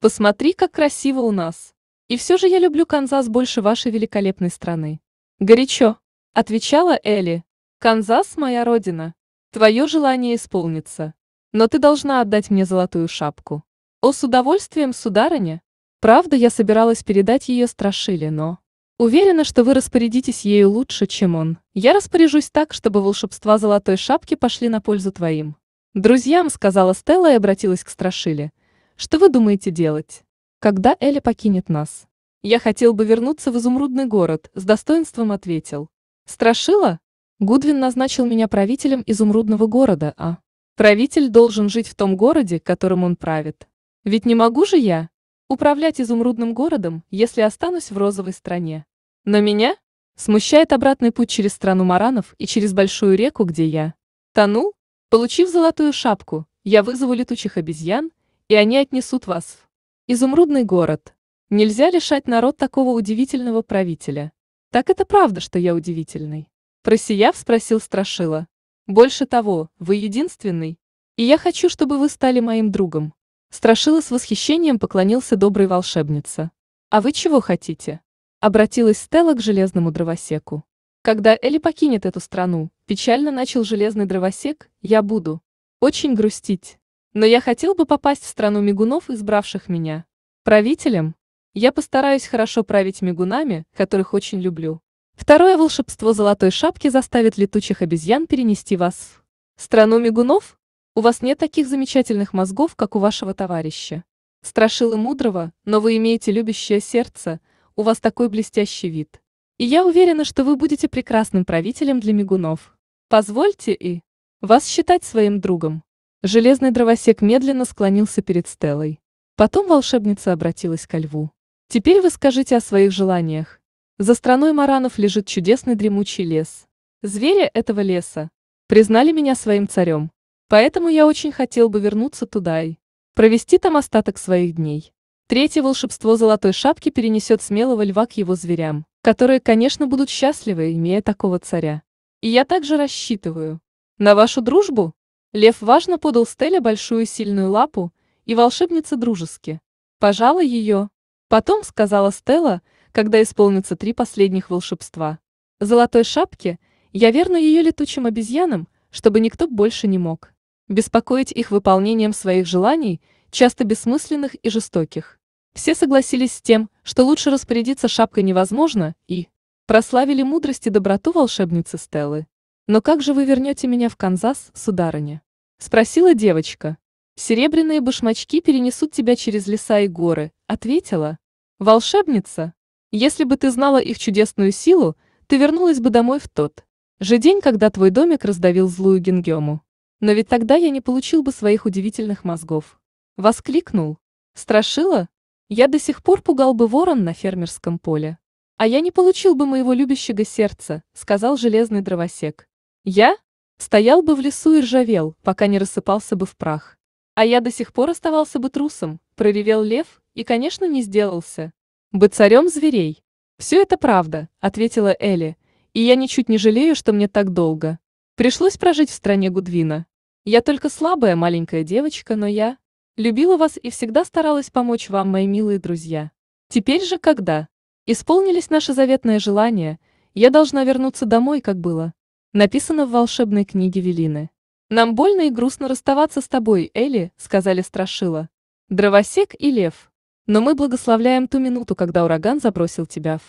Посмотри, как красиво у нас. И все же я люблю Канзас больше вашей великолепной страны». «Горячо», — отвечала Элли, Канзас – моя родина. Твое желание исполнится. Но ты должна отдать мне золотую шапку. О, с удовольствием, сударыня. Правда, я собиралась передать ее Страшиле, но... Уверена, что вы распорядитесь ею лучше, чем он. Я распоряжусь так, чтобы волшебства золотой шапки пошли на пользу твоим. Друзьям, сказала Стелла и обратилась к Страшиле. Что вы думаете делать? Когда Эля покинет нас? Я хотел бы вернуться в изумрудный город, с достоинством ответил. Страшила? Гудвин назначил меня правителем изумрудного города, а? Правитель должен жить в том городе, которым он правит. Ведь не могу же я управлять изумрудным городом, если останусь в розовой стране. Но меня смущает обратный путь через страну маранов и через большую реку, где я тонул. Получив золотую шапку, я вызову летучих обезьян, и они отнесут вас в изумрудный город. Нельзя лишать народ такого удивительного правителя. Так это правда, что я удивительный. Просияв, спросил Страшила. «Больше того, вы единственный. И я хочу, чтобы вы стали моим другом». Страшила с восхищением поклонился доброй волшебнице. «А вы чего хотите?» Обратилась Стелла к железному дровосеку. «Когда Элли покинет эту страну, печально начал железный дровосек, я буду очень грустить. Но я хотел бы попасть в страну мигунов, избравших меня. Правителем? Я постараюсь хорошо править мигунами, которых очень люблю. Второе волшебство золотой шапки заставит летучих обезьян перенести вас в страну мигунов? У вас нет таких замечательных мозгов, как у вашего товарища. Страшил и мудрого, но вы имеете любящее сердце, у вас такой блестящий вид. И я уверена, что вы будете прекрасным правителем для мигунов. Позвольте и вас считать своим другом. Железный дровосек медленно склонился перед Стеллой. Потом волшебница обратилась ко льву. Теперь вы скажите о своих желаниях. За страной маранов лежит чудесный дремучий лес. Звери этого леса признали меня своим царем. Поэтому я очень хотел бы вернуться туда и провести там остаток своих дней. Третье волшебство золотой шапки перенесет смелого льва к его зверям, которые, конечно, будут счастливы, имея такого царя. И я также рассчитываю на вашу дружбу. Лев важно подал Стелле большую сильную лапу, и волшебница дружески. Пожала ее. Потом сказала Стелла, когда исполнится три последних волшебства. Золотой шапке я верну ее летучим обезьянам, чтобы никто больше не мог беспокоить их выполнением своих желаний, часто бессмысленных и жестоких. Все согласились с тем, что лучше распорядиться шапкой невозможно, и прославили мудрость и доброту волшебницы Стеллы. «Но как же вы вернете меня в Канзас, сударыня?» — спросила девочка. «Серебряные башмачки перенесут тебя через леса и горы», — ответила. «Волшебница, если бы ты знала их чудесную силу, ты вернулась бы домой в тот же день, когда твой домик раздавил злую гингему. Но ведь тогда я не получил бы своих удивительных мозгов. Воскликнул. Страшила? Я до сих пор пугал бы ворон на фермерском поле. А я не получил бы моего любящего сердца, сказал железный дровосек. Я? Стоял бы в лесу и ржавел, пока не рассыпался бы в прах. А я до сих пор оставался бы трусом, проревел лев и, конечно, не сделался бы царем зверей». «Все это правда», — ответила Элли, «и я ничуть не жалею, что мне так долго. Пришлось прожить в стране Гудвина. Я только слабая маленькая девочка, но я любила вас и всегда старалась помочь вам, мои милые друзья. Теперь же, когда исполнились наши заветные желания, я должна вернуться домой, как было. Написано в волшебной книге Велины. «Нам больно и грустно расставаться с тобой, Элли», — сказали Страшила. Дровосек и Лев. Но мы благословляем ту минуту, когда ураган забросил тебя в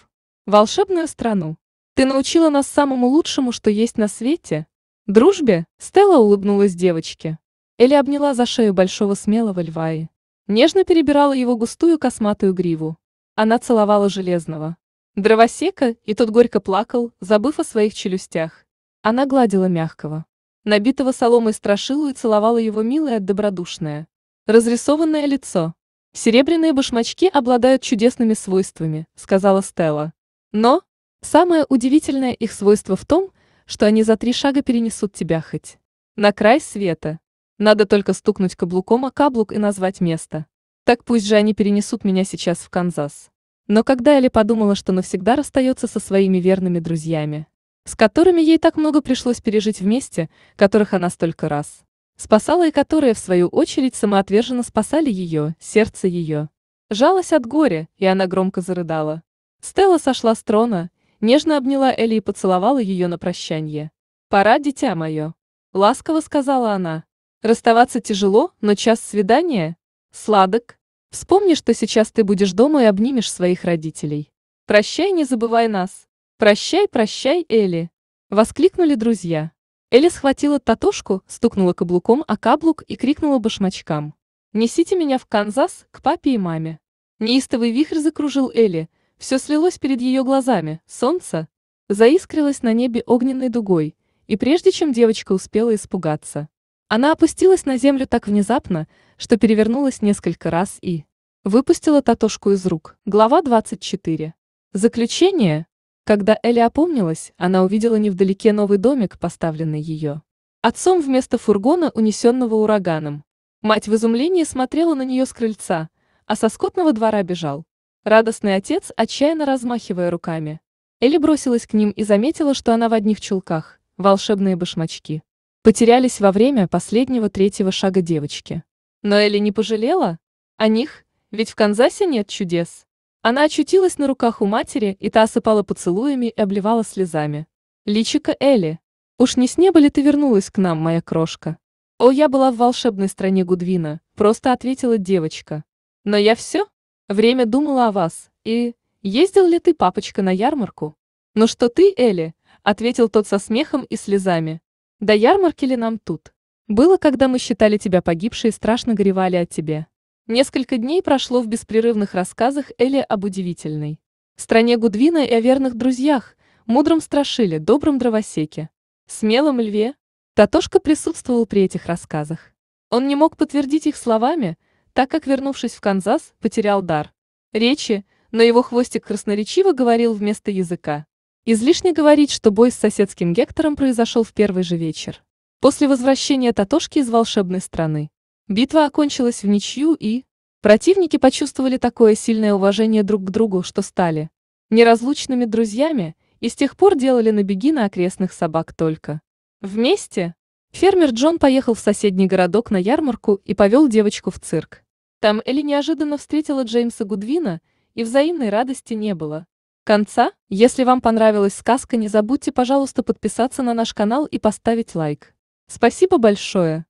волшебную страну. Ты научила нас самому лучшему, что есть на свете. Дружбе, Стелла улыбнулась девочке. Эля обняла за шею большого смелого льва и нежно перебирала его густую косматую гриву. Она целовала железного. Дровосека, и тот горько плакал, забыв о своих челюстях. Она гладила мягкого. Набитого соломой страшилу и целовала его милое, добродушное, разрисованное лицо. «Серебряные башмачки обладают чудесными свойствами», — сказала Стелла. «Но самое удивительное их свойство в том, что они за три шага перенесут тебя хоть на край света. Надо только стукнуть каблуком о каблук и назвать место. Так пусть же они перенесут меня сейчас в Канзас». Но когда Элли подумала, что навсегда расстается со своими верными друзьями, с которыми ей так много пришлось пережить вместе, которых она столько раз спасала и которые, в свою очередь, самоотверженно спасали ее, сердце ее. Жалась от горя, и она громко зарыдала. Стелла сошла с трона, нежно обняла Элли и поцеловала ее на прощание. «Пора, дитя мое!» — ласково сказала она. «Расставаться тяжело, но час свидания? Сладок. Вспомни, что сейчас ты будешь дома и обнимешь своих родителей. Прощай, не забывай нас. Прощай, прощай, Элли!» — воскликнули друзья. Элли схватила Татошку, стукнула каблуком о каблук и крикнула башмачкам. «Несите меня в Канзас к папе и маме». Неистовый вихрь закружил Элли, все слилось перед ее глазами, солнце заискрилось на небе огненной дугой, и прежде чем девочка успела испугаться, она опустилась на землю так внезапно, что перевернулась несколько раз и выпустила Татошку из рук. Глава 24. Заключение. Когда Элли опомнилась, она увидела невдалеке новый домик, поставленный ее. Отцом вместо фургона, унесенного ураганом. Мать в изумлении смотрела на нее с крыльца, а со скотного двора бежал. Радостный отец, отчаянно размахивая руками. Элли бросилась к ним и заметила, что она в одних чулках, волшебные башмачки. Потерялись во время последнего третьего шага девочки. Но Элли не пожалела. О них, ведь в Канзасе нет чудес. Она очутилась на руках у матери, и та осыпала поцелуями и обливала слезами. Личика Элли. Уж не с неба ли ты вернулась к нам, моя крошка? О, я была в волшебной стране Гудвина, просто ответила девочка. Но я все? Время думала о вас, и... Ездил ли ты, папочка, на ярмарку? Ну что ты, Элли? Ответил тот со смехом и слезами. Да ярмарки ли нам тут? Было, когда мы считали тебя погибшей и страшно горевали о тебе. Несколько дней прошло в беспрерывных рассказах Эли об удивительной стране Гудвина и о верных друзьях, мудром страшиле, добром дровосеке, смелом льве. Татошка присутствовал при этих рассказах. Он не мог подтвердить их словами, так как, вернувшись в Канзас, потерял дар речи, но его хвостик красноречиво говорил вместо языка. Излишне говорить, что бой с соседским Гектором произошел в первый же вечер. После возвращения Татошки из волшебной страны. Битва окончилась в ничью и... Противники почувствовали такое сильное уважение друг к другу, что стали неразлучными друзьями и с тех пор делали набеги на окрестных собак только. Вместе фермер Джон поехал в соседний городок на ярмарку и повел девочку в цирк. Там Элли неожиданно встретила Джеймса Гудвина, и взаимной радости не было. Конца? Если вам понравилась сказка, не забудьте, пожалуйста, подписаться на наш канал и поставить лайк. Спасибо большое!